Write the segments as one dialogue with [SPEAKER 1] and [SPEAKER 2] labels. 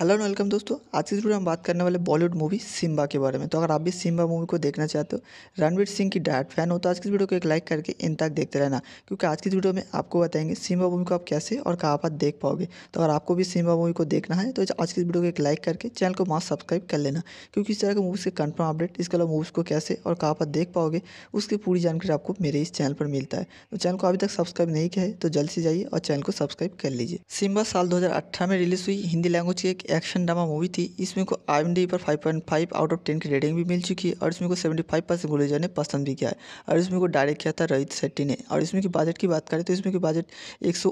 [SPEAKER 1] Hello and welcome दोस्तों आज की वीडियो हम बात करने वाले बॉलीवुड मूवी सिम्बा के बारे में तो अगर आप भी सिम्बा
[SPEAKER 2] मूवी को देखना चाहते हो रणवीर सिंह की डायट फैन हो तो आज की वीडियो को एक लाइक करके इन तक देखते रहना क्योंकि आज की वीडियो में आपको बताएंगे सिम्बा मूवी को आप कैसे और कहाँ पर देख पाओगे तो अगर आपको भी सिम्बा मूवी को देखना है तो आज की वीडियो को एक लाइक करके चैनल को मास्क सब्सक्राइब कर लेना क्योंकि इस तरह के मूवीज़ के कन्फर्म अपडेट इसके अलावा मूवीज़ को कैसे और कहाँ पर देख पाओगे उसकी पूरी जानकारी आपको मेरे इस चैनल पर मिलता है तो चैनल को अभी तक सब्सक्राइब नहीं किया है तो जल्द से जाइए और चैनल को सब्सक्राइब कर लीजिए सिम्बा साल दो में रिलीज हुई हिंदी लैंग्वेज की एक एक्शन ड्रामा मूवी थी इसमें को आई पर 5.5 आउट ऑफ 10 की रेटिंग भी मिल चुकी है और इसमें को 75 परसेंट गुलेजा ने पसंद भी किया है और इसमें को डायरेक्ट किया था रोहित शेट्टी ने और इसमें की बजट की बात करें तो इसमें की बजट एक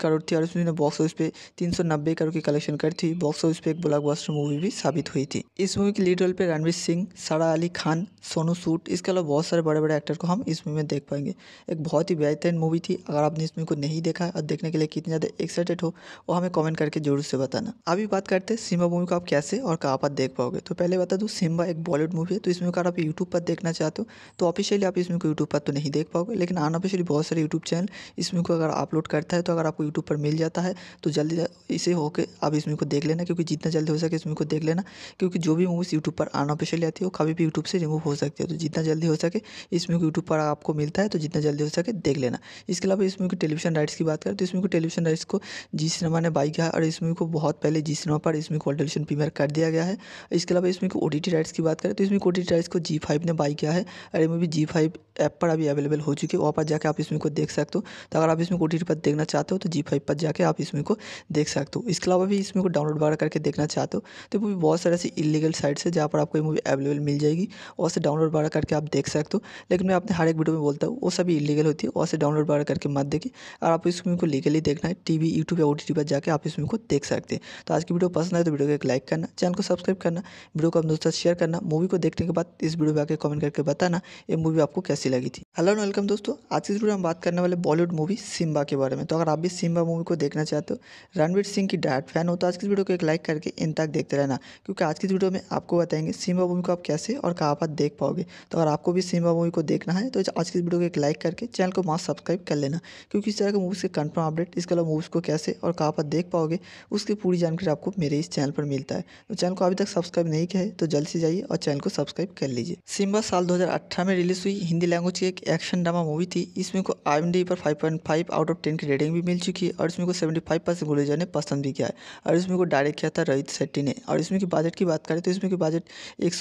[SPEAKER 2] करोड़ थी और इसमें बॉक्स ऑफिस पे तीन करोड़ की कलेक्शन करी थी बॉक्स ऑफिस पे एक ब्लॉकबस्टर मूवी भी साबित हुई थी इस मूवी के लीड रोल पर रणवीर सिंह सारा अली खान सोनू सूट इसके अलावा बहुत सारे बड़े बड़े एक्टर को हम इस मूवी में देख पाएंगे एक बहुत ही बेहतरीन मूवी थी अगर आपने इस मूवी को नहीं देखा और देखने के लिए कितने ज़्यादा एक्साइटेड हो वो हमें कॉमेंट करके जरूर से बताना अभी बात करते हैं सिम्बा मूवी को आप कैसे और कहाँ पर देख पाओगे तो पहले बता दूँ सिम्बा एक बॉलीवुड मूवी है तो इसमें अगर आप यूट्यूब पर देखना चाहते हो तो ऑफिशियली आप इसमें को यूट्यूब पर तो नहीं देख पाओगे लेकिन अन ऑफिशियली बहुत सारे यूट्यूब चैनल इसमें को अगर अपलोड करता है तो अगर आपको यूट्यूब पर मिल जाता है तो जल्दी इसे होकर आप इसमें को देख लेना क्योंकि जितना जल्दी हो सके इसमें को देख लेना क्योंकि जो भी मूवीज़ यूट्यूब पर ऑफिशियली आती है वो कभी भी यूट्यूब से रिमूव हो सकती है तो जितना जल्दी हो सके इसमें को यूट्यूब पर आपको मिलता है तो जितना जल्दी हो सके देख लेना इसके अलावा इसमें को टेलीविजन राइट्स की बात करें तो इसमें को टेलीविजन राइट्स को जी सिनेमा ने बाई किया और इसमें को बहुत पहले जी सिनेमा पर इसमें कॉल डिलीशन प्रीमियर कर दिया गया है इसके अलावा इसमें ओ टी राइट्स की बात करें तो इसमें ओ टी राइट्स को जी फाइव ने बाई किया है और ये भी जी फाइव ऐप पर अभी अवेलेबल हो चुकी है वहाँ पर जाकर आप इसमें को देख सकते हो तो अगर आप इसमें ओ टी पर देखना चाहते हो तो जी फाइव पर जाकर आप इसमें को देख सकते हो इसके अलावा भी इसमें को डाउनलोड वगैरह करके देखना चाहते हो तो मूवी बहुत सारे ऐसी इलीगल साइट्स है जहाँ पर आपको ये मूवी अवेलेबल मिल जाएगी और से डाउनलोड वगैरह करके आप देख सकते हो लेकिन मैं अपने हर एक वीडियो में बोलता हूँ वो सभी इलीगल होती है और से डाउनलोड वगैरह करके मत देखिए और आप इस मूवी को लीगली देखना है टी वी यूट्यूब या ओ पर जाकर आप इसमें को देख सकते हैं तो आज की वीडियो पसंद आए तो वीडियो को एक लाइक करना चैनल को सब्सक्राइब करना वीडियो को अपने दोस्तों शेयर करना मूवी को देखने के बाद इस वीडियो में आकर कमेंट करके बताना ये मूवी आपको कैसी लगी थी हेलो वेलकम दोस्तों आज की वीडियो हम बात करने वाले बॉलीवुड मूवी सिम्बा के बारे में तो अगर आप भी सिम्बा मूवी को देखना चाहते हो रणवीर सिंह की डायरेक्ट फैन हो तो आज की वीडियो को एक लाइक करके इन तक देखते रहना क्योंकि आज की वीडियो में आपको बताएंगे सिम्बा मूवी को आप कैसे और कहाँ पर देख पाओगे तो अगर आपको भी सिम्बा मूवी को देखना है तो आज की वीडियो को एक लाइक करके चैनल को मास्क सब्सक्राइब कर लेना क्योंकि इस तरह के मूवीज़ के कन्फर्म अपडेट इसके अलावा मूवीज़ को कैसे और कहाँ पर देख पाओगे उसकी पूरी जानकारी आपको मेरे इस चैनल पर मिलता है तो चैनल को अभी तक सब्सक्राइब नहीं किया है तो जल्द से जाइए और चैनल को सब्सक्राइब कर लीजिए सिम्बा साल 2018 में रिलीज हुई हिंदी लैंग्वेज की एक एक्शन ड्रामा मूवी थी इसमें को आई पर 5.5 आउट ऑफ 10 की रेटिंग भी मिल चुकी है और इसमें को 75 परसेंट गुलेजा ने पसंद भी किया है और इसमें को डायरेक्ट किया था रोहित शेट्टी ने और इसमें की बजट की बात करें तो इसमें की बजट एक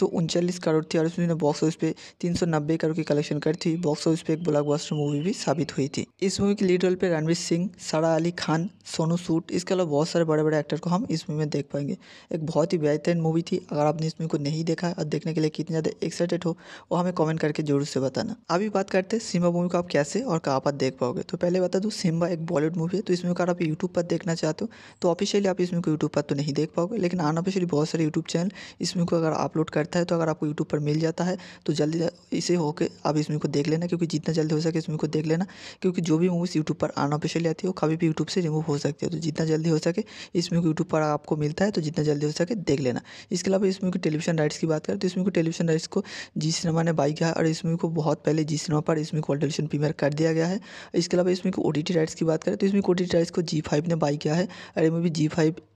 [SPEAKER 2] करोड़ थी और इसमें बॉक्स ऑफिस पे तीन करोड़ की कलेक्शन करी थी बॉक्स ऑफिस पे एक ब्लॉक मूवी भी साबित हुई थी इस मूवी के लीड रोल पर रणवीर सिंह सारा अली खान सोनू सूट इसके अलावा बहुत सारे बड़े बड़े एक्टर को हम इस मूवी में देख पाएंगे एक बहुत ही बेहतरीन मूवी थी अगर आपने इस मूवी को नहीं देखा है और देखने के लिए कितने ज़्यादा एक्साइटेड हो वो हमें कमेंट करके जरूर से बताना अभी बात करते हैं सिम्बा मूवी को आप कैसे और कहाँ पर देख पाओगे तो पहले बता दूँ सिम्बा एक बॉलीवुड मूवी है तो इसमें अगर आप यूट्यूब पर देखना चाहते हो तो ऑफिशियली आप इसमें को यूट्यूब पर तो नहीं देख पाओगे लेकिन अनऑफिशियली बहुत सारे यूट्यूब चैनल इसमें को अगर अपलोड करता है तो अगर आपको यूट्यूब पर मिल जाता है तो जल्दी इसे होकर आप इसमें को देख लेना क्योंकि जितना जल्दी हो सके इसमें को देख लेना क्योंकि जो भी मूवीज़ यूट्यूब पर अनऑफिशियली आती है वो कभी भी यूट्यूब से रिमूव हो सकती है तो जितना जल्दी हो सके इसमें को यूट्यूब पर आपको आपको मिलता है तो जितना जल्दी हो सके देख लेना इसके अलावा इस मूवी के टेलीविजन राइट्स की बात करें तो इस मूवी को टेलीविजन राइट्स को जी सिनेमा ने बाई किया है और इस मूवी को बहुत पहले जी सिनेमा पर इसमें को टेलीविजन प्रीमियर कर दिया गया है इसके अलावा इस मूवी को ओ राइट्स की बात करें तो इसमें ओ को ओ राइट्स को जी ने बाई किया है और ये मूवी जी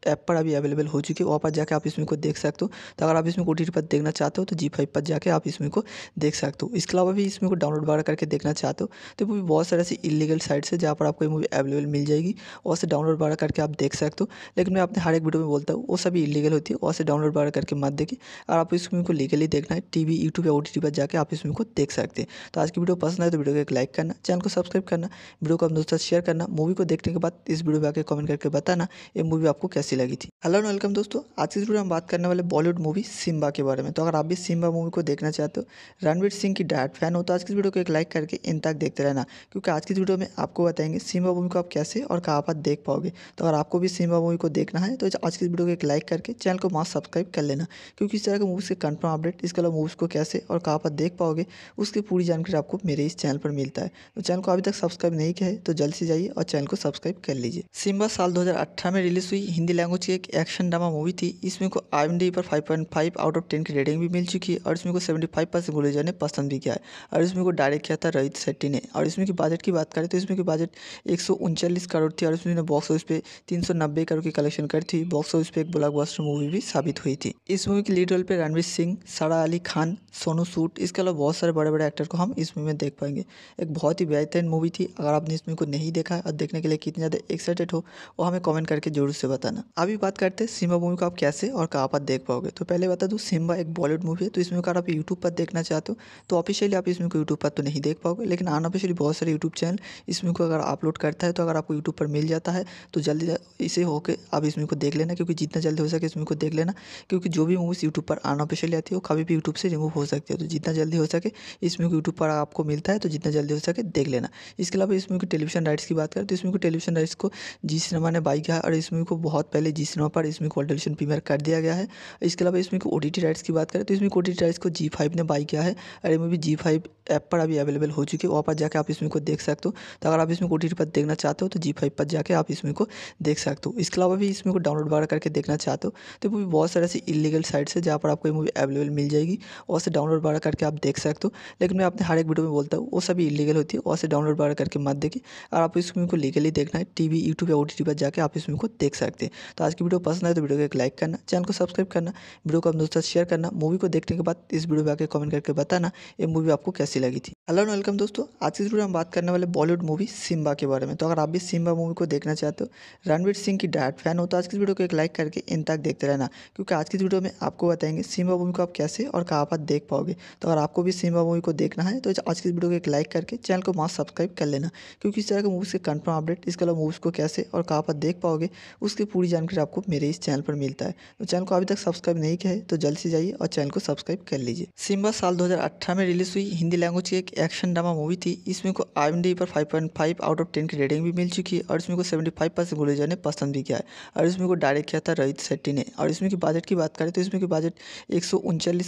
[SPEAKER 2] ऐप पर अभी अवेलेबल हो चुकी है वहाँ पर जाकर आप इसमें को देख सकते हो तो अगर आप इसमें ओ टी ओ पर देखना चाहते हो तो जी पर जाकर आप इसमें को देख सकते हो इसके अलावा भी इसमें को डाउनलोड वगैरह करके देखना चाहते हो तो मूवी बहुत सारे ऐसी इलीगल साइट्स है जहाँ पर आपको ये मूवी अवेलेबल मिल जाएगी वहाँ से डाउनलोड वगैरह करके आप देख सकते हो लेकिन मैं अपने हर एक वीडियो में बोलता हूँ वो सभी इलीगल होती है वहाँ से डाउनलोड वगैरह करके मत देखिए और आप इस मूवी को लीगली देखना है टीवी यूट्यूब या ओ पर जाकर आप इस मूवी को देख सकते हैं तो आज की वीडियो पसंद आए तो वीडियो को एक लाइक करना चैनल को सब्सक्राइब करना वीडियो को अपने दोस्तों शेयर करना मूवी को देखने के बाद इस वीडियो में आकर कमेंट करके बताना ये मूवी आपको कैसी लगी थी हेलो एंड वेलकम दोस्तों आज की वीडियो में बात करने वाले बॉलीवुड मूवी सिम्बा के बारे में तो अगर आप भी सिम्बा मूवी को देखना चाहते हो रणवीर सिंह की डायट फैन हो तो आज की वीडियो को एक लाइक करके इन तक देखते रहना क्योंकि आज की वीडियो में आपको बताएंगे सिम्बा मूवी को आप कैसे और कहाँ पर देख पाओगे तो अगर आपको भी सिम्बा मूवी को देखना है तो आज आज की वीडियो को एक लाइक करके चैनल को मास्क सब्सक्राइब कर लेना क्योंकि इस तरह के मूवीज़ के कंफर्म अपडेट इसके अलावा मूवीज़ को कैसे और कहाँ पर देख पाओगे उसकी पूरी जानकारी आपको मेरे इस चैनल पर मिलता है तो चैनल को अभी तक सब्सक्राइब नहीं किया है तो जल्द से जाइए और चैनल को सब्सक्राइब कर लीजिए सिम्बा साल दो में रिलीज हुई हिंदी लैंग्वेज की एक एक्शन ड्रामा मूवी थी इसमें को आई पर फाइव आउट ऑफ टेन की रेटिंग भी मिल चुकी है और इसमें को फाइव परसेंट ने पसंद भी किया है और इसमें को डायरेक्ट किया था रोहित शेट्टी ने और इसमें की बजट की बात करें तो इसमें की बजट एक करोड़ थी और इसमें बॉक्स ऑफिस पे तीन करोड़ की कलेक्शन करी थी बॉक्स बॉक्स ऑफिस पे एक ब्लॉकबस्टर मूवी भी साबित हुई थी इस मूवी के लीड रोल पे रणवीर सिंह सारा अली खान सोनू सूट इसके अलावा बहुत सारे बड़े बड़े एक्टर को हम इस मूवी में देख पाएंगे एक बहुत ही बेहतरीन मूवी थी अगर आपने इस मूवी को नहीं देखा और देखने के लिए कितने ज़्यादा एक्साइटेड हो वो हमें कॉमेंट करके जरूर से बताना अभी बात करते हैं सिम्बा मूवी को आप कैसे और कहाँ पर देख पाओगे तो पहले बता दूँ सिम्बा एक बॉलीवुड मूवी है तो इस मूवी को आप यूट्यूब पर देखना चाहते हो तो ऑफिशियली आप इस मूवी को यूट्यूब पर तो नहीं देख पाओगे लेकिन अनऑफिशियली बहुत सारे यूट्यूब चैनल इस मूवी को अगर अपलोड करता है तो अगर आपको यूट्यूब पर मिल जाता है तो जल्दी इसे होकर आप इस मूवी को देख लेना क्योंकि जितना जल्दी हो सके इस मूवी को देख लेना क्योंकि जो भी मूवीज़ यूट्यूब पर आना ऑफिशियली आती है वो कभी भी यूट्यूब से रिमूव हो सकती है तो जितना जल्दी हो सके इस मूवी को यूट्यूब पर आपको मिलता है तो जितना जल्दी हो सके देख लेना इसके अलावा इस मूवी की टेलीविजन राइट्स की बात करें तो इस मूवी को टेलीविजन राइट्स को जी सिनेमा ने बाई किया और इस मूवी को बहुत पहले जी सिनेमा पर इसमें मूवी को टेलीविजन प्रीमियर कर दिया गया है इसके अलावा इसमें ओ को टी राइट्स की बात करें तो इसमें ओ को टी राइट्स को जी फाइव ने बाई किया है और ये मूवी जी फाइव ऐप पर अभी अवेलेबल हो चुकी है वहाँ पर जाकर आप इसमें को देख सकते हो तो अगर आप इसमें ओ को पर देखना चाहते हो तो जी फाइव पर जाकर आप इसमें को देख सकते हो इसके अलावा भी इसमें को डाउनलोड बार करके देखना चाहते हो तो मूवी बहुत सारे ऐसी इलीगल साइट्स है जहाँ पर आपको ये मूवी अवेलेबल मिल जाएगी और से डाउनलोड बढ़ा करके आप देख सकते हो लेकिन मैं अपने हर एक वीडियो में बोलता हूँ वो सभी इलीगल होती है और से डाउनलोड बढ़ा करके मत देखिए और आप इस मूवी को लीगली देखना है टी वी यूट्यूब या ओ पर जाकर आप इस मूवी को देख सकते हैं तो आज की वीडियो पसंद आए तो वीडियो को एक लाइक करना चैनल को सब्सक्राइब करना वीडियो को अपने दोस्तों शेयर करना मूवी को देखने के बाद इस वीडियो में आकर कमेंट करके बताना ये मूवी आपको कैसी लगी थी हेलो एंड वेलकम दोस्तों आज इस वीडियो हम बात करने वाले बॉलीवुड मूवी सिम्बा के बारे में तो अगर आप भी सिम्बा मूवी को देखना चाहते हो रणवीर सिंह की डायट फैन हो तो आज की वीडियो को एक लाइक करके इन तक देखते रहना क्योंकि आज की वीडियो में आपको बताएंगे सिम्बा मूवी को आप कैसे और कहाँ पर देख पाओगे तो अगर आपको भी सिम्बा मूवी को देखना है तो आज की वीडियो को एक लाइक करके चैनल को मास्क सब्सक्राइब कर लेना क्योंकि इस तरह के मूवीज़ के कन्फर्म अपडेट इसके अलावा मूवीज़ को कैसे और कहाँ पर देख पाओगे उसकी पूरी जानकारी आपको मेरे इस चैनल पर मिलता है तो चैनल को अभी तक सब्सक्राइब नहीं किया है तो जल्द से जाइए और चैनल को सब्सक्राइब कर लीजिए सिम्बा साल दो में रिलीज़ हुई हिंदी लैंग्वेज की एक एक्शन ड्रामा मूवी थी इसमें को आई पर 5.5 आउट ऑफ 10 की रेटिंग भी मिल चुकी है और इसमें को 75 परसेंट गुले ने पसंद भी किया है और इसमें को डायरेक्ट किया था रोहित शेट्टी ने और इसमें की बजट की बात करें तो इसमें की बजट एक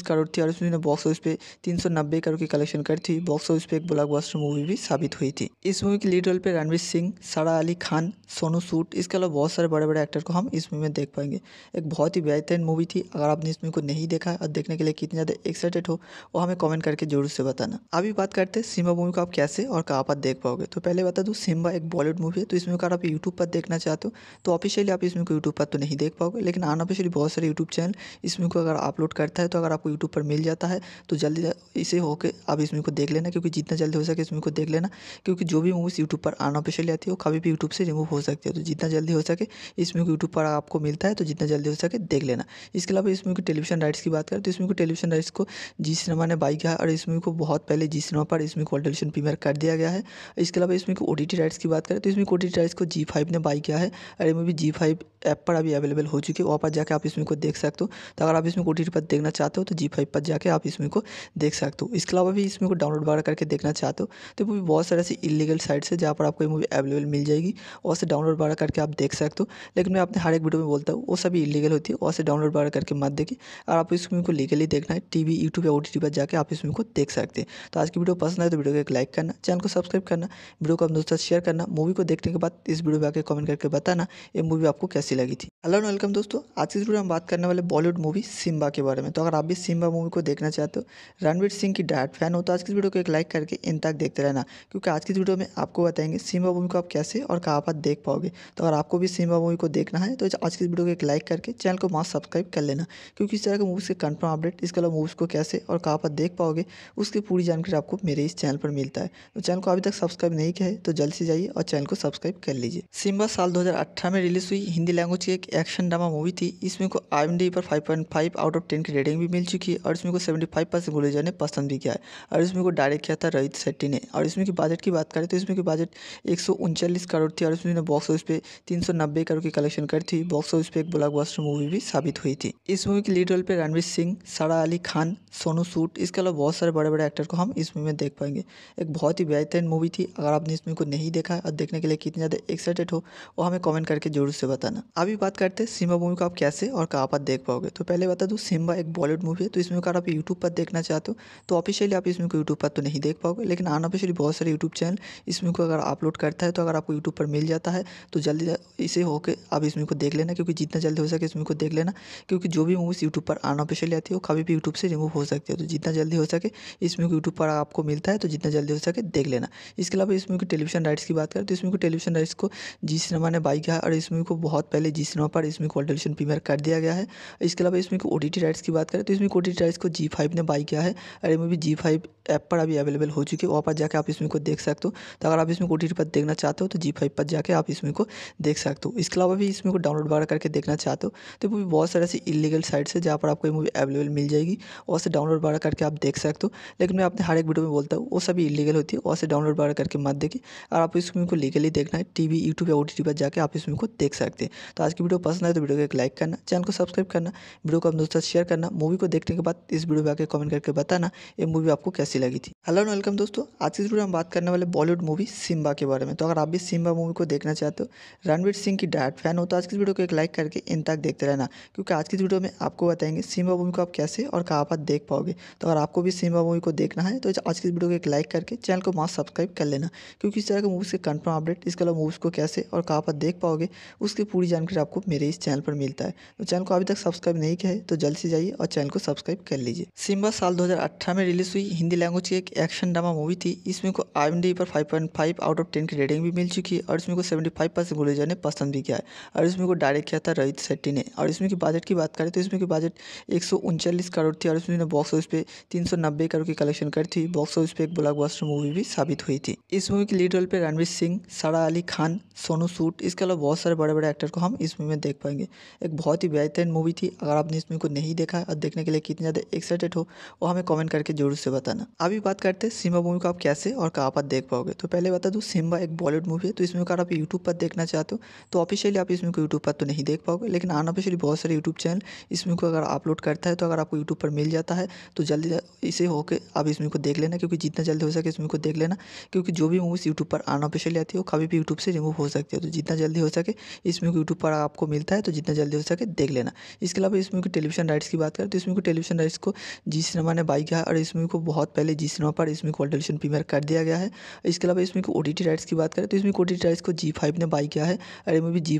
[SPEAKER 2] करोड़ थी और इसमें बॉक्स ऑफिस पे तीन करोड़ की कलेक्शन करी थी बॉक्स ऑफिस पे एक ब्लॉक मूवी भी साबित हुई थी इस मूवी के लीड रोल पर रणवीर सिंह सारा अली खान सोनू सूट इसके अलावा बहुत सारे बड़े बड़े एक्टर को हम इस मूवी में देख पाएंगे एक बहुत ही बेहतरीन मूवी थी अगर आपने इस मूवी को नहीं देखा और देखने के लिए कितने ज़्यादा एक्साइटेड हो वो हमें कॉमेंट करके जरूर से बताना अभी बात करते हैं सिम्बा मूवी को आप कैसे और कहाँ पर देख पाओगे तो पहले बता दूँ सिम्बा एक बॉलीवुड मूवी है तो इसमें अगर आप यूट्यूब पर देखना चाहते हो तो ऑफिशियली आप इसमें को यूट्यूब पर तो नहीं देख पाओगे लेकिन ऑफिशियली बहुत सारे यूट्यूब चैनल इसमें को अगर अपलोड करता है तो अगर आपको यूट्यूब पर मिल जाता है तो जल्दी इसे होकर आप इसमें को देख लेना क्योंकि जितना जल्दी हो सके इसमें को देख लेना क्योंकि जो भी मूवीज़ यूट्यूब पर ऑफिशियली आती है वो कभी भी यूट्यूब से रिमूव हो सकती है तो जितना जल्दी हो सके इसमें को यूट्यूब पर आपको मिलता है तो जितना जल्दी हो सके देख लेना इसके अलावा इसमें को टेलीविजन राइट्स की बात करें तो इसमें को टेलीविजन राइट्स को जी सिनेमा ने बाई किया और इसमें को बहुत पहले जी सिनेमा पर इसमें कॉल डिलीशन प्रीमियर कर दिया गया है इसके अलावा इसमें ओ टी राइट्स की बात करें तो इसमें ओ टी राइट्स को जी फाइव ने बाई किया है और ये मूवी जी फाइव ऐप पर अभी अवेलेबल हो चुकी है वहाँ पर जाकर आप इसमें को देख सकते हो तो अगर आप इसमें ओ टी पर देखना चाहते हो तो जी फाइव पर जाकर आप इसमें को देख सकते हो इसके अलावा भी इसमें को डाउनलोड वगैरह करके देखना चाहते हो तो मूवी बहुत सारे ऐसी इलीगल साइट्स है जहाँ पर आपको ये मूवी अवेलेबल मिल जाएगी और से डाउनलोड वगैरह करके आप देख सकते हो लेकिन मैं अपने हर एक वीडियो में बोलता हूँ वो सभी इलीगल होती है और से डाउनलोड वगैरह करके मत देखिए और आप इसमें को लीगली देखना है टी वी यूट्यूब या ओ पर जाकर आप इसमें को देख सकते हैं तो आज की वीडियो पसंद आए तो वीडियो को एक लाइक करना चैनल को सब्सक्राइब करना वीडियो को अपने दोस्तों शेयर करना मूवी को देखने के बाद इस वीडियो में आकर कमेंट करके बताना ये मूवी आपको कैसी लगी थी हेलो एंड वेलकम दोस्तों आज की वीडियो में बात करने वाले बॉलीवुड मूवी सिम्बा के बारे में तो अगर आप भी सिम्बा मूवी को देखना चाहते हो रणवीर सिंह की डायरेक्ट फैन हो तो आज की वीडियो को एक लाइक करके इन तक देखते रहना क्योंकि आज की वीडियो में आपको बताएंगे सिम्बा मूवी को आप कैसे और कहाँ पर देख पाओगे तो अगर आपको भी सिम्बा मूवी को देखना है तो आज की वीडियो को एक लाइक करके चैनल को मास्क सब्सक्राइब कर लेना क्योंकि इस तरह के मूवीज़ के कन्फर्म अपडेट इसके अलावा मूवीज़ को कैसे और कहाँ पर देख पाओगे उसकी पूरी जानकारी आपको मेरे इस चैनल पर मिलता है तो चैनल को अभी तक सब्सक्राइब नहीं किया है तो जल्द से जाइए और चैनल को सब्सक्राइब कर लीजिए सिम्बा साल 2018 में रिलीज हुई हिंदी लैंग्वेज की एक एक्शन ड्रामा मूवी थी इसमें को आई पर 5.5 आउट ऑफ 10 की रेटिंग भी मिल चुकी है और इसमें को 75 परसेंट गुलेजर ने पसंद भी किया है और इसमें को डायरेक्ट किया था रोहित शेट्टी ने और इसमें की बजट की बात करें तो इसमें की बजट एक करोड़ थी और इसमें बॉक्स ऑफिस पे तीन करोड़ की कलेक्शन करी थी बॉक्स ऑफिस पे एक ब्लॉकबस्टर मूवी भी साबित हुई थी इस मूवी के लीड रोल पर रणवीर सिंह सारा अली खान सोनू सूट इसके अलावा बहुत सारे बड़े बड़े एक्टर को हम इस मूवी में देख पाएंगे एक बहुत ही बेहतरीन मूवी थी अगर आपने इस मूवी को नहीं देखा है और देखने के लिए कितने ज़्यादा एक्साइटेड हो वो हमें कमेंट करके जरूर से बताना अभी बात करते हैं सिम्बा मूवी को आप कैसे और कहाँ पर देख पाओगे तो पहले बता दूँ सिम्बा एक बॉलीवुड मूवी है तो इसमें अगर आप यूट्यूब पर देखना चाहते हो तो ऑफिशियली आप इस मूवी को यूट्यूब पर तो नहीं देख पाओगे लेकिन अनऑफिशियली बहुत सारे यूट्यूब चैनल इस मूवी को अगर अपलोड करता है तो अगर आपको यूट्यूब पर मिल जाता है तो जल्दी इसे होकर आप इस मूवी को देख लेना क्योंकि जितना जल्दी हो सके इस मूवी को देख लेना क्योंकि जो भी मूवीज़ यूट्यूब पर अनऑफिशियली आती है वो कभी भी यूट्यूब से रिमूव हो सकती है तो जितना जल्दी हो सके इस मूवी को यूट्यूब पर आपको मिलता है तो जितना जल्दी हो सके देख लेना इसके अलावा इस मूवी की टेलीविजन राइट्स की बात करें तो इस मूवी को टेलीविजन राइट्स को जी सिनेमा ने बाई किया और इस मूवी को बहुत पहले जी सिनेमा पर इस मूवी को टेलीविजन प्रीमियर कर दिया गया है इसके अलावा इस मूवी को ओ राइट्स की बात करें तो इस मूवी को ओ राइट्स को जी ने बाई किया है और ये मूवी जी ऐप पर अभी अवेलेबल हो चुकी है वहाँ पर जाकर आप इस मूवी को देख सकते हो तो अगर आप इस मूवी को ओ पर देखना चाहते हो तो जी पर जाकर आप इस मूवी को देख सकते हो इसके अलावा भी इस मूवी को डाउनलोड वगैरह करके देखना चाहते हो तो मूवी बहुत सारे ऐसी इलीगल साइट्स है जहाँ पर आपको ये मूवी अवेलेबल मिल जाएगी और से डाउनलोड वगैरह करके आप देख सकते हो लेकिन मैं अपने हर एक वीडियो में बोलता हूँ वो सभी इलीगल होती है वहाँ से डाउनलोड वगैरह करके मत देखिए और आप इस मूवी को लीगली देखना है टीवी यूट्यूब या ओ पर जाकर आप इस मूवी को देख सकते हैं तो आज की वीडियो पसंद आए तो वीडियो को एक लाइक करना चैनल को सब्सक्राइब करना वीडियो को अपने दोस्तों शेयर करना मूवी को देखने के बाद इस वीडियो पर आकर कमेंट करके बताना ये मूवी आपको कैसी लगी थी हेलो एंड वेलकम दोस्तों आज की वीडियो में बात करने वाले बॉलीवुड मूवी सिम्बा के बारे में तो अगर आप भी सिम्बा मूवी को देखना चाहते हो रणवीर सिंह की डायट फैन हो तो आज की वीडियो को एक लाइक करके इन तक देखते रहना क्योंकि आज की वीडियो में आपको बताएंगे सिम्बा मूवी को आप कैसे और कहाँ पर देख पाओगे तो अगर आपको भी सिम्बा मूवी को देखना है तो आज आज की वीडियो को एक लाइक करके चैनल को मास्क सब्सक्राइब कर लेना क्योंकि इस तरह के मूवीज़ के कंफर्म अपडेट इसके अलावा मूवीज़ को कैसे और कहाँ पर देख पाओगे उसकी पूरी जानकारी आपको मेरे इस चैनल पर मिलता है तो चैनल को अभी तक सब्सक्राइब नहीं किया है तो जल्द से जाइए और चैनल को सब्सक्राइब कर लीजिए सिम्बा साल दो में रिलीज हुई हिंदी लैंग्वेज की एक एक्शन ड्रामा मूवी थी इसमें को आई पर फाइव आउट ऑफ टेन की रेटिंग भी मिल चुकी है और इसमें को सेवेंटी फाइव ने पसंद भी किया है और इसमें को डायरेक्ट किया था रोहित शेट्टी ने और इसमें की बजट की बात करें तो इसमें की बजट एक करोड़ थी और इसमें बॉक्स ऑफिस पे तीन करोड़ की कलेक्शन करी थी बॉक्स बॉक्स ऑफिस पे एक ब्लॉकबस्टर मूवी भी साबित हुई थी इस मूवी के लीड रोल पे रणवीर सिंह सारा अली खान सोनू सूट इसके अलावा बहुत सारे बड़े बड़े एक्टर को हम इस मूवी में देख पाएंगे एक बहुत ही बेहतरीन मूवी थी अगर आपने इस मूवी को नहीं देखा और देखने के लिए कितने ज़्यादा एक्साइटेड हो वो हमें कॉमेंट करके जरूर से बताना अभी बात करते हैं सिम्बा मूवी को आप कैसे और कहाँ पर देख पाओगे तो पहले बता दूँ सिम्बा एक बॉलीवुड मूवी है तो इसमें अगर आप यूट्यूब पर देखना चाहते हो तो ऑफिशियली आप इस मूवी को यूट्यूब पर तो नहीं देख पाओगे लेकिन अनऑफिशियली बहुत सारे यूट्यूब चैनल इस मूवी को अगर अपलोड करता है तो अगर आपको यूट्यूब पर मिल जाता है तो जल्दी इसे होकर आप इस मूवी को देख लेना लेना क्योंकि जितना जल्दी हो सके इस मूवी को देख लेना क्योंकि जो भी मूवीज़ यूट्यूब पर अनऑफिशियली आती है वो कभी भी यूट्यूब से रिमूव हो सकती है तो जितना जल्दी हो सके इस मूवी को यूट्यूब पर आपको मिलता है तो जितना जल्दी हो सके देख लेना इसके अलावा इस मूवी की टेलीविजन राइट्स की बात करें तो इस मूवी को टेलीविजन राइट्स को जी सिनेमा ने बाई किया और इस मूवी को बहुत पहले जी सिनेमा पर इसमें को टेलीविजन प्रीमियर कर दिया गया है इसके अलावा इसमें को ओ राइट्स की बात करें तो इसमें को राइट्स को जी ने बाई किया है और ये मूवी जी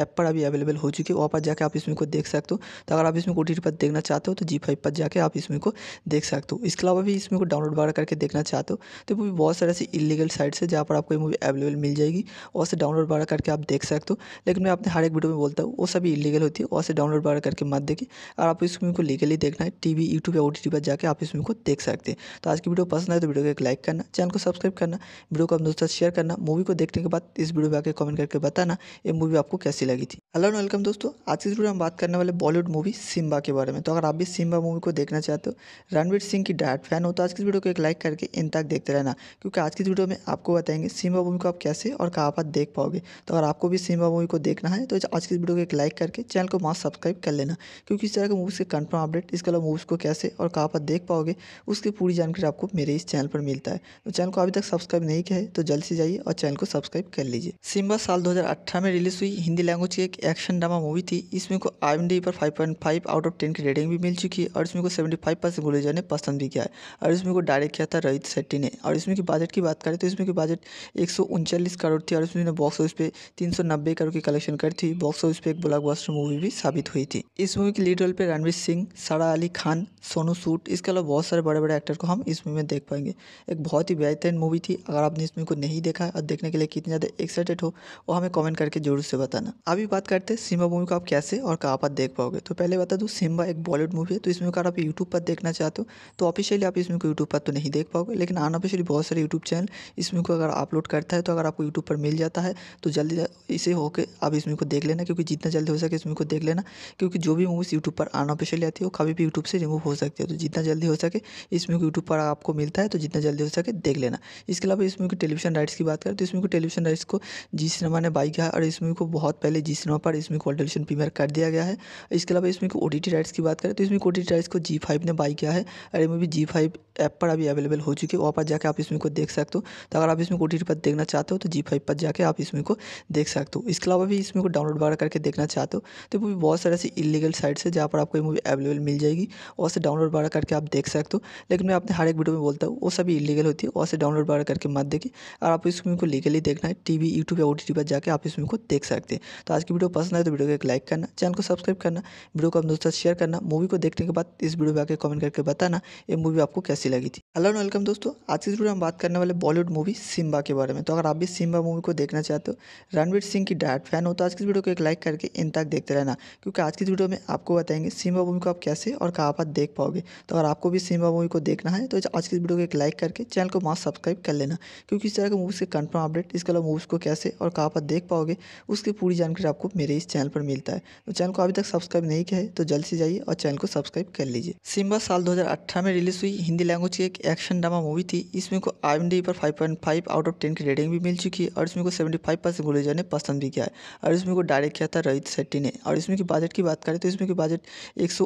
[SPEAKER 2] ऐप पर अभी अवेलेबल हो चुकी है वहाँ पर जाकर आप इसमें को देख सकते हो तो अगर आप इसमें को पर देखना चाहते हो तो जी फाइव पर जाकर आप इसमें को देख सकते हो इसके अलावा भी इसमें को डाउनलोड वगैरह पढ़ करके देखना चाहते हो तो मूवी बहुत सारे ऐसी इलीगल साइट्स है जहाँ पर आपको ये मूवी अवेलेबल मिल जाएगी और से डाउनलोड बढ़ा करके आप देख सकते हो लेकिन मैं अपने हर एक वीडियो में बोलता हूँ वो सभी इलीगल होती है और से डाउनलोड बढ़ा करके मत देखिए और आप इस मूवी को लीगली देखना है टी वी यूट्यूब या ओ टी पर जाकर आप इस मूवी को देख सकते हैं तो आज की वीडियो पसंद आए तो वीडियो को एक लाइक करना चैनल को सब्सक्राइब करना वीडियो को अपने दोस्तों शेयर करना मूवी को देखने के बाद इस वीडियो में आकर कमेंट करके बताना ये मूवी आपको कैसी लगी थी हेलो एंड वेलकम दोस्तों आज की वीडियो हम बात करने वाले बॉलीवुड मूवी सिम्बा के बारे में तो अगर आप भी सिम्बा मूवी को देखना चाहते हो रणवीर सिंह की डायरेक्ट फैन हो तो आज की वीडियो को एक लाइक करके इन तक देखते रहना क्योंकि आज की वीडियो में आपको बताएंगे सीमा मूवी को आप कैसे और कहाँ पर देख पाओगे तो अगर आपको भी सीमा मूवी को देखना है तो आज की वीडियो को एक लाइक करके चैनल को मास्क सब्सक्राइब कर लेना क्योंकि इस तरह के मूवीज़ के कन्फर्म अपडेट इसके अलावा मूवीज़ को कैसे और कहाँ पर देख पाओगे उसकी पूरी जानकारी आपको मेरे इस चैनल पर मिलता है तो चैनल को अभी तक सब्सक्राइब नहीं किया है तो जल्द से जाइए और चैनल को सब्सक्राइब कर लीजिए सिम्बा साल दो में रिलीज हुई हिंदी लैंग्वेज की एक एक्शन ड्रामा मूवी थी इसमें को आई पर फाइव आउट ऑफ टेन की रेटिंग भी मिल चुकी है और इसमें को फाइव परसेंट गुलेजर ने पसंद भी किया है और इसमें को डायरेक्ट डायरेक्ट किया था रोहित शेट्टी ने और इसमें की बजट की बात करें तो इसमें की बजट एक करोड़ थी और इसमें बॉक्स ऑफिस पे तीन करोड़ की कलेक्शन करी थी बॉक्स ऑफिस पे एक ब्लॉकबस्टर मूवी भी साबित हुई थी इस मूवी के लीड रोल पे रणवीर सिंह सारा अली खान सोनू सूट इसके अलावा बहुत सारे बड़े बड़े एक्टर को हम इस मूवी में देख पाएंगे एक बहुत ही बेहतरीन मूवी थी अगर आपने इस मूवी को नहीं देखा और देखने के लिए कितने ज़्यादा एक्साइटेड हो वो हमें कमेंट करके जरूर से बताना अभी बात करते हैं सिम्बा मूवी को आप कैसे और कहाँ पर देख पाओगे तो पहले बता दूँ सिम्बा एक बॉलीवुड मूवी है तो इसमें अगर आप यूट्यूब पर देखना चाहते हो तो ऑफिशियली आप इसमें यूट्यूब पर तो नहीं नहीं देख पाओगे लेकिन आना ऑफिशियली बहुत सारे यूट्यूब चैनल इस मूवी को अगर अपलोड करता है तो अगर आपको यूट्यूब पर मिल जाता है तो जल्दी इसे होकर आप इस मूवी को देख लेना क्योंकि जितना जल्दी हो सके इस मूवी को देख लेना क्योंकि जो भी मूवीज़ यूट्यूब पर आना पे आती है वो कभी भी यूट्यूब से रिमूव हो सकती है तो जितना जल्दी हो सके इस मूवी को यूट्यूब पर आपको मिलता है तो जितना जल्दी हो सके देख लेना इसके अलावा इस मूवी के टेलीविजन राइट्स की बात करें तो इस मूवी को टेलीविजन राइट्स को जी सिनेमा ने बाई किया और इस मूवी को बहुत पहले जी सिनेमा पर इस मूवी को टेलीविजन प्रीमियर कर दिया गया है इसके अलावा इसमें ओ टी राइट्स की बात करें तो इसमें ओ टी राइट्स को जी फाइव ने बाई किया है और ये मूवी जी फाइव ऐप पर भी अवेलेबल हो चुकी है वहाँ पर जाके आप इसमें को देख सकते हो तो अगर आप इसमें को ओ पर देखना चाहते हो तो जी फाइव पर जाके आप इसमें को देख सकते हो इसके अलावा भी इसमें को डाउनलोड वगैरह करके देखना चाहते हो तो भी बहुत सारे ऐसी इलीगल साइट्स है जहाँ पर आपको ये मूवी अवेलेबल मिल जाएगी और से डाउनलोड वगैरह करके आप देख सकते हो लेकिन मैं अपने हर एक वीडियो में बोलता हूँ वो सभी इलीगल होती है वहाँ से डाउनलोड वगैरह करके मत देखिए और आप इस मूवी को लीगली देखना है टी वी यूट्यूब या ओ पर जाकर आप इसमें को देख सकते हैं तो आज की वीडियो पसंद आए तो वीडियो को एक लाइक करना चैनल को सब्सक्राइब करना वीडियो को अपने दोस्तों शेयर करना मूवी को देखने के बाद इस वीडियो में आकर कमेंट करके बताना ये मूवी आपको कैसी लगी थी हेलो एंड वेलकम दोस्तों आज की वीडियो हम बात करने वाले बॉलीवुड मूवी सिम्बा के बारे में तो अगर आप भी सिम्बा मूवी को देखना चाहते हो रणवीर सिंह की डायट फैन हो तो आज की वीडियो को एक लाइक करके इन तक देखते रहना क्योंकि आज की वीडियो में आपको बताएंगे सिम्बा मूवी को आप कैसे और कहाँ पर देख पाओगे तो अगर आपको भी सिम्बा मूवी को देखना है तो आज की वीडियो को एक लाइक करके चैनल को मास्क सब्सक्राइब कर लेना क्योंकि इस तरह के मूवीज़ के कन्फर्म अपडेट इसके अलावा मूवीज़ को कैसे और कहाँ पर देख पाओगे उसकी पूरी जानकारी आपको मेरे इस चैनल पर मिलता है तो चैनल को अभी तक सब्सक्राइब नहीं किया है तो जल्द से जाइए और चैनल को सब्सक्राइब कर लीजिए सिम्बा साल दो में रिलीज़ हुई हिंदी लैंग्वेज की एक एक्शन ड्रामा मूवी थी इसमें को आई पर 5.5 आउट ऑफ 10 की रेटिंग भी मिल चुकी है और इसमें को 75 परसेंट गुलेजा ने पसंद भी किया है और इसमें को डायरेक्ट किया था रोहित शेट्टी ने और इसमें की बजट की बात करें तो इसमें की बजट एक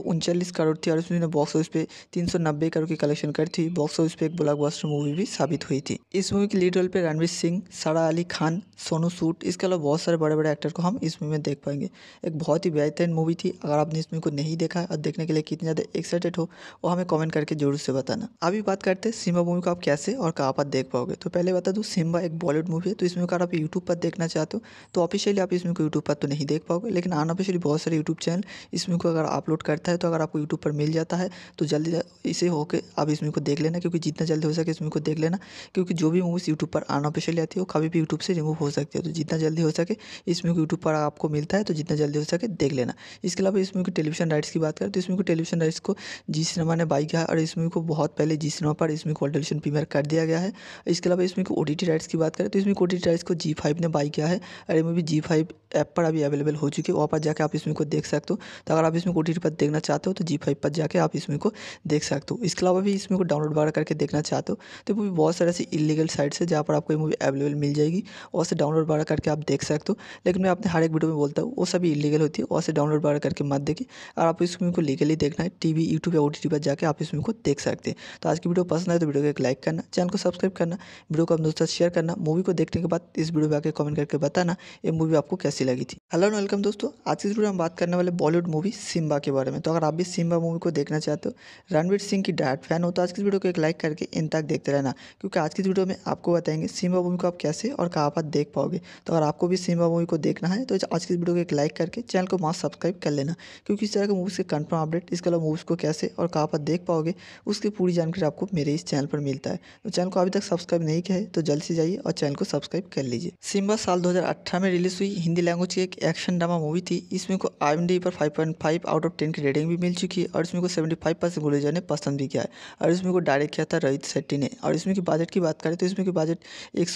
[SPEAKER 2] करोड़ थी और इसमें बॉक्स ऑफिस पे तीन करोड़ की कलेक्शन करी थी बॉक्स ऑफिस पे एक ब्लॉकबस्टर मूवी भी साबित हुई थी इस मूवी की लीड रोल पर रणवीर सिंह सारा अली खान सोनू सूट इसके अलावा बहुत सारे बड़े बड़े एक्टर को हम इस मूवी में देख पाएंगे एक बहुत ही बेहतरीन मूवी थी अगर आपने इस मूवी को नहीं देखा और देखने के लिए कितने ज़्यादा एक्साइटेड हो वो हमें कॉमेंट करके जरूर से बताना अभी बात करते हैं सिम्बा मूवी को आप कैसे और कहाँ पर देख पाओगे तो पहले बता दूँ तो सिम्बा एक बॉलीवुड मूवी है तो इसमें अगर आप यूट्यूब पर देखना चाहते हो तो ऑफिशियली आप इसमें को यूट्यूब पर तो नहीं देख पाओगे लेकिन अनऑफिशियली बहुत सारे यूट्यूब चैनल इसमें को अगर अपलोड करता है तो अगर आपको यूट्यूब पर मिल जाता है तो जल्दी इसे होकर आप इसमें को देख लेना क्योंकि जितना जल्दी हो सके इसमें को देख लेना क्योंकि जो भी मूवीज़ यूट्यूब पर अनऑफिशियली आती है वो कभी भी यूट्यूब से रिमूव हो सकती है तो जितना जल्दी हो सके इसमें को यूट्यूब पर आपको मिलता है तो जितना जल्दी हो सके देख लेना इसके अलावा इसमें को टेलीविजन राइट्स की बात करें तो इसमें को टेलीविजन राइट्स को जी सिनेमा ने बाई किया और इसमें को बहुत पहले जी सिनेमा यहाँ पर इसमें को प्रीमियर कर दिया गया है इसके अलावा इसमें को ओ राइट्स की बात करें तो इसमें ओ राइट्स को जी फाइव ने बाई किया है और ये मूवी जी फाइव ऐप पर अभी अवेलेबल हो चुकी है वहाँ पर जाकर आप इसमें को देख सकते हो तो अगर आप इसमें को पर देखना चाहते हो तो जी फाइव पर जाकर आप इसमें को देख सकते हो इसके अलावा भी इसमें को डाउनलोड वगैरह करके देखना चाहते हो तो मूवी बहुत सारे ऐसी इलीगल साइट्स है जहाँ पर आपको ये मूवी अवेलेबल मिल जाएगी और से डाउनलोड वगैरह करके आप देख सकते हो लेकिन मैं अपने हर एक वीडियो में बोलता हूँ वो सभी इलीगल होती है और से डाउनलोड वगैरह करके मत देखिए और आप इस मूवी को लीगली देखना है टी वी यूट्यूब या ओ पर जाकर आप इसमें को देख सकते हैं तो आज की वीडियो वीडियो पसंद आए तो वीडियो को एक लाइक करना चैनल को सब्सक्राइब करना वीडियो को अपने दोस्तों शेयर करना मूवी को देखने के बाद इस वीडियो में आकर कमेंट करके बताना ये मूवी आपको कैसी लगी थी हेलो एंड वेलकम दोस्तों आज की इस वीडियो में बात करने वाले बॉलीवुड मूवी सिम्बा के बारे में तो अगर आप भी सिम्बा मूवी को देखना चाहते हो रणवीर सिंह की डायट फैन हो तो आज की वीडियो को एक लाइक करके इन तक देखते रहना क्योंकि आज की वीडियो में आपको बताएंगे सिम्बा मूवी को आप कैसे और कहाँ पर देख पाओगे तो अगर आपको भी सिम्बा मूवी को देखना है तो आज की वीडियो को एक लाइक करके चैनल को मास्क सब्सक्राइब कर लेना क्योंकि इस तरह के मूवीज़ के कन्फर्म अपडेट इसके अलावा मूवीज़ को कैसे और कहाँ पर देख पाओगे उसकी पूरी जानकारी आपको मेरे इस चैनल पर मिलता है तो चैनल को अभी तक सब्सक्राइब नहीं किया है तो जल्द से जाइए और चैनल को सब्सक्राइब कर लीजिए सिम्बा साल 2018 में रिलीज हुई हिंदी लैंग्वेज की एक एक्शन ड्रामा मूवी थी इसमें को आई पर 5.5 आउट ऑफ 10 की रेटिंग भी मिल चुकी है और इसमें को 75 परसेंट गुलेजा ने पसंद भी किया है और इसमें को डायरेक्ट किया था रोहित शेट्टी ने और इसमें की बजट की बात करें तो इसमें की बजट एक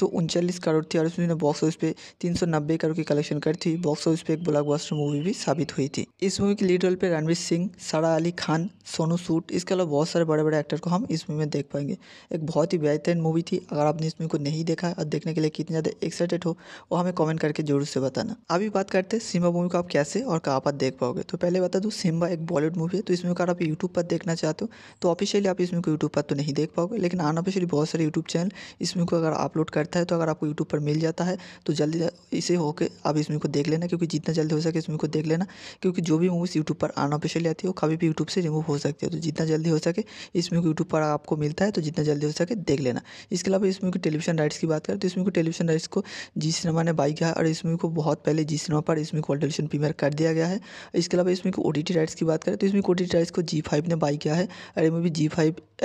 [SPEAKER 2] करोड़ थी और इसमें बॉक्स ऑफिस पे तीन करोड़ की कलेक्शन करी थी बॉक्स ऑफिस पे एक ब्लॉकबस्टर मूवी भी साबित हुई थी इस मूवी की लीड रोल पे रणवीर सिंह सारा अली खान सोनू सूट इसके अलावा बहुत सारे बड़े बड़े एक्टर को हम इस मूवी में में देख पाएंगे एक बहुत ही बेहतरीन मूवी थी अगर आपने इस मूवी को नहीं देखा और देखने के लिए कितने ज़्यादा एक्साइटेड हो वो हमें कमेंट करके जरूर से बताना अभी बात करते हैं सिम्बा मूवी को आप कैसे और कहाँ पर देख पाओगे तो पहले बता दूँ सिम्बा एक बॉलीवुड मूवी है तो इस मूवी को आप यूट्यूब पर देखना चाहते हो तो ऑफिशियली आप इस मूवी को यूट्यूब पर तो नहीं देख पाओगे लेकिन अनऑफिशियली बहुत सारे यूट्यूब चैनल इस मूवी को अगर अपलोड करता है तो अगर आपको यूट्यूब पर मिल जाता है तो जल्दी इसे होकर आप इस मूवी को देख लेना क्योंकि जितना जल्दी हो सके इस मूवी को देख लेना क्योंकि जो भी मूवीज़ यूट्यूब पर अनऑफिशियली आती है वो कभी भी यूट्यूब से रिमूव हो सकती है तो जितना जल्दी हो सके इस मूवी को यूट्यूब पर आप आपको मिलता है तो जितना जल्दी हो सके देख लेना इसके अलावा इस मूवी की टेलीविजन राइट्स की बात करें तो इस मूवी को टेलीविजन राइट्स को जी सिनेमा ने बाई किया और इस मूवी को बहुत पहले जी सिनेमा पर इसमें कॉल को टेलीविजन प्रीमियर कर दिया गया है इसके अलावा इस मूवी को ओ राइट्स की बात करें तो इसमें ओ को ओ राइट्स को जी ने बाई किया है और ये मूवी जी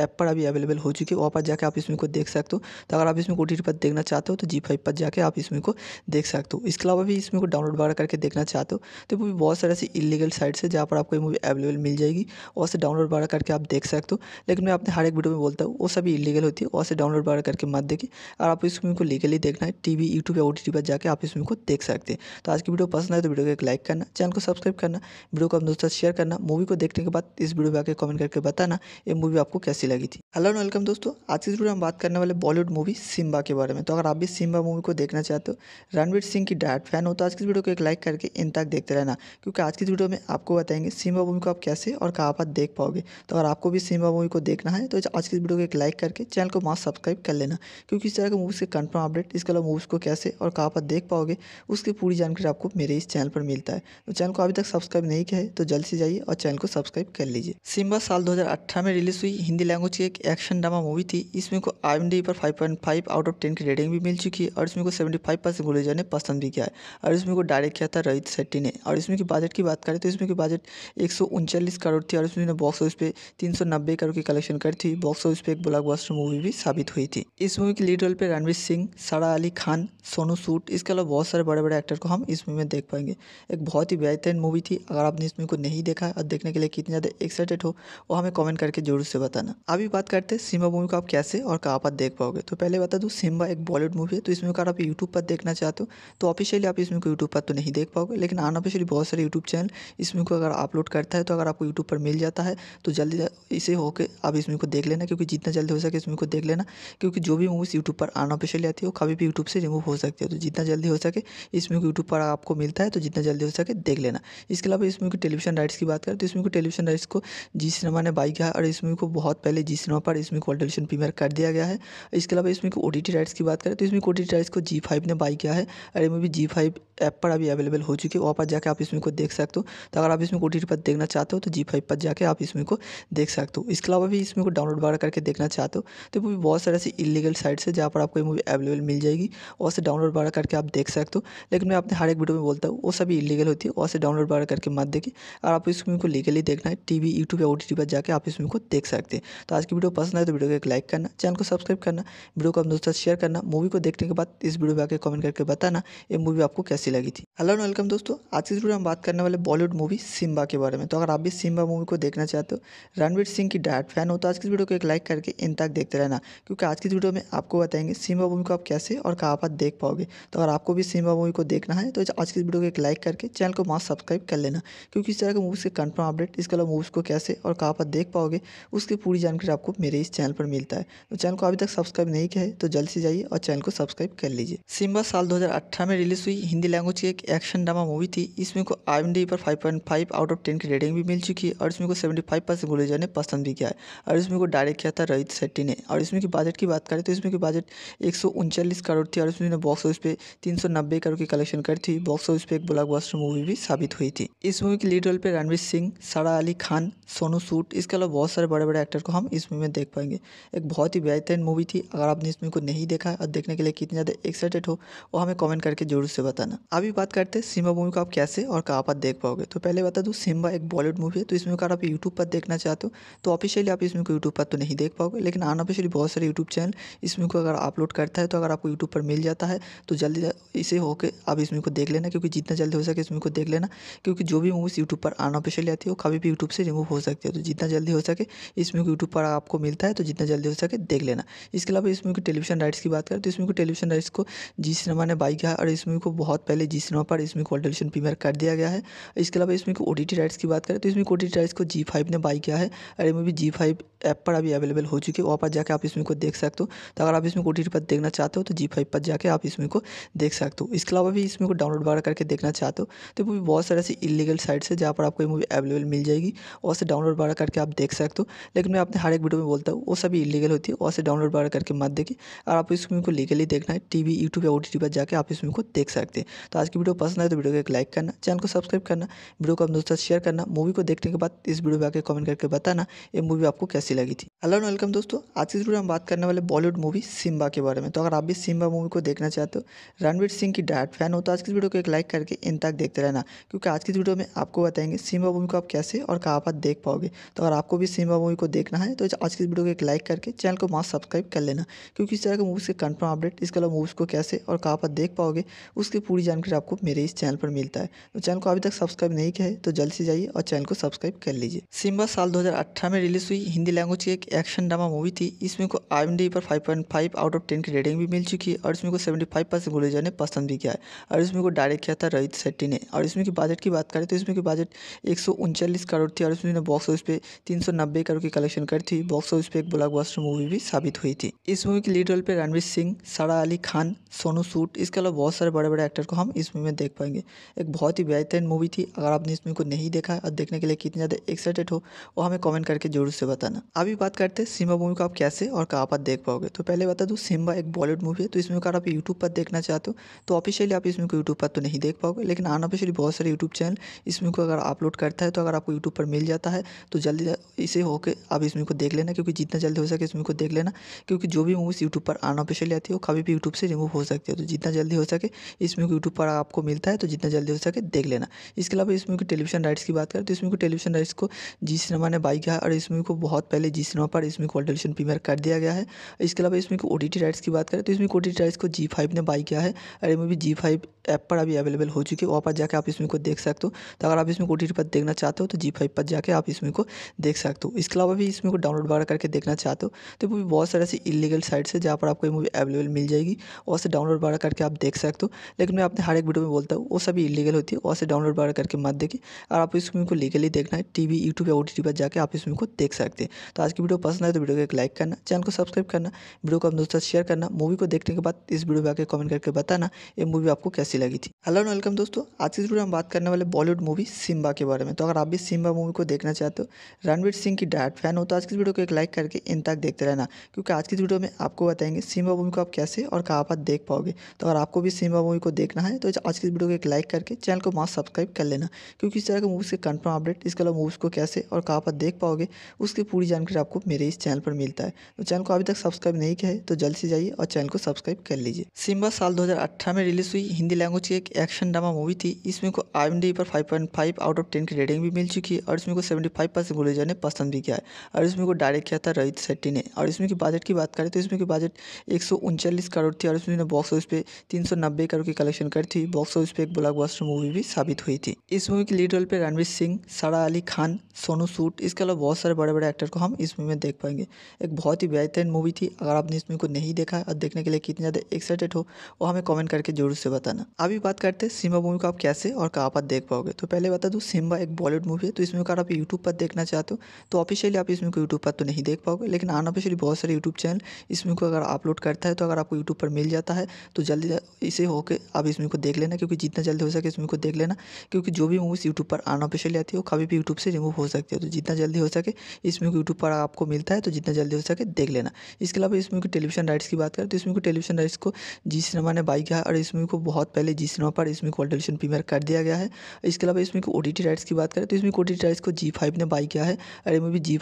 [SPEAKER 2] ऐप पर अभी अवेलेबल हो चुकी है वहाँ पर जाकर आप इसमें को देख सकते हो तो अगर आप इसमें ओ को पर देखना चाहते हो तो जी पर जाकर आप इसमें को देख सकते हो इसके अलावा भी इसमें को डाउनलोड वगैरह करके देखना चाहते हो तो मूवी बहुत सारे ऐसी इलीगल साइट्स है जहाँ पर आपको ये मूवी अवेलेबल मिल जाएगी और से डाउनलोड वगैरह करके आप देख सकते हो लेकिन मैं अपने हर एक वीडियो मैं बोलता हूँ वो सभी इलीगल होती है वहाँ से डाउनलोड वगैरह करके मत देखिए और आप इस मूवी को लीगली देखना है टीवी यूट्यूब या ओ पर जाकर आप इस मूवी को देख सकते हैं तो आज की वीडियो पसंद आए तो वीडियो को एक लाइक करना चैनल को सब्सक्राइब करना वीडियो को अपने दोस्तों से शेयर करना मूवी को देखने के बाद इस वीडियो पर आकर कमेंट करके बताना ये मूवी आपको कैसी लगी थी हेलो एंड वेलकम दोस्तों आज की वीडियो में बात करने वाले बॉलीवुड मूवी सिम्बा के बारे में तो अगर आप भी सिम्बा मूवी को देखना चाहते हो रणवीर सिंह की डायट फैन हो तो आज की वीडियो को एक लाइक करके इन तक देखते रहना क्योंकि आज की वीडियो में आपको बताएंगे सिम्बा मूवी को आप कैसे और कहाँ पर देख पाओगे तो अगर आपको भी सिम्बा मूवी को देखना है तो आज की वीडियो को एक लाइक करके चैनल को मास्क सब्सक्राइब कर लेना क्योंकि इस तरह के मूवीज़ के कन्फर्म अपडेट इसके अलावा मूवीज़ को कैसे और कहाँ पर देख पाओगे उसकी पूरी जानकारी आपको मेरे इस चैनल पर मिलता है तो चैनल को अभी तक सब्सक्राइब नहीं किया है तो जल्द से जाइए और चैनल को सब्सक्राइब कर लीजिए सिम्बा साल दो में रिलीज हुई हिंदी लैंग्वेज की एक एक्शन ड्रामा मूवी थी इसमें को आई पर फाइव आउट ऑफ टेन की रेटिंग भी मिल चुकी है और इसमें को फाइव परसेंट ने पसंद भी किया है और इसमें को डायरेक्ट किया था रोहित शेट्टी ने और इसमें की बजट की बात करें तो इसमें की बजट एक करोड़ थी और इसमें बॉक्स ऑफिस पे तीन करोड़ की कलेक्शन करी थी बॉक्स ऑफिस पे एक ब्लॉकबस्टर मूवी भी साबित हुई थी इस मूवी के लीड रोल पे रणवीर सिंह सारा अली खान सोनू सूट इसके अलावा बहुत सारे बड़े बड़े एक्टर को हम इस मूवी में देख पाएंगे एक बहुत ही बेहतरीन मूवी थी अगर आपने इस मूवी को नहीं देखा है और देखने के लिए कितने ज़्यादा एक्साइटेड हो वो हमें कॉमेंट करके जरूर से बताना अभी बात करते हैं सिम्बा मूवी को आप कैसे और कहाँ पर देख पाओगे तो पहले बता दूँ सिम्बा एक बॉलीवुड मूवी है तो इसमें अगर आप यूट्यूब पर देखना चाहते हो तो ऑफिशियली आप इस मूवी को यूट्यूब पर तो नहीं देख पाओगे लेकिन अनऑफिशियली बहुत सारे यूट्यूब चैनल इस मूवी को अगर अपलोड करता है तो अगर आपको यूट्यूब पर मिल जाता है तो जल्दी इसे होकर आप इस मूवी को देख लेना लेना क्योंकि जितना जल्दी हो सके इस मूवी को देख लेना क्योंकि जो भी मूवीज़ यूट्यूब पर अनऑफिशियली आती है वो कभी भी यूट्यूब से रिमूव हो सकती है तो जितना जल्दी हो सके इस मूवी को यूट्यूब पर आपको मिलता है तो जितना जल्दी हो सके देख लेना इसके अलावा इस मूवी के टेलीविजन राइट्स की बात करें तो इस मूवी को टेलीविजन राइट्स को जी सिनेमा ने बाई किया और इस मूवी को बहुत पहले जी सिनेमा पर इसमें कॉल टेलीविजन प्रीमियर कर दिया गया है इसके अलावा इसमें ओ टी राइट्स की बात करें तो इसमें ओ टी राइट्स को जी फाइव ने बाई किया है और ये मूवी जी फाइव ऐप पर अभी अवेलेबल हो चुकी है वहाँ पर जाकर आप इसमें को देख सकते हो तो अगर आप इसमें ओ टी पर देखना चाहते हो तो जी फाइव पर जाकर आप इसमें को देख सकते हो इसके अलावा भी इसमें को डाउनलोड दोबारा करके देखना चाहते हो तो मूवी बहुत सारे ऐसी इलीगल साइट्स है जहाँ पर आपको ये मूवी अवेलेबल मिल जाएगी और डाउनलोड वगैरह करके आप देख सकते हो लेकिन मैं अपने हर एक वीडियो में बोलता हूँ वो सभी इलीगल होती है और डाउनलोड वगैरह करके मत देखिए और आप इस मूवी को लीगली देखना है टी वी यूट्यूब या ओ टी पर जाकर आप इस मूवी को देख सकते हैं तो आज की वीडियो पसंद आए तो वीडियो को एक लाइक करना चैनल को सब्सक्राइब करना वीडियो को अपने दोस्तों शेयर करना मूवी को देखने के बाद इस वीडियो में आकर कमेंट करके बताना ये मूवी आपको कैसी लगी थी हेलो वेलकम दोस्तों आज की वीडियो हम बात करने वाले बॉलीवुड मूवी सिम्बा के बारे में तो अगर आप भी सिम्बा मूवी को देखना चाहते हो रणवीर सिंह की डायरेक्ट फैन हो तो आज की वीडियो को एक तक लाइक करके इन तक देखते रहना क्योंकि आज की वीडियो में आपको बताएंगे सिम्बा मूवी को आप कैसे और कहाँ पर देख पाओगे तो अगर आपको भी सिम्बा मूवी को देखना है तो आज की वीडियो को एक लाइक करके चैनल को मास्क सब्सक्राइब कर लेना क्योंकि इस तरह के मूवीज़ के कन्फर्म अपडेट इसके अलावा मूवीज़ को कैसे और कहाँ पर देख पाओगे उसकी पूरी जानकारी आपको मेरे इस चैनल पर मिलता है तो चैनल को अभी तक सब्सक्राइब नहीं किया है तो जल्द से जाइए और चैनल को सब्सक्राइब कर लीजिए सिम्बा साल दो में रिलीज हुई हिंदी लैंग्वेज की एक एक्शन ड्रामा मूवी थी इसमें को आई पर फाइव आउट ऑफ टेन की रेटिंग भी मिल चुकी है और इसमें को फाइव परसेंट गुलेजर ने पसंद भी किया है और इसमें को डायरेक्ट डायरेक्ट किया था रोहित शेट्टी ने और इसमें की बजट की बात करें तो इसमें की बजट एक करोड़ थी और इसमें बॉक्स ऑफिस पे तीन करोड़ की कलेक्शन करी थी बॉक्स ऑफिस पे एक ब्लॉकबस्टर मूवी भी साबित हुई थी इस मूवी के लीड रोल पे रणवीर सिंह सारा अली खान सोनू सूट इसके अलावा बहुत सारे बड़े बड़े एक्टर को हम इस मूवी में देख पाएंगे एक बहुत ही बेहतरीन मूवी थी अगर आपने इस मूवी को नहीं देखा और देखने के लिए कितने ज़्यादा एक्साइटेड हो वो हमें कमेंट करके जरूर से बताना अभी बात करते हैं सिम्बा मूवी को आप कैसे और कहाँ पर देख पाओगे तो पहले बता दूँ सिम्बा एक बॉलीवुड मूवी है तो इसमें अगर आप यूट्यूब पर देखना चाहते हो तो ऑफिशियली आप इसमें को यूट्यूब पर तो नहीं देख पाओगे लेकिन आना पे बहुत सारे यूट्यूब चैनल इस को अगर अपलोड करता है तो अगर आपको यूट्यूब पर मिल जाता है तो जल्दी इसे होकर आप इस को देख लेना क्योंकि जितना जल्दी हो सके इस को देख लेना क्योंकि जो भी मूवीज़ यूट्यूब पर आना अनऑफिशियली आती है वो कभी भी यूट्यूब से रिमूव हो सकती है तो जितना जल्दी हो सके इस को यूट्यूब पर आपको मिलता है तो जितना जल्दी हो सके देख लेना इसके अलावा इस मूवी टेलीविजन राइट्स की बात करें तो इसमें को टेलीविजन राइट्स को जी सिनेमा ने बाई किया है और इस मूवी को बहुत पहले जी सिनेमा पर इसमें को टेलीविजन प्रीमियर कर दिया गया है इसके अलावा इसमें को ओ राइट्स की बात करें तो इसमें को राइट्स को जी फाइव ने बाई किया है और ये मूवी जी फाइव ऐप पर भी अवेलेबल हो चुकी है वहाँ पर जाके आप इसमें को देख सकते हो तो अगर आप इसमें मूवी को ओ पर देखना चाहते हो तो जी फाइव पर जाकर आप इसमें को देख सकते हो इसके अलावा भी इस मूवी को डाउनलोड वगैरह करके देखना चाहते हो तो मूवी बहुत सारे ऐसी इलीगल साइट्स है जहाँ पर आपको ये मूवी अवेलेबल मिल जाएगी और से डाउनलोड वगैरह करके आप देख सकते हो लेकिन मैं अपने हर एक वीडियो में बोलता हूँ वो सभी इलीगल होती है और से डाउनलोड वगैरह करके मत देखिए और आप इस मूवी को लीगली देखना है टी वी यूट्यूब या ओ पर जाकर आप इस मूवी को देख सकते हैं तो आज की वीडियो पसंद आए तो वीडियो को एक लाइक करना चैनल को सब्सक्राइब करना वीडियो को अपने दोस्तों शेयर करना मूवी को देखने के बाद इस वीडियो में आकर कमेंट करके बताना ये मूवी आपको कैसी लगी थी हेलो एंड वेलकम दोस्तों आज की वीडियो हम बात करने वाले बॉलीवुड मूवी सिम्बा के बारे में तो अगर आप भी सिम्बा मूवी को देखना चाहते हो रणवीर सिंह की डायट फैन हो तो आज की वीडियो को एक लाइक करके इन तक देखते रहना क्योंकि आज की वीडियो में आपको बताएंगे सिम्बा मूवी को आप कैसे और कहाँ पर देख पाओगे तो अगर आपको भी सिम्बा मूवी को देखना है तो आज की वीडियो को एक लाइक करके चैनल को मास्क सब्सक्राइब कर लेना क्योंकि इस तरह के मूवीज़ के कन्फर्म अपडेट इसके अलावा मूवीज़ को कैसे और कहाँ पर देख पाओगे उसकी पूरी जानकारी आपको मेरे इस चैनल पर मिलता है तो चैनल को अभी तक सब्सक्राइब नहीं किया है तो जल्द से जाइए और चैनल को सब्सक्राइब कर लीजिए सिम्बा साल दो में रिलीज हुई हिंदी लैंग्वेज की एक एक्शन ड्रामा मूवी थी इसमें को आई एम डी पर 5.5 आउट ऑफ 10 की रेटिंग भी मिल चुकी है और इसमें को 75 परसेंट गुलेजर ने पसंद भी किया है और इसमें को डायरेक्ट किया था रोहित शेट्टी ने और इसमें की बजट की बात करें तो इसमें की बजट एक करोड़ थी और इसमें बॉक्स ऑफिस पे तीन करोड़ की कलेक्शन करी थी बॉक्स ऑफिस पे एक ब्लॉकबस्टर मूवी भी साबित हुई थी इस मूवी के लीड रोल पर रणवीर सिंह सारा अली खान सोनू सूट इसके अलावा बहुत सारे बड़े बड़े एक्टर को हम इस मूवी में देख पाएंगे एक बहुत ही बेहतरीन मूवी थी अगर आपने इस मूवी को नहीं देखा और देखने के लिए कितने ज़्यादा एक्साइटेड हो वो हमें कॉमेंट करके जरूर से बताना अभी बात बात करते हैं सिम्बा मूवी को आप कैसे और कहाँ पर देख पाओगे तो पहले बता दूँ तो सिम्बा एक बॉलीवुड मूवी है तो इसमें अगर आप यूट्यूब पर देखना चाहते हो तो ऑफिशियली आप इसमें को यूट्यूब पर तो नहीं देख पाओगे लेकिन अनऑफिशियली बहुत सारे यूट्यूब चैनल इसमें को अगर अपलोड करता है तो अगर आपको यूट्यूब पर मिल जाता है तो जल्दी इसे होकर आप इसमें को देख लेना क्योंकि जितना जल्दी हो सके इसमें को देख लेना क्योंकि जो भी मूवीज़ यूट्यूब पर अनऑफिशियली आती है वो कभी भी यूट्यूब से रिमूव हो सकती है तो जितना जल्दी हो सके इसमें को यूट्यूब पर आपको मिलता है तो जितना जल्दी हो सके देख लेना इसके अलावा इसमें को टेलीविजन राइट्स की बात करें तो इसमें को टेलीविजन राइट्स को जी सिनेमा ने बाई किया और इसमें को बहुत पहले जी यहाँ पर इसमें कॉल प्रीमियर कर दिया गया है इसके अलावा इसमें ओ टी राइट्स की बात करें तो इसमें ओ टी राइट्स को जी फाइव ने बाई किया है अरे मूवी जी फाइव ऐप पर अभी अवेलेबल हो चुकी है वहाँ पर जाकर आप इसमें को देख सकते हो तो अगर आप इसमें ओ टी पर देखना चाहते हो तो जी फाइव पर जाकर आप इसमें को देख सकते हो इसके अलावा भी इसमें को डाउनलोड वगैरह करके देखना चाहते हो तो मूवी बहुत सारे ऐसी इलीगल साइट्स है जहाँ पर आपको ये मूवी अवेलेबल मिल जाएगी और से डाउनलोड वगैरह करके आप देख सकते हो लेकिन मैं अपने हर एक वीडियो में बोलता हूँ वो सभी इलीगल होती है और से डाउनलोड वगैरह करके मत देखिए और आप इस मूवी को लीगली देखना है टी वी यूट्यूब या ओ पर जाकर आप इसमें को देख सकते हैं तो आज की वीडियो वीडियो पसंद आए तो वीडियो को एक लाइक करना चैनल को सब्सक्राइब करना वीडियो को अपने दोस्तों शेयर करना मूवी को देखने के बाद इस वीडियो में आकर कमेंट करके बताना ये मूवी आपको कैसी लगी थी हेलो एंड वेलकम दोस्तों आज की वीडियो में बात करने वाले बॉलीवुड मूवी सिम्बा के बारे में तो अगर आप भी सिम्बा मूवी को देखना चाहते हो रणवीर सिंह की डायट फैन हो तो आज की वीडियो को एक लाइक करके इन तक देखते रहना क्योंकि आज की वीडियो में आपको बताएंगे सिम्बा मूवी को आप कैसे और कहाँ पर देख पाओगे तो अगर आपको भी सिम्बा मूवी को देखना है तो आज की वीडियो को एक लाइक करके चैनल को मास्क सब्सक्राइब कर लेना क्योंकि इस तरह के मूवीज़ के कन्फर्म अपडेट इसके अलावा मूवीज़ को कैसे और कहाँ पर देख पाओगे उसकी पूरी जानकारी आपको मेरे इस चैनल पर मिलता है तो चैनल को अभी तक सब्सक्राइब नहीं किया है तो जल्द से जाइए और चैनल को सब्सक्राइब कर लीजिए सिम्बा साल 2018 में रिलीज हुई हिंदी लैंग्वेज की एक एक्शन ड्रामा मूवी थी इसमें को आई पर 5.5 आउट ऑफ 10 की रेटिंग भी मिल चुकी है और इसमें को 75 परसेंट गुलेजा ने पसंद भी किया है और इसमें को डायरेक्ट किया था रोहित शेट्टी ने और इसमें की बजट की बात करें तो इसमें की बजट एक करोड़ थी और इसमें बॉक्स ऑफिस पे तीन करोड़ की कलेक्शन करी थी बॉक्स ऑफिस पे एक ब्लॉकबस्टर मूवी भी साबित हुई थी इस मूवी के लीड रोल पर रणवीर सिंह सारा अली खान सोनू सूट इसके अलावा बहुत सारे बड़े बड़े एक्टर को हम इस मूवी में देख पाएंगे एक बहुत ही बेहतरीन मूवी थी अगर आपने इस मूवी को नहीं देखा और देखने के लिए कितने ज़्यादा एक्साइटेड हो वो हमें कमेंट करके जरूर से बताना अभी बात करते हैं सिम्बा मूवी को आप कैसे और कहाँ पर देख पाओगे तो पहले बता दूँ सिम्बा एक बॉलीवुड मूवी है तो इसमें अगर आप यूट्यूब पर देखना चाहते हो तो ऑफिशियली आप इसमें को यूट्यूब पर तो नहीं देख पाओगे लेकिन अनऑफिशियली बहुत सारे यूट्यूब चैनल इस मूवी को अगर अपलोड करता है तो अगर आपको यूट्यूब पर मिल जाता है तो जल्दी इसे होकर आप इस मूवी को देख लेना क्योंकि जितना जल्दी हो सके इस मूवी को देख लेना क्योंकि जो भी मूवीज़ यूट्यूब पर अनऑफिशियली आती है वो कभी भी यूट्यूब से रिमूव हो सकती है तो जितना जल्दी हो सके इस मूवी को यूट्यूब पर आपको आपको मिलता है तो जितना जल्दी हो सके देख लेना इसके अलावा इस मूवी के टेलीविजन राइट्स की बात करें तो इस मूवी को टेलीविजन राइट्स को जी सिनेमा ने बाई किया और इस मूवी को बहुत पहले जी सिनेमा पर इस मूवी को टेलीविजन प्रीमियर कर दिया गया है इसके अलावा इस मूवी को ओ राइट्स की बात करें तो इस मूवी को ओ राइट्स को जी ने बाई किया है और ये मूवी जी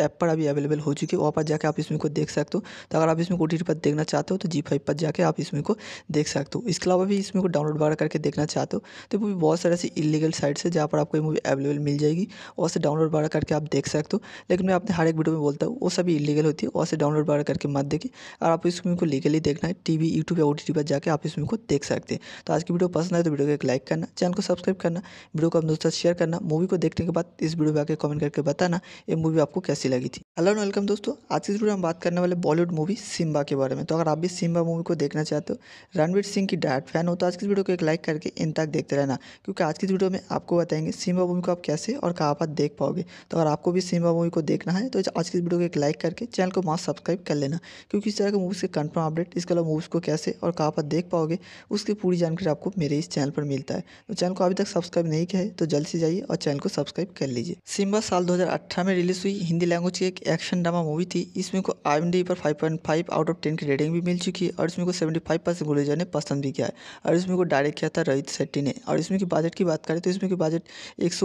[SPEAKER 2] ऐप पर अभी अवेलेबल हो चुकी है वहाँ पर जाकर आप इस मूवी को देख सकते हो तो अगर आप इस मूवी को ओ पर देखना चाहते हो तो जी पर जाकर आप इस मूवी को देख सकते हो इसके अलावा भी इस मूवी को डाउनलोड वगैरह करके देखना चाहते हो तो मूवी बहुत सारे ऐसी इलीगल साइट्स है जहाँ पर आपको ये मूवी अवेलेबल मिल जाएगी और से डाउनलोड वगैरह करके आप देख सकते हो लेकिन मैं अपने हर एक वीडियो में मैं बोलता हूँ वो सभी इलीगल होती है वहाँ से डाउनलोड वगैरह करके मत देखिए और आप इस मूवी को लीगली देखना है टीवी यूट्यूब या ओ टी पर जाकर आप इस मूवी को देख सकते हैं तो आज की वीडियो पसंद आए तो वीडियो को एक लाइक करना चैनल को सब्सक्राइब करना वीडियो को अपने दोस्तों शेयर करना मूवी को देखने के बाद इस वीडियो पर आकर कमेंट करके बताना ये मूवी आपको कैसी लगी थी हेलो एंड वेलकम दोस्तों आज की वीडियो में बात करने वाले बॉलीवुड मूवी सिम्बा के बारे में तो अगर आप भी सिम्बा मूवी को देखना चाहते हो रणवीर सिंह की डायरेक्ट फैन हो तो आज की वीडियो को एक लाइक करके इन तक देखते रहना क्योंकि आज की वीडियो में आपको बताएंगे सिम्बा मूवी को आप कैसे और कहाँ पर देख पाओगे तो अगर आपको भी सिम्बा मूवी को देखना है तो आज प्लीज़ इस वीडियो को एक लाइक करके चैनल को मास्क सब्सक्राइब कर लेना क्योंकि इस तरह के मूवीज़ के कंफर्म अपडेट इसके अलावा मूवीज़ को कैसे और कहाँ पर देख पाओगे उसकी पूरी जानकारी आपको मेरे इस चैनल पर मिलता है तो चैनल को अभी तक सब्सक्राइब नहीं किया है तो जल्द से जाइए और चैनल को सब्सक्राइब कर लीजिए सिम्बा साल दो में रिलीज हुई हिंदी लैंग्वेज की एक एक्शन ड्रामा मूवी थी इसमें को आई एम डी पर फाइव आउट ऑफ टेन की रेटिंग भी मिल चुकी है और इसमें को सेवेंटी फाइव परसेंट गुलेजा ने पसंद भी किया है और इसमें को डायरेक्ट किया था रोहित शेट्टी ने और इसमें की बजट की बात करें तो इसमें की बजट एक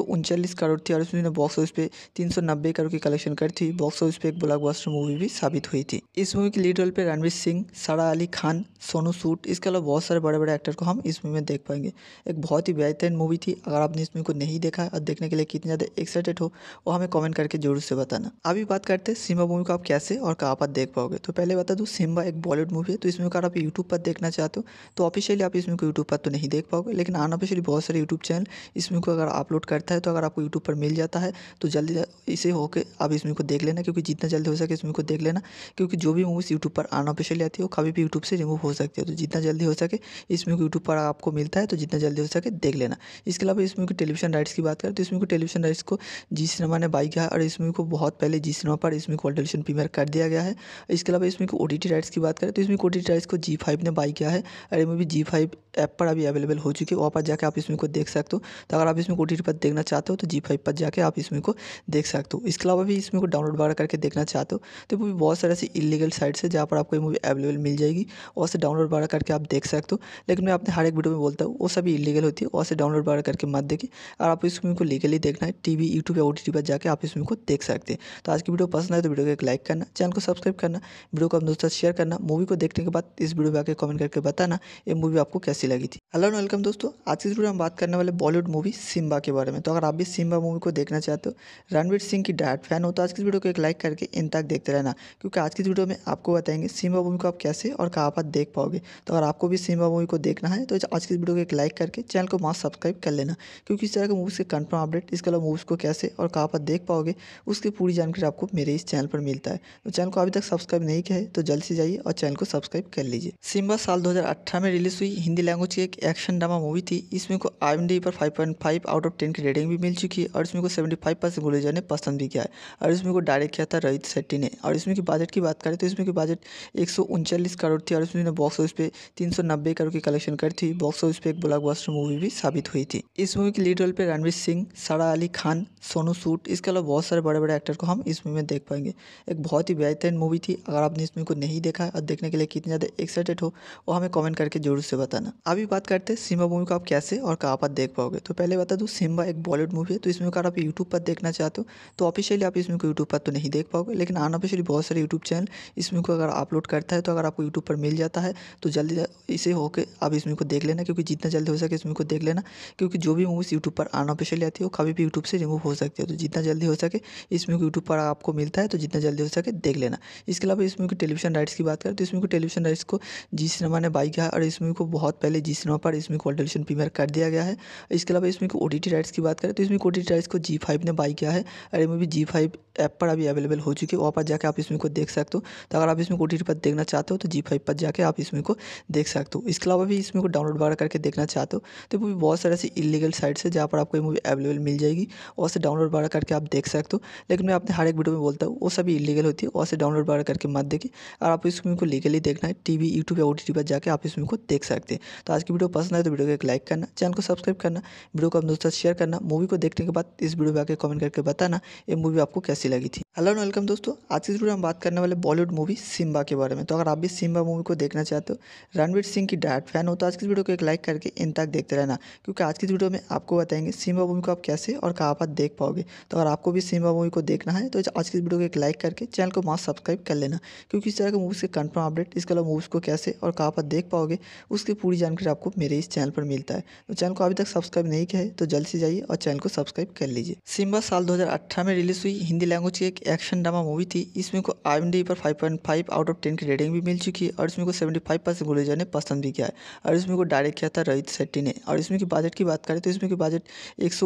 [SPEAKER 2] करोड़ थी और इसमें बॉक्स ऑफिस पे तीन करोड़ की कलेक्शन करी थी बॉक्स ऑफिस पे एक ब्लॉकबस्टर मूवी भी साबित हुई थी इस मूवी के लीड रोल पे रणवीर सिंह सारा अली खान सोनू सूट इसके अलावा बहुत सारे बड़े बड़े एक्टर को हम इस मूवी में देख पाएंगे एक बहुत ही बेहतरीन मूवी थी अगर आपने इस मूवी को नहीं देखा और देखने के लिए कितने ज़्यादा एक्साइटेड हो वो हमें कॉमेंट करके जरूर से बताना अभी बात करते हैं सिम्बा मूवी को आप कैसे और कहाँ पर देख पाओगे तो पहले बता दूँ सिम्बा एक बॉलीवुड मूवी है तो इसमें अगर आप यूट्यूब पर देखना चाहते हो तो ऑफिशियली आप इसमें को यूट्यूब पर तो नहीं देख पाओगे लेकिन अनऑफिशियली बहुत सारे यूट्यूब चैनल इसमें को अगर अपलोड करता है तो अगर आपको यूट्यूब पर मिल जाता है तो जल्दी इसे होकर आप इसमें को देख लेना लेना क्योंकि जितना जल्दी हो सके इस मूवी को देख लेना क्योंकि जो भी मूवीज़ यूट्यूब पर अनऑफिशियली आती है वो कभी भी यूट्यूब से रिमूव हो सकती है तो जितना जल्दी हो सके इस मूवी को यूट्यूब पर आपको मिलता है तो जितना जल्दी हो सके देख लेना इसके अलावा इस मूवी की टेलीविजन राइट्स की बात करें तो इस मूवी को टेलीविजन राइट्स को जी सिनेमा ने बाई किया और इस मूवी को बहुत पहले जी सिनेमा पर इस मूवी को टेलीविजन प्रीमियर कर दिया गया है इसके अलावा इसमें ओ टी राइट्स की बात करें तो इसमें ओ टी राइट्स को जी फाइव ने बाई किया है और ये मूवी जी फाइव ऐप पर अभी अवेलेबल हो चुकी है वहाँ पर जाकर आप इसमें को देख सकते हो तो अगर आप इसमें ओ टी पर देखना चाहते हो तो जी फाइव पर जाकर आप इसमें को देख सकते हो इसके अलावा भी इसमें को डाउनलोड वगैरह करके देखना चाहते हो तो मूवी बहुत सारे ऐसी इलीगल साइट्स है जहाँ पर आपको ये मूवी अवेलेबल मिल जाएगी और से डाउनलोड वगैरह करके आप देख सकते हो लेकिन मैं अपने हर एक वीडियो में बोलता हूँ वो सभी इलीगल होती है और से डाउनलोड वगैरह करके मत देखिए और आप इस मूवी को लीगली देखना है वी यूट्यूब या ओ पर जाकर आप इस मूवी को देख सकते हैं तो आज की वीडियो पसंद आए तो वीडियो को एक लाइक करना चैनल को सब्सक्राइब करना वीडियो को अपने दोस्तों शेयर करना मूवी को देखने के बाद इस वीडियो में आकर कमेंट करके बताना ये मूवी आपको कैसी लगी थी हेलो एंड वेलकम दोस्तों आज की वीडियो में बात करने वाले बॉलीवुड मूवी सिम्बा के बारे में तो अगर आप भी सिम्बा मूवी को देखना चाहते हो रणवीर सिंह की डायरेक्ट फैन हो तो आज की वीडियो को तक लाइक करके इन तक देखते रहना क्योंकि आज की वीडियो में आपको बताएंगे सिम्बा मूवी को आप कैसे और कहाँ पर देख पाओगे तो अगर आपको भी सिम्बा मूवी को देखना है तो आज की वीडियो को एक लाइक करके चैनल को मास्क सब्सक्राइब कर लेना क्योंकि इस तरह के मूवीज़ के कन्फर्म अपडेट इसके अलावा मूवीज़ को कैसे और कहाँ पर देख पाओगे उसकी पूरी जानकारी आपको मेरे इस चैनल पर मिलता है तो चैनल को अभी तक सब्सक्राइब नहीं किया है तो जल्द से जाइए और चैनल को सब्सक्राइब कर लीजिए सिम्बा साल अठारह में रिलीज हुई हिंदी लैंग्वेज की एक एक्शन ड्रामा मूवी थी इसमें को आई पर फाइव आउट ऑफ टेन की रेटिंग भी मिल चुकी है और इसमें को फाइव परसेंट ने पसंद भी किया है और इसमें को डायरेक्ट डायरेक्ट किया था रोहित शेट्टी ने और इसमें की बजट की बात करें तो इसमें की बजट एक करोड़ थी और इसमें बॉक्स ऑफिस पे तीन करोड़ की कलेक्शन करी थी बॉक्स ऑफिस पे एक ब्लॉकबस्टर मूवी भी साबित हुई थी इस मूवी की लीड रोल पे रणवीर सिंह सारा अली खान सोनू सूट इसके अलावा बहुत सारे बड़े बड़े एक्टर को हम इस मूवी में देख पाएंगे एक बहुत ही बेहतरीन मूवी थी अगर आपने इस मूवी को नहीं देखा और देखने के लिए कितने ज़्यादा एक्साइटेड हो वो हमें कमेंट करके जरूर से बताना अभी बात करते हैं सिम्बा मूवी को आप कैसे और कहाँ पर देख पाओगे तो पहले बता दूँ सिम्बा एक बॉलीवुड मूवी है तो इसमें अगर आप यूट्यूब पर देखना चाहते हो तो ऑफिशियली आप इसमें को यूट्यूब पर तो नहीं देख पाओगे लेकिन आना पे बहुत सारे यूट्यूब चैनल इसमें को अगर अपलोड करता है तो अगर आपको यूट्यूब पर मिल जाता है तो जल्दी इसे होकर आप इसमें को देख लेना क्योंकि जितना जल्दी हो सके इसमें को देख लेना क्योंकि जो भी मूवीज़ यूट्यूब पर आना पे आती है वो कभी भी यूट्यूब से रिमूव हो सकती है तो जितना जल्दी हो सके इसमें को यूट्यूब पर आपको मिलता है तो जितना जल्दी हो सके देख लेना इसके अलावा इसमें की टेलीविजन राइट्स की बात करें तो इसमें को टेलीविजन राइट्स को जी सिनेमा ने बाई किया और इसमें को बहुत पहले जी सिनेमा पर इसमें को ऑल्टेशन प्रीमियर कर दिया गया है इसके अलावा इसमें को ओ राइट्स की बात करें तो इसमें को राइट्स को जी फाइव ने बाई किया है और ये मूवी जी फाइव ऐप पर अभी भी अवेलेबल हो चुकी है वहाँ पर जाकर आप इसमें को देख सकते हो तो अगर आप इसमें को पर देखना चाहते हो तो जी फाइव पर जाकर आप इसमें को देख सकते हो इसके अलावा भी इसमें को डाउनलोड वगैरह करके देखना चाहते हो तो मूवी बहुत सारे ऐसी इलीगल साइट्स है जहाँ पर आपको ये मूवी अवेलेबल मिल जाएगी और से डाउनलोड वगैरह करके आप देख सकते हो लेकिन मैं अपने हर एक वीडियो में बोलता हूँ वो सभी इलीगल होती है और से डाउनलोड वगैरह करके मत देखिए और आप इस मूवी को लीगली देखना है टी वी यूट्यूब या ओ पर जाकर आप इस मूवी को देख सकते हैं तो आज की वीडियो पसंद आए तो वीडियो को एक लाइक करना चैनल को सब्सक्राइब करना वीडियो को अपने दोस्तों शेयर करना मूवी को देखने के बाद इस वीडियो में आकर कमेंट करके बताना ये मूवी आपको कैसी लगी थी हेलो एंड वेलकम दोस्तों आज की वीडियो हम बात करने वाले बॉलीवुड मूवी सिम्बा के बारे में तो अगर आप भी सिम्बा मूवी को देखना चाहते हो रणवीर सिंह की डायट फैन हो तो आज की वीडियो को एक लाइक करके इन तक देखते रहना क्योंकि आज की वीडियो में आपको बताएंगे सिम्बा मूवी को आप कैसे और कहाँ पर देख पाओगे तो अगर आपको भी सिम्बा मूवी को देखना है तो आज की वीडियो को एक लाइक करके चैनल को मास्क सब्सक्राइब कर लेना क्योंकि इस तरह के मूवीज़ के कन्फर्म अपडेट इसके अलावा मूवीज़ को कैसे और कहाँ पर देख पाओगे उसकी पूरी जानकारी आपको मेरे इस चैनल पर मिलता है तो चैनल को अभी तक सब्सक्राइब नहीं किया है तो जल्द से जाइए और चैनल को सब्सक्राइब कर लीजिए सिम्बा साल दो में रिलीज हुई हिंदी लैंग्वेज की एक एक्शन ड्रामा मूवी थी इसमें को आई पर 5.5 आउट ऑफ 10 की रेटिंग भी मिल चुकी है और इसमें को 75 परसेंट गुलेजा ने पसंद भी किया है और इसमें को डायरेक्ट किया था रोहित शेट्टी ने और इसमें की बजट की बात करें तो इसमें की बजट एक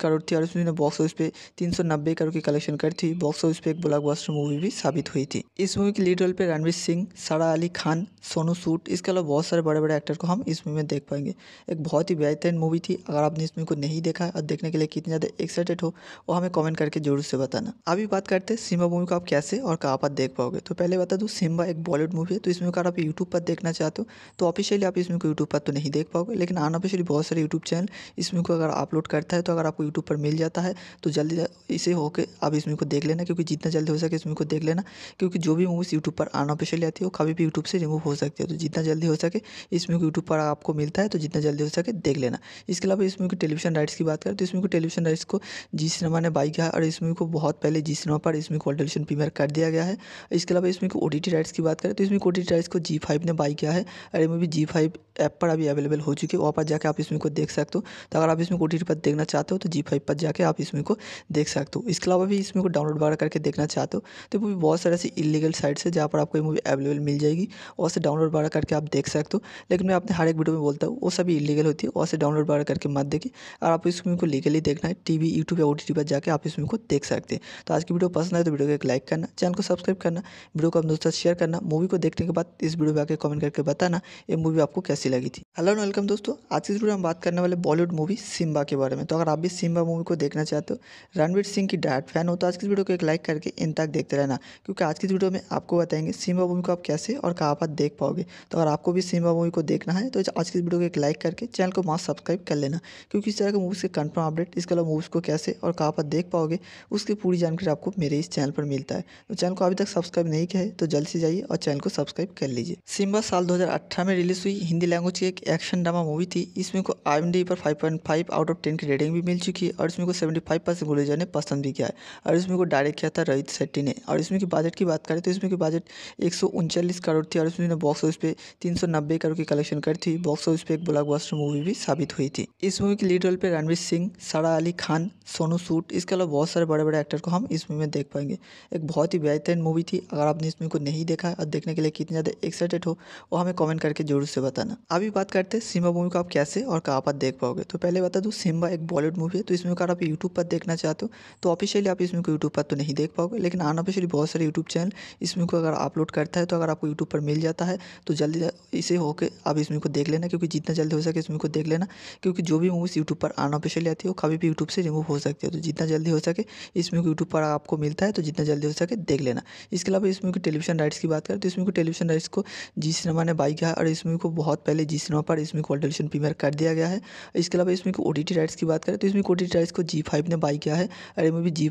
[SPEAKER 2] करोड़ थी और इसमें बॉक्स ऑफिस पे तीन करोड़ की कलेक्शन करी थी बॉक्स ऑफिस पे एक ब्लॉक मूवी भी साबित हुई थी इस मूवी के लीड रोल पर रणवीर सिंह सारा अली खान सोनू सूट इसके अलावा बहुत सारे बड़े बड़े एक्टर को हम इस मूवी में देख पाएंगे एक बहुत ही बेहतरीन मूवी थी अगर आपने इस मूवी को नहीं देखा और देखने के लिए कितने ज़्यादा एक्साइटेड हो वो हमें कॉमेंट करके जरूर से बताना अभी बात बात करते हैं सिम्बा मूवी को आप कैसे और कहाँ पर देख पाओगे तो पहले बता दूँ तो सिम्बा एक बॉलीवुड मूवी है तो इसमें अगर आप यूट्यूब पर देखना चाहते हो तो ऑफिशियली आप इसमें को यूट्यूब पर तो नहीं देख पाओगे लेकिन अनऑफिशियली बहुत सारे यूट्यूब चैनल इसमें को अगर अपलोड करता है तो अगर आपको यूट्यूब पर मिल जाता है तो जल्दी इसे होकर आप इसमें को देख लेना क्योंकि जितना जल्दी हो सके इसमें को देख लेना क्योंकि जो भी मूवीज़ यूट्यूब पर अनऑफिशियली आती है वो कभी भी यूट्यूब से रिमूव हो सकती है तो जितना जल्दी हो सके इसमें को यूट्यूब पर आपको मिलता है तो जितना जल्दी हो सके देख लेना इसके अलावा इसमें को टेलीविजन राइट्स की बात करें तो इसमें को टेलीविजन राइट्स को जी सिनेमा ने बाई किया और इस मूवी को बहुत पहले जी बटनों पर इसमें कॉल प्रीमियर कर दिया गया है इसके अलावा इसमें ओ टी राइट्स की बात करें तो इसमें ओ टी राइट्स को जी फाइव ने बाई किया है अरे मूवी जी फाइव ऐप पर अभी अवेलेबल हो चुकी है वहाँ पर जाकर आप इसमें को देख सकते हो तो अगर आप इसमें ओ टी पर देखना चाहते हो तो जी फाइव पर जाकर आप इसमें को देख सकते हो इसके अलावा भी इसमें को डाउनलोड वगैरह करके देखना चाहते हो तो मूवी बहुत सारे ऐसी इलीगल साइट्स है जहाँ पर आपको ये मूवी अवेलेबल मिल जाएगी और से डाउनलोड वगैरह करके आप देख सकते हो लेकिन मैं अपने हर एक वीडियो में बोलता हूँ वो सभी इलीगल होती है और से डाउनलोड वगैरह करके मत देखिए और आप इसमें को लीगली देखना है टी वी यूट्यूब या ओ पर जाकर आप इसमें को देख सकते हैं तो आज की वीडियो पसंद आए तो वीडियो को एक लाइक करना चैनल को सब्सक्राइब करना वीडियो को अपने दोस्तों शेयर करना मूवी को देखने के बाद इस वीडियो में आकर कमेंट करके बताना ये मूवी आपको कैसी लगी थी हेलो वेलकम दोस्तों आज की वीडियो हम बात करने वाले बॉलीवुड मूवी सिम्बा के बारे में तो अगर आप भी सिम्बा मूवी को देखना चाहते हो रणवीर सिंह की डायरेक्ट फैन हो तो आज की वीडियो को एक लाइक करके इन तक देखते रहना क्योंकि आज की वीडियो में आपको बताएंगे सिम्बा मूवी को आप कैसे और कहाँ पर देख पाओगे तो अगर आपको भी सिम्बा मूवी को देखना है तो आज की वीडियो को एक लाइक करके चैनल को मास्क सब्सक्राइब कर लेना क्योंकि इस तरह के मूवीज़ के कन्फर्म अपडेट इसके अलावा मूवीज़ को कैसे और कहाँ पर देख पाओगे उसकी पूरी जानकारी आपको मेरे इस चैनल पर मिलता है तो चैनल को अभी तक सब्सक्राइब नहीं किया है तो जल्द से जाइए और चैनल को सब्सक्राइब कर लीजिए सिम्बा साल 2018 में रिलीज हुई हिंदी लैंग्वेज की एक एक्शन ड्रामा मूवी थी इसमें को आई पर फाइव आउट ऑफ टेन की रेटिंग भी मिल चुकी है और इसमें को 75 परसेंट ने पसंद भी किया है और इसमें को डायरेक्ट किया था रोहित शेट्टी ने और इसमें की बजट की बात करें तो इसमें की बजट एक करोड़ थी और इसमें बॉक्स ऑफिस पे तीन करोड़ की कलेक्शन करी थी बॉक्स ऑफिस पे एक ब्लॉक मूवी भी साबित हुई थी इस मूवी के लीड रोल पर रणवीर सिंह सारा अली खान सोनू सूट इसके अलावा बहुत सारे बड़े बड़े एक्टर को हम इस मूवी में देख पाएंगे एक बहुत ही बेहतरीन मूवी थी अगर आपने इस मूवी को नहीं देखा है और देखने के लिए कितने ज़्यादा एक्साइटेड हो वो हमें कमेंट करके जरूर से बताना अभी बात करते हैं सिम्बा मूवी को आप कैसे और कहाँ पर देख पाओगे तो पहले बता दूँ सिम्बा एक बॉलीवुड मूवी है तो इसमें अगर आप यूट्यूब पर देखना चाहते हो तो ऑफिशियली आप इसमें को यूट्यूब पर तो नहीं देख पाओगे लेकिन अनऑफिशियली बहुत सारे यूट्यूब चैनल इसमें को अगर अपलोड करता है तो अगर आपको यूट्यूब पर मिल जाता है तो जल्दी इसे होकर आप इसमें को देख लेना क्योंकि जितना जल्दी हो सके इसमें को देख लेना क्योंकि जो भी मूवीज़ यूट्यूब पर अनऑफिशियली आती है वो कभी भी यूट्यूब से रिमूव हो सकती है तो जितना जल्दी हो सके इसमें को यूट्यूब पर आपको आपको मिलता है तो जितना जल्दी हो सके देख लेना इसके अलावा इस मूवी के टेलीविजन राइट्स की बात करें तो इस मूवी को टेलीविजन राइट्स को जी सिनेमा ने बाई किया है और इस मूवी को बहुत पहले जी सिनेमा पर इसमें को टेलीविजन प्रीमियर कर दिया गया है इसके अलावा इस मूवी को ओ राइट्स की बात करें तो इसमें ओ को ओ राइट्स को जी ने बाई किया है और ये मूवी जी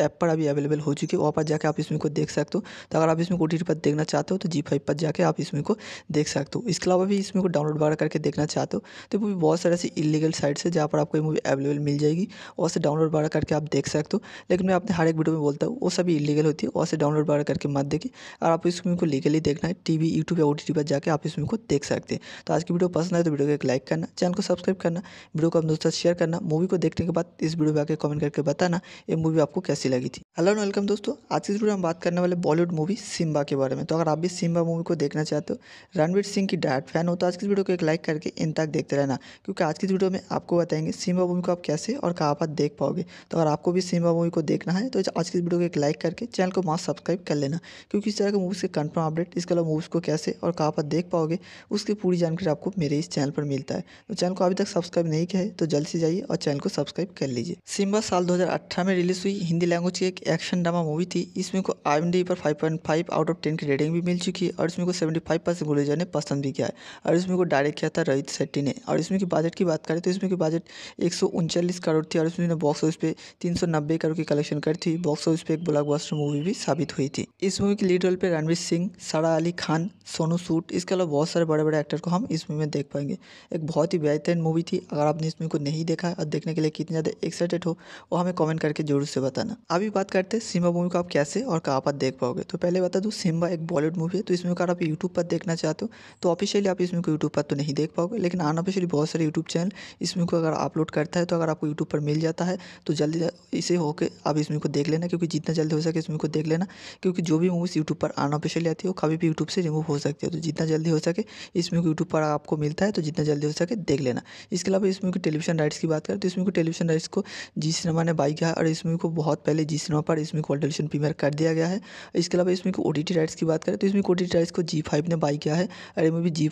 [SPEAKER 2] ऐप पर अभी अवेलेबल हो चुकी है वहाँ पर जाकर आप इसमें को देख सकते हो तो अगर आप इसमें ओ टी ओ पर देखना चाहते हो तो जी पर जाकर आप इसमें को देख सकते हो इसके अलावा भी इसमें को डाउनलोड वगैरह करके देखना चाहते हो तो मूवी बहुत सारे ऐसी इलीगल साइट्स है जहाँ पर आपको ये मूवी अवेलेबल मिल जाएगी वहाँ से डाउनलोड वगैरह करके आप देख सकते हो लेकिन मैं अपने हर एक वीडियो में बोलता हूँ वो सभी इलीगल होती है वहाँ से डाउनलोड वगैरह करके मत देखिए और आप इस मूवी को लीगली देखना है टीवी यूट्यूब या ओ पर जाकर आप इस मूवी को देख सकते हैं तो आज की वीडियो पसंद आए तो वीडियो को एक लाइक करना चैनल को सब्सक्राइब करना वीडियो को अपने दोस्तों शेयर करना मूवी को देखने के बाद इस वीडियो में आकर कमेंट करके बताना ये मूवी आपको कैसी लगी थी हेलो एंड वेलकम दोस्तों आज की वीडियो में बात करने वाले बॉलीवुड मूवी सिम्बा के बारे में तो अगर आप भी सिम्बा मूवी को देखना चाहते हो रणवीर सिंह की डायट फैन हो तो आज की वीडियो को एक लाइक करके इन तक देखते रहना क्योंकि आज की वीडियो में आपको बताएंगे सिम्बा मूवी को आप कैसे और कहाँ पर देख पाओगे तो अगर आपको भी सिम्बा मूवी को देखना है तो आज की वीडियो को एक लाइक करके चैनल को मास्क सब्सक्राइब कर लेना क्योंकि इस तरह के मूवीज़ के कन्फर्म अपडेट इसके अलावा मूवीज़ को कैसे और कहाँ पर देख पाओगे उसकी पूरी जानकारी आपको मेरे इस चैनल पर मिलता है तो चैनल को अभी तक सब्सक्राइब नहीं किया है तो जल्द से जाइए और चैनल को सब्सक्राइब कर लीजिए सिम्बा साल दो में रिलीज हुई हिंदी लैंग्वेज की एक एक्शन ड्रामा मूवी थी इसमें को आई पर फाइव आउट ऑफ टेन की रेटिंग भी मिल चुकी है और इसमें को सेवेंटी फाइव परसेंट ने पसंद भी किया है और इसमें को डायरेक्ट किया था रोहित शेट्टी ने और इसमें की बजट की बात करें तो इसमें की बजट एक करोड़ थी और इसमें बॉक्स ऑफिस पे तीन करोड़ की कलेक्शन करी थी बॉक्स ऑफिस पे एक ब्लॉकबस्टर मूवी भी साबित हुई थी इस मूवी के लीड रोल पे रणवीर सिंह सारा अली खान सोनू सूट इसके अलावा बहुत सारे बड़े बड़े एक्टर को हम इस मूवी में देख पाएंगे एक बहुत ही बेहतरीन मूवी थी अगर आपने इस मूवी को नहीं देखा और देखने के लिए कितने ज़्यादा एक्साइटेड हो वो हमें कॉमेंट करके जरूर से बताना अभी बात करते हैं सिम्बा मूवी को आप कैसे और कहाँ पर देख पाओगे तो पहले बता दूँ सिम्बा एक बॉलीवुड मूवी है तो इस मूवी को आप यूट्यूब पर देखना चाहते हो तो ऑफिशियली आप इस मूवी को यूट्यूब पर तो नहीं देख पाओगे लेकिन अनऑफिशियली बहुत सारे यूट्यूब चैनल इस मूवी को अगर अपलोड करता है तो अगर आपको यूट्यूब पर मिल जाता है तो जल्दी इसे होकर आप इस मूवी को देख लेना लेना क्योंकि जितना जल्दी हो सके इस मूवी को देख लेना क्योंकि जो भी मूवीज़ यूट्यूब पर आना ऑफिशियली आती है वो कभी भी यूट्यूब से रिमूव हो सकती है तो जितना जल्दी हो सके इस मूवी को यूट्यूब पर आपको मिलता है तो जितना जल्दी हो सके देख लेना इसके अलावा इस मूवी की टेलीविजन राइट्स की बात करें तो इस मूवी को टेलीविजन राइट्स को जी सिनेमा ने बाई किया और इस मूवी को बहुत पहले जी सिनेमा पर इसमें मूवी को टेलीविजन प्रीमियर कर दिया गया है इसके अलावा इस मूवी को ओ राइट्स की बात करें तो इस मूवी को ओ राइट्स को जी ने बाई किया है और ये मूवी जी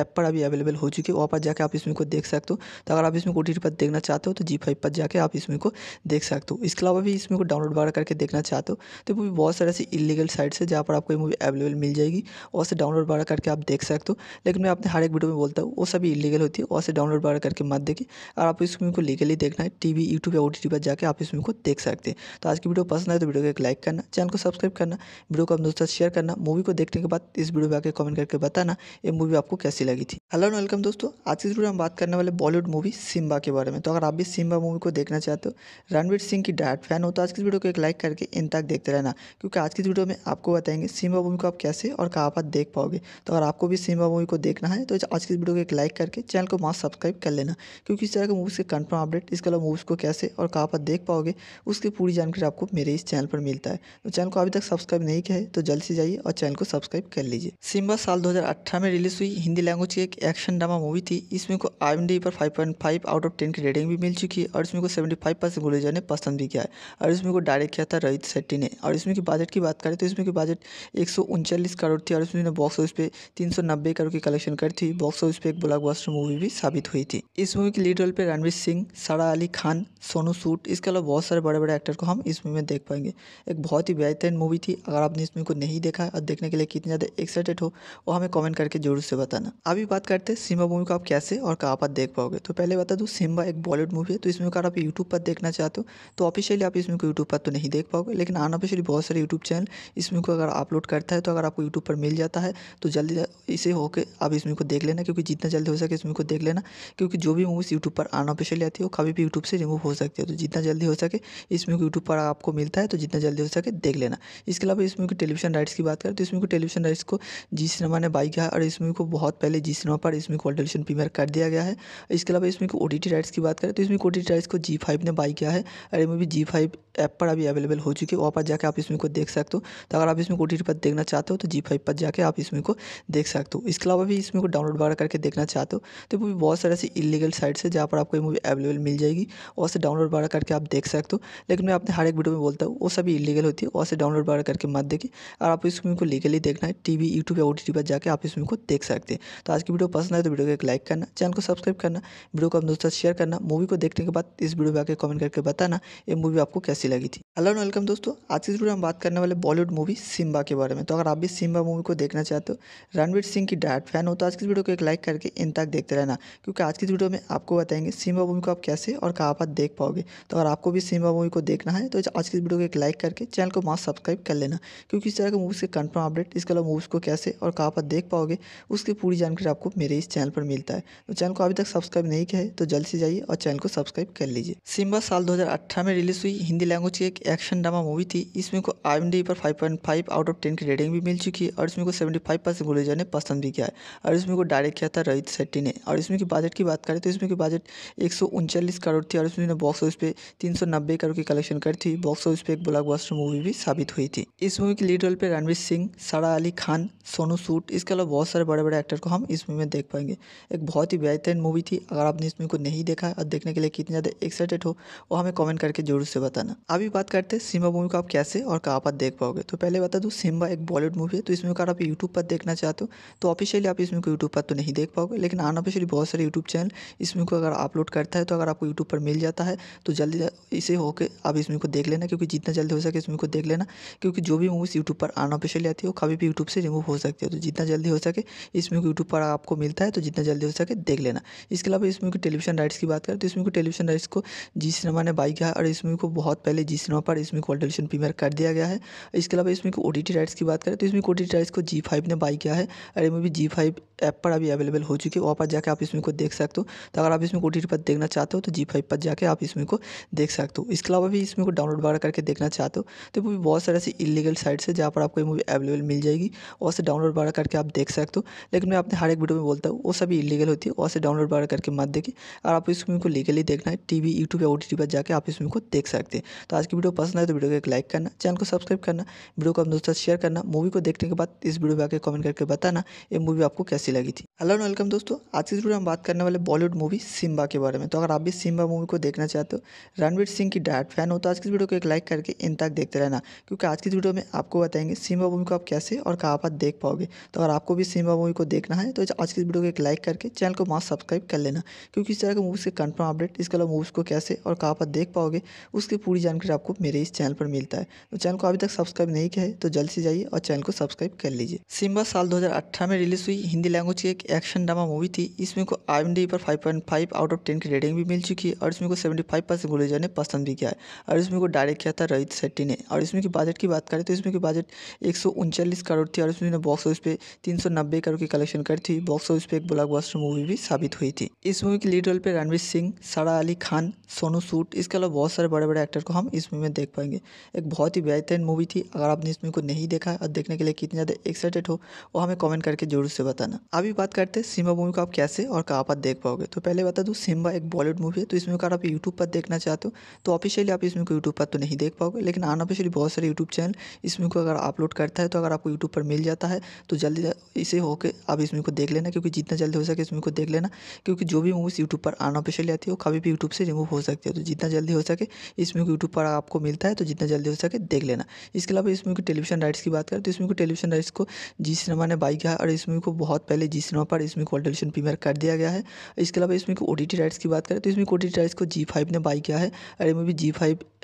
[SPEAKER 2] ऐप पर अभी अवेलेबल हो चुकी है वहाँ पर जाकर आप इस मूवी को देख सकते हो तो अगर आप इस मूवी को ओ पर देखना चाहते हो तो जी पर जाकर आप इस मूवी को देख सकते हो इसके अलावा भी इस मूवी को डाउनलोड वगैरह करके देखना चाहते हो तो मूवी बहुत सारे ऐसी इलीगल साइट्स है जहाँ पर आपको ये मूवी अवेलेबल मिल जाएगी और से डाउनलोड वगैरह करके आप देख सकते हो लेकिन मैं अपने हर एक वीडियो में बोलता हूँ वो सभी इलीगल होती है और से डाउनलोड वगैरह करके मत देखिए और आप इस मूवी को लीगली देखना है टी वी यूट्यूब या ओ पर जाकर आप इस मूवी को देख सकते हैं तो आज की वीडियो पसंद आए तो वीडियो को एक लाइक करना चैनल को सब्सक्राइब करना वीडियो को अपने दोस्तों से शेयर करना मूवी को देखने के बाद इस वीडियो पर आकर कमेंट करके बताना ये मूवी आपको कैसी लगी थी हेलो एंड वेलकम दोस्तों आज की वीडियो हम बात करने वाले बॉलीवुड मूवी सिम्बा के बारे में तो अगर आप भी सिम्बा मूवी को देखना चाहते हो रणवीर सिंह की डायरेक्ट फैन हो तो आज की वीडियो को एक लाइक करके इन तक देखते रहना क्योंकि आज की वीडियो में आपको बताएंगे सीमा मूवी को आप कैसे और कहाँ पर देख पाओगे तो अगर आपको भी सीमा मूवी को देखना है तो आज की वीडियो को एक लाइक करके चैनल को मास्क सब्सक्राइब कर लेना क्योंकि इस तरह के मूवीज़ के कन्फर्म अपडेट इसके अलावा मूवीज़ को कैसे और कहाँ पर देख पाओगे उसकी पूरी जानकारी आपको मेरे इस चैनल पर मिलता है तो चैनल को अभी तक सब्सक्राइब नहीं किया है तो जल्द से जाइए और चैनल को सब्सक्राइब कर लीजिए सिम्बा साल 2018 में रिलीज हुई हिंदी लैंग्वेज की एक एक्शन ड्रामा मूवी थी इसमें को आई पर 5.5 आउट ऑफ 10 की रेटिंग भी मिल चुकी है और इसमें को 75 परसेंट गुलेजर ने पसंद भी किया है और इसमें को डायरेक्ट कार्य किया था रोहित शेट्टी ने और इसमें की बजट की बात करें तो इसमें की बजट एक करोड़ थी और इसमें ने बॉक्स ऑफिस पे तीन करोड़ की कलेक्शन करी थी बॉक्स ऑफिस पे एक ब्लॉकबस्टर मूवी भी साबित हुई थी इस मूवी के लीड रोल पे रणवीर सिंह सारा अली खान सोनू सूट इसके अलावा बहुत सारे बड़े बड़े एक्टर को हम इस मूवी में देख पाएंगे एक बहुत ही बेहतरीन मूवी थी अगर आपने इस मूवी को नहीं देखा और देखने के लिए कितने ज़्यादा एक्साइटेड हो वो हमें कमेंट करके जरूर से बताना अभी बात करते हैं सिम्बा मूवी को आप कैसे और कहाँ पर देख पाओगे तो पहले बता दूँ सिम्बा एक बॉलीवुड मूवी है तो इसमें अगर आप यूट्यूब पर देखना चाहते हो तो ऑफिशियली आप इसमें को यूट्यूब पर तो तो नहीं देख पाओगे लेकिन अनऑफिशियली बहुत सारे यूट्यूब चैनल इस को अगर अपलोड करता है तो अगर आपको यूट्यूब पर मिल जाता है तो जल्दी इसे होकर आप इस को देख लेना क्योंकि जितना जल्दी हो सके इस को देख लेना क्योंकि जो भी मूवीज़ यूट्यूब पर अनऑफिशियली आती है वो कभी भी यूट्यूब से रिमूव हो सकती है तो जितना जल्दी हो सके इस को यूट्यूब पर आपको मिलता है तो जितना जल्दी हो सके देख लेना इसके अलावा इस मूवी की टेलीविजन राइट्स की बात करें तो इस को टेलीविजन राइट्स को जी सिनेमा ने बाई किया और इस को बहुत पहले जी सिनेमा पर इसमें मूवी टेलीविजन प्रीमियर कर दिया गया है इसके अलावा इसमें ओ टी राइट्स की बात करें तो इसमें ओ टी राइट्स को जी फाइव ने बाई किया है और ये मूवी जी फाइव ऐप पर अभी भी अवेलेबल हो चुकी है वहाँ पर जाके आप इसमें को देख सकते हो तो अगर आप इसमें को पर देखना चाहते हो तो जी फाइव पर जाके आप इसमें को देख सकते हो इसके अलावा भी इसमें को डाउनलोड वगैरह करके देखना चाहते हो तो भी बहुत सारे ऐसी इलीगल साइट्स है जहाँ पर आपको ये मूवी अवेलेबल मिल जाएगी और से डाउनलोड वगैरह करके आप देख सकते हो लेकिन मैं अपने हर एक वीडियो में बोलता हूँ वो सभी इलीगल होती है वहाँ से डाउनलोड वगैरह करके मत देखिए अगर आप इस मूवी को लीगली देखना है टी वी यूट्यूब या ओ पर जाकर आप इसमें को देख सकते हैं तो आज की वीडियो पसंद आए तो वीडियो को एक लाइक करना चैनल को सब्सक्राइब करना वीडियो को अपने दोस्तों शेयर करना मूवी को देखने के बाद इस वीडियो में आकर कमेंट करके बताना ये मूवी आपको कैसी लगी थी हेलो एंड वेलकम दोस्तों आज इस वीडियो में हम बात करने वाले बॉलीवुड मूवी सिम्बा के बारे में तो अगर आप भी सिम्बा मूवी को देखना चाहते हो रणवीर सिंह की डायट फैन हो तो आज की वीडियो को एक लाइक करके इन तक देखते रहना क्योंकि आज की वीडियो में आपको बताएंगे सिम्बा मूवी को आप कैसे और कहाँ पर देख पाओगे तो अगर आपको भी सिम्बा मूवी को देखना है तो आज की वीडियो को एक लाइक करके चैनल को मास्क सब्सक्राइब कर लेना क्योंकि इस तरह के मूवीज़ के कन्फर्म अपडेट इसके अलावा मूवीज़ को कैसे और कहाँ पर देख पाओगे उसकी पूरी जानकारी आपको मेरे इस चैनल पर मिलता है तो चैनल को अभी तक सब्सक्राइब नहीं किया है तो जल्द से जाइए और चैनल को सब्सक्राइब कर लीजिए सिम्बा साल दो में रिलीज़ हुई हिंदी लैंग्वेज की एक एक्शन ड्रामा मूवी थी इसमें को आई पर 5.5 आउट ऑफ 10 की रेटिंग भी मिल चुकी है और इसमें को 75 परसेंट गुलेजा जाने पसंद भी किया है और इसमें को डायरेक्ट किया था रोहित शेट्टी ने और इसमें की बजट की बात करें तो इसमें की बजट एक करोड़ थी और इसमें बॉक्स ऑफिस पे तीन करोड़ की कलेक्शन करी थी बॉक्स ऑफिस पे एक ब्लॉकबस्टर मूवी भी साबित हुई थी इस मूवी के लीड रोल पर रणवीर सिंह सारा अली खान सोनू सूट इसके अलावा बहुत सारे बड़े बड़े एक्टर को हम इस मूवी में देख पाएंगे एक बहुत ही बेहतरीन मूवी थी अगर आपने इस मूवी को नहीं देखा और देखने के लिए कितने ज़्यादा एक्साइटेड हो वो हमें कॉमेंट करके जरूर से बताना अभी बात करते हैं सिम्बा मूवी को आप कैसे और कहाँ पर देख पाओगे तो पहले बता दूँ सिम्बा एक बॉलीवुड मूवी है तो इसमें अगर आप यूट्यूब पर देखना चाहते हो तो ऑफिशियली आप इसमें को यूट्यूब पर तो नहीं देख पाओगे लेकिन अनऑफिशियली बहुत सारे यूट्यूब चैनल इसमें को अगर अपलोड करता है तो अगर आपको यूट्यूब पर मिल जाता है तो जल्दी इसे होकर आप इसमें को देख लेना क्योंकि जितना जल्दी हो सके इसमें को देख लेना क्योंकि जो भी मूवीज़ यूट्यूब पर अनऑफिशियली आती है वो कभी भी यूट्यूब से रिमूव हो सकती है तो जितना जल्दी हो सके इसमें को यूट्यूब पर आपको मिलता है तो जितना जल्दी हो सके देख लेना इसके अलावा इसमें को टेलीविजन राइट्स की बात करें तो इसमें को टेलीविजन राइट्स को जी सिनेमा ने बाई किया और इसमें को बहुत पहले जी सिनेमा पर इसमें को डिवीजन प्रीमियर कर दिया गया है इसके अलावा इसमें को ओ राइट्स की बात करें तो इसमें ओ राइट्स को जी ने बाई किया है और ये मूवी जी ऐप पर अभी अवेलेबल हो चुकी है वहाँ पर जाकर आप इसमें को देख सकते हो तो अगर आप इसमें को पर देखना चाहते हो तो जी फाइव पर जाकर आप इसमें को देख सकते हो इसके अलावा भी इसमें को डाउनलोड वगैरह करके देखना चाहते हो तो मूवी बहुत सारे ऐसी इलीगल साइट्स है जहाँ पर आपको ये मूवी अवेलेबल मिल जाएगी और से डाउनलोड वगैरह करके आप देख सकते हो लेकिन मैं अपने हर एक वीडियो में बोलता हूँ वो सभी इलीगल होती है वहाँ से डाउनलोड वगैरह करके मत देखिए और आप इसमें को लीगली देखना है टी वी यूट्यूब या ओ पर जाकर आप इसमें को देख सकते हैं तो आज की वीडियो पसंद आए तो वीडियो को एक लाइक करना चैनल को सब्सक्राइब करना वीडियो को अपने दोस्तों शेयर करना मूवी को देखने के बाद इस वीडियो में आकर कमेंट करके बताना ये मूवी आपको कैसी लगी थी हेलो एंड वेलकम दोस्तों आज की वीडियो में बात करने वाले बॉलीवुड मूवी सिम्बा के बारे में तो अगर आप भी सिम्बा मूवी को देखना चाहते हो रणवीर सिंह की डायट फैन हो तो आज की वीडियो को एक लाइक करके इन तक देखते रहना क्योंकि आज की वीडियो में आपको बताएंगे सिम्बा मूवी को आप कैसे और कहाँ पर देख पाओगे तो अगर आपको भी सिम्बा मूवी को देखना है तो आज की वीडियो को एक लाइक करके चैनल को मास्क सब्सक्राइब कर लेना क्योंकि इस तरह के मूवीज़ के कन्फर्म अपडेट इसके अलावा मूवीज़ को कैसे और कहाँ पर देख पाओगे उसकी पूरी जानकारी आपको आपको मेरे इस चैनल पर मिलता है तो चैनल को अभी तक सब्सक्राइब नहीं किया है तो जल्द से जाइए और चैनल को सब्सक्राइब कर लीजिए सिम्बा साल 2018 में रिलीज हुई हिंदी लैंग्वेज की एक एक्शन ड्रामा मूवी थी इसमें को आई पर 5.5 आउट ऑफ 10 की रेटिंग भी मिल चुकी है और इसमें को 75 परसेंट गुलेजा ने पसंद भी किया है और इसमें को डायरेक्ट किया था रोहित शेट्टी ने और इसमें की बजट की बात करें तो इसमें की बजट एक करोड़ थी और इसमें बॉक्स ऑफिस पे तीन करोड़ की कलेक्शन करी थी बॉक्स ऑफिस पे एक ब्लॉकबस्टर मूवी भी साबित हुई थी इस मूवी के लीड रोल पर रणवीर सिंह सारा अली खान सोनू सूट इसके अलावा बहुत सारे बड़े बड़े एक्टर को हम इस मूवी में देख पाएंगे एक बहुत ही बेहतरीन मूवी थी अगर आपने इस मूवी को नहीं देखा और देखने के लिए कितने ज़्यादा एक्साइटेड हो वो हमें कमेंट करके जरूर से बताना अभी बात करते हैं सिम्बा मूवी को आप कैसे और कहाँ पर देख पाओगे तो पहले बता दूँ सिम्बा एक बॉलीवुड मूवी है तो इसमें अगर आप यूट्यूब पर देखना चाहते हो तो ऑफिशियली आप इसमें को यूट्यूब पर तो नहीं देख पाओगे लेकिन अनऑफिशियली बहुत सारे यूट्यूब चैनल इसमें को अगर अपलोड करता है तो अगर आपको यूट्यूब पर मिल जाता है तो जल्दी इसे होकर आप इसमें को देख लेना क्योंकि जितना जल्दी हो सके इसमें को देख लेना क्योंकि जो भी मूवीज़ यूट्यूब पर अनऑफिशियली आती है वो कभी भी यूट्यूब से रिमूव हो सकती है तो जितना जल्दी हो सके इसमें को यूट्यूब पर आप आपको मिलता है तो जितना जल्दी हो सके देख लेना इसके अलावा इस मूवी की टेलीविजन राइट्स की बात करें तो इस मूवी को टेलीविजन राइट्स को जी सिनेमा ने बाई किया और इस मूवी को बहुत पहले जी सिनेमा पर इस मूवी को टेलीविजन प्रीमियर कर दिया गया है इसके अलावा इस मूवी को ओ राइट्स की बात करें तो इस मूवी को ओ राइट्स को जी ने बाई किया है और ये मूवी जी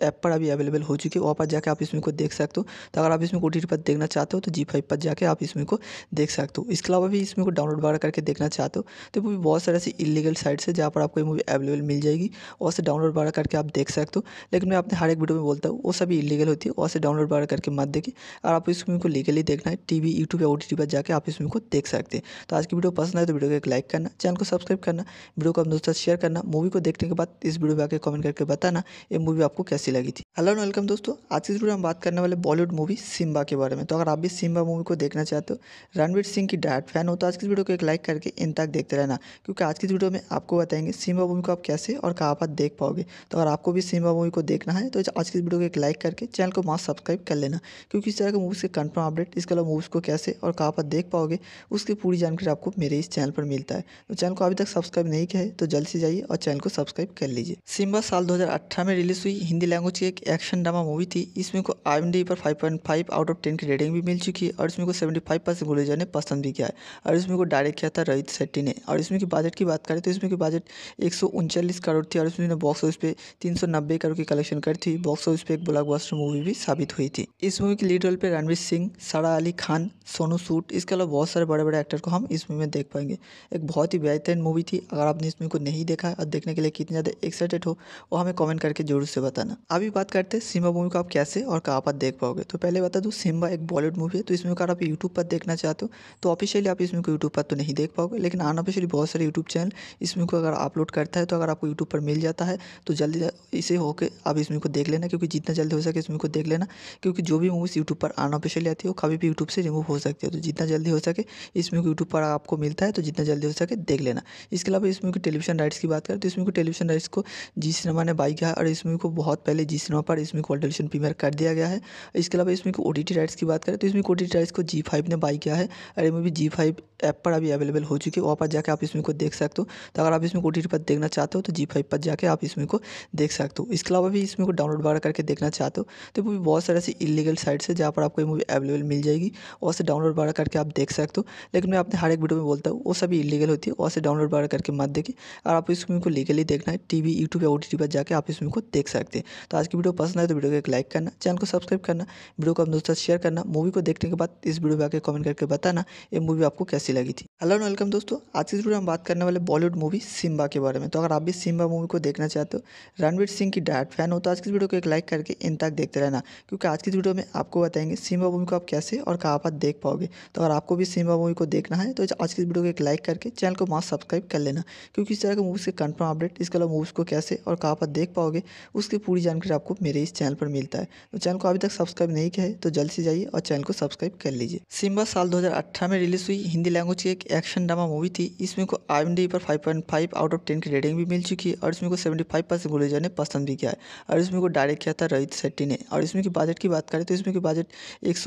[SPEAKER 2] ऐप पर अभी अवेलेबल हो चुकी है वहाँ पर जाकर आप इस मूवी को देख सकते हो तो अगर आप इस मूवी को टी पर देखना चाहते हो तो जी पर जाकर आप इस मूवी को देख सकते हो इसके अलावा भी इस मूवी को डाउनलोड वगैरह करके देखना चाहते हो तो मूवी बहुत सारे ऐसी इलीगल साइट्स है जहाँ पर आपको ये मूवी अवेलेबल मिल जाएगी और से डाउनलोड वगैरह करके आप देख सकते हो लेकिन मैं अपने हर एक वीडियो मैं बोलता हूँ वो सभी इलीगल होती है और से डाउनलोड वगैरह करके मत देखिए और आप इस मूवी को लीगली देखना है टीवी यूट्यूब या ओ पर जाकर आप इस मूवी को देख सकते हैं तो आज की वीडियो पसंद आए तो वीडियो को एक लाइक करना चैनल को सब्सक्राइब करना वीडियो को अपने दोस्तों शेयर करना मूवी को देखने के बाद इस वीडियो में आकर कमेंट करके बताना ये मूवी आपको कैसी लगी थी हेलो एंड वेलकम दोस्तों आज की वीडियो में बात करने वाले बॉलीवुड मूवी सिम्बा के बारे में तो अगर आप भी सिम्बा मूवी को देखना चाहते हो रणवीर सिंह की डायरेक्ट फैन हो तो आज की वीडियो को एक लाइक करके इन तक देखते रहना क्योंकि आज की वीडियो में आपको बताएंगे सिम्बा मूवी को आप कैसे और कहाँ पर देख पाओगे तो अगर आपको भी सिम्बा मूवी को देखना है तो आज की वीडियो को एक लाइक करके चैनल को मास्क सब्सक्राइब कर लेना क्योंकि इस तरह के मूवीज़ के कन्फर्म अपडेट इसके अलावा मूवीज़ को कैसे और कहाँ पर देख पाओगे उसकी पूरी जानकारी आपको मेरे इस चैनल पर मिलता है तो चैनल को अभी तक सब्सक्राइब नहीं किया है तो जल्द से जाइए और चैनल को सब्सक्राइब कर लीजिए सिम्बा साल दो में रिलीज हुई हिंदी लैंग्वेज की एक एक्शन ड्रामा मूवी थी इसमें को आई पर फाइव आउट ऑफ टेन की रेटिंग भी मिल चुकी है और इसमें को फाइव परसेंट ने पसंद भी किया है और इसमें को डायरेक्ट किया था रोहित शेट्टी ने और इसमें की बजट की बात करें तो इसमें की बजट एक करोड़ थी और इसमें बॉक्स ऑफिस पे तीन करोड़ की कलेक्शन करी थी बॉक्स ऑफिस पे एक ब्लॉकबस्टर मूवी भी साबित हुई थी इस मूवी के लीड रोल पे रणवीर सिंह सारा अली खान सोनू सूट इसके अलावा बहुत सारे बड़े बड़े एक्टर को हम इस मूवी में देख पाएंगे एक बहुत ही बेहतरीन मूवी थी अगर आपने इस मूवी को नहीं देखा और देखने के लिए कितने ज़्यादा एक्साइटेड हो वो हमें कॉमेंट करके जरूर से बताना अभी बात करते हैं सिम्बा मूवी को आप कैसे और कहाँ पर देख पाओगे तो पहले बता दूँ सिम्बा एक बॉलीवुड मूवी है तो इसमें अगर आप यूट्यूब पर देखना चाहते हो तो ऑफिशियली आप इस मूवी को यूट्यूब पर तो नहीं देख पाओगे लेकिन अनऑफिशियली बहुत सारे यूट्यूब चैनल इस मूवी को अगर अपलोड करता है तो अगर आपको यूट्यूब पर मिल जाता है तो जल्दी इसे होकर आप इस मूवी को देख ले लेना क्योंकि जितना जल्दी हो सके इस मूवी को देख लेना क्योंकि जो भी मूवीज़ यूट्यूब पर अनऑफिशियली आती है वो कभी भी यूट्यूब से रिमूव हो सकती है तो जितना जल्दी हो सके इस मूवी को यूट्यूब पर आपको मिलता है तो जितना जल्दी हो सके देख लेना इसके अलावा इस मूवी की टेलीविजन राइट्स की बात करें तो इस मूवी को टेलीविजन राइट्स को जी सिनेमा ने बाई किया है और इस मूवी को बहुत पहले जी सिनेमा पर इस मूवी को टेलीविजन प्रीमियर कर दिया गया है इसके अलावा इसमें ओ टी राइट्स की बात करें तो इसमें ओ टी राइट्स को जी फाइव ने बाई किया है और ये मूवी जी फाइव ऐप पर अभी अवेलेबल हो चुकी है वहाँ पर जाकर आप इसमें को देख सकते हो तो अगर आप इसमें ओ टी पर देखना चाहते हो तो जी फाइव पर जाकर आप इसमें को देख सकते हो इसके अलावा भी इसमें को डाउनलोड बार करके देखना चाहते हो तो मूवी बहुत सारे ऐसी इलीगल साइट्स है जहाँ पर आपको ये मूवी अवेलेबल मिल जाएगी और से डाउनलोड बार करके आप देख सकते हो लेकिन मैं अपने हर एक वीडियो में बोलता हूँ वो सभी इलीगल होती है और से डाउनलोड बार करके मत देखिए और आप इस मूवी को लीगली देखना है टी वी यूट्यूब या ओ टी पर जाकर आप इस मूवी को देख सकते हैं तो आज की वीडियो पसंद आए तो वीडियो को एक लाइक करना चैनल को सब्सक्राइब करना वीडियो को अपने दोस्तों शेयर करना मूवी को देखने के बाद इस वीडियो में आकर कमेंट करके बताना ये मूवी आपको कैसी लगी थी हेलो एंड वेलकम दोस्तों आज की वीडियो हम बात करने वाले बॉलीवुड मूवी सिम्बा के बारे में तो अगर आप भी सिम्बा मूवी को देखना चाहते हो रणवीर सिंह की डायरेक्ट फैन हो तो आज की वीडियो को को एक लाइक करके इन तक देखते रहना क्योंकि आज की वीडियो में आपको बताएंगे सिम्बा मूवी को आप कैसे और कहाँ पर देख पाओगे तो अगर आपको भी सिम्बा मूवी को देखना है तो आज की वीडियो को एक लाइक करके चैनल को माँ सब्सक्राइब कर लेना क्योंकि इस तरह के मूवीज़ के कन्फर्म अपडेट इसके अलावा मूवीज़ को कैसे और कहाँ पर देख पाओगे उसकी पूरी जानकारी आपको मेरे इस चैनल पर मिलता है तो चैनल को अभी तक सब्सक्राइब नहीं किया है तो जल्द से जाइए और चैनल को सब्सक्राइब कर लीजिए सिम्बा साल दो में रिलीज हुई हिंदी लैंग्वेज की एक एक्शन ड्रामा मूवी थी इसमें को आई पर फाइव आउट ऑफ टेन की रेटिंग भी मिल चुकी है और इसमें को 75 परसेंट गुलेजर ने पसंद भी किया है और इसमें को डायरेक्ट किया था रोहित शेट्टी ने और इसमें की बजट की बात करें तो इसमें की बजट एक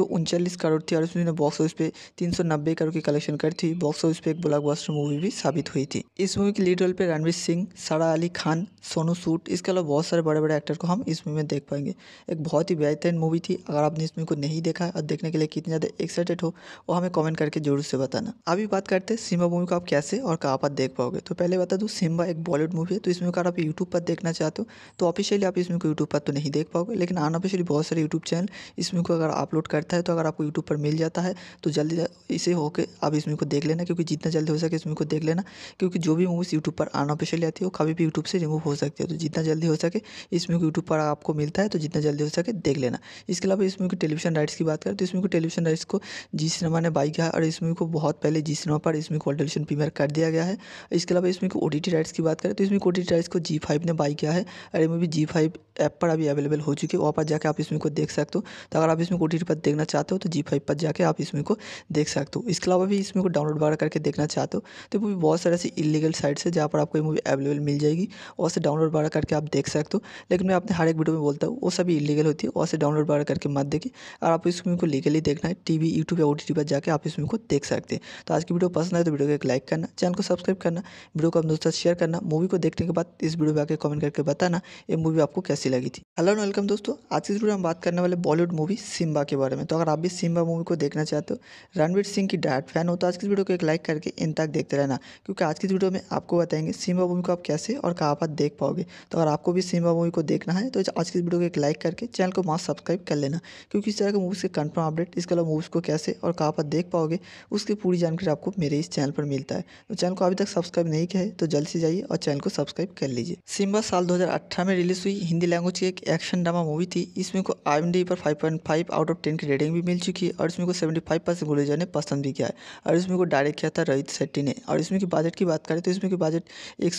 [SPEAKER 2] करोड़ थी और इसमें बॉक्स ऑफिस पे तीन करोड़ की कलेक्शन करी थी बॉक्स ऑफिस पे एक ब्लॉकबस्टर मूवी भी साबित हुई थी इस मूवी के लीड रोल पे रणवीर सिंह सारा अली खान सोनू सूट इसके अलावा बहुत सारे बड़े बड़े एक्टर को हम इस मूवी में देख पाएंगे एक बहुत ही बेहतरीन मूवी थी अगर आपने इस मूवी को नहीं देखा और देखने के लिए कितने ज़्यादा एक्साइटेड हो वो हमें कमेंट करके जरूर से बताना अभी बात करते हैं सिम्बा मूवी को आप कैसे और कहाँ पर देख पाओगे तो पहले बता दूँ सिम्बा एक बॉलीवुड मूवी है तो इसमें अगर आप यूट्यूब पर देखना चाहते हो तो ऑफिशियली आप इसमें यूट्यूब पर तो नहीं देख पाओगे लेकिन अनऑफिशियली बहुत सारे यूट्यूब चैनल इसमें को अगर अपलोड करता है तो अगर आपको यूट्यूब पर मिल जाता है तो जल्दी इसे होकर आप इसमें को देख लेना क्योंकि जितना जल्दी हो सके इसमें को देख लेना क्योंकि जो भी मूवीज़ यूट्यूब पर अनऑफिशियली आती है वो कभी भी यूट्यूब से रिमूव हो सकती है तो जितना जल्दी हो सके इसमें को यूट्यूब पर आपको मिलता है तो जितना जल्दी हो सके देख लेना इसके अलावा इसमें को की टेलीविजन राइट्स की बात करें तो इसमें को टेलीविजन राइट्स को जी सिनेमा ने बाई किया है और इसमें को बहुत पहले जी सिनेमा पर इसमें को टेलीविजन प्रीमियर कर दिया गया है इसके अलावा इसमें को ओ राइट्स की बात करें तो इसमें ओ राइट्स को जी फाइव ने बाई किया है और इमें मूवी जी फाइव ऐप पर भी अवेलेबल हो चुकी है वहाँ पर जाकर आप इसमें को देख सकते हो तो अगर आप इसमें ओ टी ओ पर देखना चाहते हो तो जी फाइव पर जाकर आप इसमें को देख सकते हो इसके अलावा भी इसमें को डाउनलोड वगैरह करके देखना चाहते हो तो भी बहुत सारे ऐसी इलीगल साइट्स है जहाँ पर आपको ये मूवी अवेलेबल मिल जाएगी और से डाउनलोड वगैरह करके आप देख सकते हो लेकिन मैं अपने हर एक वीडियो में बोलता हूँ वो सभी इलीगल होती है और से डाउनलोड वगैरह करके मत देखिए और आप इस मूवी को लीगली देखना है टी वी यूट्यूब या ओ पर जाकर आप इसमें को देख सकते हैं तो आज की वीडियो पसंद आए तो वीडियो को एक लाइक करना चैनल को सब्सक्राइब करना वीडियो को अपने दोस्तों शेयर करना मूवी को देखने के बाद इस वीडियो में आकर कमेंट करके बताना ये मूवी आपको कैसी लगी थी थी हेलो एंड वेलकम दोस्तों आज की वीडियो हम बात करने वाले बॉलीवुड मूवी सिम्बा के बारे में तो अगर आप भी सिम्बा मूवी को देखना चाहते हो रणवीर सिंह की डायट फैन हो तो आज की वीडियो को एक लाइक करके इन तक देखते रहना क्योंकि आज की वीडियो में आपको बताएंगे सिम्बा मूवी को आप कैसे और कहाँ पर देख पाओगे तो अगर आपको भी सिम्बा मूवी को देखना है तो आज की वीडियो को एक लाइक करके चैनल को मास्क सब्सक्राइब कर लेना क्योंकि इस तरह के मूवीज़ के कन्फर्म अपडेट इसके अलावा मूवीज़ को कैसे और कहाँ पर देख पाओगे उसकी पूरी जानकारी आपको मेरे इस चैनल पर मिलता है तो चैनल को अभी तक सब्सक्राइब नहीं किया है तो जल्द से जाइए और चैनल को सब्सक्राइब कर लीजिए सिम्बा साल दो में रिलीज हुई हिंदी लैंग्वेज के एक एक्शन ड्रामा मूवी थी इसमें को आई पर 5.5 आउट ऑफ 10 की रेटिंग भी मिल चुकी है और इसमें को 75 परसेंट गुलेजा ने पसंद भी किया है और इसमें को डायरेक्ट किया था रोहित शेट्टी ने और इसमें की बजट की बात करें तो इसमें की बजट एक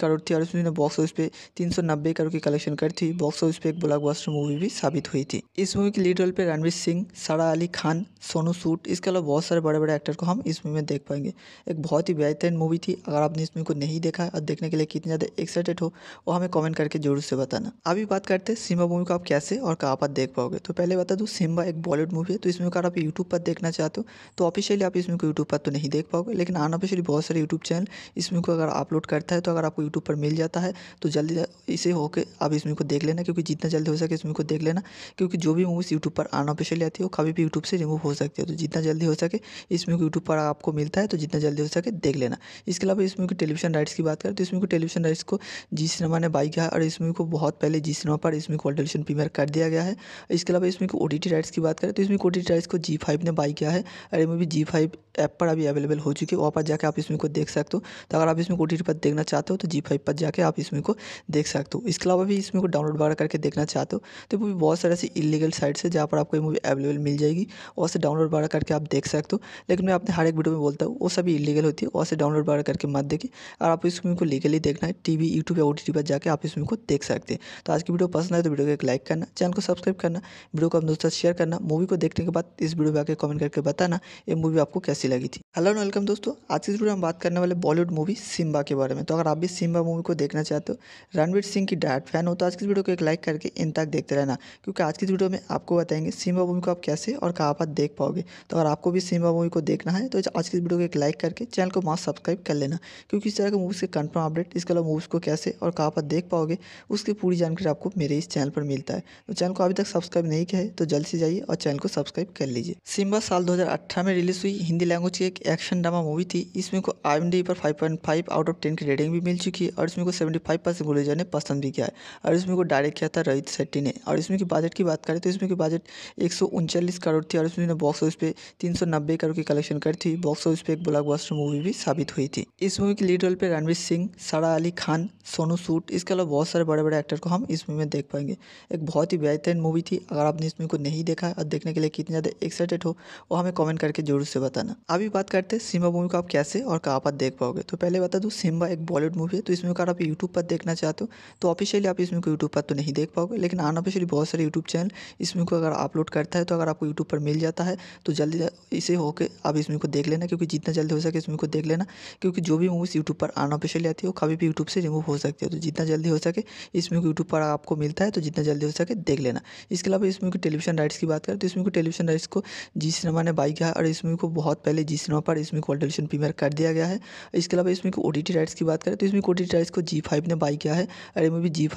[SPEAKER 2] करोड़ थी और इसमें बॉक्स ऑफिस पे तीन करोड़ की कलेक्शन करी थी बॉक्स ऑफिस पे एक ब्लॉकबस्टर मूवी भी साबित हुई थी इस मूवी के लीड रोल पे रणवीर सिंह सारा अली खान सोनू सूट इसके अलावा बहुत सारे बड़े बड़े एक्टर को हम इस मूवी में देख पाएंगे एक बहुत ही बेहतरीन मूवी थी अगर आपने इस मूवी को नहीं देखा और देखने के लिए कितने ज़्यादा एक्साइटेड हो वो हमें कमेंट करके जरूर से बताना अभी बात करते हैं सिम्बा मूवी को आप कैसे और कहाँ पर देख पाओगे तो पहले बता दूँ तो सिम्बा एक बॉलीवुड मूवी है तो इसमें अगर आप यूट्यूब पर देखना चाहते हो तो ऑफिशियली आप इसमें को यूट्यूब पर तो नहीं देख पाओगे लेकिन अनऑफिशियली बहुत सारे यूट्यूब चैनल इसमें को अगर अपलोड करता है तो अगर आपको यूट्यूब पर मिल जाता है तो जल्दी इसे होकर आप इसमें को देख लेना क्योंकि जितना जल्दी हो सके इसमें को देख लेना क्योंकि जो भी मूवीज़ यूट्यूब पर अनऑफिशियली आती है वो कभी भी यूट्यूब से रिमूव हो सकती है तो जितना जल्दी हो सके इसमें को यूट्यूब पर आपको मिलता है तो जितना जल्दी हो सके देख लेना इसके अलावा इसमें की टेलीविजन राइट्स की बात करें तो इसमें को टेलीविजन राइट्स को जी सिनेमा ने बाई किया और इस मूवी को बहुत पहले जी सिनेमा पर इसमें को डिवीजन प्रीमियर कर दिया गया है इसके अलावा इसमें को ओ राइट्स की बात करें तो इसमें को राइट्स को जी फाइव ने बाई किया है और ये मूवी जी फाइव ऐप पर अभी अवेलेबल हो चुकी है वहाँ पर जाकर आप इसमें को देख सकते हो तो अगर आप इसमें को पर देखना चाहते हो तो जी फाइव पर जाकर आप इसमें को देख सकते हो इसके अलावा भी इसमें को डाउनलोड वगैरह करके देखना चाहते हो तो मूवी बहुत सारे ऐसी इलीगल साइट्स है जहाँ पर आपको ये मूवी अवेलेबल मिल जाएगी वहाँ से डाउनलोड वगैरह करके आप देख सकते हो लेकिन मैं अपने हर एक वीडियो में बोलता हूँ वो सभी इलीगल होती है वहाँ से डाउनलोड वगैरह करके मत देखिए और आप इस मूवी को लीगली देखना है टी वी यूट्यूब या ओ पर जाकर आप इसमें को देख सकते हैं तो आज की वीडियो पसंद आए तो वीडियो को एक लाइक करना चैनल को सब्सक्राइब करना वीडियो को अपने दोस्तों से शेयर करना मूवी को देखने के बाद इस वीडियो में आकर कमेंट करके बताना ये मूवी आपको कैसी लगी थी हेलो एंड वेलकम दोस्तों आज की वीडियो में बात करने वाले बॉलीवुड मूवी सिम्बा के बारे में तो अगर आप भी सिम्बा मूवी को देखना चाहते हो रणवीर सिंह की डायट फैन हो तो आज की वीडियो को एक लाइक करके इन तक देखते रहना क्योंकि आज की वीडियो में आपको बताएंगे सिम्बा मूवी को आप कैसे और कहाँ पर देख पाओगे तो अगर आपको भी सिम्बा मूवी को देखना है तो आज की वीडियो को एक लाइक करके चैनल को मास्क सब्सक्राइब कर लेना क्योंकि इस तरह के मूवीज़ के कन्फर्म अपडेट इसके अलावा मूवीज़ को कैसे और कहाँ पर देख पाओगे उसकी पूरी जानकारी आपको आपको मेरे इस चैनल पर मिलता है तो चैनल को अभी तक सब्सक्राइब नहीं किया है तो जल्द से जाइए और चैनल को सब्सक्राइब कर लीजिए सिम्बा साल 2018 में रिलीज हुई हिंदी लैंग्वेज की एक एक्शन ड्रामा मूवी थी इसमें को आई पर 5.5 आउट ऑफ 10 की रेटिंग भी मिल चुकी है और इसमें को 75 परसेंट गुलेजा ने पसंद भी किया है और इसमें को डायरेक्ट किया था रोहित शेट्टी ने और इसमें की बजट की बात करें तो इसमें की बजट एक करोड़ थी और इसमें बॉक्स ऑफिस पे तीन करोड़ की कलेक्शन करी थी बॉक्स ऑफिस पे एक ब्लॉकबस्टर मूवी भी साबित हुई थी इस मूवी के लीड रोल पर रणवीर सिंह सारा अली खान सोनू सूट इसके अलावा बहुत सारे बड़े बड़े एक्टर को हम इस मूवी में देख पाएंगे एक बहुत ही बेहतरीन मूवी थी अगर आपने इस मूवी को नहीं देखा है और देखने के लिए कितने ज़्यादा एक्साइटेड हो वो हमें कमेंट करके जरूर से बताना अभी बात करते हैं सिम्बा मूवी को आप कैसे और कहाँ पर देख पाओगे तो पहले बता दूँ सिम्बा एक बॉलीवुड मूवी है तो इसमें अगर आप यूट्यूब पर देखना चाहते हो तो ऑफिशियली आप इसमें को यूट्यूब पर तो नहीं देख पाओगे लेकिन अनऑफिशियली बहुत सारे यूट्यूब चैनल इस मूवी को अगर अपलोड करता है तो अगर आपको यूट्यूब पर मिल जाता है तो जल्दी इसे होकर आप इस मूवी को देख लेना क्योंकि जितना जल्दी हो सके इस मूवी को देख लेना क्योंकि जो भी मूवीज़ यूट्यूब पर अनऑफिशियली आती है वो कभी भी यूट्यूब से रिमूव हो सकती है तो जितना जल्दी हो सके इस मूवी को यूट्यूब पर आप आपको मिलता है तो जितना जल्दी हो सके देख लेना इसके अलावा इस मूवी टेलीविजन राइट्स की बात करें तो इस मूवी को टेलीविजन राइट्स को जी सिनेमा ने बाई किया और इस मूवी को बहुत पहले जी सिनेमा पर इस मूवी को टेलीविजन प्रीमियर कर दिया गया है इसके अलावा इस मूवी को ओ राइट्स की बात करें तो इस मूवी को ओ राइट्स को जी ने बाई किया है और ये मूवी जी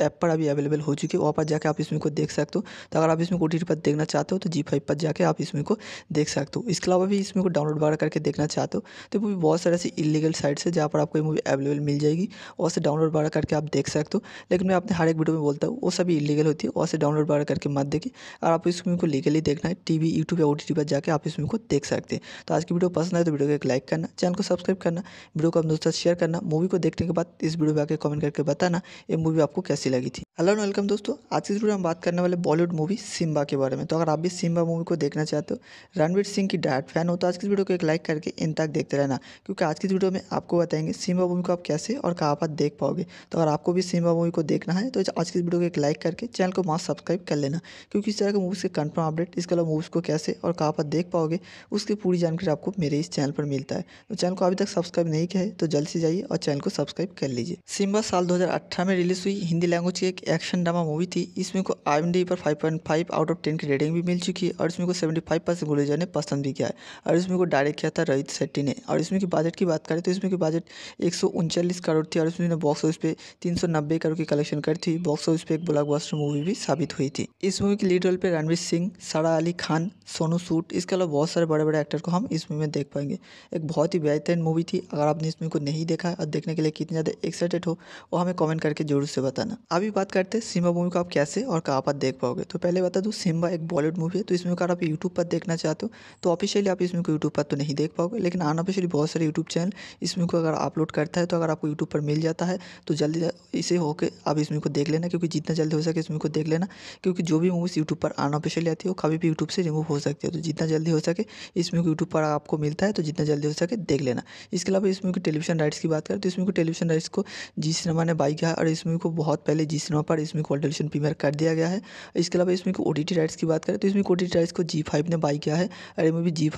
[SPEAKER 2] ऐप पर अभी अवेलेबल हो चुकी है वहाँ पर जाकर आप इस मूवी को देख सकते हो तो अगर आप इस मूवी को पर देखना चाहते हो तो जी पर जाकर आप इस मूवी को देख सकते हो इसके अलावा भी इस मूवी को डाउनलोड वगैरह करके देखना चाहते हो तो मूवी बहुत सारे ऐसी इलीगल साइट्स है जहाँ पर आपको ये मूवी अवेलेबल मिल जाएगी और से डाउनलोड वगैरह करके आप देख सकते हो लेकिन मैं अपने हर एक वीडियो वीडियो में बोलता हूँ वो सभी इलीगल होती है और से डाउनलोड वगैरह करके मत देखिए और आप इस मूवी को लीगली देखना है टीवी यूट्यूब या ओ पर जाकर आप इस मूवी को देख सकते हैं तो आज की वीडियो पसंद आए तो वीडियो को एक लाइक करना चैनल को सब्सक्राइब करना वीडियो को अपने दोस्तों शेयर करना मूवी को देखने के बाद इस वीडियो में आकर कमेंट करके बताना ये मूवी आपको कैसी लगी थी हेलो वेलकम दोस्तों आज की वीडियो हम बात करने वाले बॉलीवुड मूवी सिम्बा के बारे में तो अगर आप भी सिम्बा मूवी को देखना चाहते हो रणवीर सिंह की डायरेक्ट फैन हो तो आज की वीडियो को एक लाइक करके इन तक देखते रहना क्योंकि आज की वीडियो में आपको बताएंगे सिम्बा मूवी को आप कैसे और कहाँ पर देख पाओगे तो अगर आपको भी सिम्बा मूवी को देखना है तो तो आज की वीडियो को एक लाइक करके चैनल को मास्क सब्सक्राइब कर लेना क्योंकि इस तरह के मूवीज़ के कन्फर्म अपडेट इसके अलावा मूवीज़ को कैसे और कहाँ पर देख पाओगे उसकी पूरी जानकारी आपको मेरे इस चैनल पर मिलता है तो चैनल को अभी तक सब्सक्राइब नहीं किया है तो जल्द से जाइए और चैनल को सब्सक्राइब कर लीजिए सिम्बा साल दो में रिलीज हुई हिंदी लैंग्वेज की एक एक्शन ड्रामा मूवी थी इसमें को आई पर फाइव आउट ऑफ टेन की रेटिंग भी मिल चुकी है और इसमें को सेवेंटी फाइव परसेंट गुलेजा ने पसंद भी किया है और इसमें को डायरेक्ट किया था रोहित शेट्टी ने और इसमें की बजट की बात करें तो इसमें की बजट एक करोड़ थी और इसमें बॉक्स ऑफिस पे तीन करोड़ की कलेक्शन करी थी बॉक्स ऑफिस पे एक ब्लॉकबस्टर मूवी भी साबित हुई थी इस मूवी के लीड रोल पे रणवीर सिंह सारा अली खान सोनू सूट इसके अलावा बहुत सारे बड़े बड़े एक्टर को हम इस मूवी में देख पाएंगे एक बहुत ही बेहतरीन मूवी थी अगर आपने इस मूवी को नहीं देखा और देखने के लिए कितने ज़्यादा एक्साइटेड हो वो हमें कॉमेंट करके जरूर से बताना अभी बात करते हैं सिम्बा मूवी को आप कैसे और कहाँ पर देख पाओगे तो पहले बता दूँ सिम्बा एक बॉलीवुड मूवी है तो इसमें अगर आप यूट्यूब पर देखना चाहते हो तो ऑफिशियली आप इसमें को यूट्यूब पर तो नहीं देख पाओगे लेकिन अनऑफिशियली बहुत सारे यूट्यूब चैनल इस मूवी को अगर अपलोड करता है तो अगर आपको यूट्यूब पर मिल जाता है तो जल्दी इसे होकर आप इसमें को देख लेना क्योंकि जितना जल्दी हो सके इस मूवी को देख लेना क्योंकि जो भी मूवीज़ यूट्यूब पर अनऑफिशियली आती है वो कभी भी यूट्यूब से रिमूव हो सकती है तो जितना जल्दी हो सके इस मूवी को यूट्यूब पर आपको मिलता है तो जितना जल्दी हो सके देख लेना इसके अलावा इस मूवी की टेलीविजन राइट्स की बात करें तो इस मूवी को टेलीविजन राइट्स को जी सिनेमा ने बाई किया है और इस मूवी को बहुत पहले जी सिनेमा पर इसमें मूवी को टेलीविजन प्रीमियर कर दिया गया है इसके अलावा इस मूवी को ओ राइट्स की बात करें तो इसमें ओ राइट्स को जी ने बाई किया है और ये मूवी जी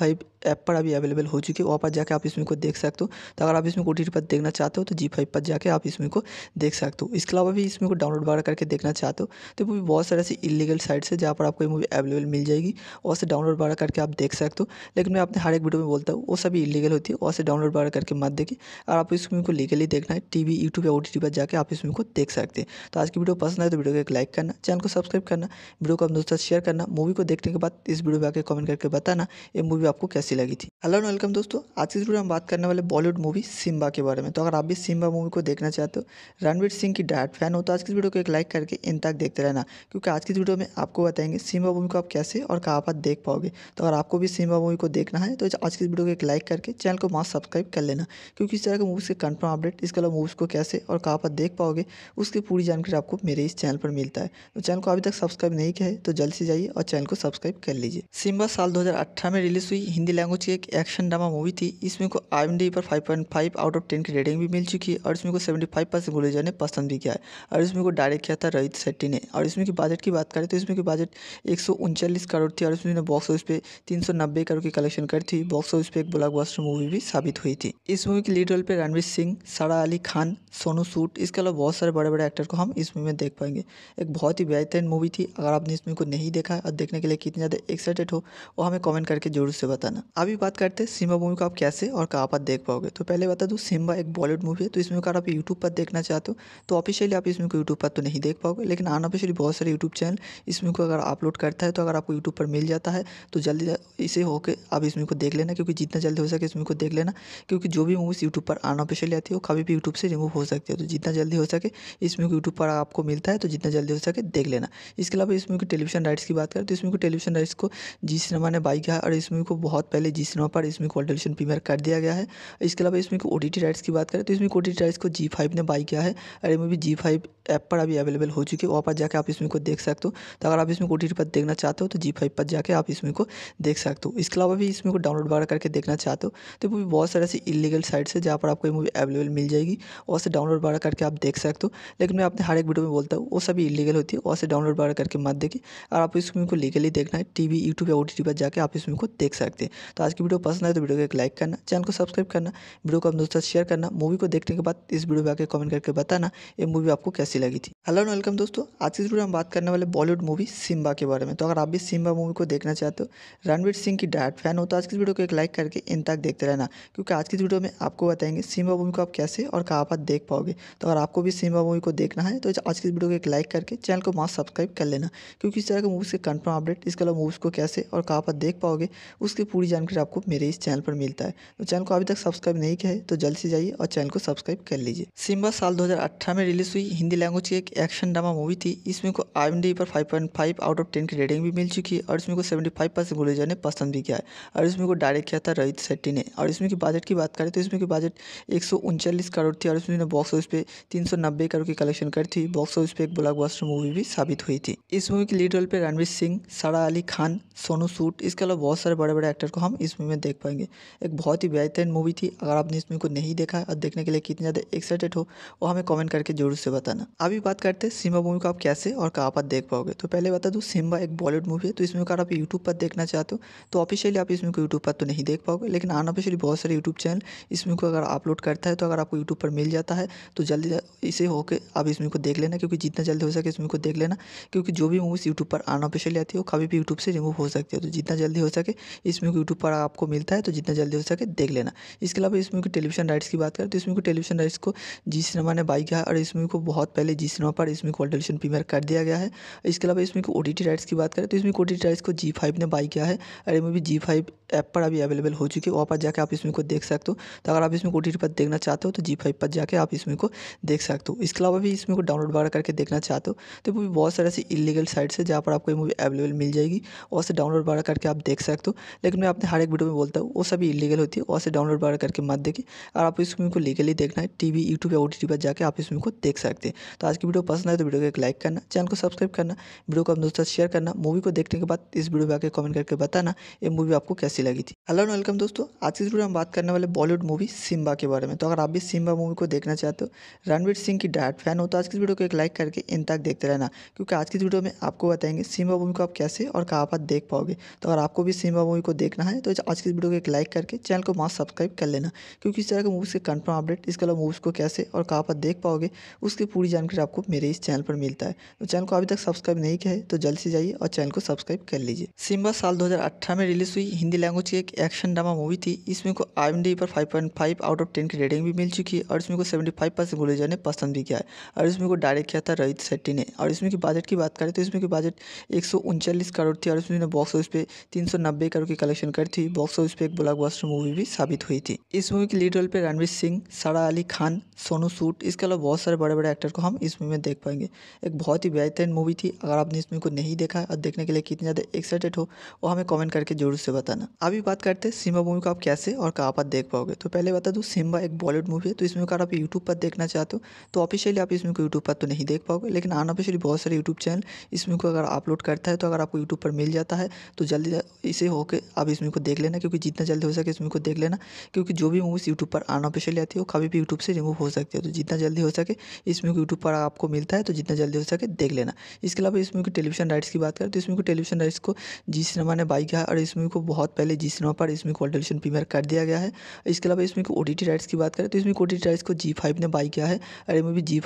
[SPEAKER 2] ऐप पर अभी अवेलेबल हो चुकी है वहाँ पर जाकर आप इसमें को देख सकते हो तो अगर आप इसमें ओ पर देखना चाहते हो तो जी पर जाकर आप इसमें को देख सकते हो इसके अलावा भी इसमें को डाउनलोड डाउनलोड वगैरह करके देखना चाहते हो तो मूवी बहुत सारे ऐसी इलीगल साइट्स है जहाँ पर आपको ये मूवी अवेलेबल मिल जाएगी और से डाउनलोड वगैरह करके आप देख सकते हो लेकिन मैं अपने हर एक वीडियो में बोलता हूँ वो सभी इलीगल होती है और से डाउनलोड वगैरह करके मत देखिए और आप इस मूवी को लीगली देखना है टी वी यूट्यूब या ओ पर जाकर आप इस मूवी को देख सकते हैं तो आज की वीडियो पसंद आए तो वीडियो को एक लाइक करना चैनल को सब्सक्राइब करना वीडियो को अपने दोस्तों शेयर करना मूवी को देखने के बाद इस वीडियो में आकर कमेंट करके बताना ये मूवी आपको कैसी लगी थी हेलो एंड वेलकम दोस्तों आज की वीडियो में बात करने वाले बॉलीवुड मूवी सिम्बा के बारे में तो अगर आप भी सिम्बा मूवी को देखना चाहते हो रणवीर सिंह की डायरेक्ट फैन हो तो आज की वीडियो को एक लाइक करके इन तक देखते रहना क्योंकि आज की वीडियो में आपको बताएंगे सीमा मूवी को आप कैसे और कहाँ पर देख पाओगे तो अगर आपको भी सीमा मूवी को देखना है तो आज की वीडियो को एक लाइक करके चैनल को मास्क सब्सक्राइब कर लेना क्योंकि इस तरह के मूवीज़ के कन्फर्म अपडेट इसके अलावा मूवीज़ को कैसे और कहाँ पर देख पाओगे उसकी पूरी जानकारी आपको मेरे इस चैनल पर मिलता है तो चैनल को अभी तक सब्सक्राइब नहीं किया है तो जल्द से जाइए और चैनल को सब्सक्राइब कर लीजिए सिम्बा साल 2018 में रिलीज हुई हिंदी लैंग्वेज की एक एक्शन ड्रामा मूवी थी इसमें को आई पर फाइव आउट ऑफ टेन की रेटिंग भी मिल चुकी है और इसमें को सेवेंटी फाइव परसेंट गुलेजा ने पसंद भी किया है और इसमें को डायरेक्ट किया था रोहित शेट्टी ने और इसमें की बजट की बात करें तो इसमें की बजट एक करोड़ थी और इसमें बॉक्स ऑफिस पे तीन करोड़ की कलेक्शन करी थी बॉक्स ऑफिस पे एक ब्लॉकबस्टर मूवी भी साबित हुई थी इस मूवी के लीड रोल पे रणवीर सिंह सारा अली खान सोनू सूट इसके अलावा बहुत सारे बड़े बड़े एक्टर को हम इस मूवी में देख पाएंगे एक बहुत ही बेहतरीन मूवी थी अगर आपने इस मूवी को नहीं देखा और देखने के लिए कितनी ज़्यादा एक्साइटेड हो वो हमें कमेंट करके जरूर से बताना अभी बात करते हैं सिम्बा मूवी को आप कैसे और कहाँ पर देख पाओगे तो पहले बता दूँ सिम्बा एक बॉलीवुड मूवी है तो इसमें अगर आप यूट्यूब पर देखना चाहते हो तो ऑफिशियली आप इसमें को यूट्यूब पर तो नहीं देख पाओगे लेकिन श्री बहुत सारे यूट्यूब चैनल इसमें को अगर अपलोड करता है तो अगर आपको यूट्यूब पर मिल जाता है तो जल्दी इसे होकर आप इसमें को देख लेना क्योंकि जितना जल्दी हो सके इसमें को देख लेना क्योंकि जो भी मूवीज़ यूट्यूब पर पे आती है वो कभी भी यूट्यूब से रिमूव हो सकती है तो जितना जल्दी हो सके इसमें को यूट्यूब पर आपको मिलता है तो जितना जल्दी हो सके देख लेना इसके अलावा इसमें को टेलीविजन राइट्स की बात करें तो इसमें को टेलीविजन राइट्स को जी सिनेमा ने बाई किया और इसमें को बहुत पहले जी सिनेमा पर इसमें को ऑल्टेशन प्रीमियर कर दिया गया है इसके अलावा इसमें ओ टी राइट्स की बात करें तो इसमें ओ टी राइट्स को जी फाइव ने बाई किया है और इमें मूवी जी फाइव ऐप पर वगैरह भी अवेलेबल हो चुकी है वहाँ पर जाके आप इसमें को देख सकते हो तो अगर आप इसमें को ओ पर देखना चाहते हो तो जी फाइव पर जाके आप इसमें को देख सकते हो इसके अलावा भी इसमें को डाउनलोड वगैरह करके देखना चाहते हो तो मूवी बहुत सारे ऐसी इलीगल साइट्स है जहाँ पर आपको ये मूवी अवेलेबल मिल जाएगी और से डाउनलोड वगैरह करके आप देख सकते हो लेकिन मैं अपने हर एक वीडियो में बोलता हूँ वो सभी इलीगल होती है वहाँ से डाउनलोड वगैरह करके मत देखिए और आप इस मूवी को लीगली देखना है टी वी यूट्यूब या ओ पर जाकर आप इस मूवी को देख सकते हैं तो आज की वीडियो पसंद आए तो वीडियो को एक लाइक करना चैनल को सब्सक्राइब करना वीडियो को अपने दोस्तों शेयर करना मूवी को देखने के बाद इस वीडियो में आकर कमेंट करके बताना ये मूवी आपको कैसी लगी थी हेलो एंड वेलकम दोस्तों आज इस वीडियो हम बात करने वाले बॉलीवुड मूवी सिम्बा के बारे में तो अगर आप भी सिम्बा मूवी को देखना चाहते हो रणवीर सिंह की डायट फैन हो तो आज की वीडियो को एक लाइक करके इन तक देखते रहना क्योंकि आज की वीडियो में आपको बताएंगे सिम्बा मूवी को आप कैसे और कहाँ पर देख पाओगे तो अगर आपको भी सिम्बा मूवी को देखना है तो आज की वीडियो को एक लाइक करके चैनल को मास्क सब्सक्राइब कर लेना क्योंकि इस तरह के मूवीज़ के कन्फर्म अपडेट इसके अलावा मूवीज़ को कैसे और कहाँ पर देख पाओगे उसकी पूरी जानकारी आपको मेरे इस चैनल पर मिलता है तो चैनल को अभी तक सब्सक्राइब नहीं किया है तो जल्द से जाइए और चैनल को सब्सक्राइब कर लीजिए सिम्बा साल दो में रिलीज हुई हिंदी लैंग्वेज की एक एक्शन ड्रामा मूवी थी इसमें को आई पर five point five out of ten की रेटिंग भी मिल चुकी है और इसमें को सेवेंटी फाइव परसेंट गुलेजा ने पसंद भी किया है और इसमें को डायरेक्ट किया था रोहित शेट्टी ने और इसमें की बजट की बात करें तो इसमें की बजट एक सौ उनचालीस करोड़ थी और इसमें बॉक्स ऑफिस पे तीन सौ नब्बे करोड़ की कलेक्शन करी थी बॉक्स ऑफिस पे एक ब्लॉकबस्टर मूवी भी साबित हुई थी इस मूवी की लीड रोल पर रणवीर सिंह सारा अली खान सोनू सूट इसके अलावा बहुत सारे बड़े बड़े एक्टर को हम इस मूवी में देख पाएंगे एक बहुत ही बेहतरीन मूवी थी अगर आपने इस मूवी को नहीं देखा और देखने के लिए कितने ज़्यादा एक्साइटेड हो वो हमें कमेंट करके जरूर से बताना अभी बात करते हैं सिम्बा मूवी को आप कैसे और कहाँ पर देख पाओगे तो पहले बता दूँ तो सिम्बा एक बॉलीवुड मूवी है तो इसमें अगर आप यूट्यूब पर देखना चाहते हो तो ऑफिशियली आप इसमें को यूट्यूब पर तो नहीं देख पाओगे लेकिन ऑफिशियली बहुत सारे यूट्यूब चैनल इसमें को अगर अपलोड करता है तो अगर आपको यूट्यूब पर मिल जाता है तो जल्दी इसे होकर आप इसमें को देख लेना क्योंकि जितना जल्दी हो सके इसमें को देख लेना क्योंकि जो भी मूवीज़ यूट्यूब पर ऑफिशियली आती है वो कभी भी यूट्यूब से रिमूव हो सकती है तो जितना जल्दी हो सके इसमें को यूट्यूब पर आपको मिलता है तो जितना जल्दी हो सके देख लेना इसके अलावा इसमें को टेलीविजन राइट्स की बात करें तो इसमें को टेलीविजन राइट्स को जी सिनेमा ने बाई किया और इसमें को बहुत पहले जी सिनेमा पर इसमें कॉल टेलीविजन प्रीमियर कर दिया गया है इसके अलावा इसमें ओ टी राइट्स की बात करें तो इसमें टी राइट्स को जी फाइव ने बाई किया है और ये मूवी जी फाइव ऐप पर अभी अवेलेबल हो चुकी है वहाँ पर जाकर आप इसमें को देख सकते हो तो अगर आप इसमें ओ पर देखना चाहते हो तो जी फाइव पर जाकर आप इसमें को देख सकते हो इसके अलावा भी इसमें को डाउनलोड वगैरह करके देखना चाहते हो तो मूवी बहुत सारे ऐसी इलीगल साइट्स है जहाँ पर आपको ये मूवी अवेलेबल मिल जाएगी और से डाउनलोड वगैरह करके आप देख सकते हो लेकिन मैं अपने हर एक वीडियो में बोलता हूँ वो सभी इलीगल होती है और से डाउनलोड वगैरह करके मत देखिए और आप इस मूवी को लीगली देखना है टी यूट्यूब या ओ पर जाकर आप इस मूवी को देख सकते हैं तो आज की वीडियो पसंद आए तो वीडियो को एक लाइक करना चैनल को सब्सक्राइब करना वीडियो को अपने दोस्तों शेयर करना मूवी को देखने के बाद इस वीडियो में आकर कमेंट करके बताना ये मूवी आपको कैसी लगी थी हेलो वेलकम दोस्तों आज की वीडियो में बात करने वाले बॉलीवुड मूवी सिम्बा के बारे में तो अगर आप भी सिम्बा मूवी को देखना चाहते हो रणवीर सिंह की डायट फैन हो तो आज की वीडियो को एक लाइक करके इन तक देखते रहना क्योंकि आज की वीडियो में आपको बताएंगे सिम्बा मूवी को आप कैसे और कहाँ पर देख पाओगे तो अगर आपको भी सिम्बा मूवी को देखना है तो आज की वीडियो को एक लाइक करके चैनल को मास्क सब्सक्राइब कर लेना क्योंकि इस तरह के मूवीज़ के कन्फर्म अपडेट इसके अलावा मूवीज़ को कैसे और कहाँ पर देख पाओगे उसकी पूरी जानकारी आपको आपको मेरे इस चैनल पर मिलता है तो चैनल को अभी तक सब्सक्राइब नहीं किया है तो जल्द से जाइए और चैनल को सब्सक्राइब कर लीजिए सिम्बा साल 2018 में रिलीज हुई हिंदी लैंग्वेज की एक एक्शन ड्रामा मूवी थी इसमें को आई पर 5.5 आउट ऑफ 10 की रेटिंग भी मिल चुकी है और इसमें को 75 परसेंट गुलेजा ने पसंद भी किया है और इसमें को डायरेक्ट किया था रोहित शेट्टी ने और इसमें की बजट की बात करें तो इसमें की बजट एक करोड़ थी और इसमें बॉक्स ऑफिस पे तीन करोड़ की कलेक्शन करी थी बॉक्स ऑफिस पे एक ब्लॉक मूवी भी साबित हुई थी इस मूवी की लीड रोल पर रणवीर सिंह सारा अली खान सोनू सूट इसके अलावा बहुत सारे बड़े बड़े एक्टर को हम इस इसमें में देख पाएंगे एक बहुत ही बेहतरीन मूवी थी अगर आपने इस मूवी को नहीं देखा है और देखने के लिए कितने ज़्यादा एक्साइटेड हो वो हमें कमेंट करके जरूर से बताना अभी बात करते हैं सिम्बा मूवी को आप कैसे और कहाँ पर देख पाओगे तो पहले बता दूँ सिम्बा एक बॉलीवुड मूवी है तो इसमें अगर आप यूट्यूब पर देखना चाहते हो तो ऑफिशियली आप इसमें को यूट्यूब पर तो नहीं देख पाओगे लेकिन अनऑफिशियली बहुत सारे यूट्यूब चैनल इसमें को अगर अपलोड करता है तो अगर आपको यूट्यूब पर मिल जाता है तो जल्दी इसे होकर आप इसमें को देख लेना क्योंकि जितना जल्दी हो सके इसमें को देख लेना क्योंकि जो भी मूवीज़ यूट्यूब पर अनऑफिशियली आती है वो कभी भी यूट्यूब से रिमूव हो सकती है तो जितना जल्दी हो सके इसमें को यूट्यूब पर आप आपको मिलता है तो जितना जल्दी हो सके देख लेना इसके अलावा इस मूवी के टेलीविजन राइट्स की बात करें तो इस मूवी को टेलीविजन राइट्स को जी सिनेमा ने बाई किया और इस मूवी को बहुत पहले जी सिनेमा पर इस मूवी को टेलीविजन प्रीमियर कर दिया गया है इसके अलावा इस मूवी को ओ राइट्स की बात करें तो इस मूवी को ओ राइट्स को जी ने बाई किया है और ये मूवी जी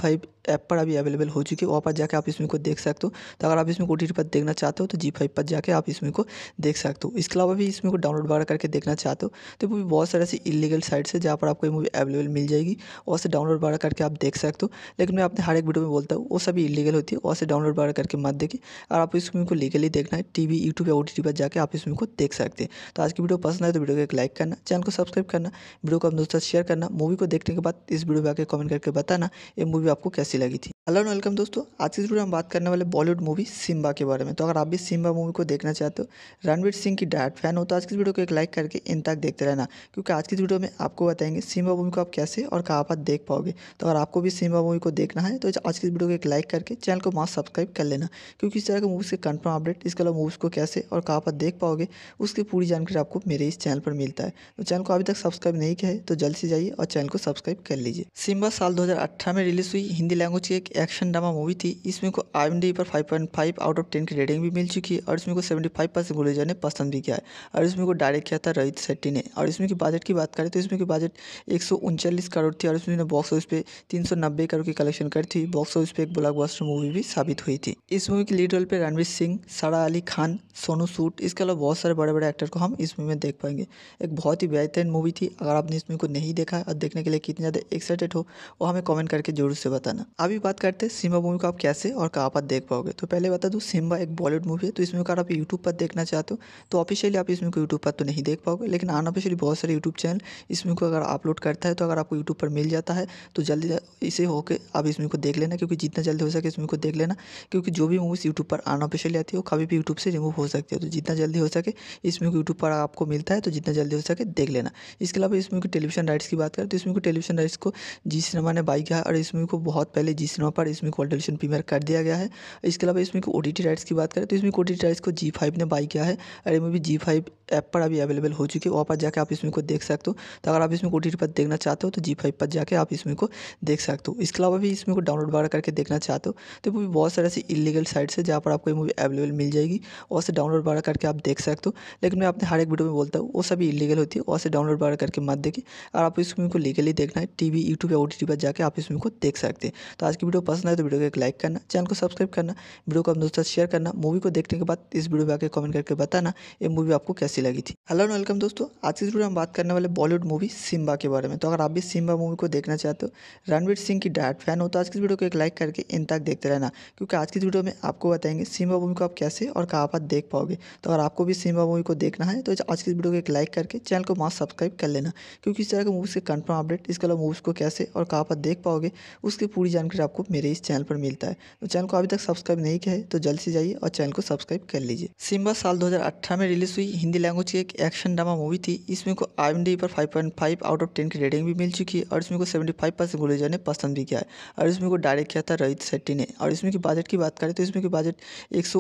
[SPEAKER 2] ऐप पर अभी अवेलेबल हो चुकी है वहाँ पर जाकर आप इसमें को देख सकते हो तो अगर आप इसमें ओ टी पर देखना चाहते हो तो जी पर जाकर आप इसमें को देख सकते हो इसके अलावा भी इसमें को डाउनलोड वगैरह करके देखना चाहते हो तो मूवी बहुत सारे ऐसी इलीगल साइट्स है जहाँ पर आपको ये मूवी अवेलेबल मिल जाएगी और से डाउनलोड वगैरह करके आप देख सकते हो लेकिन मैं अपने हर एक वीडियो में बोलता हूँ वो सभी इलीगल होती है वहाँ से डाउनलोड वगैरह करके मत देखिए और आप इस मूवी को लीगली देखना है टीवी यूट्यूब या ओ पर जाकर आप इस को देख सकते हैं तो आज की वीडियो पसंद आए तो वीडियो को एक लाइक करना चैनल को सब्सक्राइब करना वीडियो को अपने दोस्तों शेयर करना मूवी को देखने के बाद इस वीडियो में आकर कमेंट करके बताना ये मूवी आपको कैसी लगी थी हेलो एंड वेलकम दोस्तों आज की वीडियो में बात करने वाले बॉलीवुड मूवी सिम्बा के बारे में तो अगर आप भी सिम्बा मूवी को देखना चाहते हो रणवीर सिंह की डायट फैन हो तो आज की वीडियो को एक लाइक करके इन तक देखते रहना क्योंकि आज की वीडियो में आपको बताएंगे सिम्बा मूवी को आप कैसे और कहाँ पर देख पाओगे तो अगर आपको भी सिम्बा मूवी को देखना है तो तो आज की वीडियो को एक लाइक करके चैनल को मास्क सब्सक्राइब कर लेना क्योंकि इस तरह के मूवीज़ के कंफर्म अपडेट इसके अलावा मूवीज़ को कैसे और कहाँ पर देख पाओगे उसकी पूरी जानकारी आपको मेरे इस चैनल पर मिलता है तो चैनल को अभी तक सब्सक्राइब नहीं किया है तो जल्द से जाइए और चैनल को सब्सक्राइब कर लीजिए सिम्बा साल दो में रिलीज हुई हिंदी लैंग्वेज की एक एक्शन ड्रामा मूवी थी इसमें को आई पर फाइव आउट ऑफ टेन की रेटिंग भी मिल चुकी है और इसमें को फाइव परसेंट गुलेजा ने पसंद भी किया है और इसमें को डायरेक्ट किया था रोहित शेट्टी ने और इसमें की बजट की बात करें तो इसमें की बजट एक करोड़ थी और इसमें बॉक्स ऑफिस पे तीन करोड़ की कलेक्शन करी थी बॉक्स ऑफिस पे एक ब्लॉकबस्टर मूवी भी साबित हुई थी इस मूवी के लीड रोल पे रणवीर सिंह सारा अली खान सोनू सूट इसके अलावा बहुत सारे बड़े बड़े एक्टर को हम इस मूवी में देख पाएंगे एक बहुत ही बेहतरीन मूवी थी अगर आपने इस मूवी को नहीं देखा और देखने के लिए कितने ज़्यादा एक्साइटेड हो वो हमें कॉमेंट करके जरूर से बताना अभी बात करते हैं सिम्बा मूवी को आप कैसे और कहाँ पर देख पाओगे तो पहले बता दूँ सिम्बा एक बॉलीवुड मूवी है तो इस मूवी को आप यूट्यूब पर देखना चाहते हो तो ऑफिशियली आप इस मूवी को यूट्यूब पर तो नहीं देख पाओगे लेकिन अनऑफिशियली बहुत सारे यूट्यूब चैनल इस मूवी को अगर अपलोड करता है तो अगर आपको यूट्यूब पर मिल जाता है तो जल्दी इसे होकर आप इस मूवी को देख देख लेना क्योंकि जितना जल्दी हो सके इस मूवी को देख लेना क्योंकि जो भी मूवीज़ यूट्यूब पर अनऑफिशियली आती है वो कभी भी यूट्यूब से रिमूव हो सकती है तो जितना जल्दी हो सके इस मूवी को यूट्यूब पर आपको मिलता है तो जितना जल्दी हो सके देख लेना इसके अलावा इस मूवी की टेलीविजन राइट्स की बात करें तो इस मूवी को टेलीविजन राइट्स को जी सिनेमा ने बाई किया और इस मूवी को बहुत पहले जी सिनेमा पर इस मूवी को टेलीविजन प्रीमियर कर दिया गया है इसके अलावा इसमें ओ टी राइट्स की बात करें तो इसमें ओ टी राइट्स को जी फाइव ने बाई किया है और ये मूवी जी फाइव ऐप पर अभी अवेलेबल हो चुकी है वहाँ पर जाकर आप इसमें को देख सकते हो तो अगर आप इसमें ओ टी पर देखना चाहते हो तो जी फाइव पर जाकर आप इसमें को देख सकते हो इसके अलावा भी इसमें को डाउनलोड डाउनलोड वगैरह करके देखना चाहते हो तो मूवी बहुत सारे ऐसी इलीगल साइट्स है जहाँ पर आपको ये मूवी अवेलेबल मिल जाएगी और से डाउनलोड वगैरह करके आप देख सकते हो लेकिन मैं अपने हर एक वीडियो में बोलता हूँ वो सभी इलीगल होती है और से डाउनलोड वगैरह करके मत देखिए और आप इस मूवी को लीगली देखना है टी वी यूट्यूब या ओ पर जाकर आप इस मूवी को देख सकते हैं तो आज की वीडियो पसंद आए तो वीडियो को एक लाइक करना चैनल को सब्सक्राइब करना वीडियो को अपने दोस्तों शेयर करना मूवी को देखने के बाद इस वीडियो पर आकर कमेंट करके बताना ये मूवी आपको कैसी लगी थी हेलो एंड वेलकम दोस्तों आज की वीडियो में बात करने वाले बॉलीवुड मूवी सिम्बा के बारे में तो अगर आप भी सिम्बा मूवी को देखना चाहते हो रणवीर सिंह की डायरेक्ट फैन हो तो आज की वीडियो को एक लाइक करके इन तक देखते रहना क्योंकि आज की वीडियो में आपको बताएंगे सिम्बा मूवी को आप कैसे और कहाँ पर देख पाओगे तो अगर आपको भी सिम्बा मूवी को देखना है तो आज की वीडियो को एक लाइक करके चैनल को मास्क सब्सक्राइब कर लेना क्योंकि इस तरह के मूवीज़ के कन्फर्म अपडेट इसके अलावा मूवीज़ को कैसे और कहाँ पर देख पाओगे उसकी पूरी जानकारी आपको मेरे इस चैनल पर मिलता है तो चैनल को अभी तक सब्सक्राइब नहीं किया है तो जल्द से जाइए और चैनल को सब्सक्राइब कर लीजिए सिम्बा साल दो में रिलीज हुई हिंदी लैंग्वेज की एक एक्शन ड्रामा मूवी थी इसमें को आई पर फाइव आउट ऑफ टेन की रेटिंग भी मिल चुकी है और इसमें को सेवेंटी फाइव परसेंट गुलेजर ने पसंद भी किया है और इसमें को डायरेक्ट किया था रोहित शेट्टी ने और इसमें की बजट की बात करें तो इसमें की बजट एक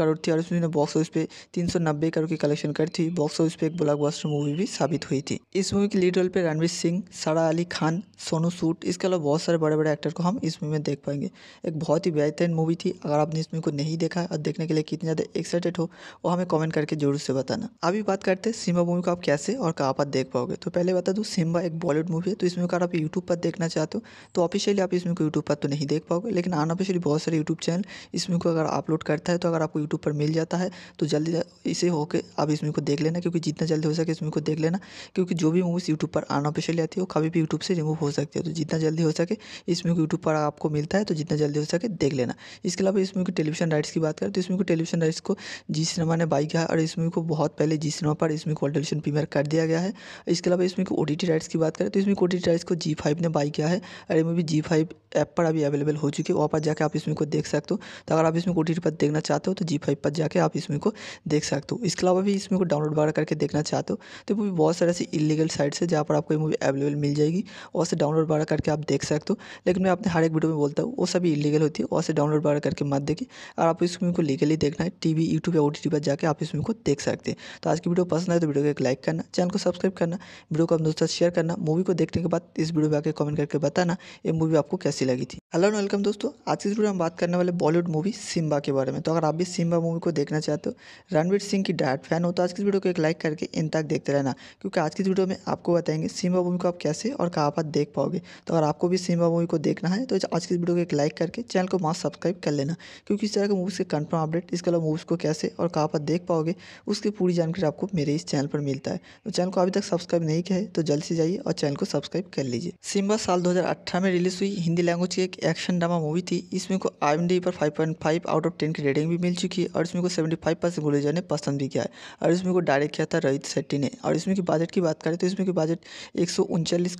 [SPEAKER 2] करोड़ थी और इसमें बॉक्स ऑफिस पे तीन करोड़ की कलेक्शन करी थी बॉक्स ऑफिस पे एक ब्लॉकबस्टर मूवी भी साबित हुई थी इस मूवी के लीड रोल पे रणवीर सिंह सारा अली खान सोनू सूट इसके अलावा बहुत सारे बड़े बड़े एक्टर को हम इस मूवी में देख पाएंगे एक बहुत ही बेहतरीन मूवी थी अगर आपने इस मूवी को नहीं देखा और देखने के लिए कितने ज़्यादा एक्साइटेड हो वो हमें कमेंट करके जरूर से बताना अभी बात करते हैं सिम्बा मूवी को आप कैसे और कहाँ पर देख पाओगे तो पहले बता दूँ सिम्बा एक बॉलीवुड मूवी है तो इसमें अगर आप यूट्यूब पर देखना चाहते हो तो ऑफिशियली आप इस मूवी को यूट्यूब पर तो नहीं देख पाओगे लेकिन आना अनऑफिशियली बहुत सारे यूट्यूब चैनल इसमें को अगर अपलोड करता है तो अगर आपको यूट्यूब पर मिल जाता है तो जल्दी इसे होकर आप इसमें को देख लेना क्योंकि जितना जल्दी हो सके इसमें को देख लेना क्योंकि जो भी मूवीज़ यूट्यूब पर आना अनऑफिशियली आती है वो कभी भी यूट्यूब से रिमूव हो सकती है तो जितना जल्दी हो सके इसमें को यूट्यूब पर आपको मिलता है तो जितना जल्दी हो सके देख लेना इसके अलावा इसमें को टेलीविजन राइट्स की बात करें तो इसमें को टेलीविजन राइट्स को जी सिनेमा ने बाई किया है और इसमें को बहुत पहले जी सिनेमा पर इसमें कॉल टेलीविजन प्रीमियर कर दिया गया है इसके अलावा इसमें को ओ राइट्स की बात करें तो इसमें को राइट्स को जी फाइव ने बाई किया है और ये मूवी जी फाइव ऐप पर अभी अवेलेबल हो चुकी है वहाँ पर जाकर आप इसमें को देख सकते हो तो अगर आप इसमें को पर देखना चाहते हो तो जी फाइव पर जाकर आप इसमें को देख सकते हो इसके अलावा भी इसमें को डाउनलोड वगैरह करके देखना चाहते हो तो मूवी बहुत सारे ऐसी इलीगल साइट्स है जहाँ पर आपको ये मूवी अवेलेबल मिल जाएगी और से डाउनलोड वगैरह करके आप देख सकते हो लेकिन मैं अपने हर एक वीडियो में बोलता हूँ वो सभी इलीगल होती है और से डाउनलोड वगैरह करके मत देखिए अगर आप इसमें को लीगली देखना है टी वी यूट्यूब या ओ पर जाकर आप इसमें को देख सकते हैं तो आज की वीडियो पसंद आए तो वीडियो को एक लाइक करना चैनल को सब्सक्राइब करना वीडियो को अपने दोस्तों शेयर करना मूवी को देखने के बाद इस वीडियो में आकर कमेंट करके बताना ये मूवी आपको कैसी लगी community. हेलो एंड वेलकम दोस्तों आज की वीडियो हम बात करने वाले बॉलीवुड मूवी सिम्बा के बारे में तो अगर आप भी सिम्बा मूवी को देखना चाहते हो रणवीर सिंह की डायट फैन हो तो आज की वीडियो को एक लाइक करके इन तक देखते रहना क्योंकि आज की वीडियो में आपको बताएंगे सिम्बा मूवी को आप कैसे और कहाँ पर देख पाओगे तो अगर आपको भी सिम्बा मूवी को देखना है तो आज की वीडियो को एक लाइक करके चैनल को मास्क सब्सक्राइब कर लेना क्योंकि इस तरह के मूवीज़ के कन्फर्म अपडेट इसके अलावा मूवीज़ को कैसे और कहाँ पर देख पाओगे उसकी पूरी जानकारी आपको मेरे इस चैनल पर मिलता है तो चैनल को अभी तक सब्सक्राइब नहीं किया है तो जल्द से जाइए और चैनल को सब्सक्राइब कर लीजिए सिम्बा साल दो में रिलीज़ हुई हिंदी लैंग्वेज की एक एक्शन ड्रामा मूवी थी इसमें को आई एम डी पर 5.5 आउट ऑफ 10 की रेटिंग भी मिल चुकी है और इसमें को 75 परसेंट गुलेजा ने पसंद भी किया है और इसमें को डायरेक्ट किया था रोहित शेट्टी ने और इसमें की बजट की बात करें तो इसमें की बजट एक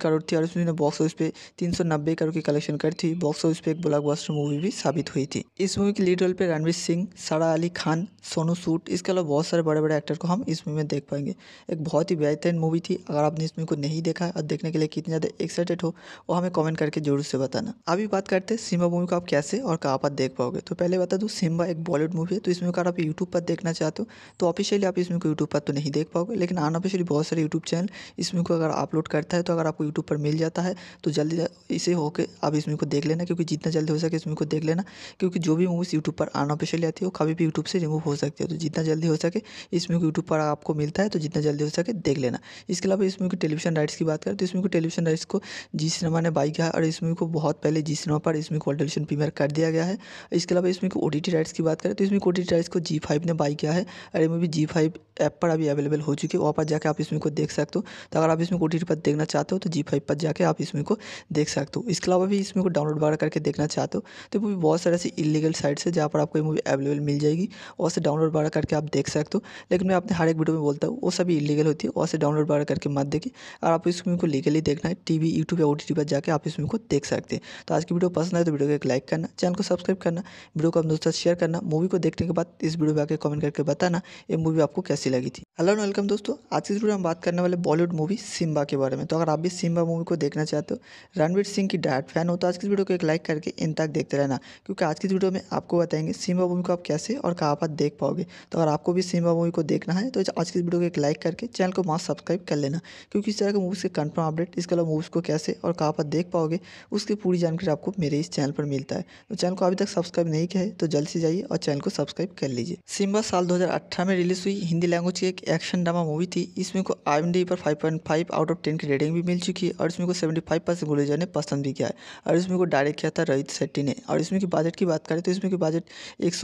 [SPEAKER 2] करोड़ थी और इसमें बॉक्स ऑफिस पे तीन करोड़ की कलेक्शन करी थी बॉक्स ऑफिस पे एक ब्लॉकबस्टर मूवी भी साबित हुई थी इस मूवी के लीड रोल पर रणवीर सिंह सारा अली खान सोनू सूट इसके अलावा बहुत सारे बड़े बड़े एक्टर को हम इस मूवी में देख पाएंगे एक बहुत ही बेहतरीन मूवी थी अगर आपने इस मूवी को नहीं देखा और देखने के लिए कितने ज़्यादा एक्साइटेड हो वो हमें कॉमेंट करके जरूर से बताना अभी बात करते हैं सिम्बा मूवी को आप कैसे और कहाँ पर देख पाओगे तो पहले बता दूँ तो सिम्बा एक बॉलीवुड मूवी है तो इसमें अगर आप यूट्यूब पर देखना चाहते हो तो ऑफिशियली आप इसमें को यूट्यूब पर तो नहीं देख पाओगे लेकिन अनऑफिशियली बहुत सारे यूट्यूब चैनल इसमें को अगर अपलोड करता है तो अगर आपको यूट्यूब पर मिल जाता है तो जल्दी इसे होकर आप इसमें को देख लेना क्योंकि जितना जल्दी हो सके इसमें को देख लेना क्योंकि जो भी मूवीज़ यूट्यूब पर अनऑफिशियली आती है वो कभी भी यूट्यूब से रिमूव हो सकती है तो जितना जल्दी हो सके इसमें को यूट्यूब पर आपको मिलता है तो जितना जल्दी हो सके देख लेना इसके अलावा इसमें को टेलीविजन राइट्स की बात करें तो इसमें को टेलीविजन राइट्स को जी सिनेमा ने बाई किया और इसमें को बहुत पहले जी सिनेमा यहाँ पर इसमें कॉल अडल्टन प्रीमियर कर दिया गया है इसके अलावा इसमें को ओ राइट्स की बात करें तो इसमें ओ राइट्स को जी ने बाई किया है और ये मूवी जी फाइव ऐप पर अभी अवेलेबल हो चुकी है वहाँ पर जाकर आप इसमें को देख सकते हो तो अगर आप इसमें को पर देखना चाहते हो तो जी फाइव पर जाकर आप इसमें को देख सकते हो इसके अलावा भी इसमें को डाउनलोड वगैरह करके देखना चाहते हो तो मूवी बहुत सारे ऐसी इलीगल साइट्स है जहाँ पर आपको ये मूवी अवेलेबल मिल जाएगी वहाँ से डाउनलोड वगैरह करके आप देख सकते हो लेकिन मैं अपने हर एक वीडियो में बोलता हूँ वो सभी इलीगल होती है वहाँ से डाउनलोड वगैरह करके मत देखिए अगर आप इसमें को लीगली देखना है टी वी यूट्यूब या ओ पर जाकर आप इसमें को देख सकते हैं तो आज की वीडियो वीडियो पसंद आए तो वीडियो को एक लाइक करना चैनल को सब्सक्राइब करना वीडियो को अपने दोस्तों शेयर करना मूवी को देखने के बाद इस वीडियो में आकर कमेंट करके बताना ये मूवी आपको कैसी लगी थी हेलो एंड वेलकम दोस्तों आज की वीडियो में हम बात करने वाले बॉलीवुड मूवी सिम्बा के बारे में तो अगर आप भी सिम्बा मूवी को देखना चाहते हो रणवीर सिंह की डायट फैन हो तो आज की वीडियो को एक लाइक करके इन तक देखते रहना क्योंकि आज की इस वीडियो में आपको बताएंगे सिम्बा मूवी को आप कैसे और कहाँ पर देख पाओगे तो अगर आपको भी सिम्बा मूवी को देखना है तो आज की वीडियो को एक लाइक करके चैनल को मास्क सब्सक्राइब कर लेना क्योंकि इस तरह के मूवीज़ के कन्फर्म अपडेट इसके अलावा मूवीज़ को कैसे और कहाँ पर देख पाओगे उसकी पूरी जानकारी आपको मेरे इस चैनल पर मिलता है तो चैनल को अभी तक सब्सक्राइब नहीं किया है तो जल्द से जाइए और चैनल को सब्सक्राइब कर लीजिए सिम्बा साल दो में रिलीज़ हुई हिंदी लैंग्वेज की एक एक्शन ड्रामा मूवी थी इसमें को आई एम डी पर five point five out of ten की रेटिंग भी मिल चुकी है और इसमें को सेवेंटी फाइव परसेंट गोले ने पसंद भी किया है और इसमें को डायरेक्ट किया था रोहित शेट्टी ने और इसमें की बजट की बात करें तो इसमें की बजट एक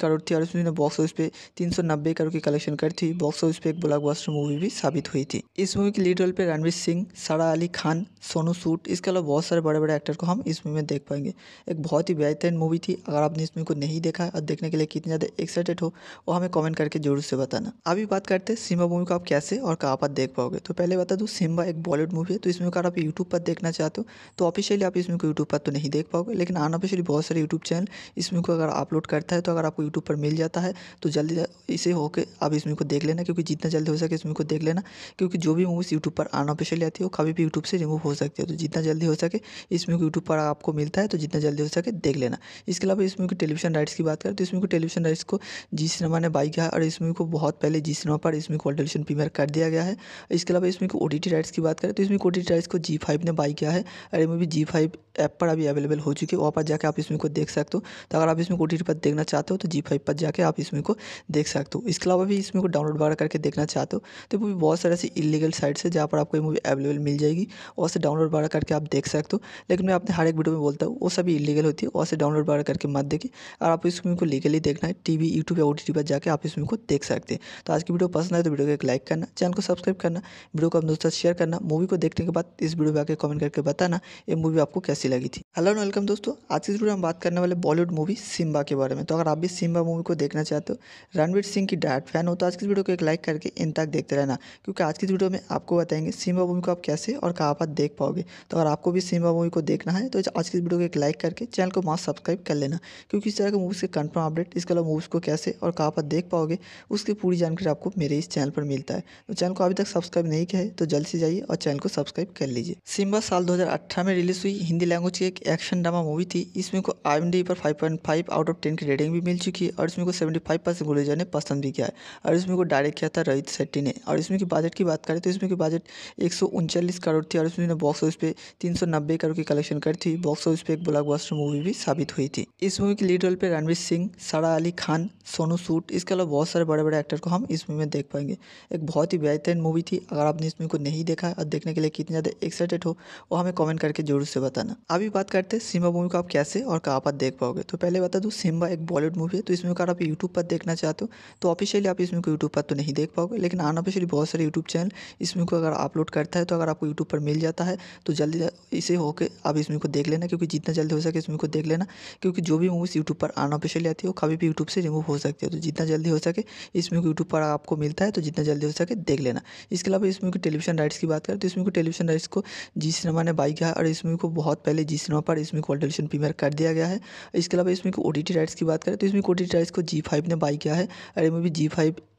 [SPEAKER 2] करोड़ थी और इसमें बॉक्स ऑफिस पे तीन करोड़ की कलेक्शन करी थी बॉक्स ऑफिस पे एक ब्लॉकबस्टर मूवी भी साबित हुई थी इस मूवी की लीड रोल पर रणवीर सिंह सारा अली खान सोनू सूट इसके अलावा बहुत सारे बड़े बड़े एक्टर को हम इस मूवी में देख पाएंगे एक बहुत ही बेहतरीन मूवी थी अगर आपने इस मूवी को नहीं देखा और देखने के लिए कितने ज़्यादा एक्साइटेड हो वो हमें कमेंट करके जरूर से बताना अभी बात करते हैं सिम्बा मूवी को आप कैसे और कहाँ पर देख पाओगे तो पहले बता दूँ तो सिम्बा एक बॉलीवुड मूवी है तो इसमें अगर आप यूट्यूब पर देखना चाहते हो तो ऑफिशियली आप इसमें को यूट्यूब पर तो नहीं देख पाओगे लेकिन अनऑफिशियली बहुत सारे यूट्यूब चैनल इसमें को अगर अपलोड करता है तो अगर आपको यूट्यूब पर मिल जाता है तो जल्दी इसे होकर आप इसमें को देख लेना क्योंकि जितना जल्दी हो सके इसमें को देख लेना क्योंकि जो भी मूवीज़ यूट्यूब पर अनऑफिशियली आती है वो कभी भी यूट्यूब से रिमूव हो सकती है तो जितना जल्दी हो सके इसमें को यूट्यूब पर आपको मिलता है तो जितना जल्दी हो सके देख लेना इसके अलावा इसमें को टेलीविजन राइट्स की बात करें तो इसमें को टेलीविजन राइट्स को जी सिनेमा ने बाई किया और इसमें को बहुत पहले जी सिनेमा पर इसमें को अडल्टन प्रीमियर कर दिया गया है इसके अलावा इसमें को टी राइट्स की बात करें तो इसमें को राइट्स को जी फाइव ने बाई किया है और ये मूवी जी फाइव ऐप पर अभी अवेलेबल हो चुकी है वहाँ पर जाकर आप इसमें को देख सकते हो तो अगर आप इसमें को पर देखना चाहते हो तो जी फाइव पर जाकर आप इसमें को देख सकते हो इसके अलावा भी इसमें को डाउनलोड वगैरह करके देखना चाहते हो तो मूवी बहुत सारे ऐसे इलीगल साइट्स है जहाँ पर आपको ये मूवी अवेलेबल मिल जाएगी और से डाउनलोड वगैरह करके आप देख सकते हो लेकिन मैं अपने हर एक वीडियो में बोलता हूँ वो सभी इलीगल होती है और से डाउनलोड वगैरह करके मत देखिए और आप इस मूवी को लीगली देखना है टी यूट्यूब या ओ पर जाकर आप इसमें को देख सकते हैं तो आज की वीडियो पसंद आए तो वीडियो को एक लाइक करना चैनल को सब्सक्राइब करना वीडियो को अपने दोस्तों से शेयर करना मूवी को देखने के बाद इस वीडियो में आकर कमेंट करके बताना ये मूवी आपको कैसी लगी थी हेलो एंड वेलकम दोस्तों आज की वीडियो में हम बात करने वाले बॉलीवुड मूवी सिम्बा के बारे में तो अगर आप भी सिम्बा मूवी को देखना चाहते हो रणवीर सिंह की डायट फैन हो तो आज की वीडियो को एक लाइक करके इन तक देखते रहना क्योंकि आज की वीडियो में आपको बताएंगे सिम्बा मूवी को आप कैसे और कहाँ पर देख पाओगे तो अगर आपको भी सिम्बा मूवी को देखना है तो आज की वीडियो को एक लाइक करके चैनल को मास्क सब्सक्राइब कर लेना क्योंकि इस तरह के मूवीज़ के कन्फर्म अपडेट इसके अलावा मूवीज़ को कैसे और कहाँ पर देख पाओगे उसकी पूरी जानकारी आपको मेरे इस चैनल पर मिलता है तो चैनल को अभी तक सब्सक्राइब नहीं किया है तो जल्द से जाइए और चैनल को सब्सक्राइब कर लीजिए सिम्बा साल 2018 में रिलीज हुई हिंदी लैंग्वेज की एक एक्शन ड्रामा मूवी थी इसमें को आई पर 5.5 आउट ऑफ 10 की रेटिंग भी मिल चुकी है और इसमें को 75 परसेंट गुलेजा ने पसंद भी किया है और इसमें को डायरेक्ट किया था रोहित शेट्टी ने और इसमें की बजट की बात करें तो इसमें की बजट एक करोड़ थी और इसमें बॉक्स ऑफिस पे तीन करोड़ की कलेक्शन करी थी बॉक्स ऑफिस पे एक ब्लॉकबस्टर मूवी भी साबित हुई थी इस मूवी के लीड रोल पर रणवीर सिंह सारा अली खान सोनू सूट इसके अलावा बहुत सारे बड़े बड़े एक्टर को हम इस मूवी में में देख पाएंगे एक बहुत ही बेहतरीन मूवी थी अगर आपने इस मूवी को नहीं देखा और देखने के लिए कितने ज़्यादा एक्साइटेड हो वो हमें कमेंट करके जरूर से बताना अभी बात करते हैं सिम्बा मूवी को आप कैसे और कहाँ पर देख पाओगे तो पहले बता दूँ सिम्बा एक बॉलीवुड मूवी है तो इसमें अगर आप यूट्यूब पर देखना चाहते हो तो ऑफिशियली आप इस मूवी को यूट्यूब पर तो नहीं देख पाओगे लेकिन अनऑफिशियली बहुत सारे यूट्यूब चैनल इस मूवी को अगर अपलोड करता है तो अगर आपको यूट्यूब पर मिल जाता है तो जल्दी इसे होकर आप इस मूवी को देख लेना क्योंकि जितना जल्दी हो सके इस मूवी को देख लेना क्योंकि जो भी मूवीज़ यूट्यूब पर अनऑफिशियली आती है वो कभी भी यूट्यूब से रिमूव हो सकती है तो जितना जल्दी हो सके इस मूवी को यूट्यूब पर आपको आपको मिलता है तो जितना जल्दी हो सके देख लेना इसके अलावा इसमें मूवी टेलीविजन राइट्स की बात करें तो इसमें को टेलीविजन राइट्स को जी सिनेमा ने बाई किया और इसमें को बहुत पहले जी सिनेमा पर इसमें कॉल टेलीविजन प्रीमियर कर दिया गया है इसके अलावा इसमें को ओ राइट्स की बात करें तो इसमें ओ राइट्स को जी ने बाई किया है और ये मूवी जी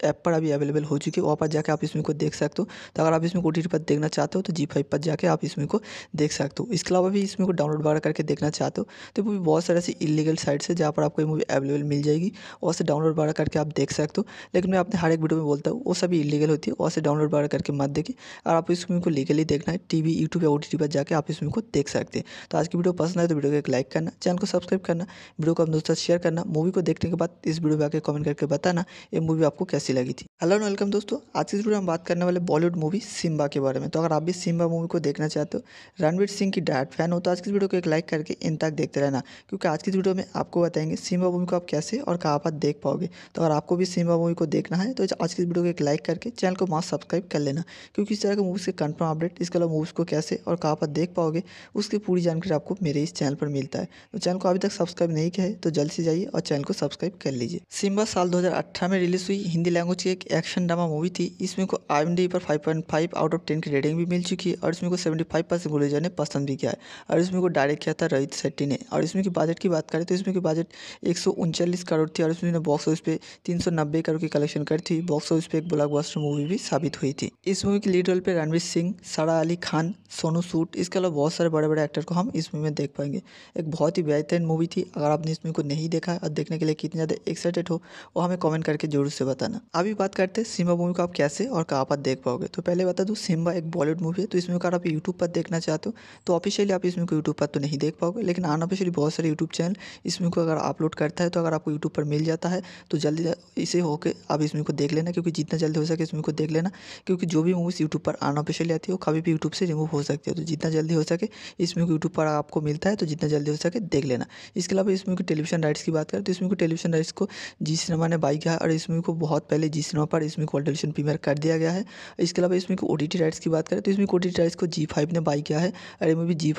[SPEAKER 2] ऐप पर अभी अवेलेबल हो चुकी है वहाँ पर जाकर आप इसमें को देख सकते हो तो अगर आप इसमें ओ पर देखना चाहते हो तो जी पर जाकर आप इसमें को देख सकते हो इसके अलावा भी इसमें को डाउनलोड वगैरह करके देखना चाहते हो तो भी बहुत सारे ऐसी इलीगल साइट्स है जहाँ पर आपको ये मूवी अवेलेबल मिल जाएगी और से डाउनलोड वगैरह करके आप देख सकते हो लेकिन मैं अपने हर एक वीडियो में मैं बोलता हूँ वो सभी इलीगल होती है वहाँ से डाउनलोड वगैरह करके मत देखिए और आप इस मूवी को लीगली देखना है टीवी यूट्यूब या ओ पर जाकर आप इस मूवी को देख सकते हैं तो आज की वीडियो पसंद आए तो वीडियो को एक लाइक करना चैनल को सब्सक्राइब करना वीडियो को अपने दोस्तों शेयर करना मूवी को देखने के बाद इस वीडियो पर आकर कमेंट करके बताना ये मूवी आपको कैसी लगी थी हेलो एंड वेलकम दोस्तों आज की वीडियो हम बात करने वाले बॉलीवुड मूवी सिम्बा के बारे में तो अगर आप भी सिम्बा मूवी को देखना चाहते हो रणवीर सिंह की डायट फैन हो तो आज की वीडियो को एक लाइक करके इन तक देखते रहना क्योंकि आज की वीडियो में आपको बताएंगे सिम्बा मूवी को आप कैसे और कहाँ पर देख पाओगे तो अगर आपको भी सिम्बा मूवी को देखना है तो आज प्लीज़ इस वीडियो को एक लाइक करके चैनल को मास्क सब्सक्राइब कर लेना क्योंकि इस तरह के मूवीज़ के कन्फर्म अपडेट इसके अलावा मूवीज़ को कैसे और कहाँ पर देख पाओगे उसकी पूरी जानकारी आपको मेरे इस चैनल पर मिलता है तो चैनल को अभी तक सब्सक्राइब नहीं किया है तो जल्द से जाइए और चैनल को सब्सक्राइब कर लीजिए सिम्बा साल दो में रिलीज हुई हिंदी लैंग्वेज की एक एक्शन ड्रामा मूवी थी इसमें को आई पर फाइव आउट ऑफ टेन की रेटिंग भी मिल चुकी है और इसमें को फाइव परसेंट गुलेजा ने पसंद भी किया है और इसमें को डायरेक्ट किया था रोहित शेट्टी ने और इसमें की बजट की बात करें तो इसमें की बजट एक करोड़ थी और इसमें बॉक्स ऑफिस पे तीन करोड़ की कलेक्शन करी थी बॉक्स बॉक्स ऑफिस पे एक ब्लॉकबस्टर मूवी भी साबित हुई थी इस मूवी के लीड रोल पे रणवीर सिंह सारा अली खान सोनू सूट इसके अलावा बहुत सारे बड़े बड़े एक्टर को हम इस मूवी में देख पाएंगे एक बहुत ही बेहतरीन मूवी थी अगर आपने इस मूवी को नहीं देखा और देखने के लिए कितने ज़्यादा एक्साइटेड हो वो हमें कॉमेंट करके जरूर से बताना अभी बात करते हैं सिम्बा मूवी को आप कैसे और कहाँ पर देख पाओगे तो पहले बता दूँ सिम्बा एक बॉलीवुड मूवी है तो इसमें अगर आप यूट्यूब पर देखना चाहते हो तो ऑफिशियली आप इसमें को यूट्यूब पर तो नहीं देख पाओगे लेकिन अनऑफिशियली बहुत सारे यूट्यूब चैनल इसमें को अगर अपलोड करता है तो अगर आपको यूट्यूब पर मिल जाता है तो जल्दी इसे होकर आप इसमें को देख लेना क्योंकि जितना जल्दी हो सके इस मूवी को देख लेना क्योंकि जो भी मूवीज़ यूट्यूब पर अनऑफिशियली आती है वो कभी भी यूट्यूब से रिमूव हो सकती है तो जितना जल्दी हो सके इस मूवी को यूट्यूब पर आपको मिलता है तो जितना जल्दी हो सके देख लेना इसके अलावा इस मूवी की टेलीविजन राइट्स की बात करें तो इस मूवी को टेलीविजन राइट्स को जी सिनेमा ने बाई किया और इस मूवी को बहुत पहले जी सिनेमा पर इस मूवी को टेलीविजन प्रीमियर कर दिया गया है इसके अलावा इस मूवी को ओ राइट्स की बात करें तो इस मूवी को ओ राइट्स को जी ने बाई किया है और ये मूवी जी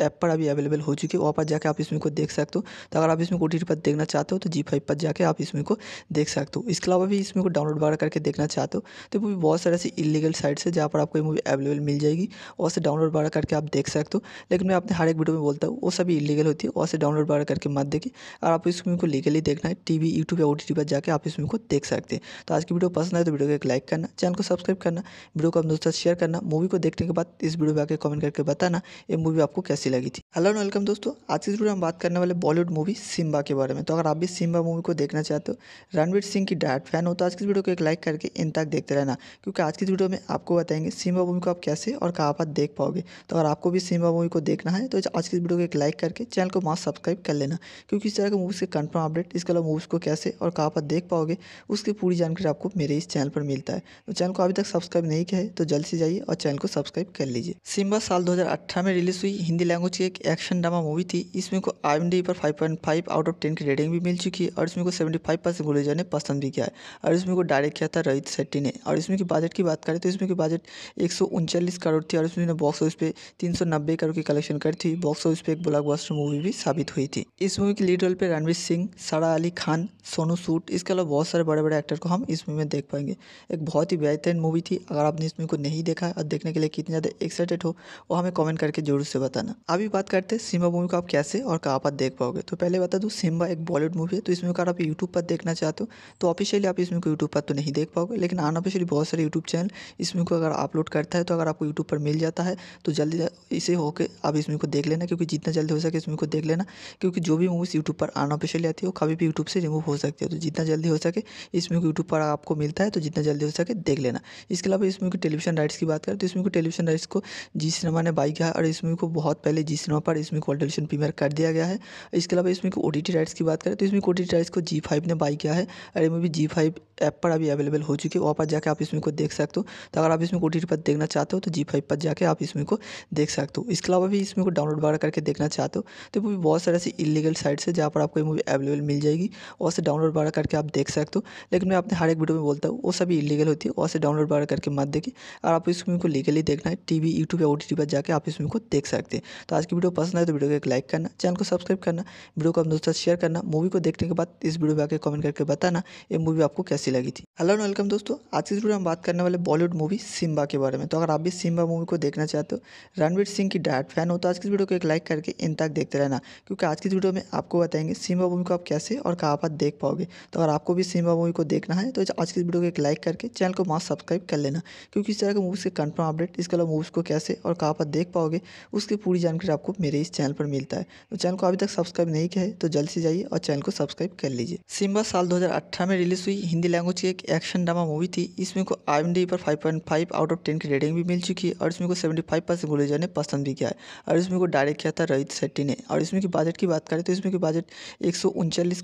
[SPEAKER 2] ऐप पर अभी अवेलेबल हो चुकी है वहाँ पर जाकर आप इस मूवी को देख सकते हो तो अगर आप इसमें ओ पर देखना चाहते हो तो जी पर जाकर आप इस मूवी को देख सकते हो इसके अलावा भी इस मूवी को डाउनलोड वगैरह करके देखना चाहते हो तो मूवी बहुत सारे ऐसी इलीगल साइट्स है जहाँ पर आपको ये मूवी अवेलेबल मिल जाएगी और से डाउनलोड वगैरह करके आप देख सकते हो लेकिन मैं अपने हर एक वीडियो में बोलता हूँ वो सभी इलीगल होती है और से डाउनलोड वगैरह करके मत देखिए और आप इस मूवी को लीगली देखना है टीवी यूट्यूब या ओ पर जाकर आप इस मूवी को देख सकते हैं तो आज की वीडियो पसंद आए तो वीडियो को एक लाइक करना चैनल को सब्सक्राइब करना वीडियो को अपने दोस्तों शेयर करना मूवी को देखने के बाद इस वीडियो में आकर कमेंट करके बताना ये मूवी आपको कैसी लगी थी हेलो एंड वेलकम दोस्तों आज की वीडियो में बात करने वाले बॉलीवुड मूवी सिम्बा के बारे में तो अगर आप भी सिम्बा मूवी को देखना चाहते हो रणवीर सिंह की डायरेक्ट फैन हो तो आज की वीडियो को तक लाइक करके इन तक देखते रहना क्योंकि आज की वीडियो में आपको बताएंगे सिम्बा मूवी को आप कैसे और कहाँ पर देख पाओगे तो अगर आपको भी सीमा मूवी को देखना है तो आज की वीडियो को एक लाइक करके चैनल को मास्क सब्सक्राइब कर लेना क्योंकि इस तरह के मूवीज़ के कन्फर्म अपडेट इसके अलावा मूवीज़ को कैसे और कहाँ पर देख पाओगे उसकी पूरी जानकारी आपको मेरे इस चैनल पर मिलता है तो चैनल को अभी तक सब्सक्राइब नहीं किया है तो जल्द से जाइए और चैनल को सब्सक्राइब कर लीजिए सिम्बा साल दो में रिलीज हुई हिंदी लैंग्वेज की एक एक्शन ड्रामा मूवी थी इसमें को आई पर फाइव आउट ऑफ टेन की रेटिंग भी मिल चुकी है और इसमें को फाइव परसेंट ने पसंद भी किया है और इसमें को डायरेक्ट तैयारी किया था रोहित शेट्टी ने और इसमें की बजट की बात करें तो इसमें की बजट एक करोड़ थी और इसमें बॉक्स ऑफिस पे तीन करोड़ की कलेक्शन करी थी बॉक्स ऑफिस पे एक ब्लॉकबस्टर मूवी भी साबित हुई थी इस मूवी की लीड रोल पे रणवीर सिंह सारा अली खान सोनू सूट इसके अलावा बहुत सारे बड़े बड़े एक्टर को हम इस मूवी में देख पाएंगे एक बहुत ही बेहतरीन मूवी थी अगर आपने इस मूवी को नहीं देखा और देखने के लिए कितने ज़्यादा एक्साइटेड हो वो हमें कमेंट करके जरूर से बताना अभी बात करते हैं सिम्बा मूवी को आप कैसे और कहाँ पर देख पाओगे तो पहले बता दूँ सिम्बा एक बॉलीवुड मूवी है तो इसमें अगर आप यूट्यूब पर देखना चाहते हो तो ऑफिशियली आप इसमें को यूट्यूब पर तो नहीं देख पाओगे लेकिन आना पे बहुत सारे यूट्यूब चैनल इसमें को अगर अपलोड करता है तो अगर आपको यूट्यूब पर मिल जाता है तो जल्दी इसे होकर आप इसमें को देख लेना क्योंकि जितना जल्दी हो सके इसमें को देख लेना क्योंकि जो भी मूवीज़ यूट्यूब पर आना पे आती है वो कभी भी यूट्यूब से रिमूव हो सकती है तो जितना जल्दी हो सके इसमें को यूट्यूब पर आपको मिलता है तो जितना जल्दी हो सके देख लेना इसके अलावा इसमें की टेलीविजन राइट्स की बात करें तो इसमें को टेलीविजन राइट्स को जी सिनेमा ने बाई किया और इसमें को बहुत पहले जी सिनेमा पर इसमें को टेलीविजन प्रीमियर कर दिया गया है इसके अलावा इसमें ओ राइट्स की बात करें तो इसमें को राइट्स को जी फाइव ने बाई किया है और ये मूवी जी फाइव ऐप पर अभी भी अवेलेबल हो चुकी है वहाँ पर जाकर आप इसमें को देख सकते हो तो अगर आप इसमें मूवी को टी पर देखना चाहते हो तो जी फाइव पर जाकर आप इसमें को देख सकते हो इसके अलावा भी इसमें को डाउनलोड वगैरह करके देखना चाहते हो तो मूवी बहुत सारे ऐसी इलीगल साइट्स है जहाँ पर आपको ये मूवी अवेलेबल मिल जाएगी वहाँ से डाउनलोड वगैरह करके आप देख सकते हो लेकिन मैं अपने हर एक वीडियो में बोलता हूँ वो सभी इलीगल होती है वहाँ से डाउनलोड वगैरह करके मत देखिए और आप इस मूवी को लीगली देखना है टी वी यूट्यूब या ओ पर जाकर आप इस मूवी को देख सकते हैं तो आज की वीडियो पसंद आए तो वीडियो को एक लाइक करना चैनल को सब्सक्राइब करना वीडियो को अपने दोस्तों शेयर करना मूवी को देखने के बाद इस वीडियो में आकर कमेंट करके बताना ये मूवी आपको कैसी लगी थी हेलो एंड वेलकम दोस्तों आज की वीडियो हम बात करने वाले बॉलीवुड मूवी सिम्बा के बारे में तो अगर आप भी सिम्बा मूवी को देखना चाहते हो रणवीर सिंह की डायट फैन हो तो आज की वीडियो को एक लाइक करके इन तक देखते रहना क्योंकि आज की वीडियो में आपको बताएंगे सिम्बा मूवी को आप कैसे और कहाँ पर देख पाओगे तो अगर आपको भी सिम्बा मूवी को देखना है तो आज की वीडियो को एक लाइक करके चैनल को मास्क सब्सक्राइब कर लेना क्योंकि इस तरह के मूवीज़ के कन्फर्म अपडेट इसके अलावा मूवीज़ को कैसे और कहाँ पर देख पाओगे उसकी पूरी जानकारी आपको मेरे इस चैनल पर मिलता है तो चैनल को अभी तक सब्सक्राइब नहीं किया है तो जल्द से जाइए और चैनल को सब्सक्राइब कर लीजिए सिम्बा साल दो में रिलीज़ हुई हिंदी लैंग्वेज की एक एक्शन ड्रामा मूवी थी इसमें को आई पर 5.5 आउट ऑफ 10 की रेटिंग भी मिल चुकी है और इसमें को 75 परसेंट गुलेजा ने पसंद भी किया है और इसमें को डायरेक्ट किया था रोहित शेट्टी ने और इसमें की बजट की बात करें तो इसमें की बजट एक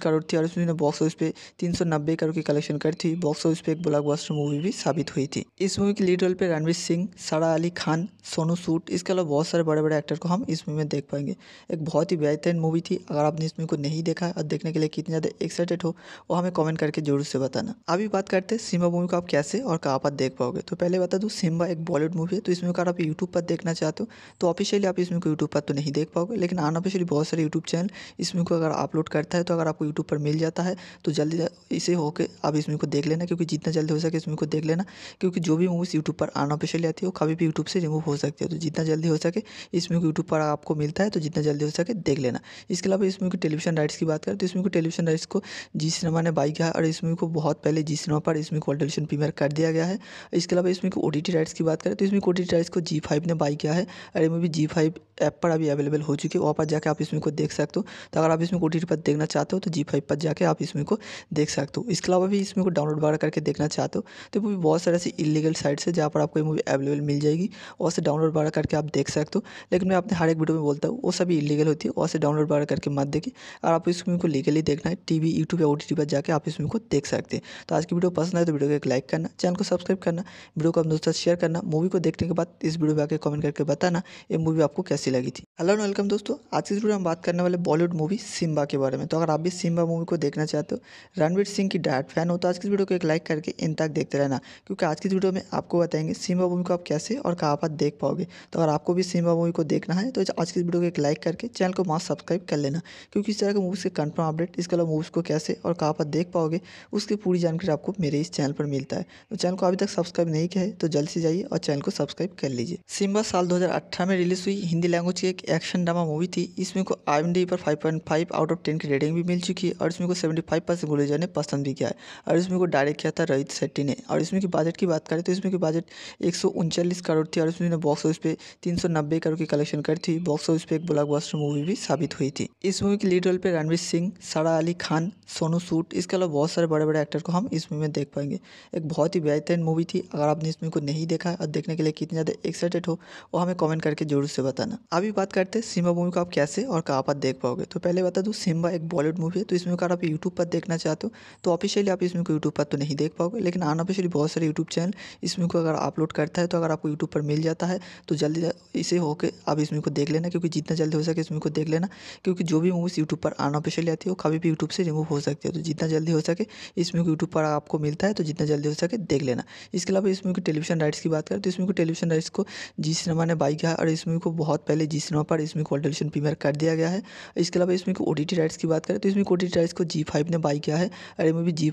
[SPEAKER 2] करोड़ थी और इसमें बॉक्स ऑफिस पे तीन करोड़ की कलेक्शन करी थी बॉक्स ऑफिस पे एक ब्लॉक मूवी भी साबित हुई थी इस मूवी के लीड रोल पर रणवीर सिंह सारा अली खान सोनू सूट इसके अलावा बहुत सारे बड़े बड़े एक्टर को हम इस मूवी में देख पाएंगे एक बहुत ही बेहतरीन मूवी थी अगर आपने इस मूवी को नहीं देखा और देखने के लिए कितने ज़्यादा एक्साइटेड हो वो हमें कमेंट करके जरूर से बताना अभी बात करते हैं सिम्बा मूवी को आप कैसे और कहाँ पर देख पाओगे तो पहले बता दूँ सिम्बा एक बॉलीवुड मूवी है तो इसमें अगर आप यूट्यूब पर देखना चाहते हो तो ऑफिशियली आप इसमें को यूट्यूब पर तो नहीं देख पाओगे लेकिन अनऑफिशियली बहुत सारे यूट्यूब चैनल इस को अगर अपलोड करता है तो अगर आपको यूट्यूब पर मिल जाता है तो जल्दी इसे होकर आप इसमें को देख लेना क्योंकि जितना जल्दी हो सके इसमें को देख लेना क्योंकि जो भी मूवीज़ यूट्यूब पर अनऑफिशियली आती है वो कभी भी यूट्यूब से रिमूव हो सकती है तो जितना जल्दी हो सके इसमें को यूट्यूब पर आपको मिलता है तो जितना जल्दी हो सके देख लेना इसके अलावा इसमें की टेलीविजन राइट्स की बात करें तो इसमें को टेलीविजन राइट्स को जी सिनेमा ने बाई किया और इस मूवी को बहुत पहले जी सिनेमा पर इसमें को अल्ट्रेशन प्रीमियर कर दिया गया है इसके अलावा इसमें ओ राइट्स की बात करें तो इसमें ओ राइट्स को जी फाइव ने बाई किया है और मूवी जी फाइव ऐप पर अभी अवेलेबल हो चुकी है वहाँ पर जाकर आप इसमें को देख सकते हो तो अगर आप इसमें ओ पर देखना चाहते हो तो जी फाइव पर जाकर आप इसमें को देख सकते हो इसके अलावा भी इसमें को डाउनलोड वगैरह करके देखना चाहते हो तो मूवी बहुत सारे ऐसी इलीगल साइट्स है जहाँ पर आपको ये मूवी अवेलेबल मिल जाएगी और से डाउनलोड वगैरह करके आप देख सकते हो लेकिन मैं अपने हर एक वीडियो में बोलता हूँ वो सभी इलीगल होती है और से डाउनलोड वगैरह करके मत देखिए और आप इस मूवी को लीगली देखना है टी वी यूट्यूब या ओ पर जाकर आप इसमें को देख सकते हैं तो आज की वीडियो पसंद आए तो वीडियो को एक लाइक करना चैनल को सब्सक्राइब करना वीडियो को अपने दोस्तों शेयर करना मूवी को देखने के बाद इस वीडियो में आकर कमेंट करके बताना ये मूवी आपको कैसी लगी थी हेलो वेलकम दोस्तों आज की वीडियो हम बात करने वाले बॉलीवुड मूवी सिम्बा के बारे में तो अगर आप भी सिम्बा मूवी को देखना चाहते हो रणवीर सिंह की डायरेक्ट फैन हो तो आज की वीडियो को एक लाइक करके इन तक देखते रहना क्योंकि आज की वीडियो में आपको बताएंगे सिम्बा मूवी को आप कैसे और कहाँ पर देख पाओगे तो अगर आपको भी सिम्बा मूवी को देखना है तो आज की वीडियो को एक लाइक करके चैनल को मास्क सब्सक्राइब कर लेना क्योंकि इस तरह के मूवीज़ के कन्फर्म अपडेट इसके अलावा मूवीज़ को कैसे और कहाँ पर देख पाओगे उसकी पूरी जानकारी आपको मेरे इस चैनल पर मिलता है तो चैनल को अभी तक सब्सक्राइब नहीं किया है तो जल्द से जाइए और चैनल को सब्सक्राइब कर लीजिए सिम्बा साल 2018 में रिलीज हुई हिंदी लैंग्वेज की एक एक्शन ड्रामा मूवी थी इसमें को आई पर 5.5 आउट ऑफ 10 की रेटिंग भी मिल चुकी है और इसमें को 75 परसेंट ने पसंद भी किया है और इसमें को डायरेक्ट किया था रोहित शेट्टी ने और इसमें की बजट की बात करें तो इसमें की बजट एक करोड़ थी और इसमें बॉक्स ऑफिस पे तीन करोड़ की कलेक्शन करी थी बॉक्स ऑफिस पे एक ब्लॉक मूवी भी साबित हुई थी इस मूवी के लीड रोल पर रणवीर सिंह सारा अली खान सोनू सूट इसके अलावा बहुत सारे बड़े बड़े एक्टर को हम इस मूवी में देख पाएंगे एक बहुत ही बेहतरीन मूवी थी अगर आपने इस मूवी को नहीं देखा है और देखने के लिए कितने ज़्यादा एक्साइटेड हो वो हमें कमेंट करके जरूर से बताना अभी बात करते हैं सिम्बा मूवी को आप कैसे और कहाँ पर देख पाओगे तो पहले बता दूँ सिम्बा एक बॉलीवुड मूवी है तो इसमें अगर आप यूट्यूब पर देखना चाहते हो तो ऑफिशियली आप इसमें को यूट्यूब पर तो नहीं देख पाओगे लेकिन अनऑफिशियली बहुत सारे यूट्यूब चैनल इसमें को अगर अपलोड करता है तो अगर आपको यूट्यूब पर मिल जाता है तो जल्दी इसे होकर आप इसमें को देख लेना क्योंकि जितना जल्दी हो सके इसमें को देख लेना क्योंकि जो भी मूवीज़ यूट्यूब पर अनऑफिशियली आती है वो कभी भी यूट्यूब से रिमूव हो सकती है तो जितना जल्दी हो सके इसमें यूट्यूब पर आपको आपको मिलता है तो जितना जल्दी हो सके देख लेना इसके अलावा इस मूवी के टेलीविजन राइट्स की बात करें तो इस मूवी को टेलीविजन राइट्स को जी सिनेमा ने बाई किया है और इस मूवी को बहुत पहले जी सिनेमा पर इस मूवी को टेलीविजन प्रीमियर कर दिया गया है इसके अलावा इस मूवी को ओ राइट्स की बात करें तो इस मूवी को ओ राइट्स को जी ने बाई किया है और ये मूवी जी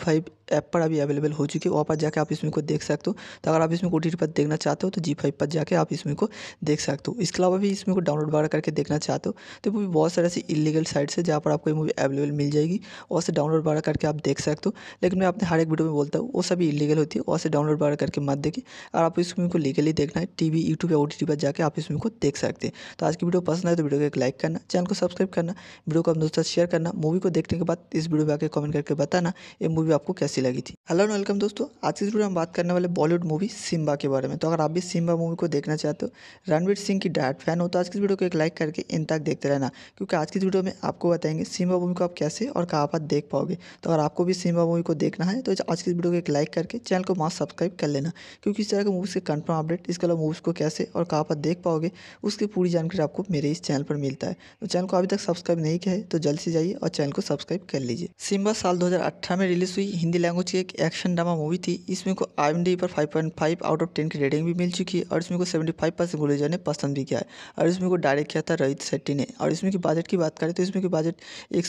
[SPEAKER 2] ऐप पर अभी अवेलेबल हो चुकी है वहाँ पर जाकर आप इस मूवी को देख सकते हो तो अगर आप इस मूवी को ओ पर देखना चाहते हो तो जी पर जाकर आप इस मूवी को देख सकते हो इसके अलावा भी इस मूवी को डाउनलोड वगैरह करके देखना चाहते हो तो मूवी बहुत सारे ऐसी इलीगल साइट्स है जहाँ पर आपको ये मूवी अवेलेबल मिल जाएगी और से डाउनलोड वगैरह करके आप देख सकते हो लेकिन मैं अपने हर एक वीडियो मैं बोलता हूँ वो सभी इलीगल होती है और से डाउनलोड वगैरह करके मत देखिए और आप इस मूवी को लीगली देखना है टीवी यूट्यूब या ओ पर जाकर आप इस मूवी को देख सकते हैं तो आज की वीडियो पसंद आए तो वीडियो को एक लाइक करना चैनल को सब्सक्राइब करना वीडियो को अपने दोस्तों शेयर करना मूवी को देखने के बाद इस वीडियो में आकर कमेंट करके बताना ये मूवी आपको कैसी लगी थी हेलो एंड वेलकम दोस्तों आज की वीडियो में बात करने वाले बॉलीवुड मूवी सिम्बा के बारे में तो अगर आप भी सिम्बा मूवी को देखना चाहते हो रणवीर सिंह की डायट फैन हो तो आज की वीडियो को एक लाइक करके इन तक देखते रहना क्योंकि आज की वीडियो में आपको बताएंगे सिम्बा मूवी को आप कैसे और कहाँ पर देख पाओगे तो अगर आपको भी सिम्बा मूवी को देखना है तो आज की इस वीडियो को एक लाइक करके चैनल को मास्क सब्सक्राइब कर लेना क्योंकि इस तरह के मूवीज़ के कंफर्म अपडेट इसके अलावा मूवीज़ को कैसे और कहाँ पर देख पाओगे उसकी पूरी जानकारी आपको मेरे इस चैनल पर मिलता है तो चैनल को अभी तक सब्सक्राइब नहीं किया है तो जल्द से जाइए और चैनल को सब्सक्राइब कर लीजिए सिम्बा साल दो में रिलीज हुई हिंदी लैंग्वेज की एक एक्शन ड्रामा मूवी थी इसमें को आई पर फाइव आउट ऑफ टेन की रेटिंग भी मिल चुकी है और इसमें को फाइव परसेंट ने पसंद भी किया है और इसमें को डायरेक्ट किया था रोहित शेट्टी ने और इसमें की बजट की बात करें तो इसमें की बजट एक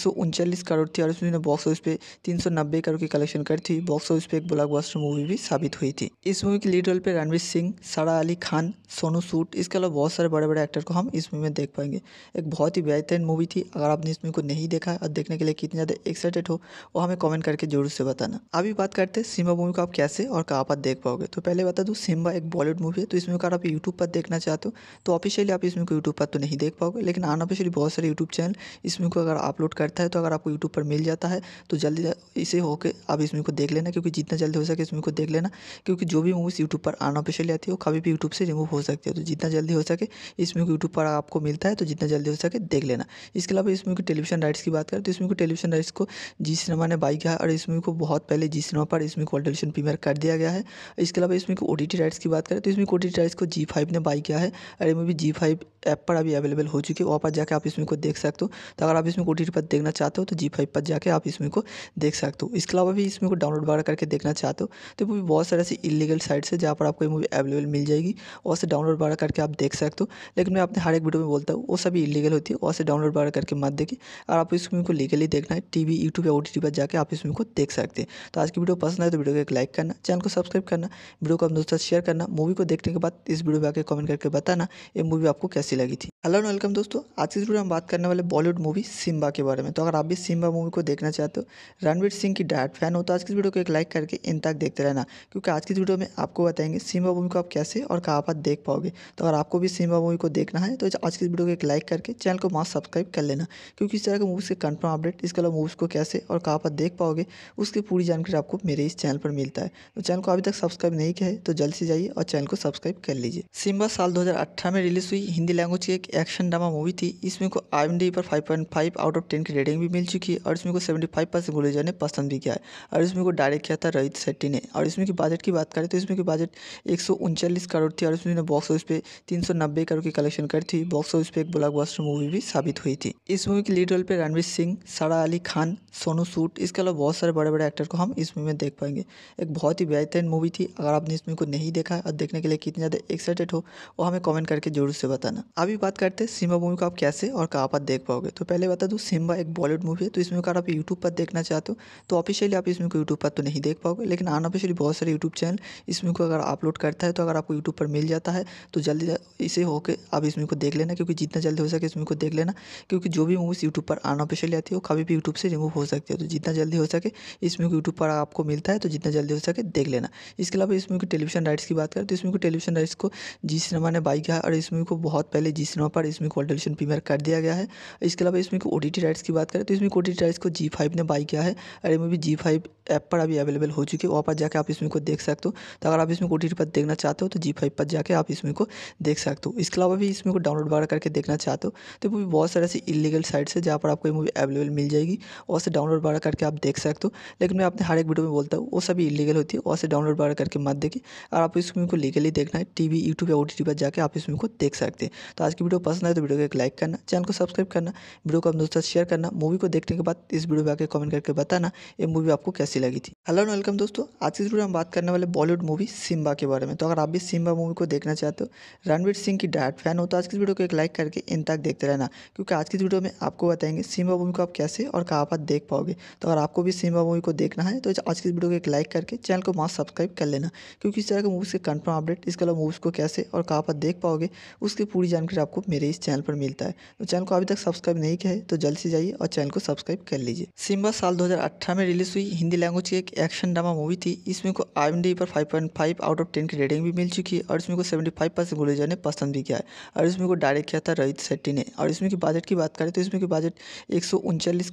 [SPEAKER 2] करोड़ थी और इसमें बॉक्स ऑफिस पे तीन करोड़ की कलेक्शन करी थी बॉक्स बॉक्स ऑफिस पे एक ब्लॉकबस्टर मूवी भी साबित हुई थी इस मूवी के लीड रोल पे रणवीर सिंह सारा अली खान सोनू सूट इसके अलावा बहुत सारे बड़े बड़े एक्टर को हम इस मूवी में देख पाएंगे एक बहुत ही बेहतरीन मूवी थी अगर आपने इस मूवी को नहीं देखा और देखने के लिए कितने ज़्यादा एक्साइटेड हो वो हमें कॉमेंट करके जरूर से बताना अभी बात करते हैं सिम्बा मूवी को आप कैसे और कहाँ पर देख पाओगे तो पहले बता दूँ सिम्बा एक बॉलीवुड मूवी है तो इस मूवी को आप यूट्यूब पर देखना चाहते हो तो ऑफिशियली आप इस मूवी को यूट्यूब पर तो नहीं देख पाओगे लेकिन अनऑफिशियली बहुत सारे यूट्यूब चैनल इस मूवी को अगर अपलोड करता है तो अगर आपको यूट्यूब पर मिल जाता है तो जल्दी इसे होकर आप इस मूवी को देख लेना क्योंकि जितना जल्दी हो सके इस मूवी को देख लेना क्योंकि जो भी मूवीज़ यूट्यूब पर आना ऑफिशियली आती है वो कभी भी यूट्यूब से रिमूव हो सकती है तो जितना जल्दी हो सके इस मूवी को यूट्यूब पर आपको मिलता है तो जितना जल्दी हो सके देख लेना इसके अलावा इस मूवी की टेलीविजन राइट्स की बात करें तो इस मूवी को टेलीविजन राइट्स को जी सिनेमा ने बाई किया और इस मूवी को बहुत पहले जी सिनेमा पर इसमें मूवी को टेलीविजन प्रीमियर कर दिया गया है इसके अलावा इसमें ओ टी राइट्स की बात करें तो इसमें ओ टी राइट्स को जी फाइव ने बाई किया है और ये मूवी जी फाइव ऐप पर अभी अवेलेबल हो चुकी है वहाँ पर जाकर आप इसमें को देख सकते हो तो अगर आप इसमें ओ टी पर देखना चाहते हो तो जी फाइव पर जाकर आप इसमें को देख सकते हो इसके अलावा भी इसमें को डाउनलोड वगैरह डाउनलोड करके देखना चाहते हो तो मूवी बहुत सारे ऐसी इलीगल साइट्स है जहाँ पर आपको ये मूवी अवेलेबल मिल जाएगी और से डाउनलोड वगैरह करके आप देख सकते हो लेकिन मैं अपने हर एक वीडियो में बोलता हूँ वो सभी इलीगल होती है और से डाउनलोड वगैरह करके मत देखिए और आप इस मूवी को लीगली देखना है टी वी यूट्यूब या ओ पर जाकर आप इस मूवी को देख सकते हैं तो आज की वीडियो पसंद आए तो वीडियो को एक लाइक करना चैनल को सब्सक्राइब करना वीडियो को अपने दोस्तों से शेयर करना मूवी को देखने के बाद इस वीडियो पर आकर कमेंट करके बताना ये मूवी आपको कैसी लगी थी हेलो एंड वेलकम दोस्तों आज की वीडियो में हम बात करने वाले बॉलीवुड मूवी सिम्बा के बारे में तो अगर आप भी सिम्बा मूवी को देखना चाहते हो रणवीर सिंह की डायरेक्ट फैन हो तो आज की वीडियो को एक लाइक करके इन तक देखते रहना क्योंकि आज की वीडियो में आपको बताएंगे सिम्बा मूवी को आप कैसे और कहाँ पर देख पाओगे तो अगर आपको भी सिम्बा मूवी को देखना है तो आज की वीडियो को एक लाइक करके चैनल को मास्क सब्सक्राइब कर लेना क्योंकि इस तरह के मूवीज़ के कन्फर्म अपडेट इसके अलावा मूवीज़ को कैसे और कहाँ पर देख पाओगे उसकी पूरी जानकारी आपको मेरे इस चैनल पर मिलता है तो चैनल को अभी तक सब्सक्राइब नहीं किया है तो जल्द से जाइए और चैनल को सब्सक्राइब कर लीजिए सिम्बा साल 2018 में रिलीज हुई हिंदी लैंग्वेज की एक एक्शन ड्रामा मूवी थी इसमें को आई पर फाइव आउट ऑफ टेन की रेटिंग भी मिल चुकी है और इसमें को सेवेंटी फाइव परसेंट गुलेजर ने पसंद भी किया है और इसमें को डायरेक्ट कार्य किया था रोहित शेट्टी ने और इसमें की बजट की बात करें तो इसमें की बजट एक करोड़ थी और इसमें बॉक्स ऑफिस पे तीन करोड़ की कलेक्शन करी थी बॉक्स ऑफिस पे एक ब्लॉकबस्टर मूवी भी साबित हुई थी इस मूवी के लीड रोल पे रणवीर सिंह सारा अली खान सोनू सूट इसके अलावा बहुत सारे बड़े बड़े एक्टर को हम इस मूवी में देख पाएंगे एक बहुत ही बेहतरीन मूवी थी अगर आपने इस मूवी को नहीं देखा और देखने के लिए कितने ज़्यादा एक्साइटेड हो वो हमें कमेंट करके जरूर से बताना अभी बात करते हैं सिम्बा मूवी को आप कैसे और कहाँ पर देख पाओगे तो पहले बता दूँ सिम्बा एक बॉलीवुड मूवी है तो इसमें अगर आप यूट्यूब पर देखना चाहते हो तो ऑफिशियली आप इसमें को यूट्यूब पर तो तो नहीं देख पाओगे लेकिन अनऑफिशियली बहुत सारे यूट्यूब चैनल इस मूवी को अगर अपलोड करता है तो अगर आपको यूट्यूब पर मिल जाता है तो जल्दी इसे होकर आप इस मूवी को देख लेना क्योंकि जितना जल्दी हो सके इस मूवी को देख लेना क्योंकि जो भी मूवीज़ यूट्यूब पर अनऑफिशियली आती है वो कभी भी यूट्यूब से रिमूव हो सकती है तो जितना जल्दी हो सके इस मूवी को यूट्यूब पर आपको मिलता है तो जितना जल्दी हो सके देख लेना इसके अलावा इस मूवी की टेलीविजन राइट्स की बात करें तो इस मूवी को टेलीविजन राइट्स को जी सिनेमा ने बाई किया और इस मूवी को बहुत पहले जी सिनेमा पर इस मूवी को टेलीविजन प्रीमियर कर दिया गया है इसके अलावा इसमें ओ राइट्स की बात करें तो इसमें ओ टी राइट्स को जी फाइव ने बाई किया है और ये मूवी जी फाइव ऐप पर अभी भी अवेलेबल हो चुकी है वहाँ पर जाकर आप इसमें को देख सकते हो तो अगर आप इसमें को पर देखना चाहते हो तो जी फाइव पर जाकर आप इसमें को देख सकते हो इसके अलावा भी इसमें को डाउनलोड वगैरह करके देखना चाहते हो तो भी बहुत सारे ऐसी इलीगल साइट्स है जहाँ पर आपको ये मूवी अवेलेबल मिल जाएगी और से डाउनलोड वगैरह करके आप देख सकते हो लेकिन मैं अपने हर एक वीडियो में बोलता हूँ वो सभी इलीगल होती है और से डाउनलोड वगैरह करके मत देखिए अगर आप इसमें को लीगली देखना है टी वी यूट्यूब या ओ पर जाकर आप इसमें को देख सकते हैं तो आज की वीडियो पसंद आए तो वीडियो को एक लाइक करना चैनल को सब्सक्राइब करना वीडियो को अपने दोस्तों शेयर करना मूवी को देखने के बाद इस वीडियो में आकर कमेंट करके बताना ये मूवी आपको कैसी लगी थी हेलो एंड वेलकम दोस्तों आज की वीडियो हम बात करने वाले बॉलीवुड मूवी सिम्बा के बारे में तो अगर आप भी सिम्बा मूवी को देखना चाहते हो रणवीर सिंह की डायरेक्ट फैन हो तो आज की वीडियो को एक लाइक करके इन तक देखते रहना क्योंकि आज की वीडियो में आपको बताएंगे सिम्बा मूवी को आप कैसे और कहाँ पर देख पाओगे तो अगर आपको भी सिम्बा मूवी को देखना है तो आज की वीडियो को एक लाइक करके चैनल को मास्क सब्सक्राइब कर लेना क्योंकि इस तरह के मूवीज़ के कन्फर्म अपडेट इसके अलावा मूवीज़ को कैसे और कहाँ पर देख पाओगे उसकी पूरी जानकारी आपको मेरे इस चैनल पर मिलता है तो चैनल को अभी तक सब्सक्राइब नहीं किया है तो जल्द से जाइए और चैनल को सब्सक्राइब कर लीजिए सिम्बा साल दो में रिलीज़ हुई हिंदी लैंग्वेज की एक एक्शन ड्रामा मूवी थी इसमें को आई एम डी पर 5.5 आउट ऑफ 10 की रेटिंग भी मिल चुकी है और इसमें को 75 परसेंट गुलेजा ने पसंद भी किया है और इसमें को डायरेक्ट किया था रोहित शेट्टी ने और इसमें की बजट की बात करें तो इसमें की बजट एक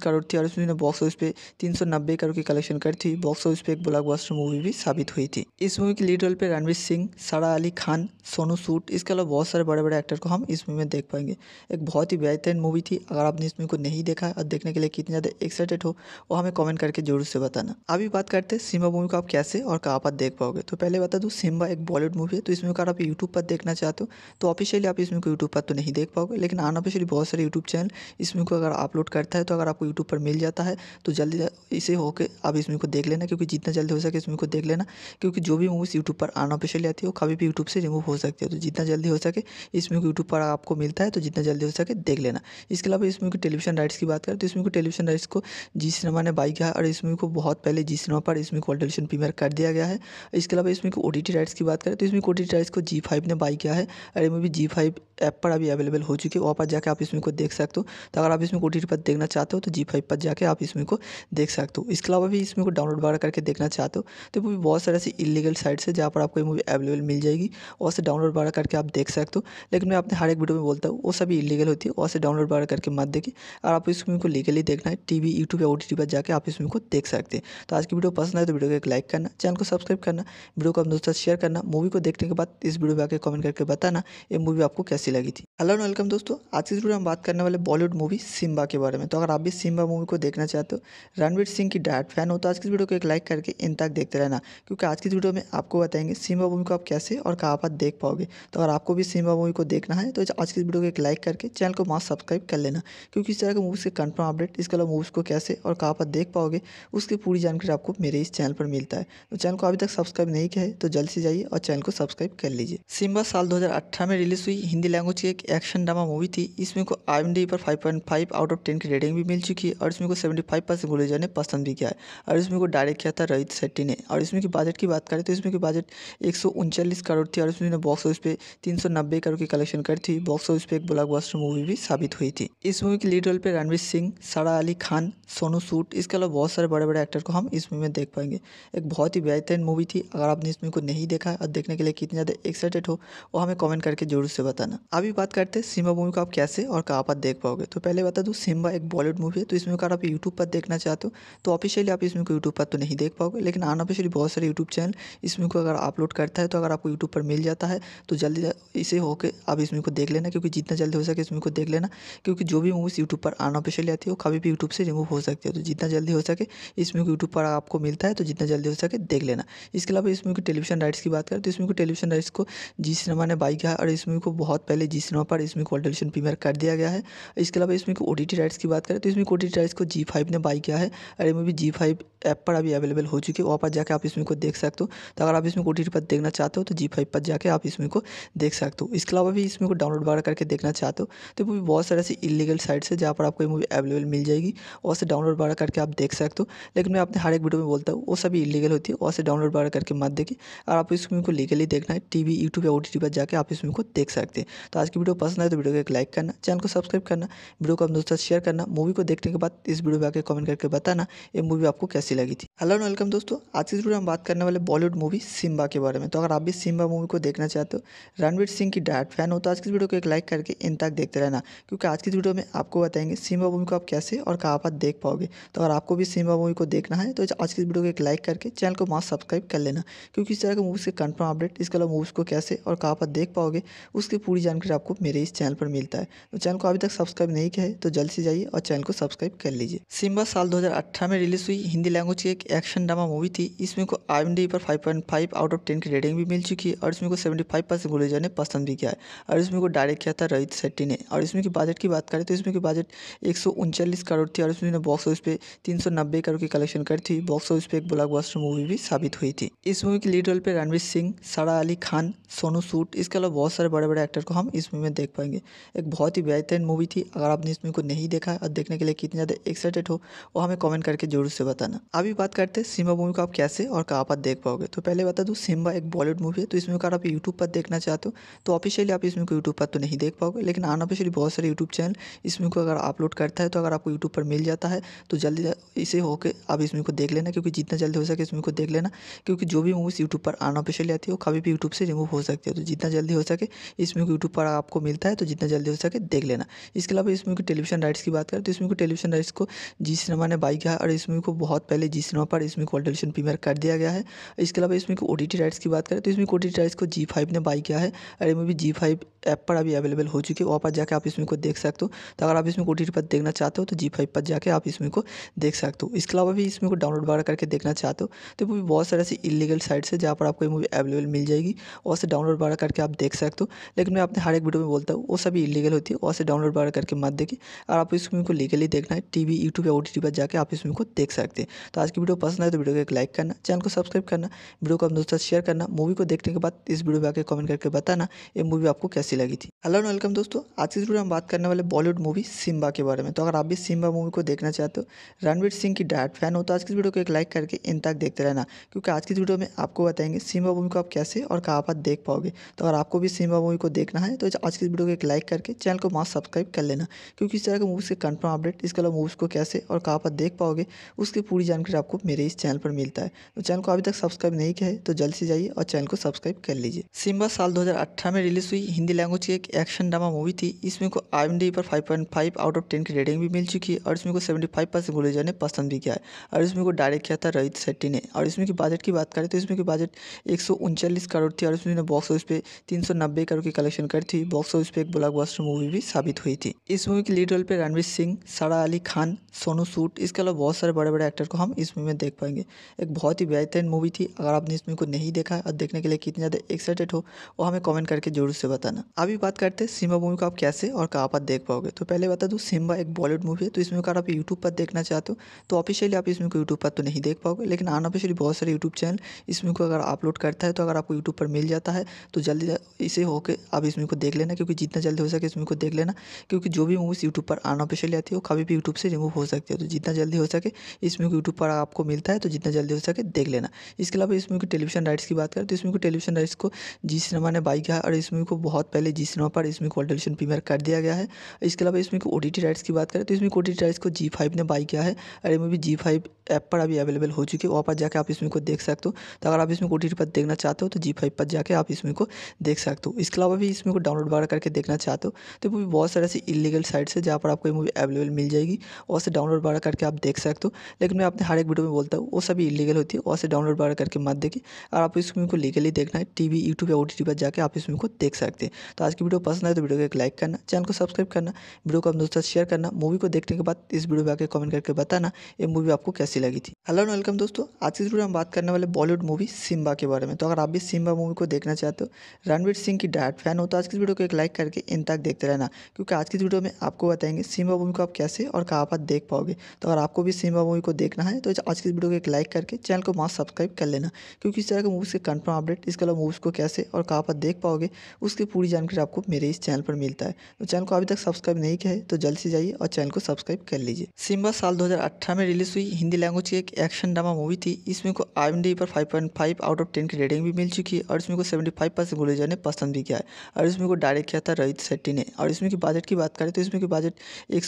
[SPEAKER 2] करोड़ थी और इसमें बॉक्स ऑफिस पे तीन करोड़ की कलेक्शन करी थी बॉक्स ऑफिस पे एक ब्लॉकबस्टर मूवी भी साबित हुई थी इस मूवी के लीड रोल पर रणवीर सिंह सारा अली खान सोनू सूट इसके अलावा बहुत सारे बड़े बड़े एक्टर को हम इस मूवी में देख पाएंगे एक बहुत ही बेहतरीन मूवी थी अगर आपने इस मूवी को नहीं देखा और देखने के लिए कितने ज़्यादा एक्साइटेड हो वो हमें कमेंट करके जरूर से बताना अभी बात करते हैं सिम्बा मूवी को आप कैसे और कहाँ पर देख पाओगे तो पहले बता दूँ तो सिम्बा एक बॉलीवुड मूवी है तो इसमें अगर आप यूट्यूब पर देखना चाहते हो तो ऑफिशियली आप इसमें को यूट्यूब पर तो नहीं देख पाओगे लेकिन अनऑफिशियली बहुत सारे यूट्यूब चैनल इसमें को अगर अपलोड करता है तो अगर आपको यूट्यूब पर मिल जाता है तो जल्दी इसे होकर आप इसमें को देख लेना क्योंकि जितना जल्दी हो सके इसमें को देख लेना क्योंकि जो भी मूवीज़ यूट्यूब पर अनऑफिशियली आती है वो कभी भी यूट्यूब से रिमूव हो सकती है तो जितना जल्दी हो सके इसमें को यूट्यूब पर आपको मिलता है तो जितना जल्दी हो सके देख लेना इसके अलावा इसमें को टेलीविजन राइट्स की बात करें तो इसमें को टेलीविजन राइट्स को जी सिनेमा ने बाई किया और इसमें को बहुत पहले जी सिनेमा यहाँ पर इसमें को अडल्टन प्रीमियर कर दिया गया है इसके अलावा इसमें को ओ राइट्स की बात करें तो इसमें ओ राइट्स को जी ने बाई किया है और ये मूवी जी फाइव ऐप पर अभी अवेलेबल हो चुकी है वहाँ पर जाकर आप इसमें को देख सकते हो तो अगर आप इसमें को पर देखना चाहते हो तो जी फाइव पर जाकर आप इसमें को देख सकते हो इसके अलावा भी इसमें को डाउनलोड वगैरह करके देखना चाहते हो तो मूवी बहुत सारे ऐसी इलीगल साइट्स है जहाँ पर आपको ये मूवी अवेलेबल मिल जाएगी वहाँ से डाउनलोड वगैरह करके आप देख सकते हो लेकिन मैं अपने हर एक वीडियो में बोलता हूँ वो सभी इलीगल होती है वहाँ से डाउनलोड वगैरह करके मत देखिए और आप इसमें को लीगली देखना है टी वी यूट्यूब या ओ पर जाकर आप इसमें को देख सकते हैं तो आज की वीडियो पसंद आए तो वीडियो को एक लाइक करना चैनल को सब्सक्राइब करना वीडियो को अपने दोस्तों शेयर करना मूवी को देखने के बाद इस वीडियो में आकर कमेंट करके बताना ये मूवी आपको कैसी लगी थी हेलो एंड वेलकम दोस्तों आज की वीडियो में बात करने वाले बॉलीवुड मूवी सिम्बा के बारे में तो अगर आप भी सिम्बा मूवी को देखना चाहते हो रणवीर सिंह की डायट फैन हो तो आज की वीडियो को एक लाइक करके इन तक देखते रहना क्योंकि आज की वीडियो में आपको बताएंगे सिम्बा मूवी को आप कैसे और कहाँ पर देख पाओगे तो अगर आपको भी सिम्बा मूवी को देखना है तो आज की वीडियो को एक लाइक करके चैनल को मास्क सब्सक्राइब कर लेना क्योंकि इस तरह के मूवीज़ के कन्फर्म अपडेट इसके अलावा मूवीज़ को कैसे और कहाँ पर देख पाओगे उसकी पूरी जानकारी आपको आपको मेरे इस चैनल पर मिलता है तो चैनल को अभी तक सब्सक्राइब नहीं किया है तो जल्द से जाइए और चैनल को सब्सक्राइब कर लीजिए सिम्बा साल 2018 में रिलीज हुई हिंदी लैंग्वेज की एक एक्शन ड्रामा मूवी थी इसमें को आई पर 5.5 आउट ऑफ टेन की रेटिंग भी मिल चुकी है और इसमें को सेवेंटी फाइव परसेंट गुलेजा ने पसंद भी किया है और इसमें को डायरेक्ट किया था रोहित शेट्टी ने और इसमें की बजट की बात करें तो इसमें की बजट एक करोड़ थी और इसमें बॉक्स ऑफिस पे तीन करोड़ की कलेक्शन करी थी बॉक्स ऑफिस पे एक ब्लॉकबस्टर मूवी भी साबित हुई थी इस मूवी की लीड रोल पर रणवीर सिंह सारा अली खान सोनू सूट इसके अलावा बहुत सारे बड़े बड़े एक्टर को हम इस मूवी में देख पाएंगे एक बहुत ही बेहतरीन मूवी थी अगर आपने इस मूवी को नहीं देखा है और देखने के लिए कितने ज़्यादा एक्साइटेड हो वो हमें कमेंट करके जरूर से बताना अभी बात करते हैं सिम्बा मूवी को आप कैसे और कहाँ पर देख पाओगे तो पहले बता दूँ सिम्बा एक बॉलीवुड मूवी है तो इसमें अगर आप यूट्यूब पर देखना चाहते हो तो ऑफिशियली आप इसमें को यूट्यूब पर तो नहीं देख पाओगे लेकिन अनऑफिशियली बहुत सारे यूट्यूब चैनल इसमें को अगर अपलोड करता है तो अगर आपको यूट्यूब पर मिल जाता है तो जल्दी इसे होकर आप इसमें को देख लेना क्योंकि जितना जल्दी हो सके इसमें को देख लेना क्योंकि जो भी मूवीज़ यूट्यूब पर अनऑफिशियली आती है वो कभी भी यूट्यूब से रिमूव हो सकती है तो जितना जल्दी हो सके इसमें को यूट्यूब पर आप आपको मिलता है तो जितना जल्दी हो सके देख लेना इसके अलावा इस मूवी की टेलीविजन राइट्स की बात करें तो इस मूवी को टेलीविजन राइट्स को जी सिनेमा ने बाई किया और इस मूवी को बहुत पहले जी सिनेमा पर इसमें कॉल को टेलीविजन प्रीमियर कर दिया गया है इसके अलावा इसमें ओ टी राइट्स की बात करें तो इसमें ओ टी राइट्स को जी फाइव ने बाई किया है और ये मूवी जी फाइव ऐप पर अभी अवेलेबल हो चुकी है वहाँ पर जाकर आप इसमें को देख सकते हो तो अगर आप इसमें ओ टी पर देखना चाहते हो तो जी फाइव पर जाकर आप इसमें को देख सकते हो इसके अलावा भी इसमें को डाउनलोड वगैरह करके देखना चाहते हो तो मूवी बहुत सारे ऐसी इलीगल साइट्स है जहाँ पर आपको ये मूवी अवेलेबल मिल जाएगी और से डाउनलोड वगैरह करके आप देख सकते हो लेकिन मैं अपने हर एक वीडियो मैं बोलता हूँ वो सभी इलीगल होती है वहाँ से डाउनलोड वगैरह करके मत देखिए और आप इस मूवी को लीगली देखना है टीवी यूट्यूब या ओ पर जाकर आप इस मूवी को देख सकते हैं तो आज की वीडियो पसंद आए तो वीडियो को एक लाइक करना चैनल को सब्सक्राइब करना वीडियो को अपने दोस्तों से शेयर करना मूवी को देखने के बाद इस वीडियो पर आकर कमेंट करके बताना ये मूवी आपको कैसी लगी थी हेलो एंड वेलकम दोस्तों आज की वीडियो हम बात करने वाले बॉलीवुड मूवी सिम्बा के बारे में तो अगर आप भी सिम्बा मूवी को देखना चाहते हो रणवीर सिंह की डायट फैन हो तो आज की वीडियो को एक लाइक करके इन तक देखते रहना क्योंकि आज की वीडियो में आपको बताएंगे सिम्बा मूवी को आप कैसे और कहाँ पर देख पाओगे तो अगर आपको भी सिम्बा मूवी को देखना है तो आज आज की वीडियो को एक लाइक करके चैनल को मास्क सब्सक्राइब कर लेना क्योंकि इस तरह के मूवीज़ के कंफर्म अपडेट इसके अलावा मूवीज़ को कैसे और कहाँ पर देख पाओगे उसकी पूरी जानकारी आपको मेरे इस चैनल पर मिलता है तो चैनल को अभी तक सब्सक्राइब नहीं किया है तो जल्द से जाइए और चैनल को सब्सक्राइब कर लीजिए सिम्बा साल दो में रिलीज हुई हिंदी लैंग्वेज की एक एक्शन ड्रामा मूवी थी इसमें को आई पर फाइव आउट ऑफ टेन की रेटिंग भी मिल चुकी है और इसमें को फाइव परसेंट ने पसंद भी किया है और इसमें को डायरेक्ट किया था रोहित शेट्टी ने और इसमें की बजट की बात करें तो इसमें की बजट एक करोड़ थी और इसमें बॉक्स ऑफिस पे तीन करोड़ की कलेक्शन करी थी बॉक्स बॉक्स ऑफिस पे एक ब्लॉकबस्टर मूवी भी साबित हुई थी इस मूवी के लीड रोल पे रणवीर सिंह सारा अली खान सोनू सूट इसके अलावा बहुत सारे बड़े बड़े एक्टर को हम इस मूवी में देख पाएंगे एक बहुत ही बेहतरीन मूवी थी अगर आपने इस मूवी को नहीं देखा और देखने के लिए कितने ज़्यादा एक्साइटेड हो वो हमें कॉमेंट करके जरूर से बताना अभी बात करते हैं सिम्बा मूवी को आप कैसे और कहाँ पर देख पाओगे तो पहले बता दूँ सिम्बा एक बॉलीवुड मूवी है तो इसमें अगर आप यूट्यूब पर देखना चाहते हो तो ऑफिशियली आप इसमें को यूट्यूब पर तो नहीं देख पाओगे लेकिन अनऑफिशियली बहुत सारे यूट्यूब चैनल इसमें को अगर अपलोड करता है तो अगर आपको यूट्यूब पर मिल जाता है तो जल्दी इसे होकर आप इसमें को देख लेना लेना क्योंकि जितना जल्दी हो सके इस मूवी को देख लेना क्योंकि जो भी मूवीज़ यूट्यूब पर अनऑफिशियली आती है वो कभी भी यूट्यूब से रिमूव हो सकती है तो जितना जल्दी हो सके इस मूवी को यूट्यूब पर आपको मिलता है तो जितना जल्दी हो सके देख लेना इसके अलावा इस मूवी की टेलीविजन राइट्स की बात करें तो इस मूवी को टेलीविजन राइट्स को जी सिनेमा ने बाई किया है और इस मूवी को बहुत पहले जी सिनेमा पर इसमें मूवी टेलीविजन प्रीमियर कर दिया गया है इसके अलावा इसमें ओ टी राइट्स की बात करें तो इसमें ओ टी राइट्स को जी फाइव ने बाई किया है और ये मूवी जी फाइव ऐप पर अभी अवेलेबल हो चुकी है वहाँ पर जाकर आप इसमें को देख सकते हो तो अगर आप इसमें ओ टी पर देखना चाहते हो तो जी फाइव पर जाकर आप इसमें को देख सकते हो इसके अलावा भी इसमें को डाउनलोड दोबारा करके देखना चाहते हो तो मूवी बहुत सारे ऐसी इलीगल साइट्स है जहाँ पर आपको ये मूवी अवेलेबल मिल जाएगी और से डाउनलोड वगैरह करके आप देख सकते हो लेकिन मैं अपने हर एक वीडियो में बोलता हूँ वो सभी इलीगल होती है और से डाउनलोड वगैरह करके मत देखिए और आप इस मूवी को लीगली देखना है टी वी यूट्यूब या ओ टी पर जाकर आप इस मूवी को देख सकते हैं तो आज की वीडियो पसंद आए तो वीडियो को एक लाइक करना चैनल को सब्सक्राइब करना वीडियो को अपने दोस्तों शेयर करना मूवी को देखने के बाद इस वीडियो में आकर कमेंट करके बताना ये मूवी आपको कैसी लगी थी हेलो वेलकम दोस्तों आज की वीडियो में बात करने वाले बॉलीवुड मूवी सिम्बा के बारे में तो अगर आप भी सिम्बा मूवी को देखना चाहते हो रणवीर सिंह की डायरेक्ट फैन हो तो आज की वीडियो को को एक लाइक करके इन तक देखते रहना क्योंकि आज की वीडियो में आपको बताएंगे सीमा मूवी को आप कैसे और कहाँ पर देख पाओगे तो अगर आपको भी सीमा मूवी को देखना है तो आज की वीडियो को एक लाइक करके चैनल को मास्क सब्सक्राइब कर लेना क्योंकि इस तरह के मूवीज़ के कन्फर्म अपडेट इसके अलावा मूवीज़ को कैसे और कहाँ पर देख पाओगे उसकी पूरी जानकारी आपको मेरे इस चैनल पर मिलता है तो चैनल को अभी तक सब्सक्राइब नहीं किया है तो जल्द से जाइए और चैनल को सब्सक्राइब कर लीजिए सिम्बा साल दो में रिलीज हुई हिंदी लैंग्वेज की एक एक्शन ड्रामा मूवी थी इसमें को आई पर फाइव आउट ऑफ टेन की रेटिंग भी मिल चुकी है और इसमें को सेवेंटी फाइव परसेंट गुलेजर ने पसंद भी किया है और इसमें को डायरेक्ट डायरेक्ट किया था रोहित शेट्टी ने और इसमें की बजट की बात करें तो इसमें की बजट एक करोड़ थी और इसमें बॉक्स ऑफिस पे तीन करोड़ की कलेक्शन करी थी बॉक्स ऑफिस पे एक ब्लॉकबस्टर मूवी भी साबित हुई थी इस मूवी की लीड रोल पे रणवीर सिंह सारा अली खान सोनू सूट इसके अलावा बहुत सारे बड़े बड़े एक्टर को हम इस मूवी में देख पाएंगे एक बहुत ही बेहतरीन मूवी थी अगर आपने इस मूवी को नहीं देखा और देखने के लिए कितने ज़्यादा एक्साइटेड हो वो हमें कमेंट करके जरूर से बताना अभी बात करते हैं सिम्बा मूवी को आप कैसे और कहाँ पर देख पाओगे तो पहले बता दूँ सिम्बा एक बॉलीवुड मूवी है तो इसमें अगर आप यूट्यूब पर देखना चाहते हो तो ऑफिशियली आप इसमें यूट्यूब पर तो तो नहीं देख पाओगे लेकिन आना अनऑफिशियली बहुत सारे यूट्यूब चैनल इसमें को अगर अपलोड करता है तो अगर आपको यूट्यूब पर मिल जाता है तो जल्दी इसे होकर आप इसमें को देख लेना क्योंकि जितना जल्दी हो सके इसमें को देख लेना क्योंकि जो भी मूवीज़ यूट्यूब पर पिछली आती है वो कभी भी यूट्यूब से रिमूव हो सकती है तो जितना जल्दी हो सके इसमें को यूट्यूब पर आपको मिलता है तो जितना जल्दी हो सके देख लेना इसके अलावा इसमें को टेलीविजन राइट्स की बात करें तो इसमें को टेलीविजन राइट्स को जी सिनेमा ने बाई किया है और इसमें को बहुत पहले जी सिनेमा पर इसमें कॉल को टेलीविजन प्रीमियर कर दिया गया है इसके अलावा इसमें ओ टी राइट्स की बात करें तो इसमें ओ टी राइट्स को जी फाइव ने बाई किया है और ये मूवी जी फाइव ऐप पर भी अवेलेबल हो चुकी है वहाँ पर जाके आप इसमें को देख सकते हो तो अगर आप इसमें को टी पर देखना चाहते हो तो जी फाइव पर जाके आप इसमें को देख सकते हो इसके अलावा भी इसमें को डाउनलोड वगैरह करके देखना चाहते हो तो मूवी बहुत सारे ऐसी इलीगल साइट्स है जहाँ पर आपको ये मूवी अवेलेबल मिल जाएगी और से डाउनलोड वगैरह करके आप देख सकते हो लेकिन मैं अपने हर एक वीडियो में बोलता हूँ वो सभी इलीगल होती है वहाँ से डाउनलोड वगैरह करके मत देखिए और आप इसमें को लीगली देखना है टी वी यूट्यूब या ओ पर जाकर आप इसमें को देख सकते हैं तो आज की वीडियो पसंद आए तो वीडियो को एक लाइक करना चैनल को सब्सक्राइब करना वीडियो को अपने दोस्तों शेयर करना मूवी को देखने के बाद इस वीडियो में आकर कमेंट करके बताना ये मूवी आपको कैसी लगी थी हेलो एंड वेलकम दोस्तों आज की वीडियो में हम बात करने वाले बॉलीवुड मूवी सिम्बा के बारे में तो अगर आप भी सिम्बा मूवी को देखना चाहते हो रणवीर सिंह की डायट फैन हो तो आज की वीडियो को एक लाइक करके इन तक देखते रहना क्योंकि आज की वीडियो में आपको बताएंगे सिम्बा मूवी को आप कैसे और कहाँ पर देख पाओगे तो अगर आपको भी सिम्बा मूवी को देखना है तो आज की वीडियो को एक लाइक करके चैनल को मास्क सब्सक्राइब कर लेना क्योंकि इस तरह के मूवीज़ के कन्फर्म अपडेट इसके अलावा मूवीज़ को कैसे और कहाँ पर देख पाओगे उसकी पूरी जानकारी आपको मेरे इस चैनल पर मिलता है तो चैनल को अभी तक सब्सक्राइब नहीं किया है तो जल्द से जाइए और चैनल को सब्सक्राइब कर लीजिए सिम्बा साल दो में रिलीज़ हुई हिंदी लैंग्वेज की एक्शन ड्रामा मूवी थी इसमें को आई पर 5.5 आउट ऑफ 10 की रेटिंग भी मिल चुकी है और इसमें को 75 परसेंट गुलेजा ने पसंद भी किया है और इसमें को डायरेक्ट किया था रोहित शेट्टी ने और इसमें की बजट की बात करें तो इसमें की बजट एक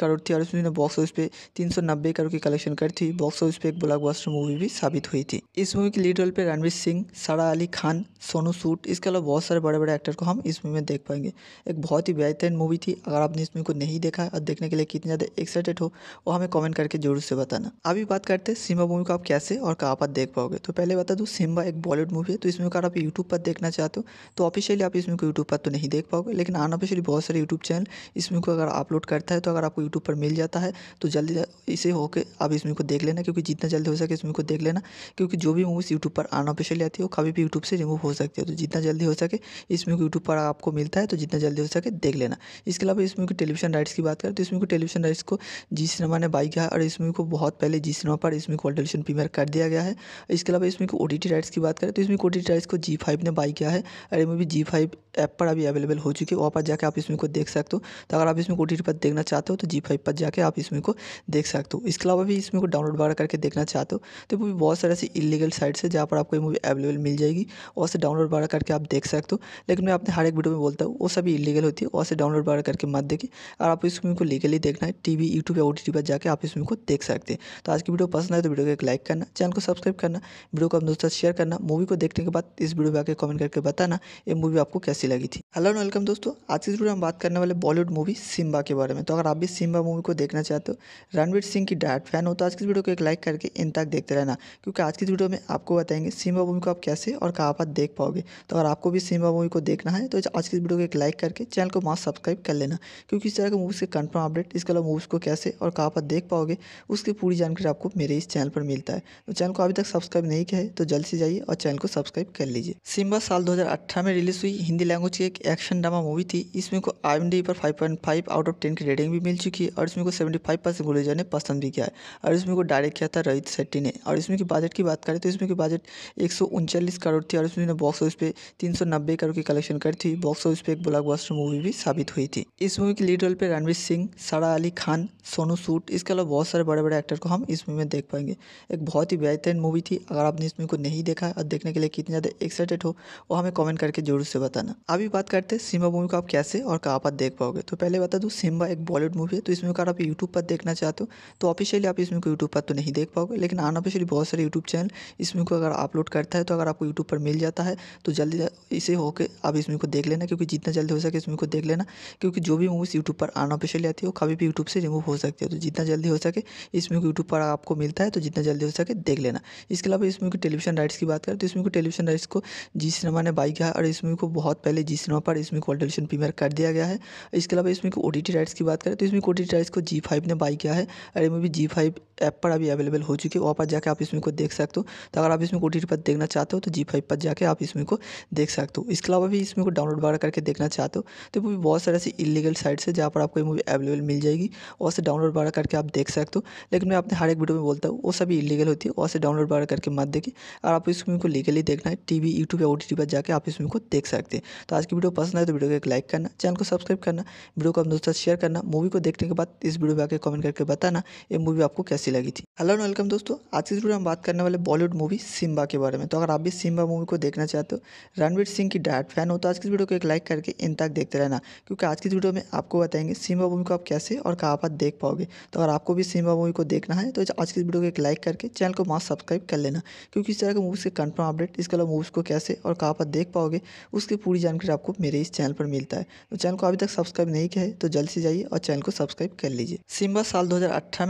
[SPEAKER 2] करोड़ थी और इसमें बॉक्स ऑफिस पे तीन करोड़ की कलेक्शन करी थी बॉक्स ऑफिस पे एक ब्लॉकबस्टर मूवी भी साबित हुई थी इस मूवी की लीड रोल पे रणवीर सिंह सारा अली खान सोनू सूट इसके अलावा बहुत सारे बड़े बड़े एक्टर को हम इस मूवी में देख पाएंगे एक बहुत ही बेहतरीन मूवी थी अगर आपने इस मूवी को नहीं देखा और देखने के लिए कितने ज़्यादा एक्साइटेड हो वो हमें कॉमेंट करके जरूर से बताना अभी बात बात करते हैं सिम्बा मूवी को आप कैसे और कहाँ पर देख पाओगे तो पहले बता दूँ सिम्बा एक बॉलीवुड मूवी है तो इसमें अगर आप यूट्यूब पर देखना चाहते हो तो ऑफिशियली आप इसमें को यूट्यूब पर तो नहीं देख पाओगे लेकिन अनऑफिशियली बहुत सारे यूट्यूब चैनल इसमें को अगर अपलोड करता है तो अगर आपको यूट्यूब पर मिल जाता है तो जल्दी इसे होकर आप इसमें को देख लेना क्योंकि जितना जल्दी हो सके इसमें को देख लेना क्योंकि जो भी मूवीज़ यूट्यूब पर अनऑफिशियली आती है वो कभी भी यूट्यूब से रिमूव हो सकती है तो जितना जल्दी हो सके इसमें को यूट्यूब पर आपको मिलता है तो जितना जल्दी हो सके देख लेना इसके अलावा इसमें को टेलीविजन राइट्स की बात करें तो इसमें को टेलीविजन राइट्स को जी सिनेमा ने बाई किया और इसमें को बहुत पहले जी सिनेमा दोनों पर इसमें को अल्टरेशन प्रीमियर कर दिया गया है इसके अलावा इसमें को टी राइट्स की बात करें तो इसमें ओ राइट्स को जी फाइव ने बाई किया है और ये मूवी जी फाइव ऐप पर अभी अवेलेबल हो चुकी है वहाँ पर जाकर आप इसमें को देख सकते हो तो अगर आप इसमें को पर देखना चाहते हो तो जी फाइव पर जाकर आप इसमें को देख सकते हो इसके अलावा भी इसमें को डाउनलोड वगैरह करके देखना चाहते हो तो मूवी बहुत सारे ऐसी इलीगल साइट्स है जहाँ पर आपको ये मूवी अवेलेबल मिल जाएगी और से डाउनलोड वगैरह करके आप देख सकते हो लेकिन मैं अपने हर एक वीडियो में बोलता हूँ वो सभी इलीगल होती है और से डाउनलोड वगैरह करके मत देखिए और आप इस मूवी को लीगली देखना है टी वी यूट्यूब या ओ पर जाकर आप इसमें को देख सकते हैं तो आज की वीडियो वीडियो पसंद आए तो वीडियो को एक लाइक करना चैनल को सब्सक्राइब करना वीडियो को अपने दोस्तों से शेयर करना मूवी को देखने के बाद इस वीडियो में आकर कमेंट करके बताना ये मूवी आपको कैसी लगी थी हेलो एंड वेलकम दोस्तों आज की वीडियो में बात करने वाले बॉलीवुड मूवी सिम्बा के बारे में तो अगर आप भी सिम्बा मूवी को देखना चाहते हो रणवीर सिंह की डायट फैन हो तो आज की वीडियो को एक लाइक करके इन तक देखते रहना क्योंकि आज की वीडियो में आपको बताएंगे सिम्बा मूवी को आप कैसे और कहाँ पर देख पाओगे तो अगर आपको भी सिम्बा मूवी को देखना है तो आज की वीडियो को एक लाइक करके चैनल को मास्क सब्सक्राइब कर लेना क्योंकि इस तरह के मूवीज़ के कन्फर्म अपडेट इसके अलावा मूवीज़ को कैसे और कहाँ पर देख पाओगे उसकी पूरी जानकारी आपको मेरे इस चैनल पर मिलता है तो चैनल को अभी तक सब्सक्राइब नहीं किया है तो जल्द से जाइए और चैनल को सब्सक्राइब कर लीजिए सिम्बा साल 2018 में रिलीज हुई हिंदी लैंग्वेज की एक एक्शन ड्रामा मूवी थी इसमें को आई पर 5.5 आउट ऑफ 10 की रेटिंग भी मिल चुकी है और इसमें को 75 परसेंट गुलेजा ने पसंद भी किया है और इसमें को डायरेक्ट किया था रोहित शेट्टी ने और इसमें की बजट की बात करें तो इसमें की बजट एक करोड़ थी और इसमें बॉक्स ऑफिस पे तीन करोड़ की कलेक्शन करी थी बॉक्स ऑफिस पे एक ब्लॉकबस्टर मूवी भी साबित हुई थी इस मूवी के लीड रोल पर रणवीर सिंह सारा अली खान सोनू सूट इसके अलावा बहुत सारे बड़े बड़े एक्टर को हम इस मूवी में में देख पाएंगे एक बहुत ही बेहतरीन मूवी थी अगर आपने इस मूवी को नहीं देखा और देखने के लिए कितने ज़्यादा एक्साइटेड हो वो हमें कमेंट करके जरूर से बताना अभी बात करते हैं सिम्बा मूवी को आप कैसे और कहाँ पर देख पाओगे तो पहले बता दूँ सिम्बा एक बॉलीवुड मूवी है तो इसमें अगर आप यूट्यूब पर देखना चाहते हो तो ऑफिशियली आप इस मूवी को यूट्यूब पर तो नहीं देख पाओगे लेकिन अनऑफिशियली बहुत सारे यूट्यूब चैनल इस मूवी को अगर अपलोड करता है तो अगर आपको यूट्यूब पर मिल जाता है तो जल्दी इसे होकर आप इस मूवी को देख लेना क्योंकि जितना जल्दी हो सके इस मूवी को देख लेना क्योंकि जो भी मूवीज़ यूट्यूब पर अनऑफिशियली आती है वो कभी भी यूट्यूब से रिमूव हो सकती है तो जितना जल्दी हो सके इस मूवी को यूट्यूब पर आपको आपको मिलता है तो जितना जल्दी हो सके देख लेना इसके अलावा इस मूवी टेलीविजन राइट्स की बात करें तो इस मूवी को टेलीविजन राइट्स को जी सिनेमा ने बाई किया और इस मूवी को बहुत पहले जी सिनेमा पर इस मूवी को टेलीविजन प्रीमियर कर दिया गया है इसके अलावा इसमें ओ टी राइट्स की बात करें तो इसमें ओ राइट्स को जी फाइव ने बाई किया है और ये मूवी जी फाइव ऐप पर अभी अवेलेबल हो चुकी है वहाँ पर जाकर आप इसमें को देख सकते हो तो अगर आप इसमें ओ टी पर देखना चाहते हो तो जी फाइव पर जाकर आप इसमें को देख सकते हो इसके अलावा भी इसमें को डाउनलोड वगैरह करके देखना चाहते हो तो मूवी बहुत सारे ऐसी इलीगल साइट्स है जहाँ पर आपको ये मूवी अवेलेबल मिल जाएगी और से डाउनलोड वगैरह करके आप देख सकते हो लेकिन मैं अपने हर एक वीडियो में बोलता हूँ वो सभी इलीगल होती है वहाँ से डाउनलोड वगैरह करके मत देखिए और आप इस मूवी को लीगली देखना है टीवी यूट्यूब या ओ पर जाकर आप इस मूवी को देख सकते हैं तो आज की वीडियो पसंद आए तो वीडियो को एक लाइक करना चैनल को सब्सक्राइब करना वीडियो को अपने दोस्तों शेयर करना मूवी को देखने के बाद इस वीडियो में आकर कमेंट करके बताना ये मूवी आपको कैसी लगी थी हेलो एंड वेलकम दोस्तों आज की वीडियो हम बात करने वाले बॉलीवुड मूवी सिम्बा के बारे में तो अगर आप भी सिम्बा मूवी को देखना चाहते हो रणवीर सिंह की डायरेक्ट फैन हो तो आज की वीडियो को एक लाइक करके इन तक देखते रहना क्योंकि आज की वीडियो में आपको बताएंगे सिम्बा मूवी को आप कैसे और कहाँ पर देख पाओगे तो अगर आपको भी सिम्बा मूवी को देखना है तो आज की इस वीडियो को एक लाइक करके चैनल को मास्क सब्सक्राइब कर लेना क्योंकि इस तरह के मूवीज़ के कन्फर्म अपडेट इसके अलावा मूवीज़ को कैसे और कहाँ पर देख पाओगे उसकी पूरी जानकारी आपको मेरे इस चैनल पर मिलता है तो चैनल को अभी तक सब्सक्राइब नहीं किया है तो जल्द से जाइए और चैनल को सब्सक्राइब कर लीजिए सिम्बा साल दो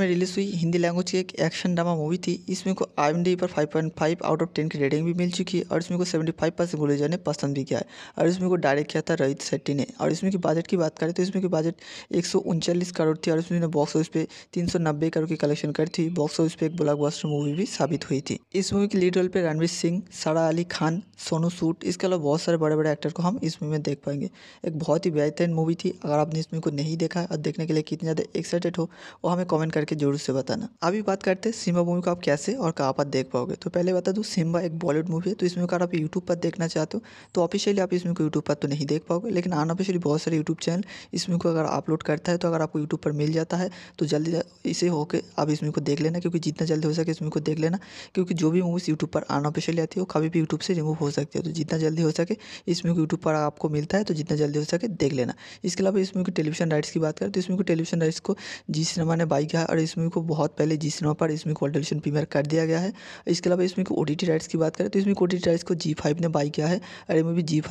[SPEAKER 2] में रिलीज हुई हिंदी लैंग्वेज की एक एक्शन ड्रामा मूवी थी इसमें को आई पर फाइव आउट ऑफ टेन की रेटिंग भी मिल चुकी है और इसमें को सेवेंटी फाइव परसेंट ने पसंद भी किया है और इसमें को डायरेक्ट किया था रोहित शेट्टी ने और इसमें की बजट की बात करें तो इसमें की बजट एक करोड़ थी और इसमें बॉक्स ऑफिस पे तीन करोड़ की कलेक्शन करी थी बॉक्स ऑफिस पे एक ब्लॉकबस्टर मूवी भी साबित हुई थी इस मूवी के लीड रोल पे रणवीर सिंह सारा अली खान सोनू सूट इसके अलावा बहुत सारे बड़े बड़े एक्टर को हम इस मूवी में देख पाएंगे एक बहुत ही बेहतरीन मूवी थी अगर आपने इस मूवी को नहीं देखा है और देखने के लिए कितने ज़्यादा एक्साइटेड हो वो हमें कॉमेंट करके जरूर से बताना अभी बात करते हैं सिम्बा मूवी को आप कैसे और कहाँ पर देख पाओगे तो पहले बता दूँ सिम्बा एक बॉलीवुड मूवी है तो इसमें अगर आप यूट्यूब पर देखना चाहते हो तो ऑफिशियली आप इसमें को यूट्यूब पर तो नहीं देख पाओगे लेकिन अनऑफिशियली बहुत सारे यूट्यूब चैनल इसमें को अगर अपलोड करता है तो अगर आपको यूट्यूब पर मिल जाता है तो जल्दी इसे होकर आप इसमें को देख लेना लेना क्योंकि जितना जल्दी हो सके इस मूवी को देख लेना क्योंकि जो भी मूवीज़ यूट्यूब पर अनऑफिशियली आती है वो कभी भी यूट्यूब से रिमूव हो सकती है तो जितना जल्दी हो सके इस मूवी को यूट्यूब पर आपको मिलता है तो जितना जल्दी हो सके देख लेना इसके अलावा इस मूवी की टेलीविजन राइट्स की बात करें तो इस मूवी को टेलीविजन राइट्स को जी सिनेमा ने बाई किया है और इस मूवी को बहुत पहले जी सिनेमा पर इस मूवी को टेलीविजन प्रीमियर कर दिया गया है इसके अलावा इस मूवी को ओ राइट्स की बात करें तो इस मूवी को ओ राइट्स को जी ने बाई किया है और ये मूवी जी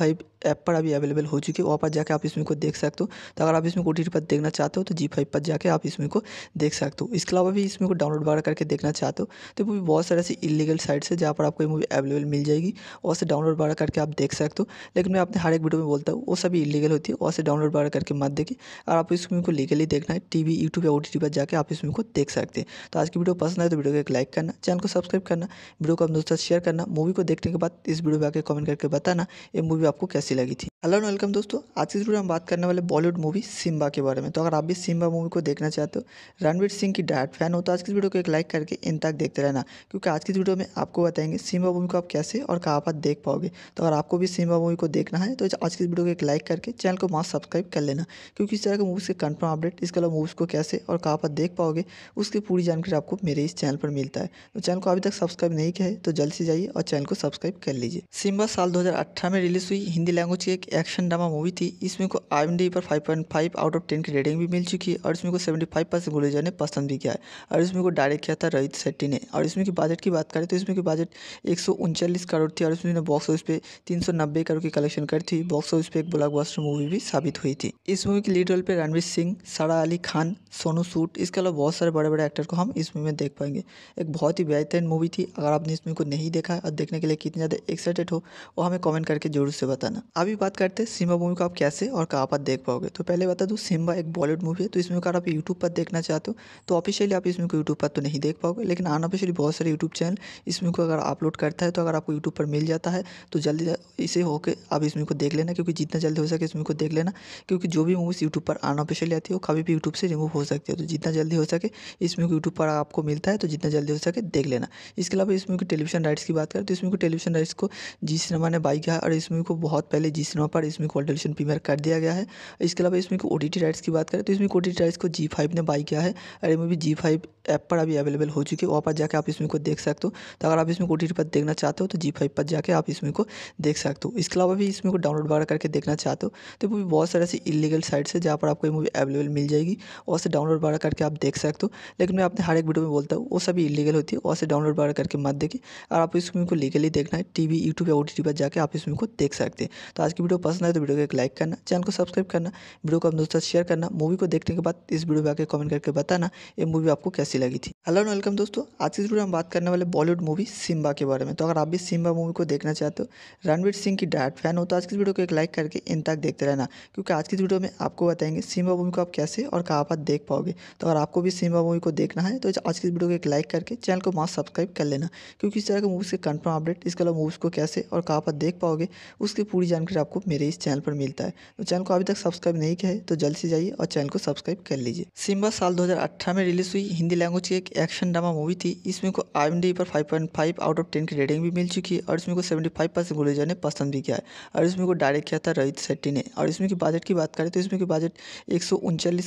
[SPEAKER 2] ऐप पर अभी अवेलेबल हो चुकी है वहाँ पर जाकर आप इस मूवी को देख सकते हो तो अगर आप इस मूवी को ओ पर देखना चाहते हो तो जी पर जाकर आप इस मूवी को देख सकते हो इसके अलावा भी इस मूवी को डाउनलोड वगैरह करके देखना चाहते हो तो मूवी बहुत सारे ऐसी इलीगल साइट्स है जहाँ पर आपको ये मूवी अवेलेबल मिल जाएगी और से डाउनलोड वगैरह करके आप देख सकते हो लेकिन मैं अपने हर एक वीडियो में बोलता हूँ वो सभी इलीगल होती है और से डाउनलोड वगैरह करके मत देखिए और आप इस मूवी को लीगली देखना है टीवी यूट्यूब या ओ पर जाकर आप इस मूवी को देख सकते हैं तो आज की वीडियो पसंद आए तो वीडियो को एक लाइक करना चैनल को सब्सक्राइब करना वीडियो को अपने दोस्तों शेयर करना मूवी को देखने के बाद इस वीडियो में आकर कमेंट करके बताना ये मूवी आपको कैसी लगी थी हेलो एंड वेलकम दोस्तों आज की वीडियो में बात करने वाले बॉलीवुड मूवी सिम्बा के बारे में तो अगर आप भी सिम्बा मूवी को देखना चाहते हो रणवीर सिंह की डायट फैन हो तो आज की वीडियो को एक लाइक करके इन तक देखते रहना क्योंकि आज की वीडियो में आपको बताएंगे सिम्बा मूवी को आप कैसे और कहाँ पर देख पाओगे तो अगर आपको भी सिम्बा मूवी को देखना है तो आज की वीडियो को एक लाइक करके चैनल को मास्क सब्सक्राइब कर लेना क्योंकि इस तरह के मूवीज़ के कन्फर्म अपडेट इसके अलावा मूवीज़ को कैसे और कहाँ पर देख पाओगे उसकी पूरी जानकारी आपको मेरे इस चैनल पर मिलता है तो चैनल को अभी तक सब्सक्राइब नहीं किया है तो जल्द से जाइए और चैनल को सब्सक्राइब कर लीजिए सिम्बा साल दो में रिलीज हुई हिंदी लैंग्वेज की एक एक्शन ड्रामा मूवी थी इसमें को आई पर फाइव आउट ऑफ टेन की रेटिंग भी मिल चुकी है और इसमें को फाइव परसेंट ने पसंद भी किया है और इसमें को डायरेक्ट डायरेक्ट किया था रोहित शेट्टी ने और इसमें की बजट की बात करें तो इसमें की बजट एक करोड़ थी और इसमें बॉक्स ऑफिस पे तीन करोड़ की कलेक्शन करी थी बॉक्स ऑफिस पे एक ब्लॉकबस्टर मूवी भी साबित हुई थी इस मूवी की लीड रोल पे रणवीर सिंह सारा अली खान सोनू सूट इसके अलावा बहुत सारे बड़े बड़े एक्टर को हम इस मूवी में देख पाएंगे एक बहुत ही बेहतरीन मूवी थी अगर आपने इस मूवी को नहीं देखा और देखने के लिए कितने ज़्यादा एक्साइटेड हो वो हमें कमेंट करके जरूर से बताना अभी बात करते हैं सिम्बा मूवी को आप कैसे और कहाँ पर देख पाओगे तो पहले बता दूँ सिम्बा एक बॉलीवुड मूवी है तो इस मूवी को आप यूट्यूब पर देखना चाहते हो तो ऑफिशियली आप इस मूवी को यूट्यूब पर तो नहीं देख पाओगे लेकिन अनऑफिशियली बहुत सारे यूट्यूब चैनल इस को अगर अपलोड करता है तो अगर आपको यूट्यूब पर मिल जाता है तो जल्दी इसे होकर आप इस को देख लेना क्योंकि जितना जल्दी हो सके इसमें को देख लेना क्योंकि जो भी मूवीज़ यूट्यूब पर पे आती है वो कभी भी यूट्यूब से रिमूव हो सकती है तो जितना जल्दी हो सके इस को यूट्यूब पर आपको मिलता है तो जितना जल्दी हो सके देख लेना इसके अलावा इस मूवी की टेलीविजन राइट्स की बात करें तो इस मूवी को टेलीविजन राइट्स को जी सिनेमा ने बाई किया और इस मूवी को बहुत पहले जी सिनेमा पर इसमें मूवी को टेलीविजन प्रीमियर कर दिया गया है इसके अलावा इसमें को ओ राइट्स की बात करें तो इसमें ओ राइट्स को जी फाइव ने बाई किया है और ये मूवी जी फाइव ऐप पर अभी भी अवेलेबल हो चुकी है वहाँ पर जाकर आप इसमें को देख सकते हो तो अगर आप इसमें को पर देखना चाहते हो तो जी फाइव पर जाकर आप इसमें को देख सकते हो इसके अलावा भी इसमें को डाउनलोड वगैरह करके देखना चाहते हो तो मूवी बहुत सारे ऐसी इलीगल साइट्स है जहाँ पर आपको ये मूवी अवेलेबल मिल जाएगी और से डाउनलोड वगैरह करके आप देख सकते हो लेकिन मैं अपने हर एक वीडियो में बोलता हूँ वो सभी इलीगल होती है वहाँ से डाउनलोड वगैरह करके मत देखिए और आप इस मूवी को लीगली देखना है टी वी यूट्यूब या ओ पर जाकर आप इस मूवी को देख सकते हैं तो आज की वीडियो पसंद आए तो वीडियो को एक लाइक करना चैनल को सब्सक्राइब करना वीडियो को अपने दोस्तों शेयर करना मूवी को देखने के बाद इस वीडियो में आकर कमेंट करके बताना ये मूवी आपको कैसी लगी थी हेलो एंड वेलकम दोस्तों आज इस वीडियो में हम बात करने वाले बॉलीवुड मूवी सिम्बा के बारे में तो अगर आप भी सिम्बा मूवी को देखना चाहते हो रणवीर सिंह की डायट फैन हो तो आज की वीडियो को एक लाइक करके इन तक देखते रहना क्योंकि आज की वीडियो में आपको बताएंगे सिम्बा मूवी को आप कैसे और कहाँ पर देख पाओगे तो अगर आपको भी सिम्बा मूवी को देखना है तो आज की वीडियो को एक लाइक करके चैनल को मास्क सब्सक्राइब कर लेना क्योंकि इस तरह के मूवीज़ के कन्फर्म अपडेट इसके अलावा मूवीज़ को कैसे और कहाँ पर देख पाओगे उसकी पूरी जानकारी आपको मेरे इस चैनल पर मिलता है तो चैनल को अभी तक सब्सक्राइब नहीं किया है तो जल्द से जाइए और चैनल को सब्सक्राइब कर लीजिए सिम्बा साल दो में रिलीज़ हुई हिंदी लैंग्वेज की एक एक्शन ड्रामा मूवी थी इसमें को आई पर 5.5 आउट ऑफ 10 की रेटिंग भी मिल चुकी है और इसमें को 75 परसेंट गुले जाने पसंद भी किया है और इसमें को डायरेक्ट किया था रोहित शेट्टी ने और इसमें की बजट की बात करें तो इसमें की बजट एक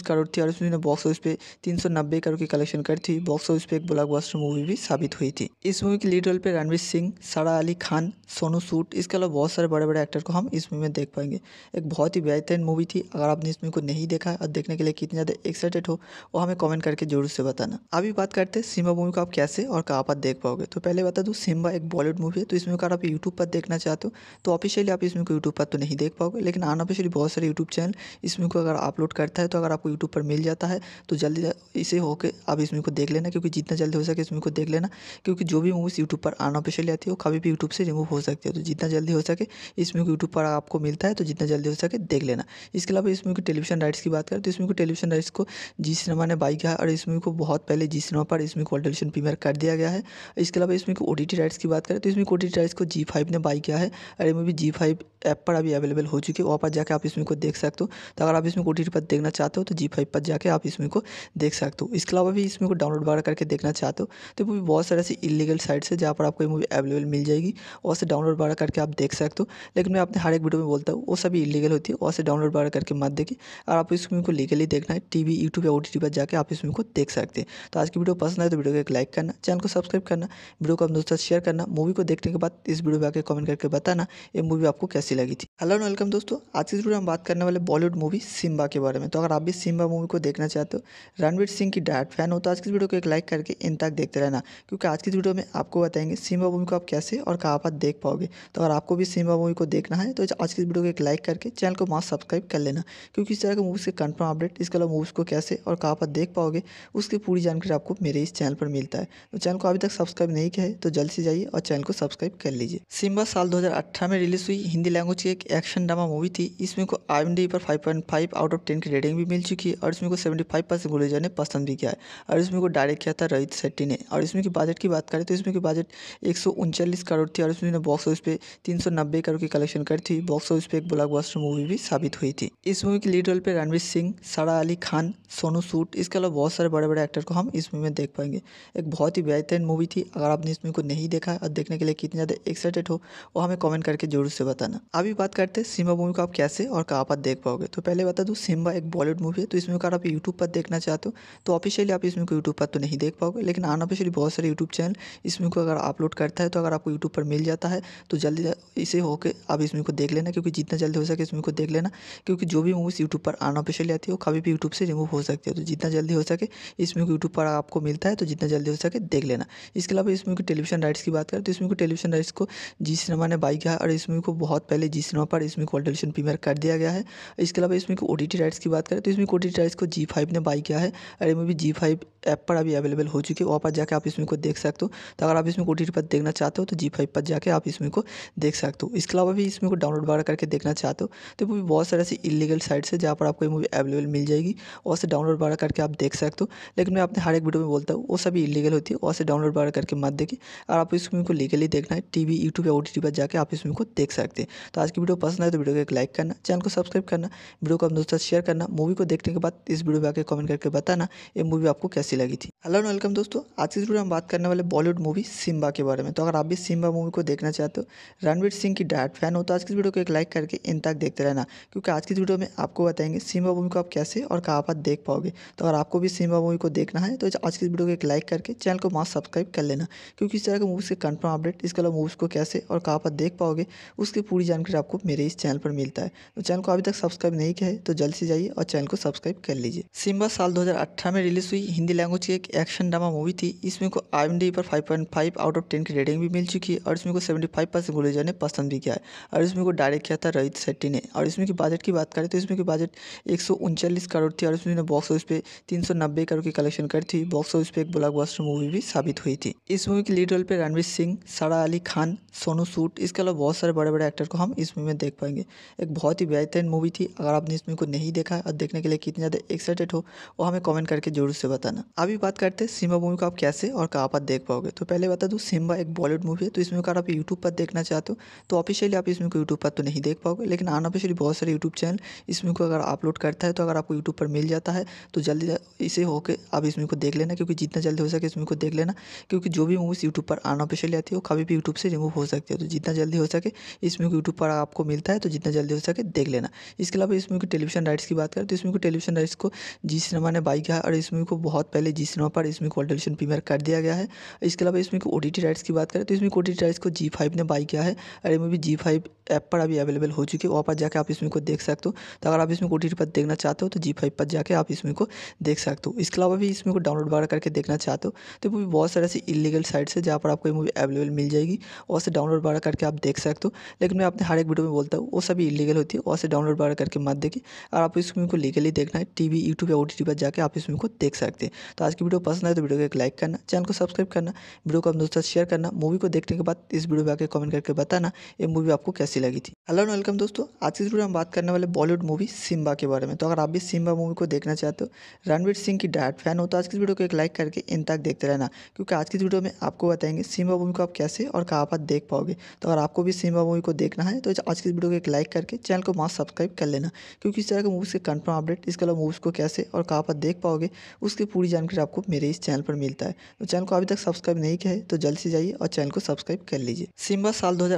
[SPEAKER 2] करोड़ थी और इसमें बॉक्स ऑफिस पे तीन करोड़ की कलेक्शन करी थी बॉक्स ऑफिस पे एक ब्लॉक मूवी भी साबित हुई थी इस मूवी की लीड रोल पर रणवीर सिंह सारा अली खान सोनू सूट इसके अलावा बहुत सारे बड़े बड़े एक्टर को हम इस मूवी में देख पाएंगे एक बहुत ही बेहतरीन मूवी थी अगर आपने इस मूवी को नहीं देखा और देखने के लिए कितने ज़्यादा एक्साइटेड हो वो हमें कॉमेंट करके जरूर से बताना अभी बात बात करते हैं सिम्बा मूवी को आप कैसे और कहाँ पर देख पाओगे तो पहले बता दूँ सिम्बा एक बॉलीवुड मूवी है तो इसमें अगर आप यूट्यूब पर देखना चाहते हो तो ऑफिशियली आप इसमें को यूट्यूब पर तो नहीं देख पाओगे लेकिन ऑफिशियली बहुत सारे यूट्यूब चैनल इसमें को अगर अपलोड करता है तो अगर आपको यूट्यूब पर मिल जाता है तो जल्दी इसे होकर आप इसमें को देख लेना क्योंकि जितना जल्दी हो सके इसमें को देख लेना क्योंकि जो भी मूवीज़ यूट्यूब पर ऑफिशियली आती है वो कभी भी यूट्यूब से रिमूव हो सकती है तो जितना जल्दी हो सके इसमें को यूट्यूब पर आपको मिलता है तो जितना जल्दी हो सके देख लेना इसके अलावा इसमें को टेलीविजन राइट्स की बात करें तो इसमें को टेलीविजन राइट्स को जी सिनेमा ने बाई किया और इसमें को बहुत पहले जी नौ पर इसमें कॉल अल्टरेशन प्रीमियर कर दिया गया है इसके अलावा इसमें ओ टी राइट्स की बात करें तो इसमें ओ टी राइट्स को जी फाइव ने बाई किया है अरे ये मूवी जी फाइव ऐप पर अभी अवेलेबल हो चुकी है वहाँ पर जाकर आप इसमें को देख सकते हो तो अगर आप इसमें ओ पर देखना चाहते हो तो जी पर जाकर आप इसमें को देख सकते हो इसके अलावा भी इसमें को डाउनलोड वगैरह करके देखना चाहते हो तो मूवी बहुत सारे ऐसी इलीगल साइट्स है जहाँ पर आपको ये मूवी अवेलेबल मिल जाएगी और से डाउनलोड वगैरह करके आप देख सकते हो लेकिन मैं अपने हर एक वीडियो में बोलता हूँ वो सभी इलीगल होती है और से डाउनलोड वगैरह करके मत देखिए और आप इस मूवी को लीगली देखना है टी वी यूट्यूब या ओ पर जाकर आप इस मूवी को देख सकते हैं तो आज की वीडियो पसंद आए तो वीडियो को एक लाइक करना चैनल को सब्सक्राइब करना वीडियो को अपने दोस्तों शेयर करना मूवी को देखने के बाद इस वीडियो में आकर कमेंट करके बताना ये मूवी आपको कैसी लगी थी हेलो वेलकम दोस्तों आज की वीडियो हम बात करने वाले बॉलीवुड मूवी सिम्बा के बारे में तो अगर आप भी सिम्बा मूवी को देखना चाहते हो रणवीर सिंह की डायट फैन हो तो आज की वीडियो को एक लाइक करके इन तक देखते रहना क्योंकि आज की वीडियो में आपको बताएंगे सिम्बा मूवी को आप कैसे और कहाँ पर देख पाओगे तो अगर आपको भी सिम्बा मूवी को देखना है तो आज की वीडियो को एक लाइक करके चैनल को मास्क सब्सक्राइब कर लेना क्योंकि इस तरह के मूवीज़ के कन्फर्म अपडेट इसके अलावा मूवीज़ को कैसे और कहाँ पर देख पाओगे उसकी पूरी जानकारी आपको मेरे इस चैनल पर मिलता है तो चैनल को अभी तक सब्सक्राइब नहीं किया है तो जल्द से जाइए और चैनल को सब्सक्राइब कर लीजिए सिम्बा साल 2018 में रिलीज हुई हिंदी लैंग्वेज की एक एक्शन ड्रामा मूवी थी इसमें को आई पर 5.5 आउट ऑफ 10 की रेटिंग भी मिल चुकी है और इसमें को 75 परसेंट गुलेजर ने पसंद भी किया है और इसमें को डायरेक्ट किया था रोहित शेट्टी ने और इसमें की बजट की बात करें तो इसमें की बजट एक करोड़ थी और इसमें बॉक्स ऑफिस पे तीन करोड़ की कलेक्शन करी थी बॉक्स ऑफिस पे एक ब्लॉकबस्टर मूवी भी साबित हुई थी इस मूवी के लीड रोल पर रणवीर सिंह सारा अली खान सोनू सूट इसके अलावा बहुत सारे बड़े बड़े एक्टर को हम इस मूवी में देख पाएंगे एक बहुत ही बेहतरीन मूवी थी अगर आपने इस मूवी को नहीं देखा है और देखने के लिए कितने ज़्यादा एक्साइटेड हो वो हमें कमेंट करके जरूर से बताना अभी बात करते हैं सिम्बा मूवी को आप कैसे और कहाँ पर देख पाओगे तो पहले बता दूँ सिम्बा एक बॉलीवुड मूवी है तो इसमें अगर आप यूट्यूब पर देखना चाहते हो तो ऑफिशियली आप इसमें को यूट्यूब पर तो नहीं देख पाओगे लेकिन अनऑफिशियली बहुत सारे यूट्यूब चैनल इसमें को अगर अपलोड करता है तो अगर आपको यूट्यूब पर मिल जाता है तो जल्दी इसे होकर आप इसमें को देख लेना क्योंकि जितना जल्दी हो सके इसमें को देख लेना क्योंकि जो भी मूवीज़ यूट्यूब पर अनऑफिशियली आती है वो कभी भी यूट्यूब से रिमूव हो सकती है तो जितना जल्दी हो सके इसमें को यूट्यूब पर आपको आपको मिलता है तो जितना जल्दी हो सके देख लेना इसके अलावा इस मूवी के टेलीविजन राइट्स की बात करें तो इस मूवी को टेलीविजन राइट्स को जी सिनेमा ने बाई किया और इस मूवी को बहुत पहले जी सिनेमा पर इस मूवी को टेलीविजन प्रीमियर कर दिया गया है इसके अलावा इस मूवी को ओ राइट्स की बात करें तो इस मूवी को ओ राइट्स को जी ने बाई किया है और ये मूवी जी फाइव ऐप पर अभी अवेलेबल हो चुकी है वहाँ पर जाकर आप इस मूवी को देख सकते हो तो अगर आप इस मूवी को ओ पर देखना चाहते हो तो जी फाइव पर जाकर आप इस मूवी को देख सकते हो इसके अलावा भी इस मूवी को डाउनलोड वगैरह करके देखना चाहते हो तो मूवी बहुत सारे ऐसी इलीगल साइट्स है जहाँ पर आपको ये मूवी अवेलेबल मिल जाएगी और से डाउनलोड वगैरह करके आप देख सकते हो लेकिन मैं अपने हर एक वीडियो में मैं बोलता हूँ वो सभी इलीगल होती है वहाँ से डाउनलोड वगैरह करके मत देखिए और आप इस मूवी को लीगली देखना है टीवी यूट्यूब या ओ पर जाकर आप इस मूवी को देख सकते हैं तो आज की वीडियो पसंद आए तो वीडियो को एक लाइक करना चैनल को सब्सक्राइब करना वीडियो को अपने दोस्तों शेयर करना मूवी को देखने के बाद इस वीडियो पर आकर कमेंट करके बताना ये मूवी आपको कैसी लगी थी हेलो एंड वेलकम दोस्तों आज की वीडियो में बात करने वाले बॉलीवुड मूवी सिम्बा के बारे में तो अगर आप भी सिम्बा मूवी को देखना चाहते हो रणवीर सिंह की डायट फैन हो तो आज की वीडियो को एक लाइक करके इन तक देखते रहना क्योंकि आज की वीडियो में आपको बताएंगे सिम्बा मूवी को आप कैसे और कहाँ पर देख पाओगे तो अगर आपको भी सिम्बा मूवी को देखना है तो आज की वीडियो को एक लाइक करके चैनल को मास्क सब्सक्राइब कर लेना क्योंकि इस तरह के मूवीज़ के कंफर्म अपडेट इसके अलावा मूवीज़ को कैसे और कहाँ पर देख पाओगे उसकी पूरी जानकारी आपको मेरे इस चैनल पर मिलता है तो चैनल को अभी तक सब्सक्राइब नहीं किया है तो जल्द से जाइए और चैनल को सब्सक्राइब कर लीजिए सिम्बा साल दो में रिलीज हुई हिंदी लैंग्वेज की एक एक्शन ड्रामा मूवी थी इसमें को आई पर फाइव आउट ऑफ टेन की रेटिंग भी मिल चुकी है और इसमें को फाइव परसेंट ने पसंद भी किया है और इसमें को डायरेक्ट किया था रोहित शेट्टी ने और इसमें की बजट की बात करें तो इसमें की बजट एक करोड़ थी और इसमें बॉक्स ऑफिस पे तीन करोड़ की कलेक्शन करी थी बॉक्स ऑफिस पे एक ब्लॉकबस्टर मूवी भी साबित हुई थी इस मूवी के लीड रोल पे रणवीर सिंह सारा अली खान सोनू सूट इसके अलावा बहुत सारे बड़े बड़े एक्टर को हम इस मूवी में देख पाएंगे एक बहुत ही बेहतरीन मूवी थी अगर आपने इस मूवी को नहीं देखा और देखने के लिए कितने ज़्यादा एक्साइटेड हो वो हमें कॉमेंट करके जरूर से बताना अभी बात करते हैं सिम्बा मूवी को आप कैसे और कहाँ पर देख पाओगे तो पहले बता दूँ सिम्बा एक बॉलीवुड मूवी है तो इसमें अगर आप यूट्यूब पर देखना चाहते हो तो ऑफिशियली आप इसमें को यूट्यूब पर तो नहीं देख पाओगे लेकिन अनऑफिशियली बहुत सारे यूट्यूब चैनल इस मूवी को अगर अपलोड करता है तो अगर आपको यूट्यूब पर मिल जाता है तो जल्दी इसे होकर आप इसमें को देख लेना लेना क्योंकि जितना जल्दी हो सके इस मूवी को देख लेना क्योंकि जो भी मूवीज़ यूट्यूब पर अनऑफिशियली आती है वो कभी भी यूट्यूब से रिमूव हो सकती है तो जितना जल्दी हो सके इस मूवी को यूट्यूब पर आपको मिलता है तो जितना जल्दी हो सके देख लेना इसके अलावा इस मूवी की टेलीविजन राइट्स की बात करें तो इस मूवी को टेलीविजन राइट्स को जी सिनेमा ने बाई किया और इस मूवी को बहुत पहले जी सिनेमा पर इस मूवी को टेलीविजन प्रीमियर कर दिया गया है इसके अलावा इसमें ओ टी राइट्स की बात करें तो इसमें ओ टी राइट्स को जी फाइव ने बाई किया है और ये मूवी जी फाइव ऐप पर अभी अवेलेबल हो चुकी है वहाँ पर जाकर आप इसमें को देख सकते हो तो अगर आप इसमें ओ टी पर देखना चाहते हो तो जी पर जाकर आप इसमें को देख सकते हो इसके अलावा भी इसमें को डाउनलोड वगैरह करके देखना चाहते हो तो मूवी बहुत सारे ऐसी इलीगल साइट्स है जहाँ पर आपको ये मूवी अवेलेबल मिल जाएगी और से डाउनलोड वगैरह करके आप देख सकते हो लेकिन मैं अपने हर एक वीडियो में बोलता हूँ वो सभी इलीगल होती है और से डाउनलोड वगैरह करके मत देखिए और आप इस मूवी को लीगली देखना है टीवी यूट्यूब या ओ पर जाकर आप इस मूवी को देख सकते हैं तो आज की वीडियो पसंद आए तो वीडियो को एक लाइक करना चैनल को सब्सक्राइब करना वीडियो को अपने दोस्तों शेयर करना मूवी को देखने के बाद इस वीडियो पर आकर कमेंट करके बताना ये मूवी आपको कैसी लगी थी हेलो एंड वेलकम दोस्तों आज की वीडियो में बात करने वाले बॉलीवुड मूवी सिम्बा के बारे में तो अगर आप भी सिम्बा मूवी को देखना चाहते हो रणवीर सिंह की डायरेक्ट फैन हो तो आज की वीडियो को एक लाइक करके इन तक देखते रहना क्योंकि आज की वीडियो में आपको बताएंगे सिम्बा मूवी को आप कैसे और कहाँ पर देख पाओगे तो अगर आपको भी सिम्बा मूवी को देखना है तो आज की वीडियो को एक लाइक करके चैनल को मास्क सब्सक्राइब कर लेना क्योंकि इस तरह के मूवीज़ के कन्फर्म अपडेट इसके अलावा मूवीज़ को कैसे और कहाँ पर देख पाओगे उसकी पूरी जानकारी आपको मेरे इस चैनल पर मिलता है तो चैनल को अभी तक सब्सक्राइब नहीं किया है तो जल्द से जाइए और चैनल को सब्सक्राइब कर लीजिए सिम्बा साल दो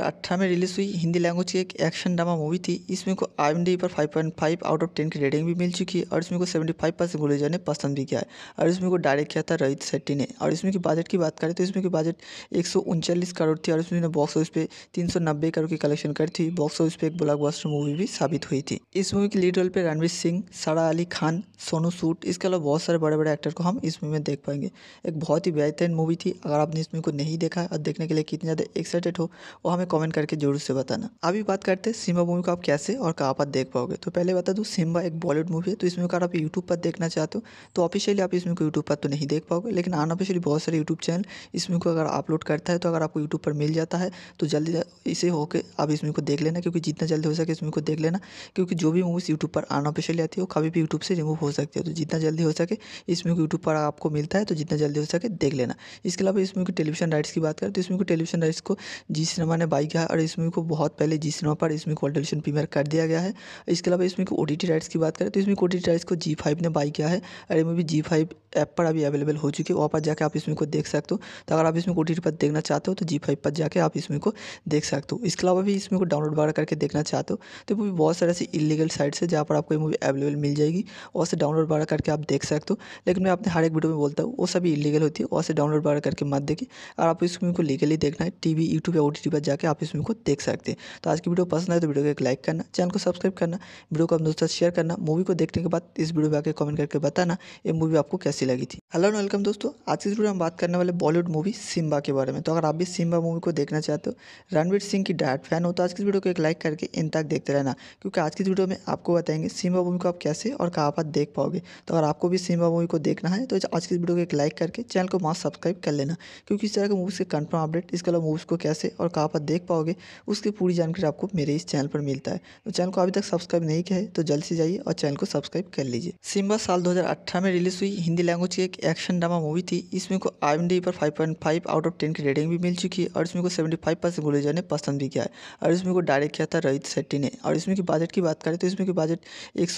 [SPEAKER 2] में रिलीज हुई हिंदी लैंग्वेज की एक एक्शन ड्रामा मूवी थी इसमें को आई पर फाइव आउट ऑफ टेन की रेटिंग भी मिल चुकी है और इसमें को सेवेंटी फाइव परसेंट गुलेजर ने पसंद भी किया है और इसमें को डायरेक्ट कार्य किया था रोहित शेट्टी ने और इसमें की बजट की बात करें तो इसमें की बजट एक करोड़ थी और इसमें बॉक्स ऑफिस पे तीन करोड़ की कलेक्शन करी थी बॉक्स ऑफिस पे एक ब्लॉकबस्टर मूवी भी साबित हुई थी इस मूवी के लीड रोल पे रणवीर सिंह सारा अली खान सोनू सूट इसके अलावा बहुत सारे बड़े बड़े एक्टर को हम इस मूवी में देख पाएंगे एक बहुत ही बेहतरीन मूवी थी अगर आपने इस मूवी को नहीं देखा और देखने के लिए कितने ज़्यादा एक्साइटेड हो वो हमें कमेंट करके जरूर से बताना अभी बात करते हैं सिम्बा मूवी को आप कैसे और कहाँ पर देख पाओगे तो पहले बता दूँ सिम्बा एक बॉलीवुड मूवी है तो इसमें अगर आप यूट्यूब पर देखना चाहते हो तो ऑफिशियली आप इसमें को यूट्यूब पर तो नहीं देख पाओगे लेकिन अनऑफिशियली बहुत सारे यूट्यूब चैनल इस मूवी को अगर अपलोड करता है तो अगर आपको यूट्यूब पर मिल जाता है तो जल्दी इसे होकर आप इस मूवी को देख लेना क्योंकि जितना जल्दी हो सके इस मूवी को देख लेना क्योंकि जो भी मूवीज़ यूट्यूब पर अनऑफिशियली आती है वो कभी भी यूट्यूब से रिमूव हो सकती है तो जितना जल्दी हो सके इस मूवी को यूट्यूब पर आपको मिलता है तो जितना जल्दी हो सके देख लेना इसके अलावा इस मूवी की टेलीविजन राइट्स की बात करें तो इस मूवी को टेलीविजन राइट्स को जी सिनेमा ने बाई किया है और इस मूवी को बहुत पहले जी सिनेमा पर इस मूवी को टेलीविजन प्रीमियर कर दिया गया है इसके अलावा इसमें ओ टी राइट्स की बात करें तो इसमें ओ टी राइट्स को जी फाइव ने बाई किया है और ये मूवी जी फाइव ऐप पर अभी भी अवेलेबल हो चुकी है वहाँ पर जाकर आप इसमें को देख सकते हो तो अगर आप इसमें को पर देखना चाहते हो तो जी फाइव पर जाकर आप इसमें को देख सकते हो इसके अलावा भी इसमें को डाउनलोड वगैरह करके देखना चाहते हो तो भी बहुत सारे ऐसी इलीगल साइट्स है जहाँ पर आपको ये मूवी अवेलेबल मिल जाएगी और से डाउनलोड वगैरह करके आप देख सकते हो लेकिन मैं अपने हर एक वीडियो में बोलता हूँ वो सभी इलीगल होती है और से डाउनलोड वगैरह करके मत देखिए और आप इस मूवी को लीगली देखना है टी वी यूट्यूब या ओ पर जाकर आप इसमें को देख सकते हैं तो आज की वीडियो पसंद आए तो वीडियो को एक लाइक करना चैनल को सब्सक्राइब करना वीडियो को अपने दोस्तों शेयर करना मूवी को देखने के बाद इस वीडियो में आकर कमेंट करके बताना ये मूवी आपको कैसी लगी थी हेलो एंड वेलकम दोस्तों आज की वीडियो हम बात करने वाले बॉलीवुड मूवी सिम्बा के बारे में तो अगर आप भी सिम्बा मूवी को देखना चाहते हो रणवीर सिंह की डायट फैन हो तो आज की वीडियो को एक लाइक करके इन तक देखते रहना क्योंकि आज की वीडियो में आपको बताएंगे सिम्बा मूवी को आप कैसे और कहाँ पर देख पाओगे तो अगर आपको भी सिम्बा मूवी को देखना है तो आज की वीडियो को एक लाइक करके चैनल को मास्क सब्सक्राइब कर लेना क्योंकि इस तरह के मूवीज़ के कन्फर्म अपडेट इसके अलावा मूवीज़ को कैसे और कहाँ पर देख पाओगे उसकी पूरी जानकारी आपको मेरे इस चैनल पर मिलता है तो चैनल को अभी तक सब्सक्राइब नहीं किया है तो जल्द से जाइए और चैनल को सब्सक्राइब कर लीजिए सिम्बा साल दो में रिलीज़ हुई हिंदी लैंग्वेज की एक एक्शन ड्रामा मूवी थी इसमें को आई पर 5.5 आउट ऑफ 10 की रेटिंग भी मिल चुकी है और इसमें को 75 परसेंट गुलेजा ने पसंद भी किया है और इसमें को डायरेक्ट किया था रोहित शेट्टी ने और इसमें की बजट की बात करें तो इसमें की बजट एक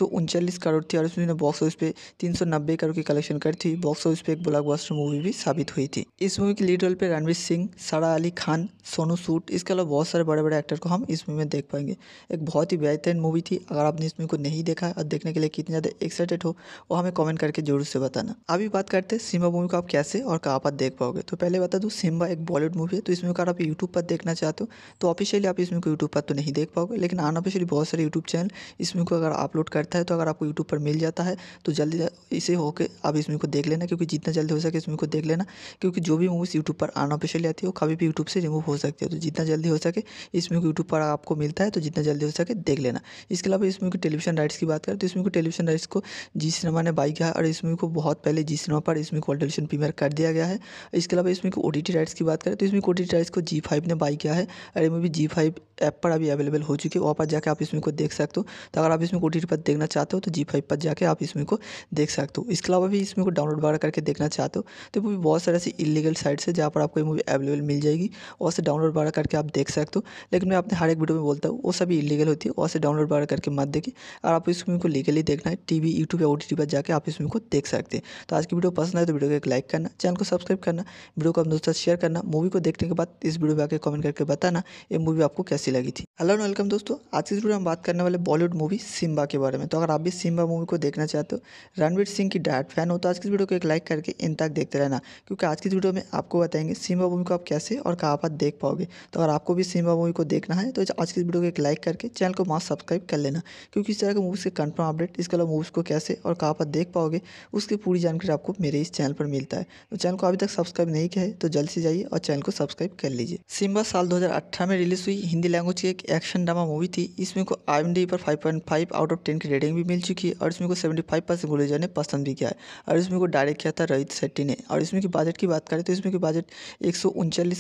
[SPEAKER 2] करोड़ थी और इसमें बॉक्स ऑफिस पे तीन करोड़ की कलेक्शन करी थी बॉक्स ऑफिस पे एक ब्लॉकबस्टर मूवी भी साबित हुई थी इस मूवी की लीड रोल पर रणवीर सिंह सारा अली खान सोनू सूट इसके अलावा बहुत सारे बड़े बड़े एक्टर को हम इस मूवी में देख पाएंगे एक बहुत ही बेहतरीन मूवी थी अगर आपने इस मूवी को नहीं देखा और देखने के लिए कितने ज़्यादा एक्साइटेड हो वो हमें कमेंट करके जरूर से बताना अभी बात करते हैं सिम्बा मूवी को आप कैसे और कहाँ पर देख पाओगे तो पहले बता दूँ तो सिम्बा एक बॉलीवुड मूवी है तो इसमें अगर आप यूट्यूब पर देखना चाहते हो तो ऑफिशियली आप इसमें को यूट्यूब पर तो नहीं देख पाओगे लेकिन ऑफिशियली बहुत सारे यूट्यूब चैनल इसमें को अगर अपलोड करता है तो अगर आपको यूट्यूब पर मिल जाता है तो जल्दी इसे होकर आप इसमें को देख लेना क्योंकि जितना जल्दी हो सके इसमें को देख लेना क्योंकि जो भी मूवीज़ यूट्यूब पर ऑफिशियली आती है वो कभी भी यूट्यूब से रिमूव हो सकती है तो जितना जल्दी हो सके इसमें को यूट्यूब पर आपको मिलता है तो जितना जल्दी हो सके देख लेना इसके अलावा इसमें को टेलीविजन राइट्स की बात करें तो इसमें को टेलीविजन राइट्स को जी सिनेमा ने बाई किया और इसमें को बहुत पहले जी ऑप्शनों पर इसमें को अल्टरेशन प्रीमियर कर दिया गया है इसके अलावा इसमें ओ टी राइट्स की बात करें तो इसमें ओ टी राइट्स को जी फाइव ने बाई किया है और ये मूवी जी फाइव ऐप पर अभी अवेलेबल हो चुकी है वहाँ पर जाकर आप इसमें को देख सकते हो तो अगर आप इसमें ओ टी पर देखना चाहते हो तो जी फाइव पर जाकर आप इसमें को देख सकते हो इसके अलावा भी इसमें को डाउनलोड वगैरह करके देखना चाहते हो तो मूवी बहुत सारे ऐसी इलीगल साइट्स है जहाँ पर आपको ये मूवी अवेलेबल मिल जाएगी और से डाउनलोड वगैरह करके आप देख सकते हो लेकिन मैं अपने हर एक वीडियो में बोलता हूँ वो सभी इलीगल होती है और से डाउनलोड वगैरह करके मत देखिए और आप इसमें को लीगली देखना है टी वी यूट्यूब या ओ पर जाकर आप इसमें को देख सकते हैं तो आज की वीडियो पसंद आए तो वीडियो को एक लाइक करना चैनल को सब्सक्राइब करना वीडियो को अपने दोस्तों शेयर करना मूवी को देखने के बाद इस वीडियो में आकर कमेंट करके बताना ये मूवी आपको कैसी लगी थी हेलो एंड वेलकम दोस्तों आज की इस वीडियो में बात करने वाले बॉलीवुड मूवी सिम्बा के बारे में तो अगर आप भी सिम्बा मूवी को देखना चाहते हो रणवीर सिंह की डायट फैन हो तो आज की वीडियो को एक लाइक करके इन तक देखते रहना क्योंकि आज की वीडियो में आपको बताएंगे सिम्बा मूवी को आप कैसे और कहाँ पर देख पाओगे तो अगर आपको भी सिम्बा मूवी को देखना है तो आज की वीडियो को एक लाइक करके चैनल को मास्क सब्सक्राइब कर लेना क्योंकि इस तरह के मूवीज़ के कंफर्म अपडेट इसके अलावा मूवीज़ को कैसे और कहाँ पर देख पाओगे उसकी पूरी जानकारी आपको आपको मेरे इस चैनल पर मिलता है तो चैनल को अभी तक सब्सक्राइब नहीं किया है तो जल्द से जाइए और चैनल को सब्सक्राइब कर लीजिए सिम्बा साल 2018 में रिलीज हुई हिंदी लैंग्वेज की एक एक्शन ड्रामा मूवी थी इसमें को आई पर 5.5 आउट ऑफ 10 की रेटिंग भी मिल चुकी है और इसमें को 75 परसेंट गुलेजा ने पसंद भी किया है और इसमें को डायरेक्ट किया था रोहित शेट्टी ने और इसमें की बजट की बात करें तो इसमें की बजट एक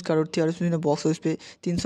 [SPEAKER 2] करोड़ थी और इसमें बॉक्स ऑफिस पे तीन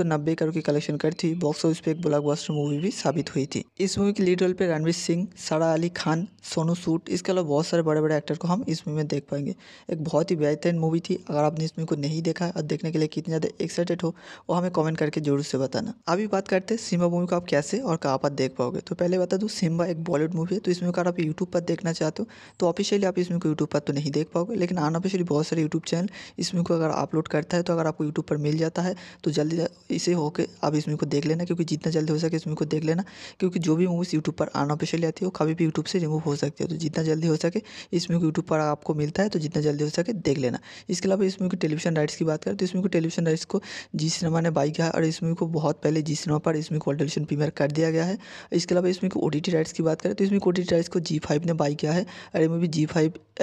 [SPEAKER 2] करोड़ की कलेक्शन करी थी बॉक्स ऑफिस पे एक ब्लॉकबस्टर मूवी भी साबित हुई थी इस मूवी के लीड रोल पे रणवीर सिंह सारा अली खान सोनू सूट इसके अलावा बहुत सारे बड़े बड़े एक्टर को हम इस मूवी में देख पाएंगे एक बहुत ही बेहतरीन मूवी थी अगर आपने इस मूवी को नहीं देखा और देखने के लिए कितने ज़्यादा एक्साइटेड हो वो हमें कमेंट करके जरूर से बताना अभी बात करते हैं सिम्बा मूवी को आप कैसे और कहाँ पर देख पाओगे तो पहले बता दूँ सिम्बा एक बॉलीवुड मूवी है तो इसमें अगर आप यूट्यूब पर देखना चाहते हो तो ऑफिशियली आप इसमें को यूट्यूब पर तो नहीं देख पाओगे लेकिन अनऑफिशियली बहुत सारे यूट्यूब चैनल इसमें को अगर अपलोड करता है तो अगर आपको यूट्यूब पर मिल जाता है तो जल्दी इसे होकर आप इसमें को देख लेना क्योंकि जितना जल्दी हो सके इसमें को देख लेना क्योंकि जो भी मूवीज़ यूट्यूब पर अनऑफिशियली आती है वो कभी भी यूट्यूब से रिमूव हो सकती है तो जितना जल्दी हो सके इसमें को यूट्यूब पर आप आपको मिलता है तो जितना जल्दी हो सके देख लेना इसके अलावा इस मूवी की टेलीविजन राइट्स की बात करें तो इस मूवी को टेलीविजन राइट्स को जी सिनेमा ने बाई किया और इस मूवी को बहुत पहले जी सिनेमा पर इसमें कॉल को टेलीविजन प्रीमियर कर दिया गया है इसके अलावा इस मूवी को ओ राइट्स की बात करें तो इसमें ओ को राइट्स को जी ने बाई किया है और ये मूवी जी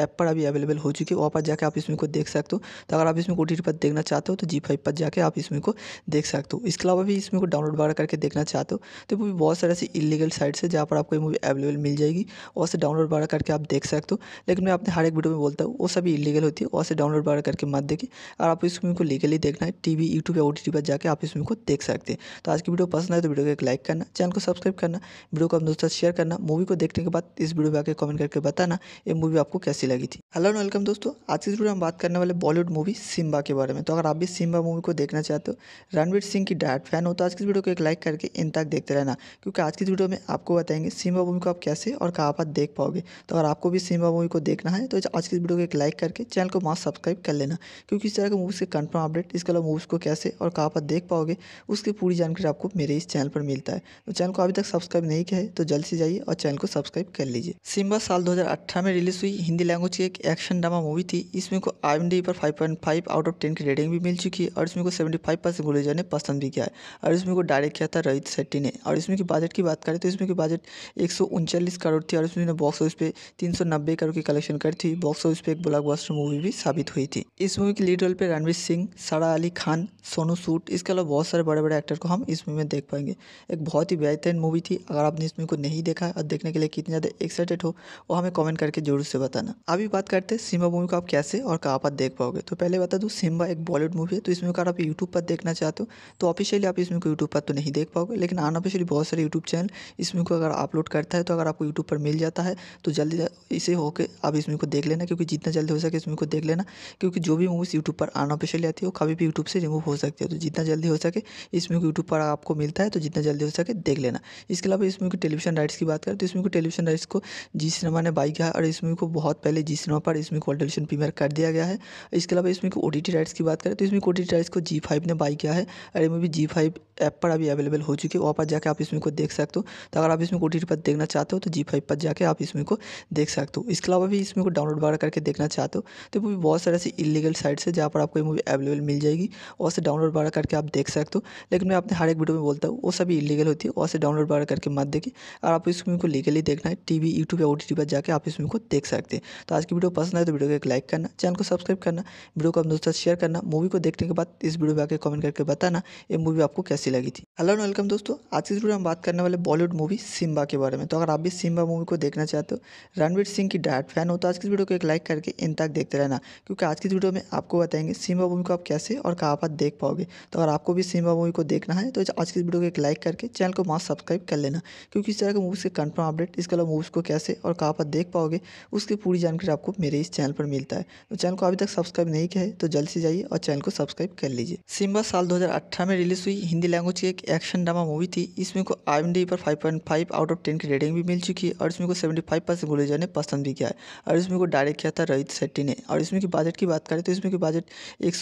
[SPEAKER 2] ऐप पर अभी अवेलेबल हो चुकी है वहाँ पर जाकर आप इसमें को देख सकते हो तो अगर आप इसमें ओ को पर देखना चाहते हो तो जी पर जाकर आप इसमें को देख सकते हो इसके अलावा भी इसमें को डाउनलोड वगैरह करके देखना चाहते हो तो मूवी बहुत सारे ऐसी इलीगल साइट्स है जहाँ पर आपको ये मूवी अवेलेबल मिल जाएगी और से डाउनलोड वगैरह करके आप देख सकते हो लेकिन मैं अपने हर एक वीडियो मैं बोलता हूँ वो सभी इलीगल होती है वहाँ से डाउनलोड वगैरह करके मत देखिए और आप इस मूवी को लीगली देखना है टीवी यूट्यूब या ओ पर जाकर आप इस मूवी को देख सकते हैं तो आज की वीडियो पसंद आए तो वीडियो को एक लाइक करना चैनल को सब्सक्राइब करना वीडियो को अपने दोस्तों से शेयर करना मूवी को देखने के बाद इस वीडियो पर आकर कमेंट करके बताना ये मूवी आपको कैसी लगी थी हेलो एंड वेलकम दोस्तों आज की वीडियो हम बात करने वाले बॉलीवुड मूवी सिम्बा के बारे में तो अगर आप भी सिम्बा मूवी को देखना चाहते हो रणवीर सिंह की डायट फैन हो तो आज की वीडियो को एक लाइक करके इन तक देखते रहना क्योंकि आज की वीडियो में आपको बताएंगे सिम्बा मूवी को आप कैसे और कहाँ पर देख पाओगे तो अगर आपको भी सिम्बा मूवी को देखना है तो आज की वीडियो को एक लाइक करके चैनल को मास्क सब्सक्राइब कर लेना क्योंकि इस तरह के मूवीज़ के कन्फर्म अपडेट इसके अलावा मूवीज़ को कैसे और कहाँ पर देख पाओगे उसकी पूरी जानकारी आपको मेरे इस चैनल पर मिलता है तो चैनल को अभी तक सब्सक्राइब नहीं किया है तो जल्द से जाइए और चैनल को सब्सक्राइब कर लीजिए सिम्बा साल दो में रिलीज हुई हिंदी लैंग्वेज की एक एक्शन ड्रामा मूवी थी इसमें को आई पर फाइव आउट ऑफ टेन की रेटिंग भी मिल चुकी है और इसमें को फाइव परसेंट ने पसंद भी किया है और इसमें को डायरेक्ट किया था रोहित शेट्टी ने और इसमें की बजट की बात करें तो इसमें की बजट एक करोड़ थी और इसमें बॉक्स ऑफिस पे तीन करोड़ की कलेक्शन करी थी बॉक्स ऑफिस पे एक ब्लॉकबस्टर मूवी भी साबित हुई थी इस मूवी के लीड रोल पे रणवीर सिंह सारा अली खान सोनू सूट इसके अलावा बहुत सारे बड़े बड़े एक्टर को हम इस मूवी में देख पाएंगे एक बहुत ही बेहतरीन मूवी थी अगर आपने इस मूवी को नहीं देखा है और देखने के लिए कितने ज़्यादा एक्साइटेड हो वो हमें कमेंट करके जरूर से बताना अभी बात करते हैं सिम्बा मूवी को आप कैसे और कहाँ पर देख पाओगे तो पहले बता दूँ सिम्बा एक बॉलीवुड मूवी है तो इसमें अगर आप यूट्यूब पर देखना चाहते हो तो ऑफिशियली आप इस मूवी को यूट्यूब पर तो नहीं देख पाओगे लेकिन अनऑफिशियली बहुत सारे यूट्यूब चैनल इस मूवी को अगर अपलोड करता है तो अगर आपको यूट्यूब पर मिल जाता है तो जल्दी इसे होकर आप इस मूवी को देख लेते लेना क्योंकि जितना जल्दी हो सके इस मूवी को देख लेना क्योंकि जो भी मूवीज़ यूट्यूब पर अनऑफिशियली आती है वो कभी भी यूट्यूब से रिमूव हो सकती है तो जितना जल्दी हो सके इस मूवी को यूट्यूब पर आपको मिलता है तो जितना जल्दी हो सके देख लेना इसके अलावा इस मूवी के टेलीविजन राइट्स की बात करें तो इस मूवी को टेलीविजन राइट्स को जी सिनेमा ने बाई किया और इस मूवी को बहुत पहले जी सिनेमा पर इसमें कॉल टेलीविजन प्रीमियर कर दिया गया है इसके अलावा इसमें ओ टी राइट्स की बात करें तो इसमें ओ टी राइट्स को जी फाइव ने बाई किया है और ये मूवी जी फाइव ऐप पर अभी अवेलेबल हो चुकी है वहाँ पर जाकर आप इसमें को देख सकते हो तो अगर आप इसमें ओ टी पर देखना चाहते हो तो जी फाइव पर जाकर आप इसमें को देख सकते हो इसके अलावा भी इसमें को डाउनलोड वगैरह करके देखना चाहते हो तो मूवी बहुत सारे ऐसी इलीगल साइट्स है जहाँ पर आपको ये मूवी अवेलेबल मिल जाएगी और से डाउनलोड वगैरह करके आप देख सकते हो लेकिन मैं अपने हर एक वीडियो में बोलता हूँ वो सभी इलीगल होती है और से डाउनलोड वगैरह करके मत देखिए और आप इस मूवी को लीगली देखना है टी वी यूट्यूब या ओ पर जाकर आप इस मूवी को देख सकते हैं तो आज की वीडियो पसंद आए तो वीडियो को एक लाइक करना चैनल को सब्सक्राइब करना वीडियो को अपने दोस्तों शेयर करना मूवी को देखने के बाद इस वीडियो में आकर कमेंट करके बताना ये मूवी आपको कैसी लगी थी हेलो एंड वेलकम दोस्तों आज की वीडियो हम बात करने वाले बॉलीवुड मूवी सिम्बा के बारे में तो अगर आप भी सिम्बा मूवी को देखना चाहते हो रणवीर सिंह की डायट फैन हो तो आज की वीडियो को एक लाइक करके इन तक देखते रहना क्योंकि आज की वीडियो में आपको बताएंगे सिम्बा मूवी को आप कैसे और कहाँ पर देख पाओगे तो अगर आपको भी सिम्बा मूवी को देखना है तो आज की वीडियो को एक लाइक करके चैनल को मास्क सब्सक्राइब कर लेना क्योंकि इस तरह के मूवीज़ के कन्फर्म अपडेट इसके अलावा मूवीज़ को कैसे और कहाँ पर देख पाओगे उसकी पूरी जानकारी आपको मेरे इस चैनल पर मिलता है तो चैनल को अभी तक सब्सक्राइब नहीं किया है तो जल्द से जाइए और चैनल को सब्सक्राइब कर लीजिए सिम्बा साल दो में रिलीज़ हुई हिंदी लैंग्वेज की एक एक्शन ड्रामा मूवी थी इसमें को आई एम डी पर 5.5 आउट ऑफ 10 की रेटिंग भी मिल चुकी है और इसमें को 75 परसेंट गुलेजा ने पसंद भी किया है और इसमें को डायरेक्ट किया था रोहित शेट्टी ने और इसमें की बजट की बात करें तो इसमें की बजट एक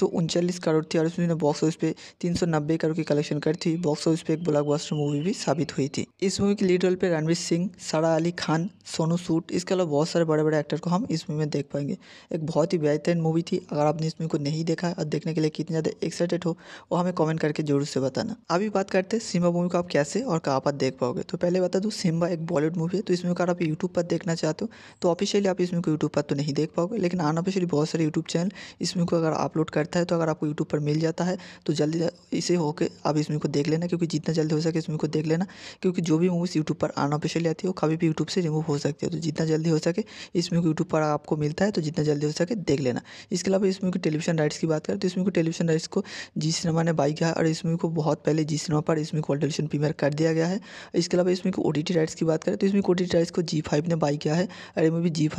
[SPEAKER 2] करोड़ थी और इसमें बॉक्स ऑफिस पे तीन करोड़ की कलेक्शन करी थी बॉक्स ऑफिस पे एक ब्लॉकबस्टर मूवी भी साबित हुई थी इस मूवी की लीड रोल पर रणवीर सिंह सारा अली खान सोनू सूट इसके अलावा बहुत सारे बड़े बड़े एक्टर को हम इस मूवी में देख पाएंगे एक बहुत ही बेहतरीन मूवी थी अगर आपने इस मूवी को नहीं देखा और देखने के लिए कितने ज़्यादा एक्साइटेड हो वो हमें कमेंट करके जरूर से बताना अभी बात करते हैं सिम्बा मूवी को आप कैसे और कहाँ पर देख पाओगे तो पहले बता दूँ तो सिम्बा एक बॉलीवुड मूवी है तो इसमें अगर आप यूट्यूब पर देखना चाहते हो तो ऑफिशियली आप इसमें को यूट्यूब पर तो नहीं देख पाओगे लेकिन अनऑफिशियली बहुत सारे यूट्यूब चैनल इसमें को अगर अपलोड करता है तो अगर आपको यूट्यूब पर मिल जाता है तो जल्दी इसे होकर आप इसमें को देख लेना क्योंकि जितना जल्दी हो सके इसमें को देख लेना क्योंकि जो भी मूवीज़ यूट्यूब पर अनऑफिशियली आती है वो कभी भी यूट्यूब से रिमूव हो सकती है तो जितना जल्दी हो सके इसमें को यूट्यूब पर आपको मिलता है तो जितना जल्दी हो सके देख लेना इसके अलावा इसमें को टेलीविजन राइट्स की बात करें तो इसमें को टेलीविजन राइट्स को जी सिनेमा ने बाई किया और इसमें को बहुत पहले जी सिनेमा यहाँ पर इसमें को अल्टरेशन प्रीमियर कर दिया गया है इसके अलावा इसमें को ओ राइट्स की बात करें तो इसमें ओ राइट्स को जी ने बाई किया है और ये मूवी जी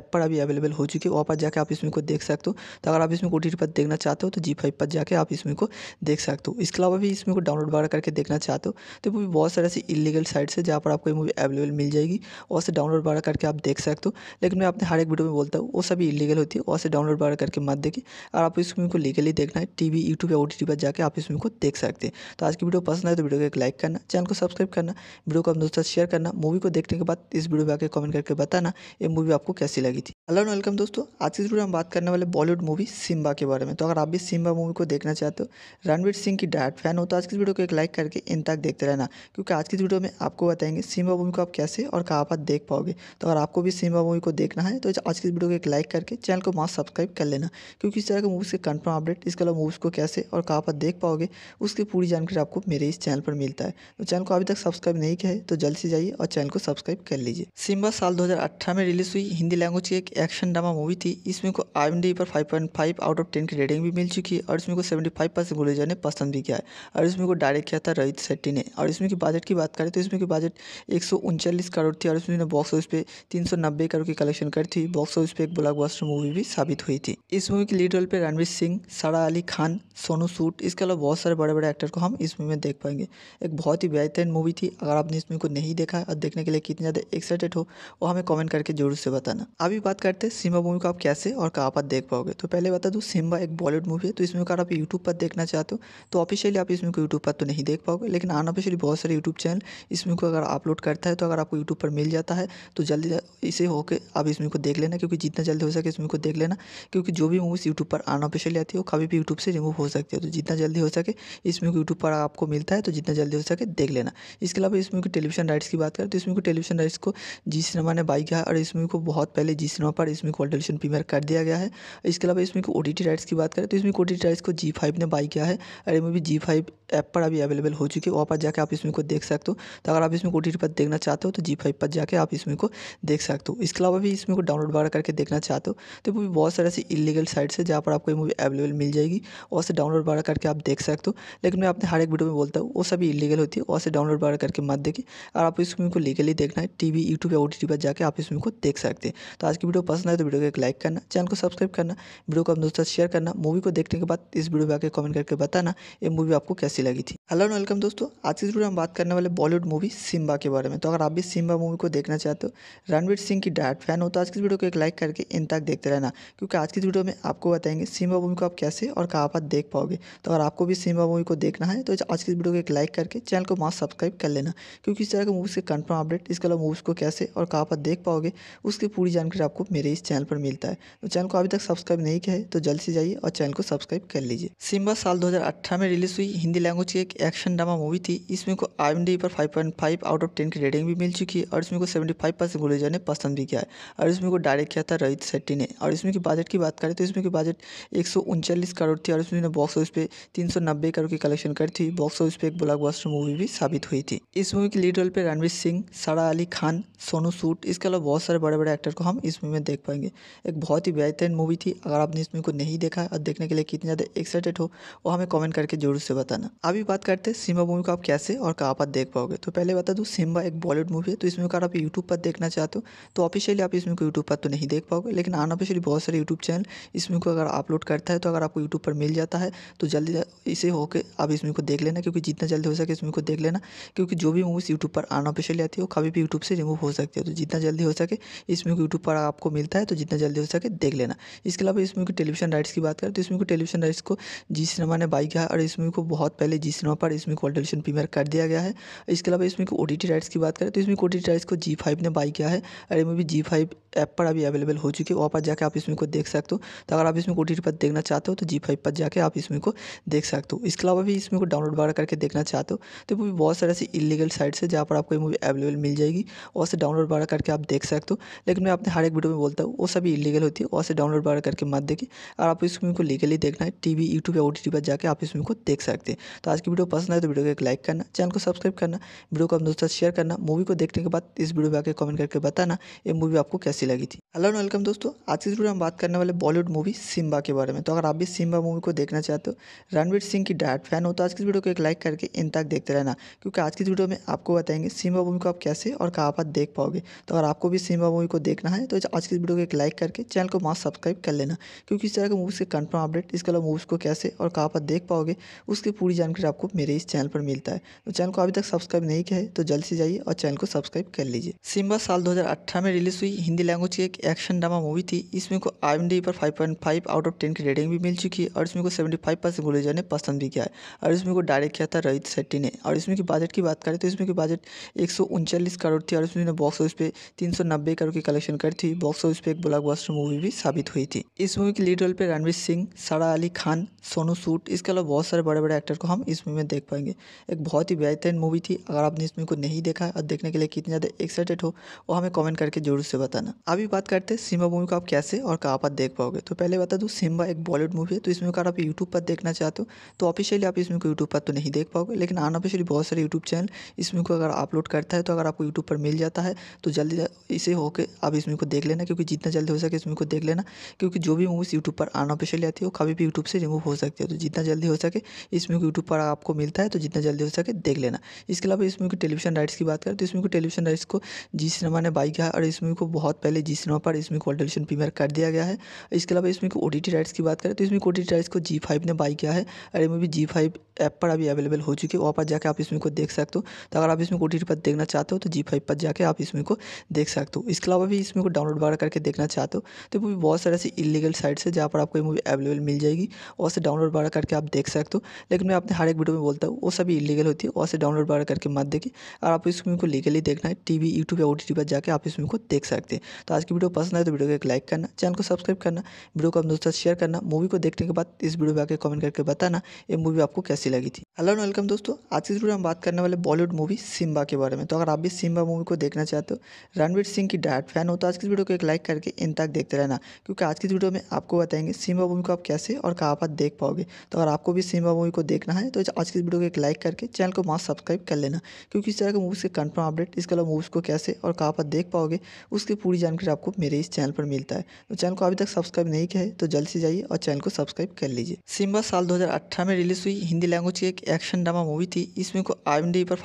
[SPEAKER 2] ऐप पर अभी अवेलेबल हो चुकी है वहाँ पर जाकर आप इसमें को देख सकते हो तो अगर आप इसमें को पर देखना चाहते हो तो जी पर जाकर आप इसमें को देख सकते हो इसके अलावा भी इसमें को डाउनलोड वगैरह करके देखना चाहते हो तो मूवी बहुत सारे ऐसी इलीगल साइट्स है जहाँ पर आपको ये मूवी अवेलेबल मिल जाएगी वहाँ से डाउनलोड वगैरह करके आप देख सकते हो लेकिन मैं अपने हर एक वीडियो में बोलता हूँ वो सभी इलीगल होती है वहाँ से डाउनलोड वगैरह करके मत देखिए और आप इसमें को लीगली देखना है टी यूट्यूब या ओ पर जाकर आप इसमें को देख सकते हैं तो आज की वीडियो वीडियो पसंद आए तो वीडियो को एक लाइक करना चैनल को सब्सक्राइब करना वीडियो को अपने दोस्तों शेयर करना मूवी को देखने के बाद इस वीडियो में आकर कमेंट करके बताना ये मूवी आपको कैसी लगी थी हेलो एंड वेलकम दोस्तों आज की इस वीडियो में बात करने वाले बॉलीवुड मूवी सिम्बा के बारे में तो अगर आप भी सिम्बा मूवी को देखना चाहते हो रणवीर सिंह की डायट फैन हो तो आज की वीडियो को एक लाइक करके इन तक देखते रहना क्योंकि आज की वीडियो में आपको बताएंगे सिम्बा मूवी को आप कैसे और कहाँ पर देख पाओगे तो अगर आपको भी सिम्बा मूवी को देखना है तो आज की वीडियो को एक लाइक करके चैनल को मास्क सब्सक्राइब कर लेना क्योंकि इस तरह के मूवीज़ के कन्फर्म अपडेट इसके अलावा मूवीज़ को कैसे और कहाँ पर देख पाओगे उसकी पूरी जानकारी आपको मेरे इस चैनल पर मिलता है तो चैनल को अभी तक सब्सक्राइब नहीं किया है तो जल्द से जाइए और चैनल को सब्सक्राइब कर लीजिए सिम्बा साल 2018 में रिलीज हुई हिंदी लैंग्वेज की एक एक्शन ड्रामा मूवी थी इसमें को आई पर फाइव आउट ऑफ टेन की रेटिंग भी मिल चुकी है और इसमें को फाइव परसेंट गुलेजा ने पसंद भी किया है और इसमें को डायरेक्ट किया था रोहित शेट्टी ने और इसमें की बजट की बात करें तो इसमें की बजट एक करोड़ थी और इसमें बॉक्स ऑफिस पे तीन करोड़ की कलेक्शन करी थी बॉक्स ऑफिस पे एक ब्लॉकबस्टर मूवी भी साबित हुई थी इस मूवी की लीड रोल पर रणवीर सिंह सारा अली खान सोनू सूट इसके अलावा बहुत सारे बड़े बड़े एक्टर को हम इस मूवी में देख पाएंगे एक बहुत ही बेहतरीन मूवी थी अगर आपने इस मूवी को नहीं देखा है और देखने के लिए कितने ज़्यादा एक्साइटेड हो वो हमें कमेंट करके जरूर से बताना अभी बात करते हैं सिम्बा मूवी को आप कैसे और कहाँ पर देख पाओगे तो पहले बता दूँ सिम्बा एक बॉलीवुड मूवी है तो इसमें अगर आप यूट्यूब पर देखना चाहते हो तो ऑफिशियली आप इसमें को यूट्यूब पर तो नहीं देख पाओगे लेकिन अनऑफिशियली बहुत सारे यूट्यूब चैनल इसमें को अगर अपलोड करता है तो अगर आपको यूट्यूब पर मिल जाता है तो जल्दी इसे होकर आप इसमें को देख लेना क्योंकि जितना जल्दी हो सके इसमें को देख लेना क्योंकि जो भी मूवीज़ यूट्यूब पर अनऑफिशियली आती है वो कभी भी यूट्यूब से रिमूव हो सकती है तो जितना जल्दी हो सके इसमें को यूट्यूब पर आपको आपको मिलता है तो जितना जल्दी हो सके देख लेना इसके अलावा इस मूवी की टेलीविजन राइट्स की बात करें तो इस मूवी को टेलीविजन राइट्स को जी सिनेमा ने बाई किया और इस मूवी को बहुत पहले जी सिनेमा पर इस मूवी को टेलीविजन प्रीमियर कर दिया गया है इसके अलावा इस मूवी को ओ राइट्स की बात करें तो इस मूवी को ओ राइट्स को जी फाइव ने बाई किया है और ये मूवी जी फाइव ऐप पर अभी अवेलेबल हो चुकी है वहाँ पर जाकर आप इस मूवी को देख सकते हो तो अगर आप इस मूवी को ओ पर देखना चाहते हो तो जी फाइव पर जाकर आप इस मूवी को देख सकते हो इसके अलावा भी इस मूवी को डाउनलोड वगैरह करके देखना चाहते हो तो मूवी बहुत सारे ऐसी इलीगल साइट्स है जहाँ पर आपको ये मूवी अवेलेबल मिल जाएगी और से डाउनलोड वगैरह करके आप देख सकते हो लेकिन मैं अपने हर एक वीडियो मैं बोलता हूँ वो सभी इलीगल होती है वहाँ से डाउनलोड वगैरह करके मत देखिए और आप इस मूवी को लीगली देखना है टीवी यूट्यूब या ओ पर जाकर आप इस मूवी को देख सकते हैं तो आज की वीडियो पसंद आए तो वीडियो को एक लाइक करना चैनल को सब्सक्राइब करना वीडियो को अपने दोस्तों शेयर करना मूवी को देखने के बाद इस वीडियो में आकर कमेंट करके बताना ये मूवी आपको कैसी लगी थी हेलो एंड वेलकम दोस्तों आज की वीडियो में बात करने वाले बॉलीवुड मूवी सिम्बा के बारे में तो अगर आप भी सिम्बा मूवी को देखना चाहते हो रणवीर सिंह की डायट फैन हो तो आज की वीडियो को एक लाइक करके इन तक देखते रहना क्योंकि आज की वीडियो में आपको बताएंगे सिम्बा मूवी को आप कैसे और कहाँ पर देख पाओगे तो अगर आपको भी सिम्बा मूवी को देखना है तो आज आज की वीडियो को एक लाइक करके चैनल को मास्क सब्सक्राइब कर लेना क्योंकि इस तरह के मूवीज़ के कंफर्म अपडेट इसके अलावा मूवीज़ को कैसे और कहाँ पर देख पाओगे उसकी पूरी जानकारी आपको मेरे इस चैनल पर मिलता है तो चैनल को अभी तक सब्सक्राइब नहीं किया है तो जल्द से जाइए और चैनल को सब्सक्राइब कर लीजिए सिम्बा साल दो में रिलीज हुई हिंदी लैंग्वेज की एक एक्शन ड्रामा मूवी थी इसमें को आई पर फाइव आउट ऑफ टेन की रेटिंग भी मिल चुकी है और इसमें को फाइव परसेंट ने पसंद भी किया है और इसमें को डायरेक्ट किया था रोहित शेट्टी ने और इसमें की बजट की बात करें तो इसमें की बजट एक करोड़ थी और इसमें बॉक्स ऑफिस पे तीन करोड़ की कलेक्शन करी थी बॉक्स बॉक्स ऑफिस पे एक ब्लॉकबस्टर मूवी भी साबित हुई थी इस मूवी के लीड रोल पे रणवीर सिंह सारा अली खान सोनू सूट इसके अलावा बहुत सारे बड़े बड़े एक्टर को हम इस मूवी में देख पाएंगे एक बहुत ही बेहतरीन मूवी थी अगर आपने इस मूवी को नहीं देखा और देखने के लिए कितने ज़्यादा एक्साइटेड हो वो हमें कॉमेंट करके जरूर से बताना अभी बात करते हैं सिम्बा मूवी को आप कैसे और कहाँ पर देख पाओगे तो पहले बता दूँ सिम्बा एक बॉलीवुड मूवी है तो इसमें अगर आप यूट्यूब पर देखना चाहते हो तो ऑफिशियली आप इसमें को यूट्यूब पर तो नहीं देख पाओगे लेकिन अनऑफिशियली बहुत सारे यूट्यूब चैनल इसमें को अगर अपलोड करता है तो अगर आपको यूट्यूब पर मिल जाता है तो जल्दी इसे होकर आप इसमें को देख लेना लेना क्योंकि जितना जल्दी हो सके इस मूवी को देख लेना क्योंकि जो भी मूवीज़ यूट्यूब पर अनऑफिशियली आती है वो कभी भी यूट्यूब से रिमूव हो सकती है तो जितना जल्दी हो सके इस मूवी को यूट्यूब पर आपको मिलता है तो जितना जल्दी हो सके देख लेना इसके अलावा इस मूवी की टेलीविजन राइट्स की बात करें तो इस मूवी को टेलीविजन राइट्स को जी सिनेमा ने बाई किया और इस मूवी को बहुत पहले जी सिनेमा पर इसमें मूवी टेलीविजन प्रीमियर कर दिया गया है इसके अलावा इसमें ओ टी राइट्स की बात करें तो इसमें ओ टी राइट्स को जी फाइव ने बाई किया है और ये मूवी जी फाइव ऐप पर अभी अवेलेबल हो चुकी है वहाँ पर जाकर आप इसमें को देख सकते हो तो अगर आप इसमें ओ टी पर देखना चाहते हो तो जी फाइव पर जाकर आप इसमें को देख सकते हो इसके अलावा भी इसमें को डाउनलोड दोबारा करके देखना चाहते हो तो मूवी बहुत सारे ऐसी इलीगल साइट्स है जहाँ पर आपको ये मूवी अवेलेबल मिल जाएगी और से डाउनलोड वगैरह करके आप देख सकते हो लेकिन मैं अपने हर एक वीडियो में बोलता हूँ वो सभी इलीगल होती है और से डाउनलोड वगैरह करके मत देखिए और आप इस मूवी को लीगली देखना है टी वी यूट्यूब या ओ टी पर जाकर आप इस मूवी को देख सकते हैं तो आज की वीडियो पसंद आए तो वीडियो को एक लाइक करना चैनल को सब्सक्राइब करना वीडियो को अपने दोस्तों शेयर करना मूवी को देखने के बाद इस वीडियो में आकर कमेंट करके बताना ये मूवी आपको कैसी लगी थी हेलो एंड वेलकम दोस्तों आज इस वीडियो में बात करने वाले बॉलीवुड मूवी सिम्बा के बारे में तो अगर आप भी सिम्बा मूवी को देखना चाहते हो रणवीर सिंह की डायट फैन हो तो आज की वीडियो को एक लाइक करके इन तक देखते रहना क्योंकि आज की वीडियो में आपको बताएंगे सिम्बा मूवी को आप कैसे और कहाँ पर देख पाओगे तो अगर आपको भी सिम्बा मूवी को देखना है तो आज की वीडियो को एक लाइक करके चैनल को मास्क सब्सक्राइब कर लेना क्योंकि इस तरह के मूवीज़ के कन्फर्म अपडेट इसके अलावा मूवीज़ को कैसे और कहाँ पर देख पाओगे उसकी पूरी जानकारी आपको मेरे इस चैनल पर मिलता है तो चैनल को अभी तक सब्सक्राइब नहीं किया है तो जल्द से जाइए और चैनल को सब्सक्राइब कर लीजिए सिम्बा साल दो में रिलीज़ हुई हिंदी लैंग्वेज की एक एक्शन ड्रामा मूवी थी इसमें को आई पर 5.5 आउट ऑफ 10 की रेटिंग भी मिल चुकी है और इसमें को 75 परसेंट गुले जाने पसंद भी किया है और इसमें को डायरेक्ट किया था रोहित शेट्टी ने और इसमें की बजट की बात करें तो इसमें की बजट एक करोड़ थी और इसमें बॉक्स ऑफिस पे तीन करोड़ की कलेक्शन करी थी बॉक्स ऑफिस पे एक ब्लॉकबस्टर मूवी भी साबित हुई थी इस मूवी की लीड रोल पर रणवीर सिंह सारा अली खान सोनू सूट इसके अलावा बहुत सारे बड़े बड़े एक्टर को हम इस मूवी में देख पाएंगे एक बहुत ही बेहतरीन मूवी थी अगर आपने इस मूवी को नहीं देखा और देखने के लिए कितने ज़्यादा एक्साइटेड हो वो हमें कमेंट करके जरूर से बताना अभी बात करते हैं सिम्बा मूवी को आप कैसे और कहाँ पर देख पाओगे तो पहले बता दूँ तो सिम्बा एक बॉलीवुड मूवी है तो इसमें अगर आप यूट्यूब पर देखना चाहते हो तो ऑफिशियली आप इसमें को यूट्यूब पर तो नहीं देख पाओगे लेकिन ऑफिशियली बहुत सारे यूट्यूब चैनल इसमें को अगर अपलोड करता है तो अगर आपको यूट्यूब पर मिल जाता है तो जल्दी इसे होकर आप इसमें को देख लेना क्योंकि जितना जल्दी हो सके इसमें को देख लेना क्योंकि जो भी मूवीज़ यूट्यूब पर ऑफिशियली आती है वो कभी भी यूट्यूब से रिमूव हो सकती है तो जितना जल्दी हो सके इसमें को यूट्यूब पर आपको मिलता है तो जितना जल्दी हो सके देख लेना इसके अलावा इसमें को टेलीविजन राइट्स की बात करें तो इसमें को टेलीविजन राइट्स को जी सिनेमा ने बाई किया और इसमें को बहुत पहले जी सिनेमा पर इसमें कॉल डिलीशन प्रीमियर कर दिया गया है इसके अलावा इसमें को ओ राइट्स की बात करें तो इसमें ओ राइट्स को जी फाइव ने बाई किया है और ये मूवी जी फाइव ऐप पर अभी अवेलेबल हो चुकी है वहाँ पर जाकर आप इसमें को देख सकते हो तो अगर आप इसमें को पर देखना चाहते हो तो जी फाइव पर जाकर आप इसमें को देख सकते हो इसके अलावा भी इसमें को डाउनलोड वगैरह करके देखना चाहते हो तो मूवी बहुत सारे ऐसी इलीगल साइट्स है जहाँ पर आपको ये मूवी अवेलेबल मिल जाएगी और से डाउनलोड वगैरह करके आप देख सकते हो लेकिन मैं अपने हर एक वीडियो में बोलता हूँ वो सभी इलीगल होती है और से डाउनलोड वगैरह करके मत देखिए और आप इस मूवी को लीगली देखना है टी वी यूट्यूब या ओ पर जाकर आप इसमें को देख सकते हैं तो आज की वीडियो पसंद आए तो वीडियो को एक लाइक करना चैनल को सब्सक्राइब करना वीडियो को अपने दोस्तों शेयर करना मूवी को देखने के बाद इस वीडियो में आकर कमेंट करके बताना ये मूवी आपको कैसी लगी थी हेलो एंड वेलकम दोस्तों आज की इस वीडियो में बात करने वाले बॉलीवुड मूवी सिम्बा के बारे में तो अगर आप भी सिम्बा मूवी को देखना चाहते हो रणवीर सिंह की डायट फैन हो तो आज की वीडियो को एक लाइक करके इन तक देखते रहना क्योंकि आज की इस वीडियो में आपको बताएंगे सिम्बा मूवी को आप कैसे और कहाँ पर देख पाओगे तो अगर आपको भी सिम्बा मूवी को देखना है तो आज की वीडियो को एक लाइक करके चैनल को मास्क सब्सक्राइब कर लेना क्योंकि इस तरह के मूवीज़ के कन्फर्म अपडेट इसके अलावा मूवीज़ को कैसे और कहाँ पर देख पाओगे उसकी पूरी जानकारी आपको मेरे इस चैनल पर मिलता है तो चैनल को अभी तक सब्सक्राइब नहीं किया है तो जल्द से जाइए और चैनल को सब्सक्राइब कर लीजिए सिम्बा साल 2018 में रिलीज हुई हिंदी लैंग्वेज की एक एक्शन ड्रामा मूवी थी इसमें को आई एम डी पर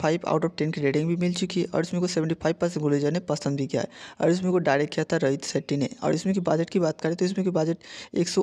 [SPEAKER 2] फाइव आउट ऑफ टेन की रेटिंग भी मिल चुकी है और इसमें को सेवेंटी फाइव परसेंट गुलेजा ने पसंद भी किया है और इसमें को डायरेक्ट किया था रोहित शेट्टी ने और इसमें की बजट की बात करें तो इसमें की बजट एक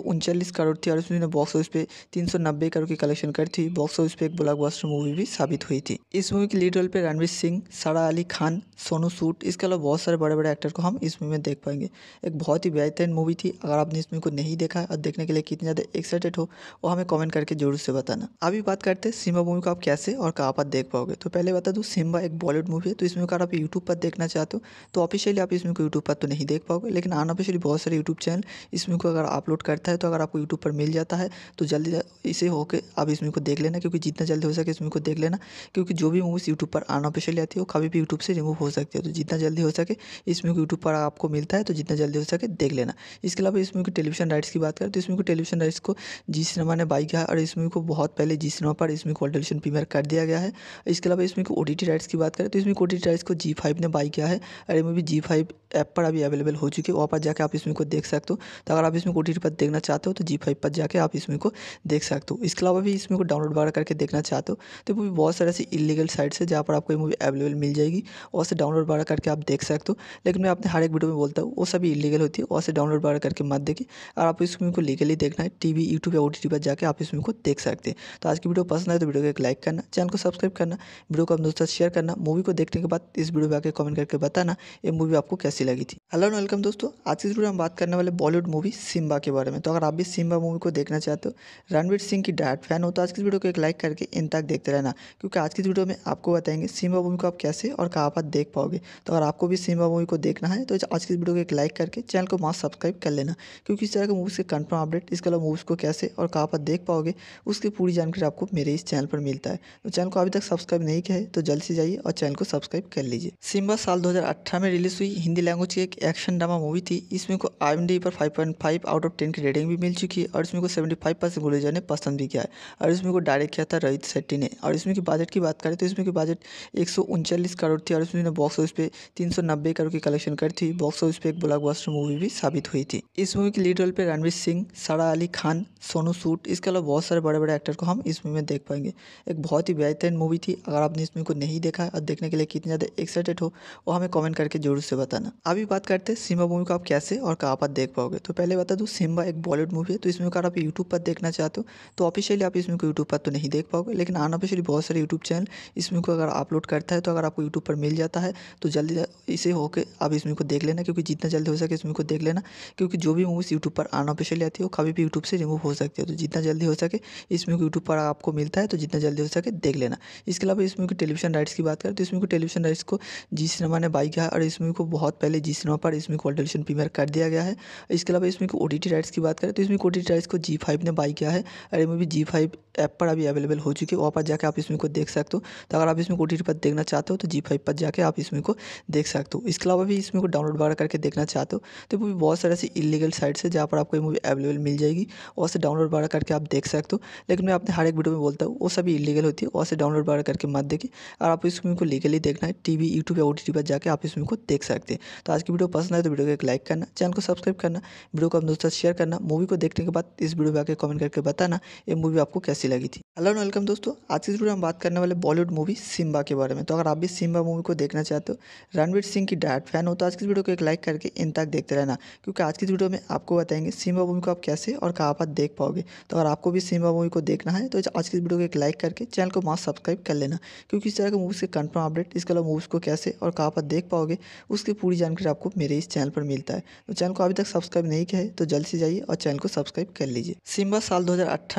[SPEAKER 2] करोड़ थी और इसमें बॉक्स ऑफिस पे तीन करोड़ की कलेक्शन करी थी बॉक्स ऑफिस पे एक ब्लॉकबस्टर मूवी भी साबित हुई थी इस मूवी की लीड रोल पर रणवीर सिंह सारा अली खान सोनू सूट इसके अलावा बहुत सारे बड़े बड़े एक्टर को हम इस मूवी में में देख पाएंगे एक बहुत ही बेहतरीन मूवी थी अगर आपने इस मूवी को नहीं देखा और देखने के लिए कितने ज़्यादा एक्साइटेड हो वो हमें कमेंट करके जरूर से बताना अभी बात करते हैं सिम्बा मूवी को आप कैसे और कहाँ पर देख पाओगे तो पहले बता दूँ सिम्बा एक बॉलीवुड मूवी है तो इसमें अगर आप यूट्यूब पर देखना चाहते हो तो ऑफिशियली आप इसमें को यूट्यूब पर तो नहीं देख पाओगे लेकिन अनऑफिशियली बहुत सारे यूट्यूब चैनल इसमें को अगर अपलोड करता है तो अगर आपको यूट्यूब पर मिल जाता है तो जल्दी इसे होकर आप इसमें को देख लेना क्योंकि जितना जल्दी हो सके इसमें को देख लेना क्योंकि जो भी मूवीज़ यूट्यूब पर अनऑफिशियली आती है वो कभी भी यूट्यूब से रिमूव हो सकती है तो जितना जल्दी हो सके इसमें को यूट्यूब पर आपको मिलता है तो जितना जल्दी हो सके देख लेना इसके अलावा इस मूवी की टेलीविजन राइट्स की बात करें तो इस मूवी को टेलीविजन राइट्स को जी सिनेमा ने बाई किया और इस मूवी को बहुत पहले जी सिनेमा पर इस मूवी को टेलीविजन प्रीमियर कर दिया गया है इसके अलावा इस मूवी को ओ राइट्स की बात करें तो इस मूवी को ओ राइट्स को जी फाइव ने बाई किया है और ये मूवी जी फाइव ऐप पर अभी अवेलेबल हो चुकी है वहाँ पर जाकर आप इस मूवी को देख सकते हो तो अगर आप इस मूवी को ओ पर देखना चाहते हो तो जी फाइव पर जाकर आप इस मूवी को देख सकते हो इसके अलावा भी इस मूवी को डाउनलोड वगैरह करके देखना चाहते हो तो मूवी बहुत सारे ऐसी इलीगल साइट्स है जहाँ पर आपको ये मूवी अवेलेबल मिल जाएगी और से डाउनलोड वगैरह करके आप देख सकते हो लेकिन मैं अपने हर एक वीडियो में बोलता हूँ वो सभी इलीगल होती है वहाँ से डाउनलोड वगैरह करके मत देखिए और आप इस मूवी को लीगली देखना है टीवी यूट्यूब या ओ पर जाकर आप इस मूवी को देख सकते हैं तो आज की वीडियो पसंद आए तो वीडियो को एक लाइक करना चैनल को सब्सक्राइब करना वीडियो को अपने दोस्तों शेयर करना मूवी को देखने के बाद इस वीडियो पर आकर कमेंट करके बताना ये मूवी आपको कैसी लगी थी हेलो एंड वेलकम दोस्तों आज की वीडियो में बात करने वाले बॉलीवुड मूवी सिम्बा के बारे में तो अगर आप भी सिम्बा मूवी को देखना चाहते हो रणवीर सिंह की डायट फैन हो तो आज की वीडियो को एक लाइक करके इन तक देखते रहना क्योंकि आज की वीडियो में आपको बताएंगे सिम्बा मूवी को आप कैसे और कहाँ पर देख पाओगे तो अगर आपको भी सिम्बा मूवी को देखना है तो आज आज की वीडियो को एक लाइक करके चैनल को मास्क सब्सक्राइब कर लेना क्योंकि इस तरह के मूवीज़ के कन्फर्म अपडेट इसके अलावा मूवीज़ को कैसे और कहाँ पर देख पाओगे उसकी पूरी जानकारी आपको मेरे इस चैनल पर मिलता है तो चैनल को अभी तक सब्सक्राइब नहीं किया है तो जल्द से जाइए और चैनल को सब्सक्राइब कर लीजिए सिम्बा साल दो में रिलीज हुई हिंदी लैंग्वेज की एक एक्शन ड्रामा मूवी थी इसमें को आई पर फाइव आउट ऑफ टेन की रेटिंग भी मिल चुकी है और इसमें को फाइव परसेंट ने पसंद भी किया है और इसमें को डायरेक्ट किया था रोहित शेट्टी ने और इसमें की बजट की बात करें तो इसमें की बजट एक करोड़ थी और इसमें बॉक्स ऑफिस पे तीन करोड़ की कलेक्शन करी थी बॉक्स ऑफिस पे एक ब्लॉकबस्टर मूवी भी साबित हुई थी इस मूवी की लीड रोल पे रणवीर सिंह सारा अली खान सोनू सूट इसके अलावा बहुत सारे बड़े बड़े एक्टर को हम इस मूवी में देख पाएंगे एक बहुत ही बेहतरीन मूवी थी अगर आपने इस मूवी को नहीं देखा है और देखने के लिए कितने ज़्यादा एक्साइटेड हो वो हमें कमेंट करके जरूर से बताना अभी बात करते हैं सिम्बा मूवी को आप कैसे और कहाँ पर देख पाओगे तो पहले बता दूँ सिम्बा एक बॉलीवुड मूवी है तो इसमें अगर आप यूट्यूब पर देखना चाहते हो तो ऑफिशियली आप इस मूवी को यूट्यूब पर तो नहीं देख पाओगे लेकिन अनऑफिशियली बहुत सारे यूट्यूब चैनल इस मूवी को अगर अपलोड करता है तो अगर आपको यूट्यूब पर मिल जाता है तो जल्दी इसे होकर आप इस मूवी को देख लेना लेना क्योंकि जितना जल्दी हो सके इस मूवी को देख लेना क्योंकि जो भी मूवीज़ यूट्यूब पर अनऑफिशियली आती है वो कभी भी यूट्यूब से रिमूव हो सकती है तो जितना जल्दी हो सके इस मूवी को यूट्यूब पर आपको मिलता है तो जितना जल्दी हो सके देख लेना इसके अलावा इस मूवी की टेलीविजन राइट्स की बात करें तो इस मूवी को टेलीविजन राइट्स को जी सिनेमा ने बाई किया है और इस मूवी को बहुत पहले जी सिनेमा पर इस मूवी को टेलीविजन प्रीमियर कर दिया गया है इसके अलावा इसमें ओ टी राइट्स की बात करें तो इसमें ओ टी राइट्स को जी फाइव ने बाई किया है और ये मूवी जी फाइव ऐप पर अभी अवेलेबल हो चुकी है वहाँ पर जाकर आप इसमें को देख सकते हो तो अगर आप इसमें ओ टी पर देखना चाहते हो तो जी फाइव पर जाकर आप इसमें को देख सकते हो इसके अलावा भी इसमें को डाउनलोड वगैरह करके देखना चाहते हो तो मूवी बहुत सारे ऐसी इलीगल साइट्स है जहाँ पर आपको ये मूवी अवेलेबल मिल जाएगी और से डाउनलोड वगैरह करके आप देख सकते हो लेकिन मैं अपने हर एक वीडियो में बोलता हूँ वो सभी इलीगल होती है और से डाउनलोड वगैरह करके मत देखिए और आप इस मूवी को लीगली देखना है टी वी यूट्यूब या ओ टी पर जाकर आप इस मूवी को देख सकते हैं तो आज की वीडियो पसंद आए तो वीडियो को एक लाइक करना चैनल को सब्सक्राइब करना वीडियो को अपने दोस्तों शेयर करना मूवी को देखने के बाद इस वीडियो में आकर कमेंट करके बताना ये मूवी आपको कैसी लगी थी हेलो एंड वेलकम दोस्तों आज की वीडियो हम बात करने वाले बॉलीवुड मूवी सिम्बा के बारे में तो अगर आप भी सिम्बा मूवी को देखना चाहते हो रणवीर सिंह की डायरेक्ट फैन हो तो आज की वीडियो को एक लाइक करके इन तक देखते रहना क्योंकि आज की वीडियो में आपको बताएंगे सिम्बा मूवी को आप कैसे और कहाँ पर देख पाओगे तो अगर आपको भी सिम्बा मूवी को देखना है तो आज की वीडियो को एक लाइक करके चैनल को मास्क सब्सक्राइब कर लेना क्योंकि इस तरह के मूवीज़ के कन्फर्म अपडेट इसके अलावा मूवीज़ को कैसे और कहाँ पर देख पाओगे उसकी पूरी जानकारी आपको मेरे इस चैनल पर मिलता है तो चैनल को अभी तक सब्सक्राइब नहीं किया है तो जल्द से जाइए और चैनल को सब्सक्राइब कर लीजिए सिम्बा साल दो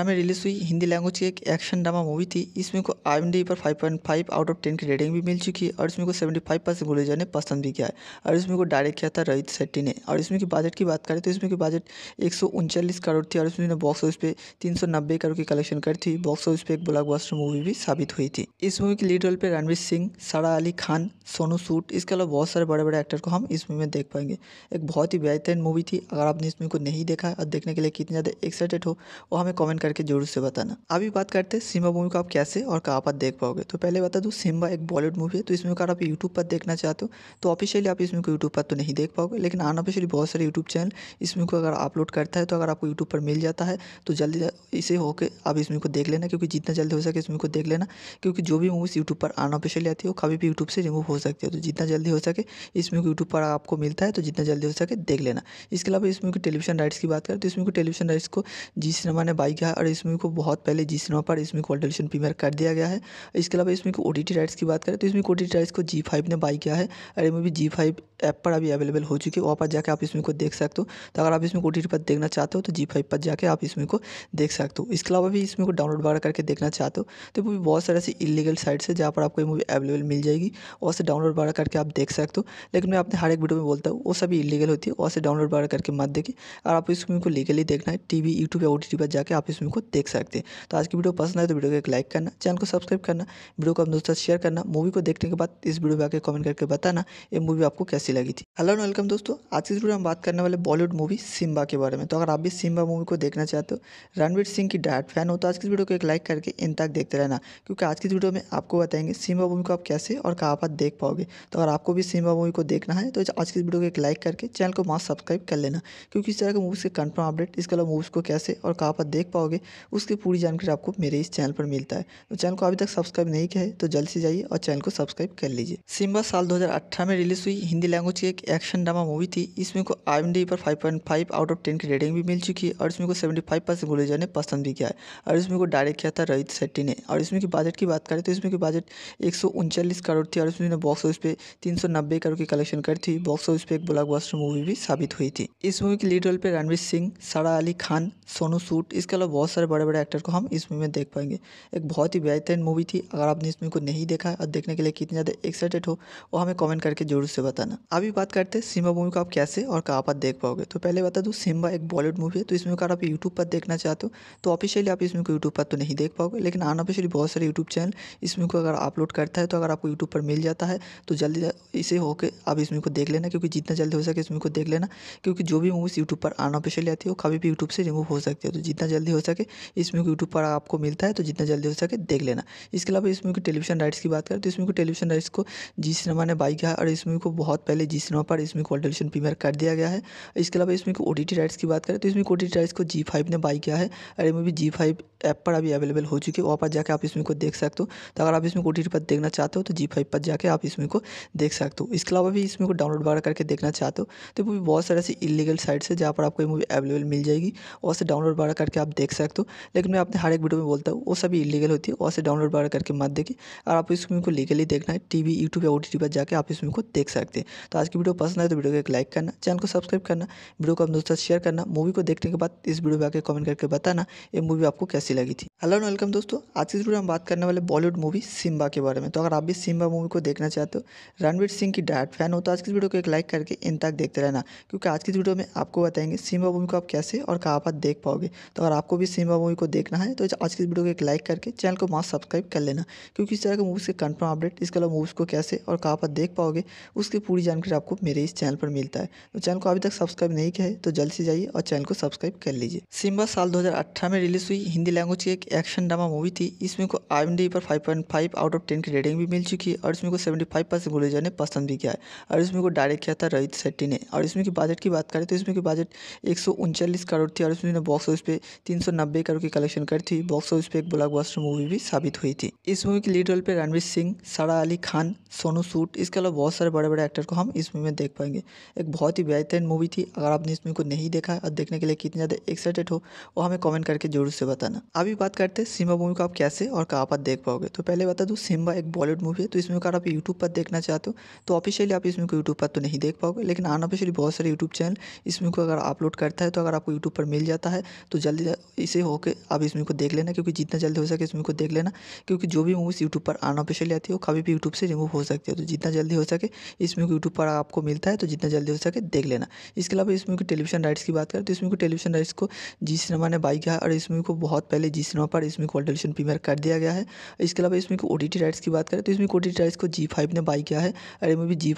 [SPEAKER 2] में रिलीज हुई हिंदी लैंग्वेज की एक एक्शन ड्रामा मूवी थी इसमें को आई पर फाइव आउट ऑफ टेन की रेटिंग भी मिल चुकी है और इसमें को फाइव परसेंट गुलेजर ने पसंद भी किया है और इसमें को डायरेक्ट हायर किया था रोहित शेट्टी ने और इसमें की बजट की बात करें तो इसमें की बजट एक करोड़ थी और इसमें बॉक्स ऑफिस पे तीन करोड़ की कलेक्शन करी थी बॉक्स ऑफिस पे एक ब्लॉकबस्टर मूवी भी साबित हुई थी इस मूवी के लीड रोल पे रणवीर सिंह सारा अली खान सोनू सूट इसके अलावा बहुत सारे बड़े बड़े एक्टर को हम इस मूवी में देख पाएंगे एक बहुत ही बेहतरीन मूवी थी अगर आपने इस मूवी को नहीं देखा है और देखने के लिए कितने ज़्यादा एक्साइटेड हो वो हमें कमेंट करके जरूर से बताना अभी बात करते हैं सिम्बा मूवी को आप कैसे और कहाँ पर देख पाओगे तो पहले बता दूँ सिम्बा एक बॉलीवुड मूवी है तो इसमें अगर आप यूट्यूब पर देखना चाहते हो तो ऑफिशियली आप इसमें को यूट्यूब पर तो नहीं देख पाओगे लेकिन आन ऑफिशियली बहुत सारे यूट्यूब चैनल इसमें को अगर अपलोड करता है तो अगर आपको यूट्यूब पर मिल जाता है तो जल्दी इसे होकर आप इसमें को देख लेना क्योंकि जितना जल्दी हो सके इसमें को देख लेना क्योंकि जो भी मूवीज़ यूट्यूब पर आना ऑफिशियली आती है वो कभी भी यूट्यूब से रिमूव हो सकती है तो जितना जल्दी हो सके इसमें को यूट्यूब पर आपको मिलता है तो जितना जल्दी हो सके देख लेना इसके अलावा इसमें मूवी टेलीविजन राइट्स की बात करें तो इसमें को टेलीविजन राइट्स को जी सिनेमा ने बाई किया है और इसमें को बहुत पहले जी सिनेमा पर इसमें मूवी को प्रीमियर कर दिया गया है इसके अलावा इसमें को ओ राइट्स की बात करें तो इसमें ओ राइट्स को जी फाइव ने बाई किया है और ये मूवी जी फाइव ऐप पर अभी अवेलेबल हो चुकी है वहाँ पर जाके आप इसमें को देख सकते हो तो अगर आप इसमें मूवी को टी पर देखना चाहते हो तो जी फाइव पर जाके आप इसमें को देख सकते हो इसके अलावा भी इसमें को डाउनलोड वगैरह करके देखना चाहते हो तो मूवी बहुत सारे ऐसी इलीगल साइट्स है जहाँ पर आपको ये मूवी अवेलेबल मिल जाएगी और से डाउनलोड वगैरह करके आप देख सकते हो लेकिन मैं अपने हर एक वीडियो में बोलता हूँ वो सभी इलीगल होती है और से डाउनलोड वगैरह करके मत देखिए और आप इस मूवी को लीगली देखना है टी वी यूट्यूब या ओ पर जाकर आप इस मूवी को देख सकते हैं तो आज की वीडियो पसंद आए तो वीडियो को एक लाइक करना चैनल को सब्सक्राइब करना वीडियो को अपने दोस्तों शेयर करना मूवी को देखने के बाद इस वीडियो में आकर कमेंट करके बताना ये मूवी आपको कैसी लगी थी हेलो एंड वेलकम दोस्तों आज की वीडियो में हम बात करने वाले बॉलीवुड मूवी सिम्बा के बारे में तो अगर आप भी सिम्बा मूवी को देखना चाहते हो रणवीर सिंह की डायट फैन हो तो आज की वीडियो को एक लाइक करके इन तक देखते रहना क्योंकि आज की वीडियो में आपको बताएंगे सिम्बा मूवी को आप कैसे और कहाँ पर देख पाओगे तो अगर आपको भी सिम्बा मूवी को देखना है तो आज की वीडियो को एक लाइक करके चैनल को मास्क सब्सक्राइब कर लेना क्योंकि इस तरह के मूवीज़ के कन्फर्म अपडेट इसके अलावा मूवीज़ को कैसे और कहाँ पर देख पाओगे उसकी पूरी जानकारी आपको मेरे इस चैनल पर मिलता है तो चैनल को अभी तक सब्सक्राइब नहीं किया है तो जल्द से जाइए और चैनल को सब्सक्राइब कर लीजिए सिम्बा साल दो में रिलीज़ हुई हिंदी लैंग्वेज की एक एक्शन ड्रामा मूवी थी इसमें को आई एम डी पर 5.5 आउट ऑफ 10 की रेटिंग भी मिल चुकी है और इसमें को 75 परसेंट गुलेजा ने पसंद भी किया है और इसमें को डायरेक्ट किया था रोहित शेट्टी ने और इसमें की बजट की बात करें तो इसमें की बजट एक करोड़ थी और इसमें बॉक्स ऑफिस पे तीन करोड़ की कलेक्शन करी थी बॉक्स ऑफिस पे एक ब्लॉकबस्टर मूवी भी साबित हुई थी इस मूवी के लीड रोल पर रणवीर सिंह सारा अली खान सोनू सूट इसके अलावा बहुत सारे बड़े बड़े एक्टर को हम इस मूवी में देख पाएंगे एक बहुत ही बेहतरीन मूवी थी अगर आपने इस मूवी को नहीं देखा और देखने के लिए कितने ज़्यादा एक्साइटेड हो वो हमें कॉमेंट करके जरूर से बताना अभी बात करते हैं सिम्बा मूवी को आप कैसे और कहाँ पर देख पाओगे तो पहले बता दूँ तो सिम्बा एक बॉलीवुड मूवी है तो इसमें अगर आप यूट्यूब पर देखना चाहते हो तो ऑफिशियली आप इसमें को यूट्यूब पर तो नहीं देख पाओगे लेकिन अनऑफिशियली बहुत सारे यूट्यूब चैनल इसमें को अगर अपलोड करता है तो अगर आपको यूट्यूब पर मिल जाता है तो जल्दी इसे होकर आप इसमें को देख लेना क्योंकि जितना जल्दी हो सके इसमें को देख लेना क्योंकि जो भी मूवीज़ यूट्यूब पर अनऑफिशियली आती है वो कभी भी यूट्यूब से रिमूव हो सकती है तो जितना जल्दी हो सके इसमें को यूट्यूब पर आपको मिलता है तो जितना जल्दी हो सके देख लेना इसके अलावा इसमें को टेलीविजन राइट्स की बात करें तो इसमें को टेलीविजन राइट्स को जी सिनेमा ने बाई किया और इसमें को बहुत पहले जी सिनेमा यहाँ पर इसमें को डिविजन प्रीमियर कर दिया गया है इसके अलावा इसमें को ओ राइट्स की बात करें तो इसमें ओ टी राइट्स को जी फाइव ने बाई किया है और ये मूवी जी फाइव ऐप पर अभी अवेलेबल हो चुकी है वहाँ पर जाकर आप इसमें को देख सकते हो तो अगर आप इसमें ओ टी पर देखना चाहते हो तो जी फाइव पर जाकर आप इसमें को देख सकते हो इसके अलावा भी इसमें को डाउनलोड वगैरह करके देखना चाहते हो तो मूवी बहुत सारे ऐसी इलीगल साइट्स है जहाँ पर आपको ये मूवी अवेलेबल मिल जाएगी और से डाउनलोड वगैरह करके आप देख सकते हो लेकिन मैं अपने हर एक वीडियो में बोलता हूँ वो सभी इलीगल होती है वहाँ से डाउनलोड वगैरह करके मत देखिए और आप इसमें को लीगली देखना है टी वी यूट्यूब या ओ टी पर जाकर आप इसमें को देख सकते हैं तो आज की वीडियो वीडियो पसंद आए तो वीडियो को एक लाइक करना चैनल को सब्सक्राइब करना वीडियो को अपने दोस्तों शेयर करना मूवी को देखने के बाद इस वीडियो में आकर कमेंट करके बताना ये मूवी आपको कैसी लगी थी हेलो एंड वेलकम दोस्तों आज की वीडियो में बात करने वाले बॉलीवुड मूवी सिम्बा के बारे में तो अगर आप भी सिम्बा मूवी को देखना चाहते हो रणवीर सिंह की डायट फैन हो तो आज की वीडियो को एक लाइक करके इन तक देखते रहना क्योंकि आज की वीडियो में आपको बताएंगे सिम्बा मूवी को आप कैसे और कहाँ पर देख पाओगे तो अगर आपको भी सिम्बा मूवी को देखना है तो आज की वीडियो को एक लाइक करके चैनल को मास्क सब्सक्राइब कर लेना क्योंकि इस तरह के मूवीज़ के कन्फर्म अपडेट इसके अलावा मूवीज़ को कैसे और कहाँ पर देख पाओगे उसकी पूरी जानकारी आपको मेरे इस चैनल पर मिलता है तो चैनल को अभी तक सब्सक्राइब नहीं किया है तो जल्द से जाइए और चैनल को सब्सक्राइब कर लीजिए सिम्बा साल 2018 में रिलीज हुई हिंदी लैंग्वेज की एक एक्शन ड्रामा मूवी थी इसमें को आई पर 5.5 आउट ऑफ 10 की रेटिंग भी मिल चुकी है और इसमें को 75 परसेंट गुलेजा ने पसंद भी किया है और इसमें को डायरेक्ट किया था रोहित शेट्टी ने और इसमें की बजट की बात करें तो इसमें की बजट एक करोड़ थी और इसमें बॉक्स ऑफिस पे तीन करोड़ की कलेक्शन करी थी बॉक्स ऑफिस पे एक ब्लॉक मूवी भी साबित हुई थी इस मूवी की लीड रोल पर रणवीर सिंह सारा अली खान सोनू सूट इसके अलावा बहुत सारे बड़े बड़े एक्टर को हम इस मूवी में में देख पाएंगे एक बहुत ही बेहतरीन मूवी थी अगर आपने इस मूवी को नहीं देखा और देखने के लिए कितने ज़्यादा एक्साइटेड हो वो हमें कमेंट करके जरूर से बताना अभी बात करते हैं सिम्बा मूवी को आप कैसे और कहाँ पर देख पाओगे तो पहले बता दूँ सिम्बा एक बॉलीवुड मूवी है तो इसमें अगर आप यूट्यूब पर देखना चाहते हो तो ऑफिशियली आप इसमें को यूट्यूब पर तो नहीं देख पाओगे लेकिन अनऑफिशियली बहुत सारे यूट्यूब चैनल इसमें को अगर अपलोड करता है तो अगर आपको यूट्यूब पर मिल जाता है तो जल्दी इसे होकर आप इसमें को देख लेना क्योंकि जितना जल्दी हो सके इसमें को देख लेना क्योंकि जो भी मूवीज़ यूट्यूब पर अनऑफिशियली आती है वो कभी भी यूट्यूब से रिमूव हो सकती है तो जितना जल्दी हो सके इसमें यूट्यूब पर आपको मिलता है तो जितना जल्दी हो सके देख लेना इसके अलावा इस मूवी के टेलीविजन राइट्स की बात करें तो इस मूवी को टेलीविजन राइट्स को जी सिनेमा ने बाई किया और इस मूवी को बहुत पहले जी सिनेमा पर इसमें कॉल टेलीविजन प्रीमियर कर दिया गया है इसके अलावा इस मूवी को ओ राइट्स की बात करें तो इसमें ओ टी राइट्स को जी ने बाई किया है और ये मूवी जी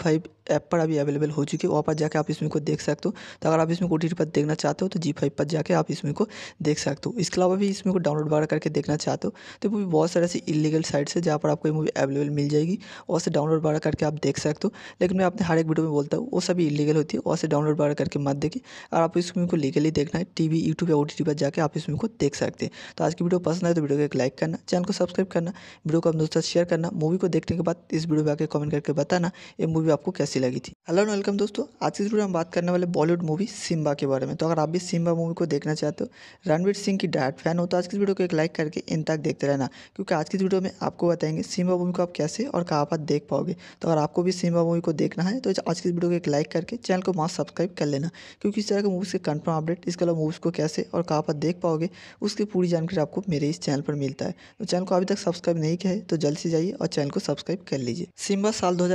[SPEAKER 2] ऐप पर अभी अवेलेबल हो चुकी है वहाँ पर जाकर आप इसमें को देख सकते हो तो अगर आप इसमें मूवी टी ओ पर देखना चाहते हो तो जी पर जाकर आप इसमें को देख सकते हो इसके अलावा भी इसमें को डाउनलोड वगैरह करके देखना चाहते हो तो मूवी बहुत सारे ऐसी इलीगल साइट्स है जहाँ पर आपको ये मूवी अवेलेबल मिल जाएगी और से डाउनलोड वगैरह करके आप देख सकते हो लेकिन मैं अपने हर एक वीडियो में बोलता हूँ वो सभी इलीगल होती है वहाँ से डाउनलोड वगैरह करके मत देखिए और आप इस मूवी को लीगली देखना है टीवी यूट्यूब या ओ पर जाकर आप इस मूवी को देख सकते हैं तो आज की वीडियो पसंद आए तो वीडियो को एक लाइक करना चैनल को सब्सक्राइब करना वीडियो को अपने दोस्तों शेयर करना मूवी को देखने के बाद इस वीडियो पर आकर कमेंट करके बताना ये मूवी आपको कैसी लगी थी हेलो एंड वेलकम दोस्तों आज की वीडियो हम बात करने वाले बॉलीवुड मूवी सिम्बा के बारे में तो अगर आप भी सिम्बा मूवी को देखना चाहते हो रणवीर सिंह की डायट फैन हो तो आज की वीडियो को एक लाइक करके इन तक देखते रहना क्योंकि आज की वीडियो में आपको बताएंगे सिम्बा मूवी को आप कैसे और कहाँ पर देख पाओगे तो अगर आपको भी सिम्बा मूवी को देखना है तो आज की इस वीडियो को एक लाइक करके चैनल को वहाँ सब्सक्राइब कर लेना क्योंकि इस तरह के मूवीज़ के कन्फर्म अपडेट इसके अलावा मूवीज़ को कैसे और कहाँ पर देख पाओगे उसकी पूरी जानकारी आपको मेरे इस चैनल पर मिलता है तो चैनल को अभी तक सब्सक्राइब नहीं किया है तो जल्द से जाइए और चैनल को सब्सक्राइब कर लीजिए सिम्बा साल दो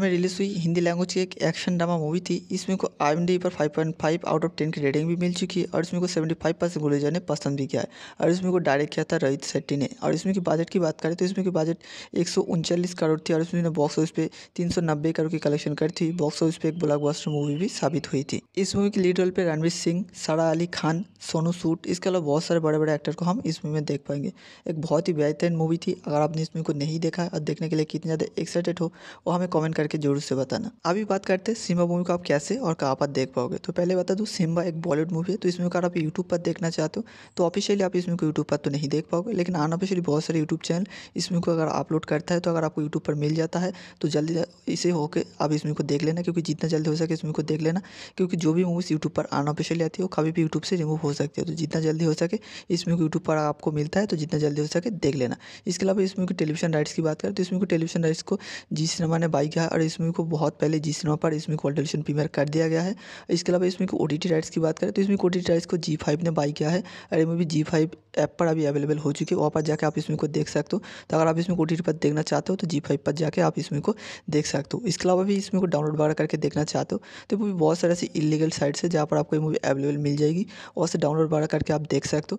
[SPEAKER 2] में रिलीज हुई हिंदी लैंग्वेज की एक एक्शन ड्रामा मूवी थी इसमें को आई पर फाइव आउट ऑफ टेन की रेटिंग भी मिल चुकी है और इसमें को 75 परसेंट गुलेजा ने पसंद भी किया है और इसमें को डायरेक्ट किया था रोहित शेट्टी ने और इसमें की बजट की बात करें तो इसमें की बजट एक करोड़ थी और इसमें बॉक्स ऑफिस पे तीन करोड़ की कलेक्शन करी थी बॉक्स ऑफिस पे एक ब्लॉकबस्टर मूवी भी साबित हुई थी इस मूवी के लीड रोल पे रणवीर सिंह सारा अली खान सोनू सूट इसके अलावा बहुत सारे बड़े बड़े एक्टर को हम इस मूवी में देख पाएंगे एक बहुत ही बेहतरीन मूवी थी अगर आपने इस मूवी को नहीं देखा और देखने के लिए कितने ज़्यादा एक्साइटेड हो वो हमें कॉमेंट करके जरूर से बताना अभी बात करते हैं सिम्बा मूवी को आप कैसे और कहाँ पर देख पाओगे तो पहले बता दूँ सिम्बा एक बॉलीवुड मूवी है तो इसमें अगर आप यूट्यूब पर देखना चाहते हो तो ऑफिशियली आप इसमें को यूट्यूब पर तो नहीं देख पाओगे लेकिन अनऑफिशियली बहुत सारे यूट्यूब चैनल इस मूवी को अगर अपलोड करता है तो अगर आपको यूट्यूब पर मिल जाता है तो जल्दी इसे होकर आप इसमें को देख लेना लेना क्योंकि जितना जल्दी हो सके इस मूवी को देख लेना क्योंकि जो भी मूवीज़ यूट्यूब पर अनऑफिशियली आती है वो कभी भी यूट्यूब से रिमूव हो सकती है तो जितना जल्दी हो सके इस मूवी को यूट्यूब पर आपको मिलता है तो जितना जल्दी हो सके देख लेना इसके अलावा इस मूवी के टेलीविजन राइट्स की बात करें तो इस मूवी को टेलीविजन राइट्स को जी सिनेमा ने बाई किया और इस मूवी को बहुत पहले जी सिनेमा पर इस मूवी को टेलीविजन प्रीमियर कर दिया गया है इसके अलावा इस मूवी को ओ राइट्स की बात करें तो इसमें ओ टी राइट्स को जी फाइव ने बाई किया है और ये मूवी जी फाइव ऐप पर अभी अवेलेबल हो चुकी है वहाँ पर जाकर आप इसमें को देख सकते हो तो अगर आप इसमें ओ टी पर देखना चाहते हो तो जी फाइव पर जाकर आप इसमें को देख सकते हो इसके अलावा भी इसमें को डाउनलोड वगैरह करके देखना चाहते हो तो मूवी बहुत सारे ऐसी इलीगल साइट्स है जहाँ पर आपको ये मूवी अवेलेबल मिल जाएगी और उसे डाउनलोड वगैरह करके आप देख सकते हो